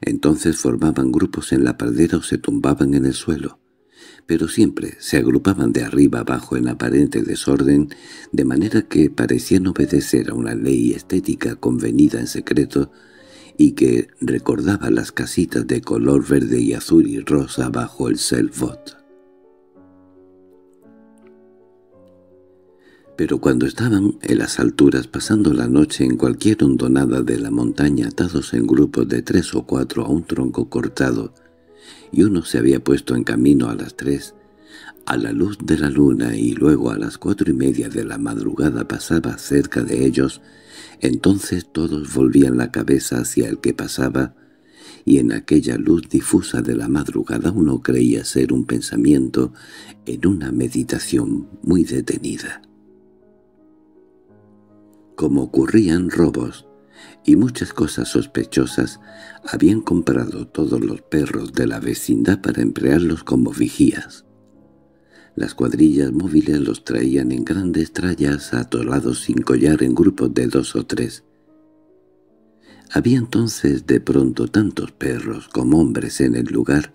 Entonces formaban grupos en la pradera o se tumbaban en el suelo, pero siempre se agrupaban de arriba abajo en aparente desorden, de manera que parecían obedecer a una ley estética convenida en secreto y que recordaba las casitas de color verde y azul y rosa bajo el selvot. Pero cuando estaban en las alturas pasando la noche en cualquier hondonada de la montaña atados en grupos de tres o cuatro a un tronco cortado, y uno se había puesto en camino a las tres, a la luz de la luna y luego a las cuatro y media de la madrugada pasaba cerca de ellos, entonces todos volvían la cabeza hacia el que pasaba, y en aquella luz difusa de la madrugada uno creía ser un pensamiento en una meditación muy detenida como ocurrían robos, y muchas cosas sospechosas, habían comprado todos los perros de la vecindad para emplearlos como vigías. Las cuadrillas móviles los traían en grandes trallas atolados sin collar en grupos de dos o tres. Había entonces de pronto tantos perros como hombres en el lugar,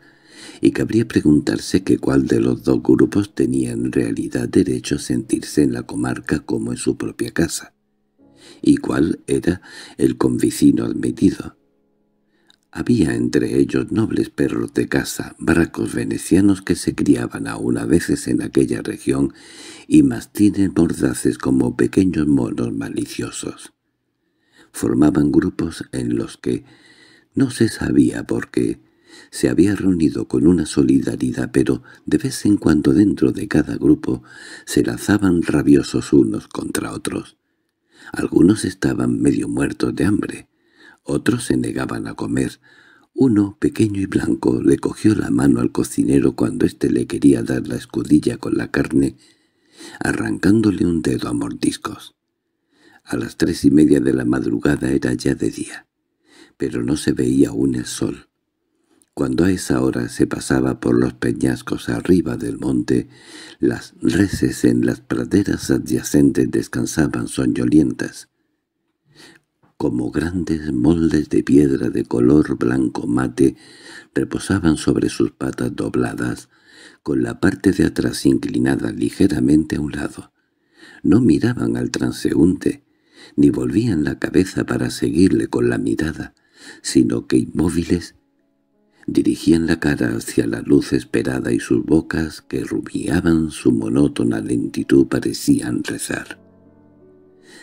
y cabría preguntarse que cuál de los dos grupos tenía en realidad derecho a sentirse en la comarca como en su propia casa y cuál era el convicino admitido. Había entre ellos nobles perros de caza, bracos venecianos que se criaban aún a veces en aquella región y mastines mordaces como pequeños monos maliciosos. Formaban grupos en los que, no se sabía por qué, se había reunido con una solidaridad, pero de vez en cuando dentro de cada grupo se lanzaban rabiosos unos contra otros. Algunos estaban medio muertos de hambre, otros se negaban a comer. Uno, pequeño y blanco, le cogió la mano al cocinero cuando éste le quería dar la escudilla con la carne, arrancándole un dedo a mordiscos. A las tres y media de la madrugada era ya de día, pero no se veía aún el sol. Cuando a esa hora se pasaba por los peñascos arriba del monte, las reses en las praderas adyacentes descansaban soñolientas, como grandes moldes de piedra de color blanco mate reposaban sobre sus patas dobladas, con la parte de atrás inclinada ligeramente a un lado. No miraban al transeúnte, ni volvían la cabeza para seguirle con la mirada, sino que inmóviles dirigían la cara hacia la luz esperada y sus bocas, que rubiaban su monótona lentitud, parecían rezar.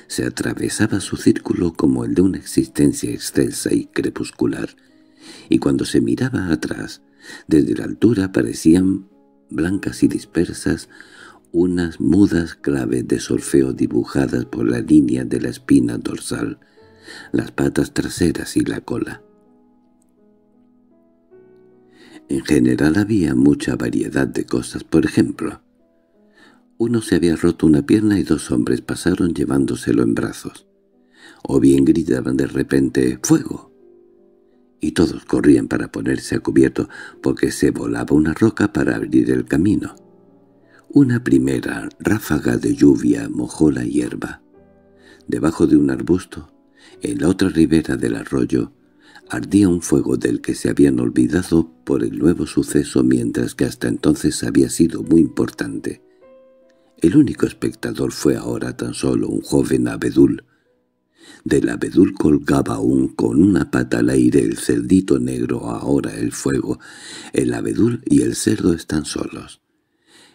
Se atravesaba su círculo como el de una existencia extensa y crepuscular, y cuando se miraba atrás, desde la altura parecían, blancas y dispersas, unas mudas claves de solfeo dibujadas por la línea de la espina dorsal, las patas traseras y la cola. En general había mucha variedad de cosas. Por ejemplo, uno se había roto una pierna y dos hombres pasaron llevándoselo en brazos. O bien gritaban de repente «¡Fuego!» y todos corrían para ponerse a cubierto porque se volaba una roca para abrir el camino. Una primera ráfaga de lluvia mojó la hierba. Debajo de un arbusto, en la otra ribera del arroyo, ardía un fuego del que se habían olvidado por el nuevo suceso mientras que hasta entonces había sido muy importante. El único espectador fue ahora tan solo un joven abedul. Del abedul colgaba aún con una pata al aire el cerdito negro, ahora el fuego. El abedul y el cerdo están solos.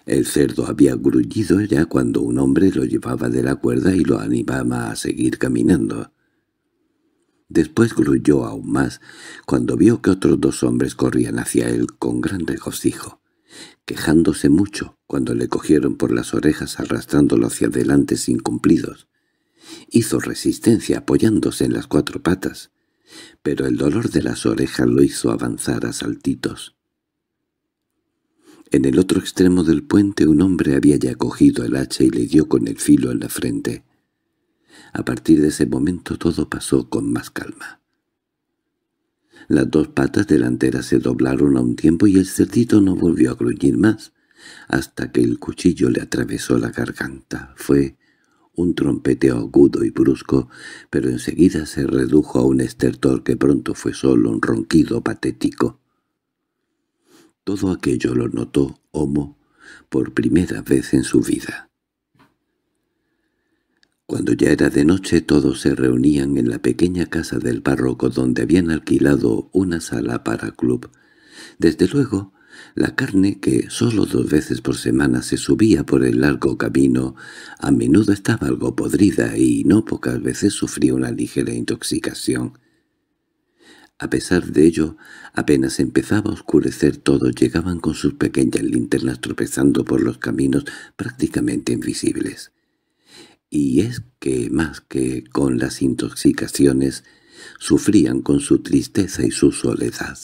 El cerdo había grullido ya cuando un hombre lo llevaba de la cuerda y lo animaba a seguir caminando. Después grulló aún más cuando vio que otros dos hombres corrían hacia él con gran regocijo, quejándose mucho cuando le cogieron por las orejas arrastrándolo hacia adelante sin cumplidos. Hizo resistencia apoyándose en las cuatro patas, pero el dolor de las orejas lo hizo avanzar a saltitos. En el otro extremo del puente un hombre había ya cogido el hacha y le dio con el filo en la frente. A partir de ese momento todo pasó con más calma. Las dos patas delanteras se doblaron a un tiempo y el cerdito no volvió a gruñir más, hasta que el cuchillo le atravesó la garganta. Fue un trompeteo agudo y brusco, pero enseguida se redujo a un estertor que pronto fue solo un ronquido patético. Todo aquello lo notó Homo por primera vez en su vida. Cuando ya era de noche todos se reunían en la pequeña casa del párroco donde habían alquilado una sala para club. Desde luego, la carne, que solo dos veces por semana se subía por el largo camino, a menudo estaba algo podrida y no pocas veces sufría una ligera intoxicación. A pesar de ello, apenas empezaba a oscurecer todos llegaban con sus pequeñas linternas tropezando por los caminos prácticamente invisibles y es que más que con las intoxicaciones, sufrían con su tristeza y su soledad,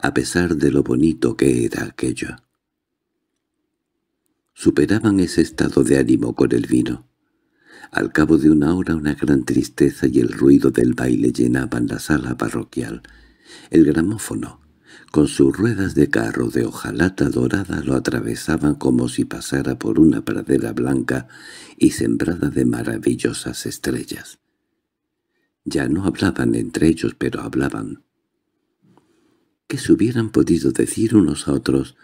a pesar de lo bonito que era aquello. Superaban ese estado de ánimo con el vino. Al cabo de una hora una gran tristeza y el ruido del baile llenaban la sala parroquial, el gramófono, con sus ruedas de carro de hojalata dorada lo atravesaban como si pasara por una pradera blanca y sembrada de maravillosas estrellas. Ya no hablaban entre ellos, pero hablaban. ¿Qué se hubieran podido decir unos a otros?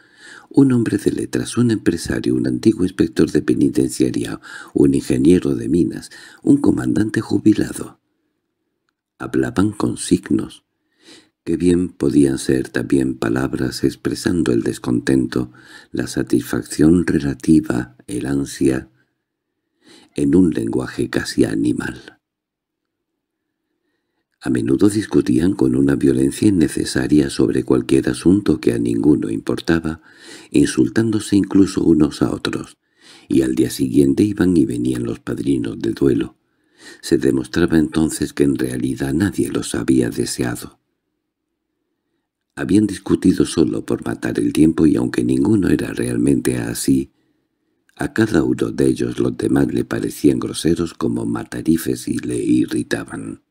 Un hombre de letras, un empresario, un antiguo inspector de penitenciaria, un ingeniero de minas, un comandante jubilado. Hablaban con signos, Qué bien podían ser también palabras expresando el descontento, la satisfacción relativa, el ansia, en un lenguaje casi animal. A menudo discutían con una violencia innecesaria sobre cualquier asunto que a ninguno importaba, insultándose incluso unos a otros, y al día siguiente iban y venían los padrinos de duelo. Se demostraba entonces que en realidad nadie los había deseado. Habían discutido solo por matar el tiempo y aunque ninguno era realmente así, a cada uno de ellos los demás le parecían groseros como matarifes y le irritaban.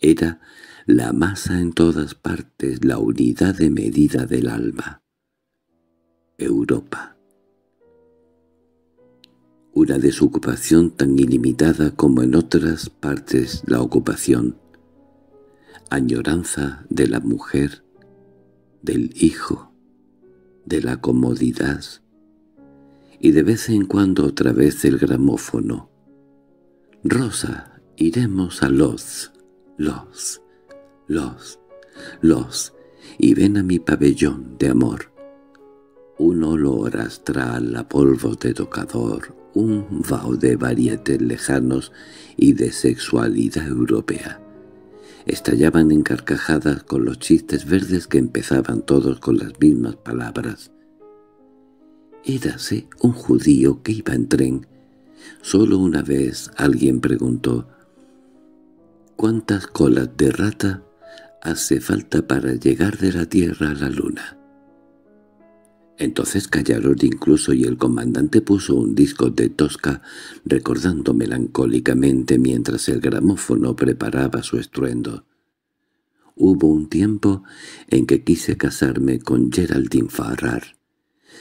Era la masa en todas partes, la unidad de medida del alma. Europa. Una desocupación tan ilimitada como en otras partes la ocupación añoranza de la mujer, del hijo, de la comodidad, y de vez en cuando otra vez el gramófono. «Rosa, iremos a los, los, los, los, y ven a mi pabellón de amor». Un olor astral a polvo de tocador, un vaho de varietes lejanos y de sexualidad europea. Estallaban en carcajadas con los chistes verdes que empezaban todos con las mismas palabras. Érase un judío que iba en tren. Solo una vez alguien preguntó, ¿Cuántas colas de rata hace falta para llegar de la Tierra a la Luna? Entonces callaron incluso y el comandante puso un disco de tosca, recordando melancólicamente mientras el gramófono preparaba su estruendo. Hubo un tiempo en que quise casarme con Geraldine Farrar.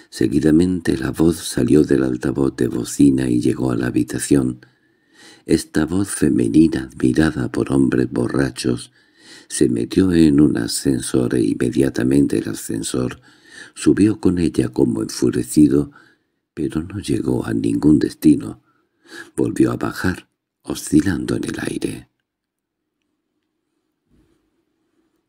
Seguidamente la voz salió del altavoz de bocina y llegó a la habitación. Esta voz femenina admirada por hombres borrachos se metió en un ascensor e inmediatamente el ascensor Subió con ella como enfurecido, pero no llegó a ningún destino. Volvió a bajar, oscilando en el aire.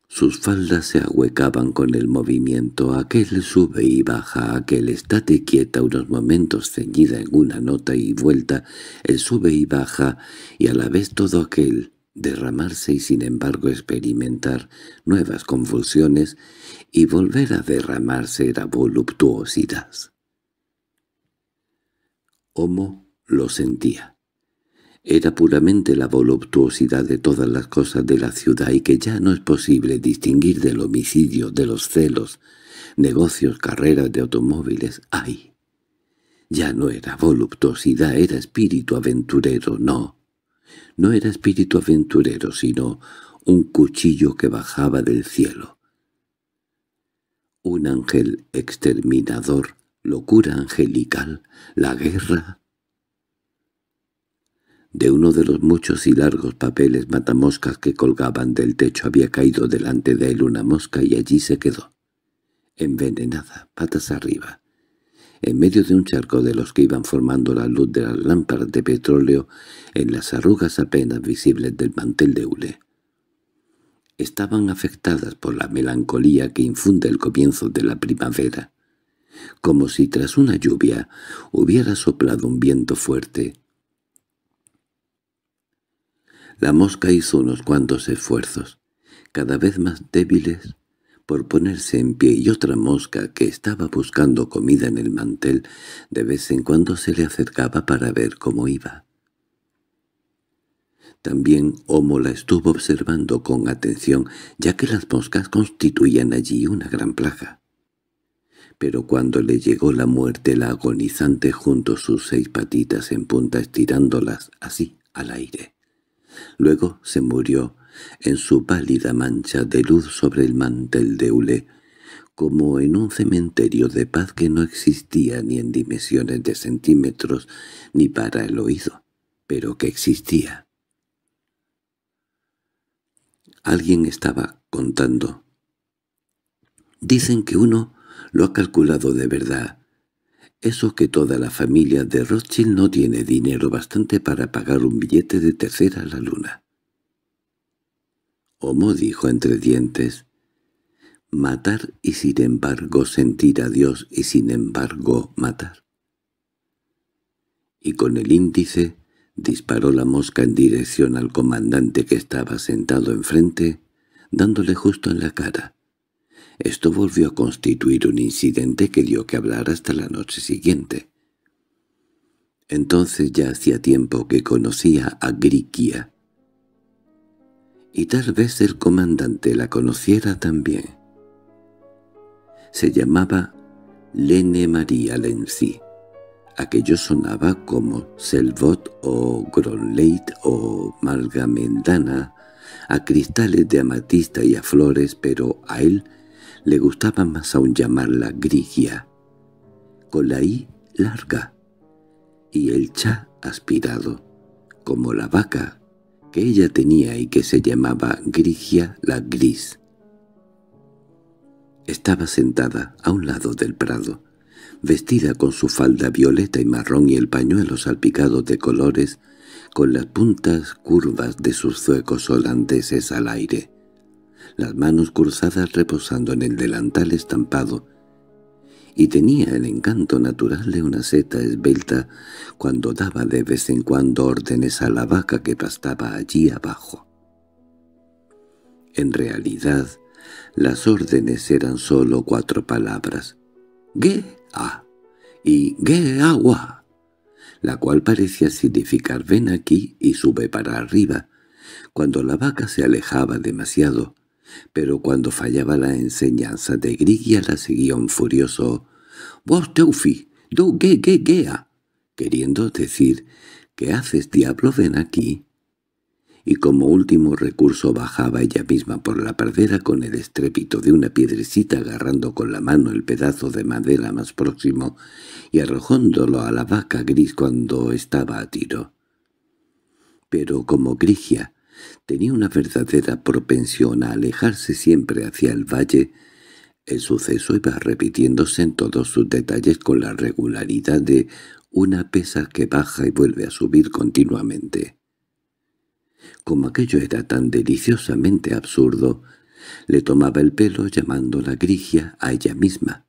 Sus faldas se ahuecaban con el movimiento, aquel sube y baja, aquel estate quieta unos momentos ceñida en una nota y vuelta, el sube y baja, y a la vez todo aquel derramarse y sin embargo experimentar nuevas convulsiones y volver a derramarse era voluptuosidad. Homo lo sentía. Era puramente la voluptuosidad de todas las cosas de la ciudad y que ya no es posible distinguir del homicidio, de los celos, negocios, carreras de automóviles. ¡Ay! Ya no era voluptuosidad, era espíritu aventurero, no. No era espíritu aventurero, sino un cuchillo que bajaba del cielo. Un ángel exterminador, locura angelical, la guerra... De uno de los muchos y largos papeles matamoscas que colgaban del techo había caído delante de él una mosca y allí se quedó, envenenada, patas arriba en medio de un charco de los que iban formando la luz de las lámparas de petróleo en las arrugas apenas visibles del mantel de hule. Estaban afectadas por la melancolía que infunde el comienzo de la primavera, como si tras una lluvia hubiera soplado un viento fuerte. La mosca hizo unos cuantos esfuerzos, cada vez más débiles, por ponerse en pie y otra mosca que estaba buscando comida en el mantel de vez en cuando se le acercaba para ver cómo iba. También Homo la estuvo observando con atención, ya que las moscas constituían allí una gran plaga. Pero cuando le llegó la muerte, la agonizante junto sus seis patitas en punta estirándolas así al aire. Luego se murió en su pálida mancha de luz sobre el mantel de hule, como en un cementerio de paz que no existía ni en dimensiones de centímetros ni para el oído, pero que existía. Alguien estaba contando. Dicen que uno lo ha calculado de verdad. Eso que toda la familia de Rothschild no tiene dinero bastante para pagar un billete de tercera a la luna. Homo dijo entre dientes, «Matar y sin embargo sentir a Dios y sin embargo matar». Y con el índice disparó la mosca en dirección al comandante que estaba sentado enfrente, dándole justo en la cara. Esto volvió a constituir un incidente que dio que hablar hasta la noche siguiente. Entonces ya hacía tiempo que conocía a Griquia, y tal vez el comandante la conociera también. Se llamaba Lene María Lenzi. Aquello sonaba como Selvot o Gronleit o Malgamendana, a cristales de amatista y a flores, pero a él le gustaba más aún llamarla Grigia, con la I larga y el cha aspirado, como la vaca ella tenía y que se llamaba Grigia la Gris. Estaba sentada a un lado del prado, vestida con su falda violeta y marrón y el pañuelo salpicado de colores, con las puntas curvas de sus zuecos holandeses al aire, las manos cruzadas reposando en el delantal estampado y tenía el encanto natural de una seta esbelta cuando daba de vez en cuando órdenes a la vaca que pastaba allí abajo. En realidad, las órdenes eran sólo cuatro palabras, «Ge-a» y «Ge-agua», la cual parecía significar «ven aquí» y «sube para arriba», cuando la vaca se alejaba demasiado, pero cuando fallaba la enseñanza de Grigia la seguía un furioso «Vos, Teufi, do ge ge gea», queriendo decir «¿Qué haces, diablo? Ven aquí» y como último recurso bajaba ella misma por la pradera con el estrépito de una piedrecita agarrando con la mano el pedazo de madera más próximo y arrojándolo a la vaca gris cuando estaba a tiro. Pero como Grigia tenía una verdadera propensión a alejarse siempre hacia el valle, el suceso iba repitiéndose en todos sus detalles con la regularidad de una pesa que baja y vuelve a subir continuamente. Como aquello era tan deliciosamente absurdo, le tomaba el pelo llamándola Grigia a ella misma.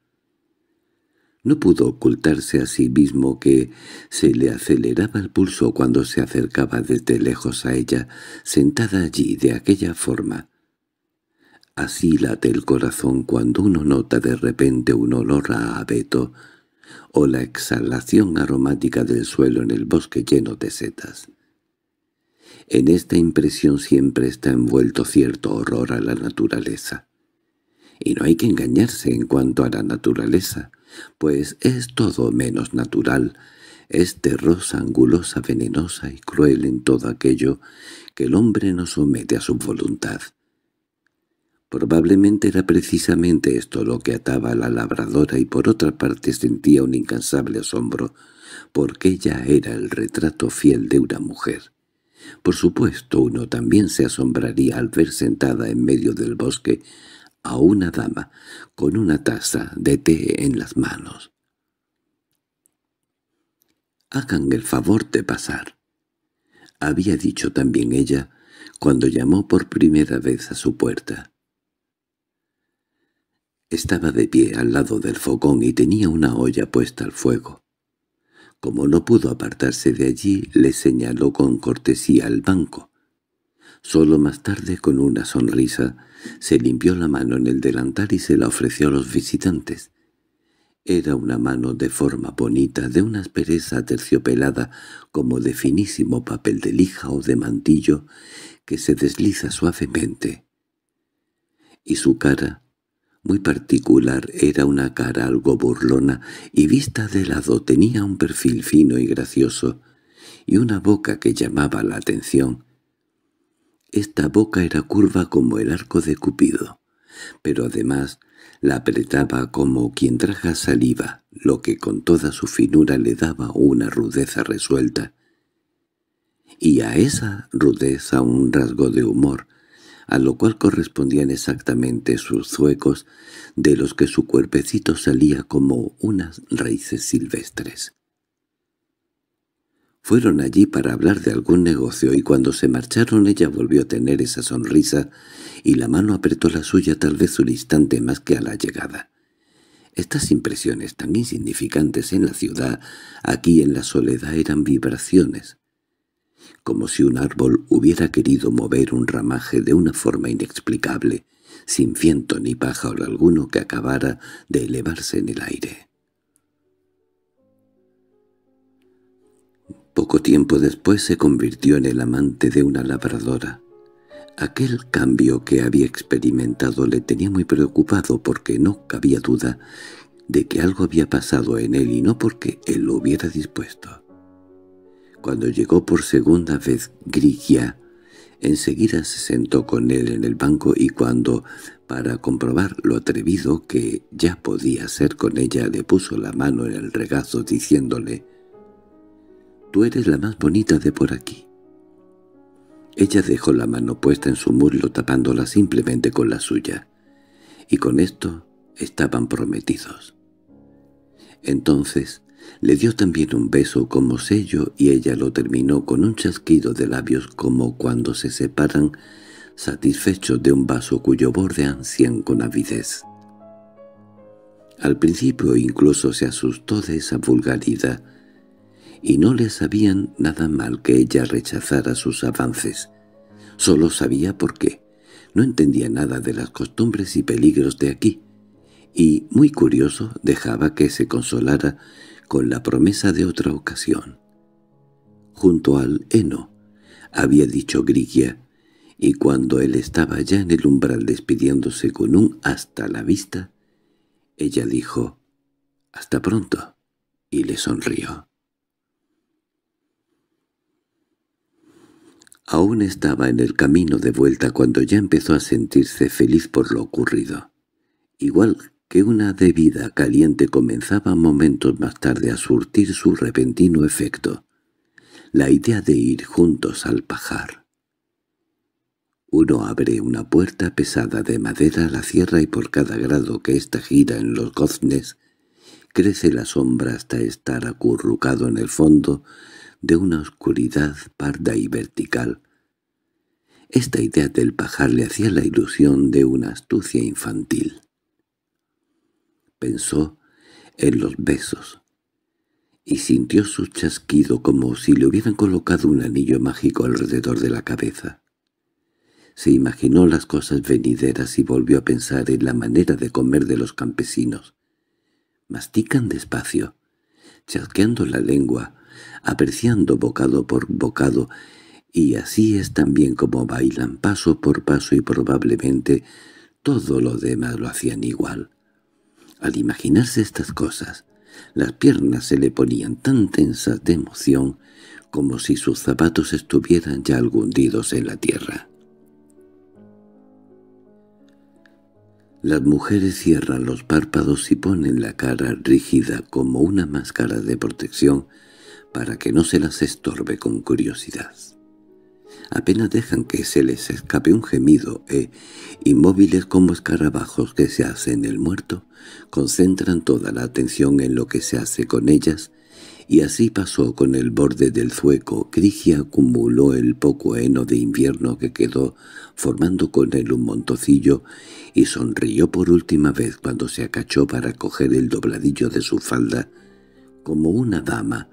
No pudo ocultarse a sí mismo que se le aceleraba el pulso cuando se acercaba desde lejos a ella, sentada allí de aquella forma. Así late el corazón cuando uno nota de repente un olor a abeto o la exhalación aromática del suelo en el bosque lleno de setas. En esta impresión siempre está envuelto cierto horror a la naturaleza. Y no hay que engañarse en cuanto a la naturaleza pues es todo menos natural, es rosa angulosa, venenosa y cruel en todo aquello que el hombre no somete a su voluntad. Probablemente era precisamente esto lo que ataba a la labradora y por otra parte sentía un incansable asombro, porque ella era el retrato fiel de una mujer. Por supuesto uno también se asombraría al ver sentada en medio del bosque una dama con una taza de té en las manos. «Hagan el favor de pasar», había dicho también ella cuando llamó por primera vez a su puerta. Estaba de pie al lado del fogón y tenía una olla puesta al fuego. Como no pudo apartarse de allí, le señaló con cortesía al banco, Solo más tarde, con una sonrisa, se limpió la mano en el delantal y se la ofreció a los visitantes. Era una mano de forma bonita, de una aspereza terciopelada, como de finísimo papel de lija o de mantillo, que se desliza suavemente. Y su cara, muy particular, era una cara algo burlona, y vista de lado tenía un perfil fino y gracioso, y una boca que llamaba la atención, esta boca era curva como el arco de Cupido, pero además la apretaba como quien traja saliva, lo que con toda su finura le daba una rudeza resuelta. Y a esa rudeza un rasgo de humor, a lo cual correspondían exactamente sus zuecos, de los que su cuerpecito salía como unas raíces silvestres. Fueron allí para hablar de algún negocio y cuando se marcharon ella volvió a tener esa sonrisa y la mano apretó la suya tal vez un instante más que a la llegada. Estas impresiones tan insignificantes en la ciudad, aquí en la soledad eran vibraciones, como si un árbol hubiera querido mover un ramaje de una forma inexplicable, sin viento ni pájaro alguno que acabara de elevarse en el aire. Poco tiempo después se convirtió en el amante de una labradora. Aquel cambio que había experimentado le tenía muy preocupado porque no cabía duda de que algo había pasado en él y no porque él lo hubiera dispuesto. Cuando llegó por segunda vez Grigia, enseguida se sentó con él en el banco y cuando, para comprobar lo atrevido que ya podía ser con ella, le puso la mano en el regazo diciéndole Tú eres la más bonita de por aquí. Ella dejó la mano puesta en su muslo tapándola simplemente con la suya, y con esto estaban prometidos. Entonces le dio también un beso como sello y ella lo terminó con un chasquido de labios como cuando se separan satisfechos de un vaso cuyo borde ansían con avidez. Al principio incluso se asustó de esa vulgaridad, y no le sabían nada mal que ella rechazara sus avances. Solo sabía por qué. No entendía nada de las costumbres y peligros de aquí, y, muy curioso, dejaba que se consolara con la promesa de otra ocasión. Junto al heno, había dicho Grigia, y cuando él estaba ya en el umbral despidiéndose con un «hasta la vista», ella dijo «hasta pronto» y le sonrió. Aún estaba en el camino de vuelta cuando ya empezó a sentirse feliz por lo ocurrido. Igual que una bebida caliente comenzaba momentos más tarde a surtir su repentino efecto. La idea de ir juntos al pajar. Uno abre una puerta pesada de madera a la sierra y por cada grado que esta gira en los goznes, crece la sombra hasta estar acurrucado en el fondo de una oscuridad parda y vertical. Esta idea del pajar le hacía la ilusión de una astucia infantil. Pensó en los besos y sintió su chasquido como si le hubieran colocado un anillo mágico alrededor de la cabeza. Se imaginó las cosas venideras y volvió a pensar en la manera de comer de los campesinos. Mastican despacio, chasqueando la lengua, apreciando bocado por bocado, y así es también como bailan paso por paso y probablemente todo lo demás lo hacían igual. Al imaginarse estas cosas, las piernas se le ponían tan tensas de emoción como si sus zapatos estuvieran ya algo hundidos en la tierra. Las mujeres cierran los párpados y ponen la cara rígida como una máscara de protección para que no se las estorbe con curiosidad. Apenas dejan que se les escape un gemido e, inmóviles como escarabajos que se hacen el muerto, concentran toda la atención en lo que se hace con ellas, y así pasó con el borde del zueco. Crigia acumuló el poco heno de invierno que quedó, formando con él un montocillo, y sonrió por última vez cuando se acachó para coger el dobladillo de su falda, como una dama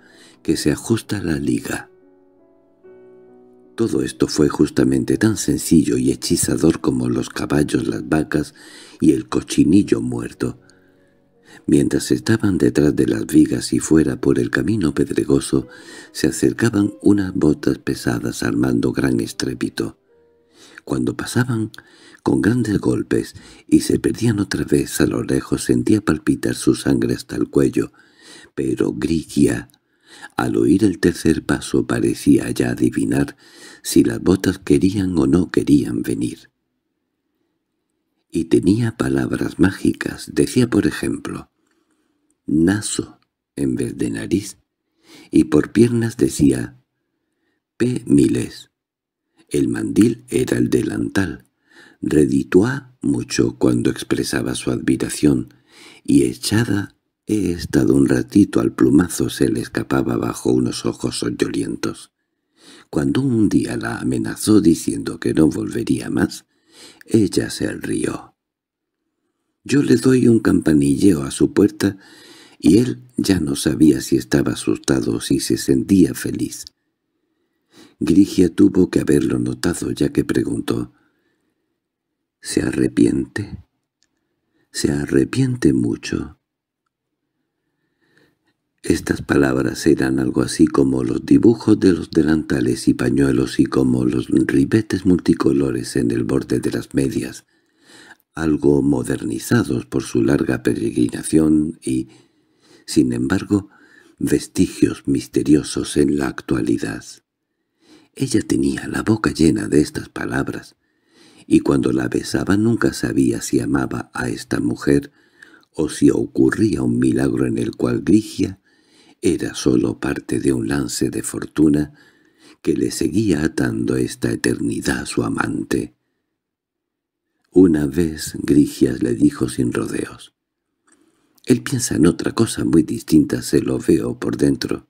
que se ajusta la liga. Todo esto fue justamente tan sencillo y hechizador como los caballos, las vacas y el cochinillo muerto. Mientras estaban detrás de las vigas y fuera por el camino pedregoso, se acercaban unas botas pesadas armando gran estrépito. Cuando pasaban, con grandes golpes, y se perdían otra vez a lo lejos, sentía palpitar su sangre hasta el cuello, pero Grigia al oír el tercer paso parecía ya adivinar si las botas querían o no querían venir. Y tenía palabras mágicas. Decía, por ejemplo, «naso» en vez de «nariz», y por piernas decía «p miles». El mandil era el delantal. Redituá mucho cuando expresaba su admiración, y echada He estado un ratito al plumazo se le escapaba bajo unos ojos soñolientos. Cuando un día la amenazó diciendo que no volvería más, ella se rió. Yo le doy un campanilleo a su puerta y él ya no sabía si estaba asustado o si se sentía feliz. Grigia tuvo que haberlo notado ya que preguntó —¿Se arrepiente? —Se arrepiente mucho estas palabras eran algo así como los dibujos de los delantales y pañuelos y como los ribetes multicolores en el borde de las medias, algo modernizados por su larga peregrinación y, sin embargo, vestigios misteriosos en la actualidad. Ella tenía la boca llena de estas palabras, y cuando la besaba nunca sabía si amaba a esta mujer o si ocurría un milagro en el cual Grigia era sólo parte de un lance de fortuna que le seguía atando esta eternidad a su amante. Una vez Grigias le dijo sin rodeos. Él piensa en otra cosa muy distinta, se lo veo por dentro.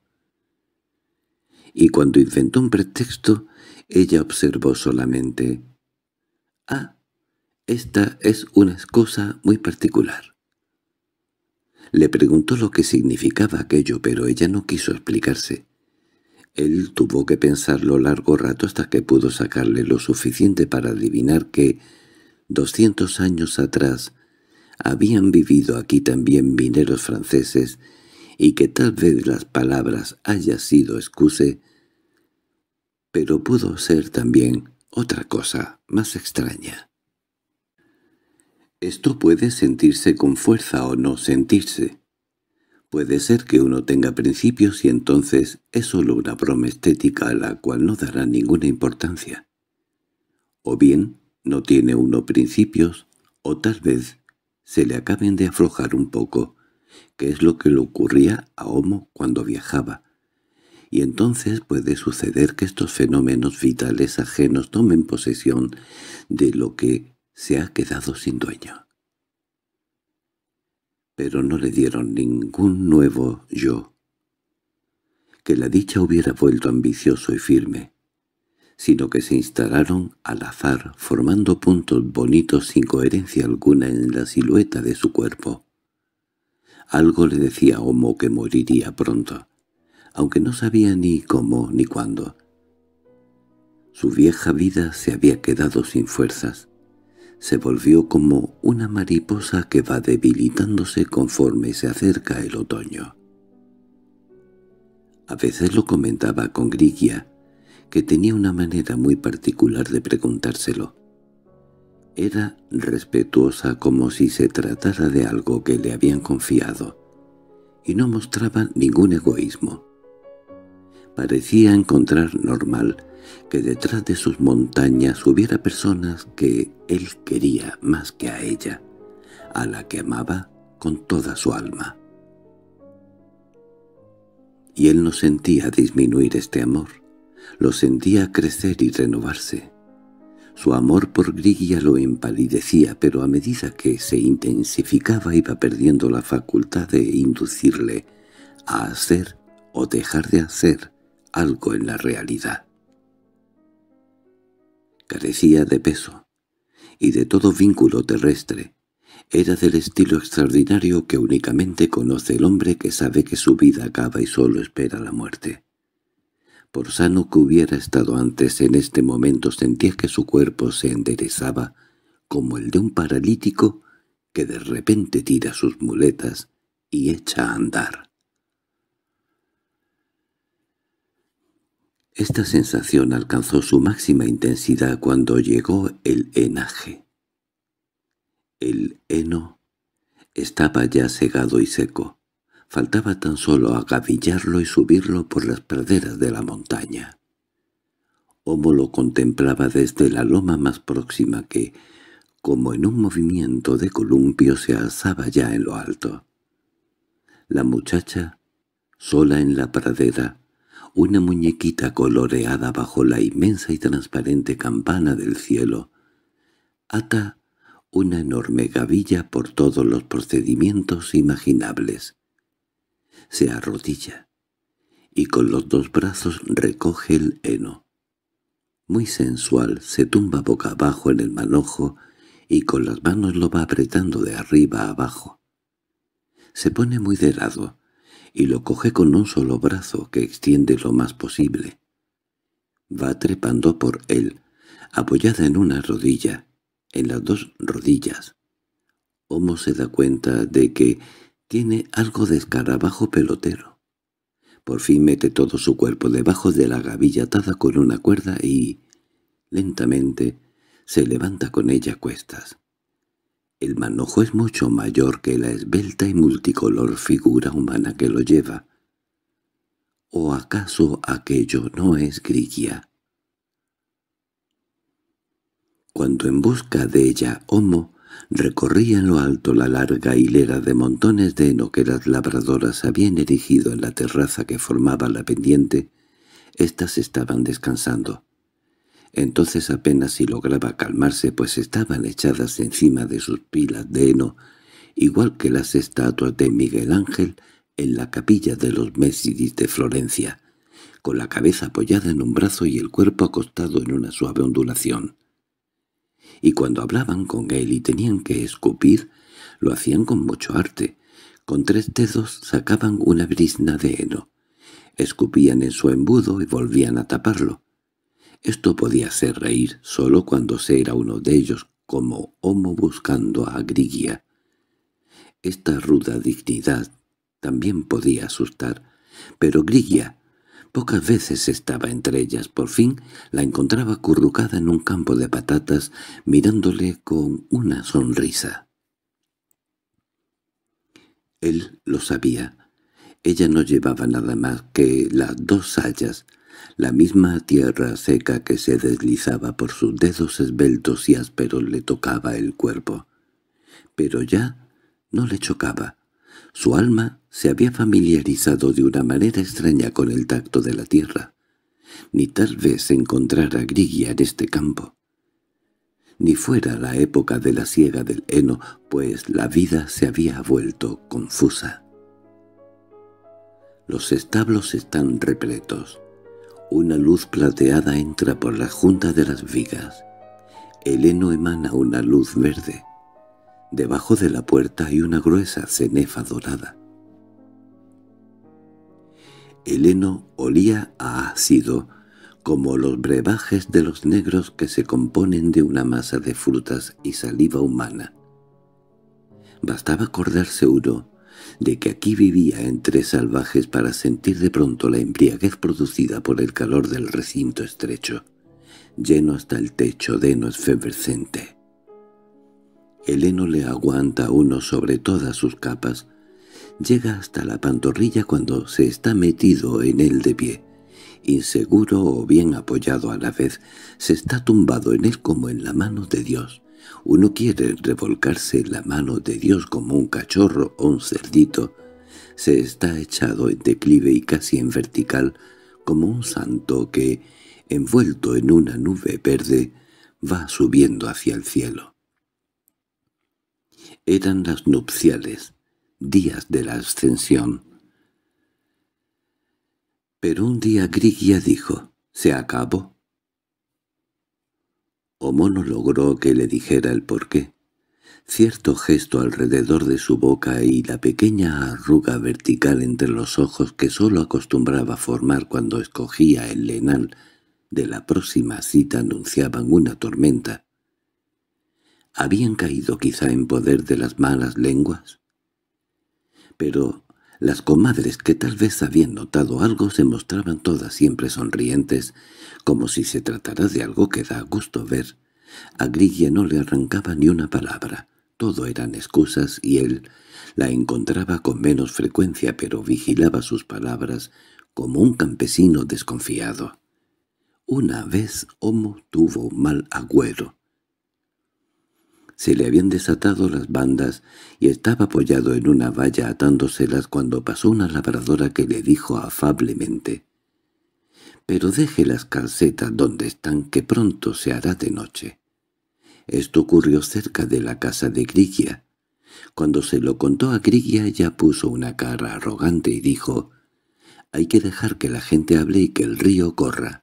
Y cuando inventó un pretexto, ella observó solamente. Ah, esta es una cosa muy particular. Le preguntó lo que significaba aquello, pero ella no quiso explicarse. Él tuvo que pensarlo largo rato hasta que pudo sacarle lo suficiente para adivinar que, doscientos años atrás, habían vivido aquí también mineros franceses y que tal vez las palabras haya sido excuse, pero pudo ser también otra cosa más extraña. Esto puede sentirse con fuerza o no sentirse. Puede ser que uno tenga principios y entonces es solo una broma estética a la cual no dará ninguna importancia. O bien no tiene uno principios, o tal vez se le acaben de aflojar un poco, que es lo que le ocurría a Homo cuando viajaba. Y entonces puede suceder que estos fenómenos vitales ajenos tomen posesión de lo que se ha quedado sin dueño. Pero no le dieron ningún nuevo yo. Que la dicha hubiera vuelto ambicioso y firme, sino que se instalaron al azar, formando puntos bonitos sin coherencia alguna en la silueta de su cuerpo. Algo le decía Homo que moriría pronto, aunque no sabía ni cómo ni cuándo. Su vieja vida se había quedado sin fuerzas, se volvió como una mariposa que va debilitándose conforme se acerca el otoño. A veces lo comentaba con Grigia, que tenía una manera muy particular de preguntárselo. Era respetuosa como si se tratara de algo que le habían confiado, y no mostraba ningún egoísmo. Parecía encontrar normal que detrás de sus montañas hubiera personas que él quería más que a ella, a la que amaba con toda su alma. Y él no sentía disminuir este amor, lo sentía crecer y renovarse. Su amor por Grigia lo empalidecía, pero a medida que se intensificaba iba perdiendo la facultad de inducirle a hacer o dejar de hacer algo en la realidad carecía de peso y de todo vínculo terrestre. Era del estilo extraordinario que únicamente conoce el hombre que sabe que su vida acaba y solo espera la muerte. Por sano que hubiera estado antes en este momento sentía que su cuerpo se enderezaba como el de un paralítico que de repente tira sus muletas y echa a andar. Esta sensación alcanzó su máxima intensidad cuando llegó el enaje. El heno estaba ya segado y seco. Faltaba tan solo agavillarlo y subirlo por las praderas de la montaña. Homo lo contemplaba desde la loma más próxima que, como en un movimiento de columpio, se alzaba ya en lo alto. La muchacha, sola en la pradera, una muñequita coloreada bajo la inmensa y transparente campana del cielo. Ata una enorme gavilla por todos los procedimientos imaginables. Se arrodilla y con los dos brazos recoge el heno. Muy sensual se tumba boca abajo en el manojo y con las manos lo va apretando de arriba abajo. Se pone muy de y lo coge con un solo brazo que extiende lo más posible. Va trepando por él, apoyada en una rodilla, en las dos rodillas. Homo se da cuenta de que tiene algo de escarabajo pelotero. Por fin mete todo su cuerpo debajo de la gavilla atada con una cuerda y, lentamente, se levanta con ella a cuestas. El manojo es mucho mayor que la esbelta y multicolor figura humana que lo lleva. ¿O acaso aquello no es Grigia? Cuando en busca de ella Homo recorría en lo alto la larga hilera de montones de que las labradoras habían erigido en la terraza que formaba la pendiente, éstas estaban descansando. Entonces apenas si lograba calmarse, pues estaban echadas encima de sus pilas de heno, igual que las estatuas de Miguel Ángel en la capilla de los Mésidis de Florencia, con la cabeza apoyada en un brazo y el cuerpo acostado en una suave ondulación. Y cuando hablaban con él y tenían que escupir, lo hacían con mucho arte. Con tres dedos sacaban una brisna de heno, escupían en su embudo y volvían a taparlo esto podía hacer reír solo cuando se era uno de ellos como homo buscando a Grigia. Esta ruda dignidad también podía asustar, pero Grigia pocas veces estaba entre ellas. Por fin la encontraba currucada en un campo de patatas, mirándole con una sonrisa. Él lo sabía. Ella no llevaba nada más que las dos sayas, la misma tierra seca que se deslizaba por sus dedos esbeltos y ásperos le tocaba el cuerpo. Pero ya no le chocaba. Su alma se había familiarizado de una manera extraña con el tacto de la tierra. Ni tal vez encontrara Grigia en este campo. Ni fuera la época de la siega del heno, pues la vida se había vuelto confusa. Los establos están repletos. Una luz plateada entra por la junta de las vigas. El heno emana una luz verde. Debajo de la puerta hay una gruesa cenefa dorada. El heno olía a ácido, como los brebajes de los negros que se componen de una masa de frutas y saliva humana. Bastaba acordarse uno de que aquí vivía entre salvajes para sentir de pronto la embriaguez producida por el calor del recinto estrecho, lleno hasta el techo de heno efervescente. El heno le aguanta uno sobre todas sus capas, llega hasta la pantorrilla cuando se está metido en él de pie. Inseguro o bien apoyado a la vez, se está tumbado en él como en la mano de Dios. Uno quiere revolcarse en la mano de Dios como un cachorro o un cerdito. Se está echado en declive y casi en vertical, como un santo que, envuelto en una nube verde, va subiendo hacia el cielo. Eran las nupciales, días de la ascensión. Pero un día Grigia dijo, «Se acabó». Homo no logró que le dijera el porqué. Cierto gesto alrededor de su boca y la pequeña arruga vertical entre los ojos que sólo acostumbraba formar cuando escogía el lenal de la próxima cita anunciaban una tormenta. ¿Habían caído quizá en poder de las malas lenguas? Pero las comadres, que tal vez habían notado algo, se mostraban todas siempre sonrientes, como si se tratara de algo que da gusto ver. A Grigia no le arrancaba ni una palabra. Todo eran excusas y él la encontraba con menos frecuencia, pero vigilaba sus palabras como un campesino desconfiado. Una vez Homo tuvo mal agüero. Se le habían desatado las bandas y estaba apoyado en una valla atándoselas cuando pasó una labradora que le dijo afablemente «Pero deje las calcetas donde están, que pronto se hará de noche». Esto ocurrió cerca de la casa de Grigia. Cuando se lo contó a Grigia ya puso una cara arrogante y dijo «Hay que dejar que la gente hable y que el río corra»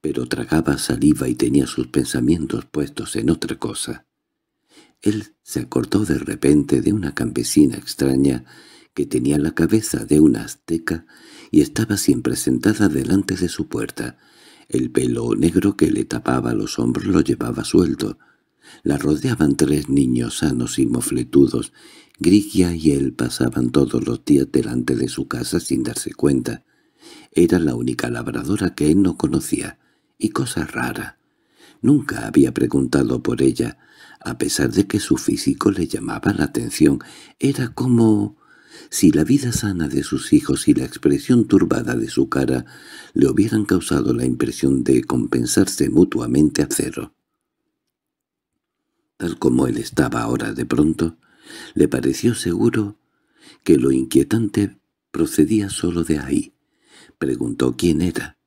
pero tragaba saliva y tenía sus pensamientos puestos en otra cosa. Él se acordó de repente de una campesina extraña que tenía la cabeza de una azteca y estaba siempre sentada delante de su puerta. El pelo negro que le tapaba los hombros lo llevaba suelto. La rodeaban tres niños sanos y mofletudos. Grigia y él pasaban todos los días delante de su casa sin darse cuenta. Era la única labradora que él no conocía, y cosa rara. Nunca había preguntado por ella, a pesar de que su físico le llamaba la atención, era como si la vida sana de sus hijos y la expresión turbada de su cara le hubieran causado la impresión de compensarse mutuamente a cero. Tal como él estaba ahora de pronto, le pareció seguro que lo inquietante procedía solo de ahí. Preguntó quién era,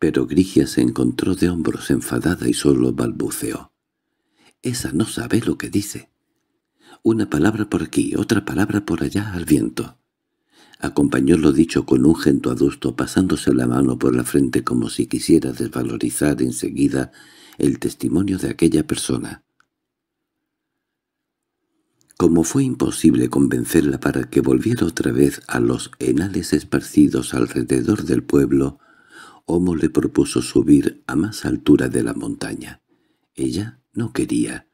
pero Grigia se encontró de hombros enfadada y solo balbuceó. Esa no sabe lo que dice. Una palabra por aquí, otra palabra por allá al viento. Acompañó lo dicho con un gento adusto, pasándose la mano por la frente como si quisiera desvalorizar enseguida el testimonio de aquella persona. Como fue imposible convencerla para que volviera otra vez a los enales esparcidos alrededor del pueblo, Homo le propuso subir a más altura de la montaña. Ella no quería.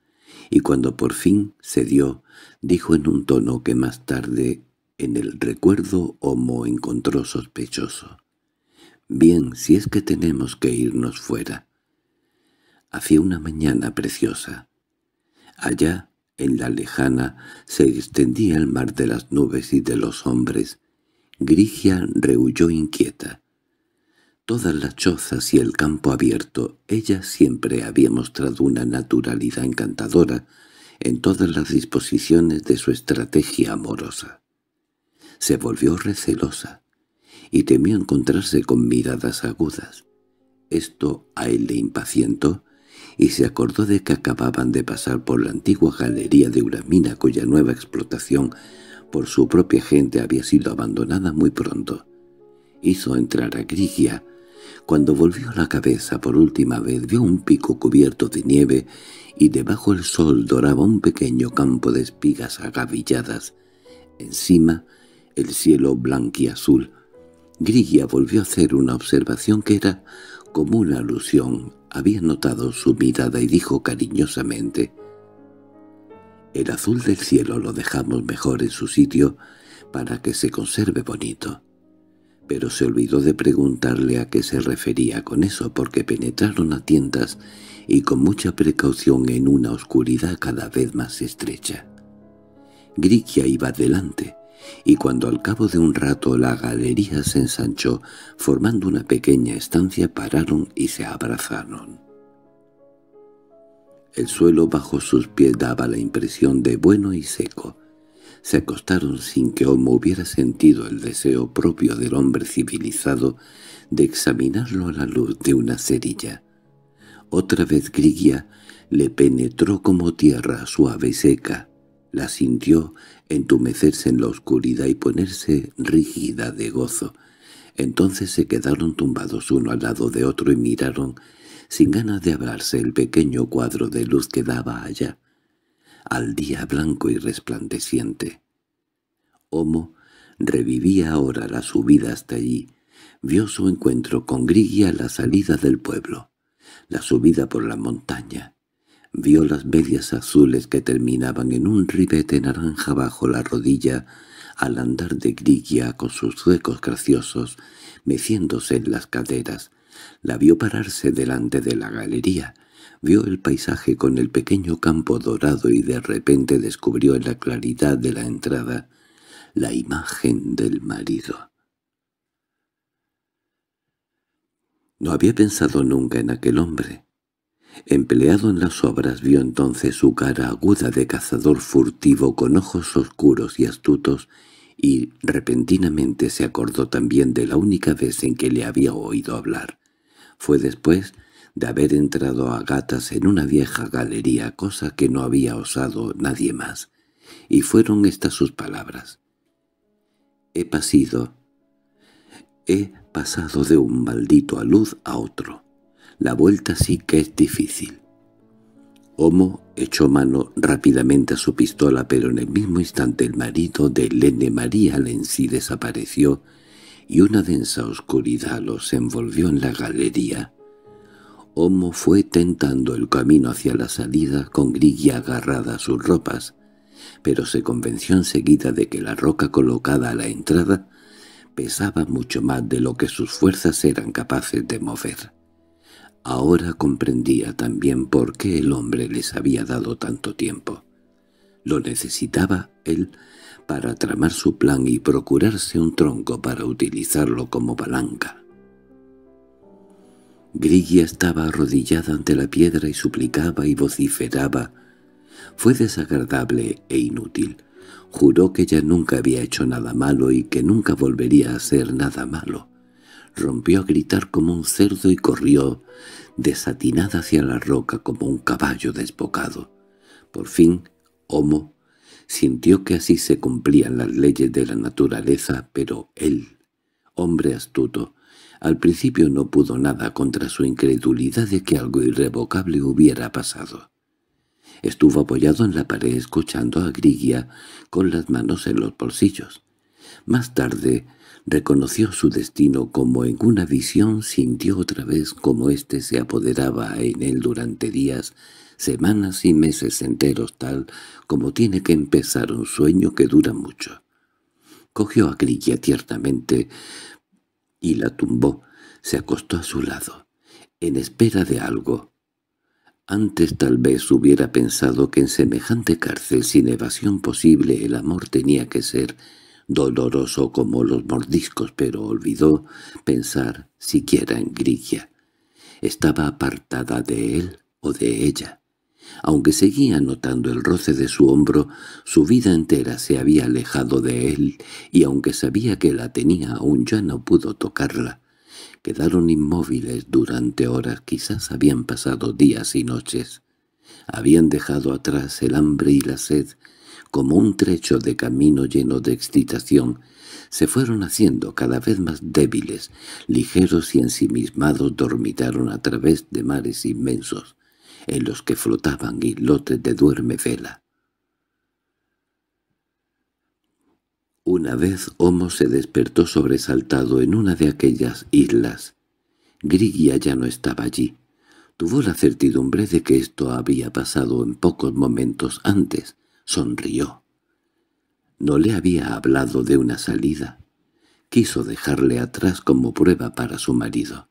Y cuando por fin cedió, dijo en un tono que más tarde en el recuerdo Homo encontró sospechoso. «Bien, si es que tenemos que irnos fuera». Hacía una mañana preciosa. Allá, en la lejana, se extendía el mar de las nubes y de los hombres. Grigia rehuyó inquieta todas las chozas y el campo abierto, ella siempre había mostrado una naturalidad encantadora en todas las disposiciones de su estrategia amorosa. Se volvió recelosa y temió encontrarse con miradas agudas. Esto a él le impacientó y se acordó de que acababan de pasar por la antigua galería de Uramina, cuya nueva explotación por su propia gente había sido abandonada muy pronto. Hizo entrar a Grigia cuando volvió la cabeza por última vez vio un pico cubierto de nieve y debajo el sol doraba un pequeño campo de espigas agavilladas. Encima, el cielo blanqui-azul. Grigia volvió a hacer una observación que era como una alusión. Había notado su mirada y dijo cariñosamente, «El azul del cielo lo dejamos mejor en su sitio para que se conserve bonito» pero se olvidó de preguntarle a qué se refería con eso porque penetraron a tiendas y con mucha precaución en una oscuridad cada vez más estrecha. Grigia iba adelante, y cuando al cabo de un rato la galería se ensanchó, formando una pequeña estancia pararon y se abrazaron. El suelo bajo sus pies daba la impresión de bueno y seco, se acostaron sin que Homo hubiera sentido el deseo propio del hombre civilizado de examinarlo a la luz de una cerilla. Otra vez Grigia le penetró como tierra suave y seca, la sintió entumecerse en la oscuridad y ponerse rígida de gozo. Entonces se quedaron tumbados uno al lado de otro y miraron, sin ganas de abrarse el pequeño cuadro de luz que daba allá al día blanco y resplandeciente. Homo revivía ahora la subida hasta allí. Vio su encuentro con Grigia a la salida del pueblo, la subida por la montaña. Vio las medias azules que terminaban en un ribete naranja bajo la rodilla al andar de Grigia con sus zuecos graciosos, meciéndose en las caderas. La vio pararse delante de la galería, Vio el paisaje con el pequeño campo dorado y de repente descubrió en la claridad de la entrada la imagen del marido. No había pensado nunca en aquel hombre. Empleado en las obras vio entonces su cara aguda de cazador furtivo con ojos oscuros y astutos y repentinamente se acordó también de la única vez en que le había oído hablar. Fue después de haber entrado a gatas en una vieja galería, cosa que no había osado nadie más, y fueron estas sus palabras. He pasido, he pasado de un maldito alud a otro. La vuelta sí que es difícil. Homo echó mano rápidamente a su pistola, pero en el mismo instante el marido de Lene María Lenzi desapareció y una densa oscuridad los envolvió en la galería. Homo fue tentando el camino hacia la salida con Grigia agarrada a sus ropas, pero se convenció enseguida de que la roca colocada a la entrada pesaba mucho más de lo que sus fuerzas eran capaces de mover. Ahora comprendía también por qué el hombre les había dado tanto tiempo. Lo necesitaba él para tramar su plan y procurarse un tronco para utilizarlo como palanca. Grigia estaba arrodillada ante la piedra y suplicaba y vociferaba. Fue desagradable e inútil. Juró que ella nunca había hecho nada malo y que nunca volvería a hacer nada malo. Rompió a gritar como un cerdo y corrió, desatinada hacia la roca como un caballo desbocado. Por fin, Homo sintió que así se cumplían las leyes de la naturaleza, pero él, hombre astuto, al principio no pudo nada contra su incredulidad de que algo irrevocable hubiera pasado. Estuvo apoyado en la pared escuchando a Grigia con las manos en los bolsillos. Más tarde reconoció su destino como en una visión sintió otra vez como éste se apoderaba en él durante días, semanas y meses enteros tal como tiene que empezar un sueño que dura mucho. Cogió a Grigia tiernamente, y la tumbó. Se acostó a su lado, en espera de algo. Antes tal vez hubiera pensado que en semejante cárcel sin evasión posible el amor tenía que ser doloroso como los mordiscos, pero olvidó pensar siquiera en Grigia. Estaba apartada de él o de ella. Aunque seguía notando el roce de su hombro, su vida entera se había alejado de él, y aunque sabía que la tenía aún ya no pudo tocarla. Quedaron inmóviles durante horas, quizás habían pasado días y noches. Habían dejado atrás el hambre y la sed, como un trecho de camino lleno de excitación. Se fueron haciendo cada vez más débiles, ligeros y ensimismados dormitaron a través de mares inmensos en los que flotaban islotes de duerme vela. Una vez Homo se despertó sobresaltado en una de aquellas islas. Grigia ya no estaba allí. Tuvo la certidumbre de que esto había pasado en pocos momentos antes. Sonrió. No le había hablado de una salida. Quiso dejarle atrás como prueba para su marido.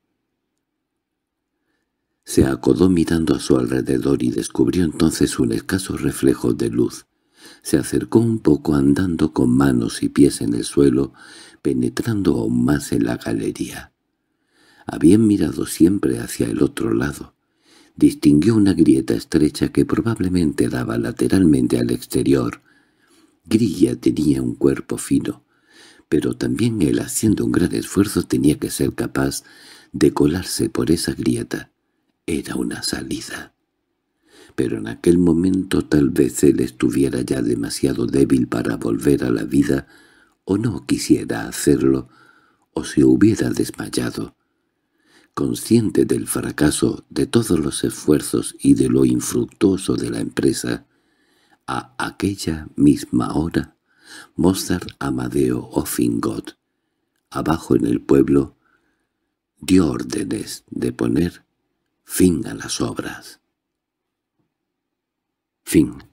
Se acodó mirando a su alrededor y descubrió entonces un escaso reflejo de luz. Se acercó un poco andando con manos y pies en el suelo, penetrando aún más en la galería. Habían mirado siempre hacia el otro lado. Distinguió una grieta estrecha que probablemente daba lateralmente al exterior. Grilla tenía un cuerpo fino, pero también él haciendo un gran esfuerzo tenía que ser capaz de colarse por esa grieta. Era una salida. Pero en aquel momento tal vez él estuviera ya demasiado débil para volver a la vida, o no quisiera hacerlo, o se hubiera desmayado. Consciente del fracaso de todos los esfuerzos y de lo infructuoso de la empresa, a aquella misma hora, Mozart Amadeo Offingot, abajo en el pueblo, dio órdenes de poner Fin a las obras. Fin.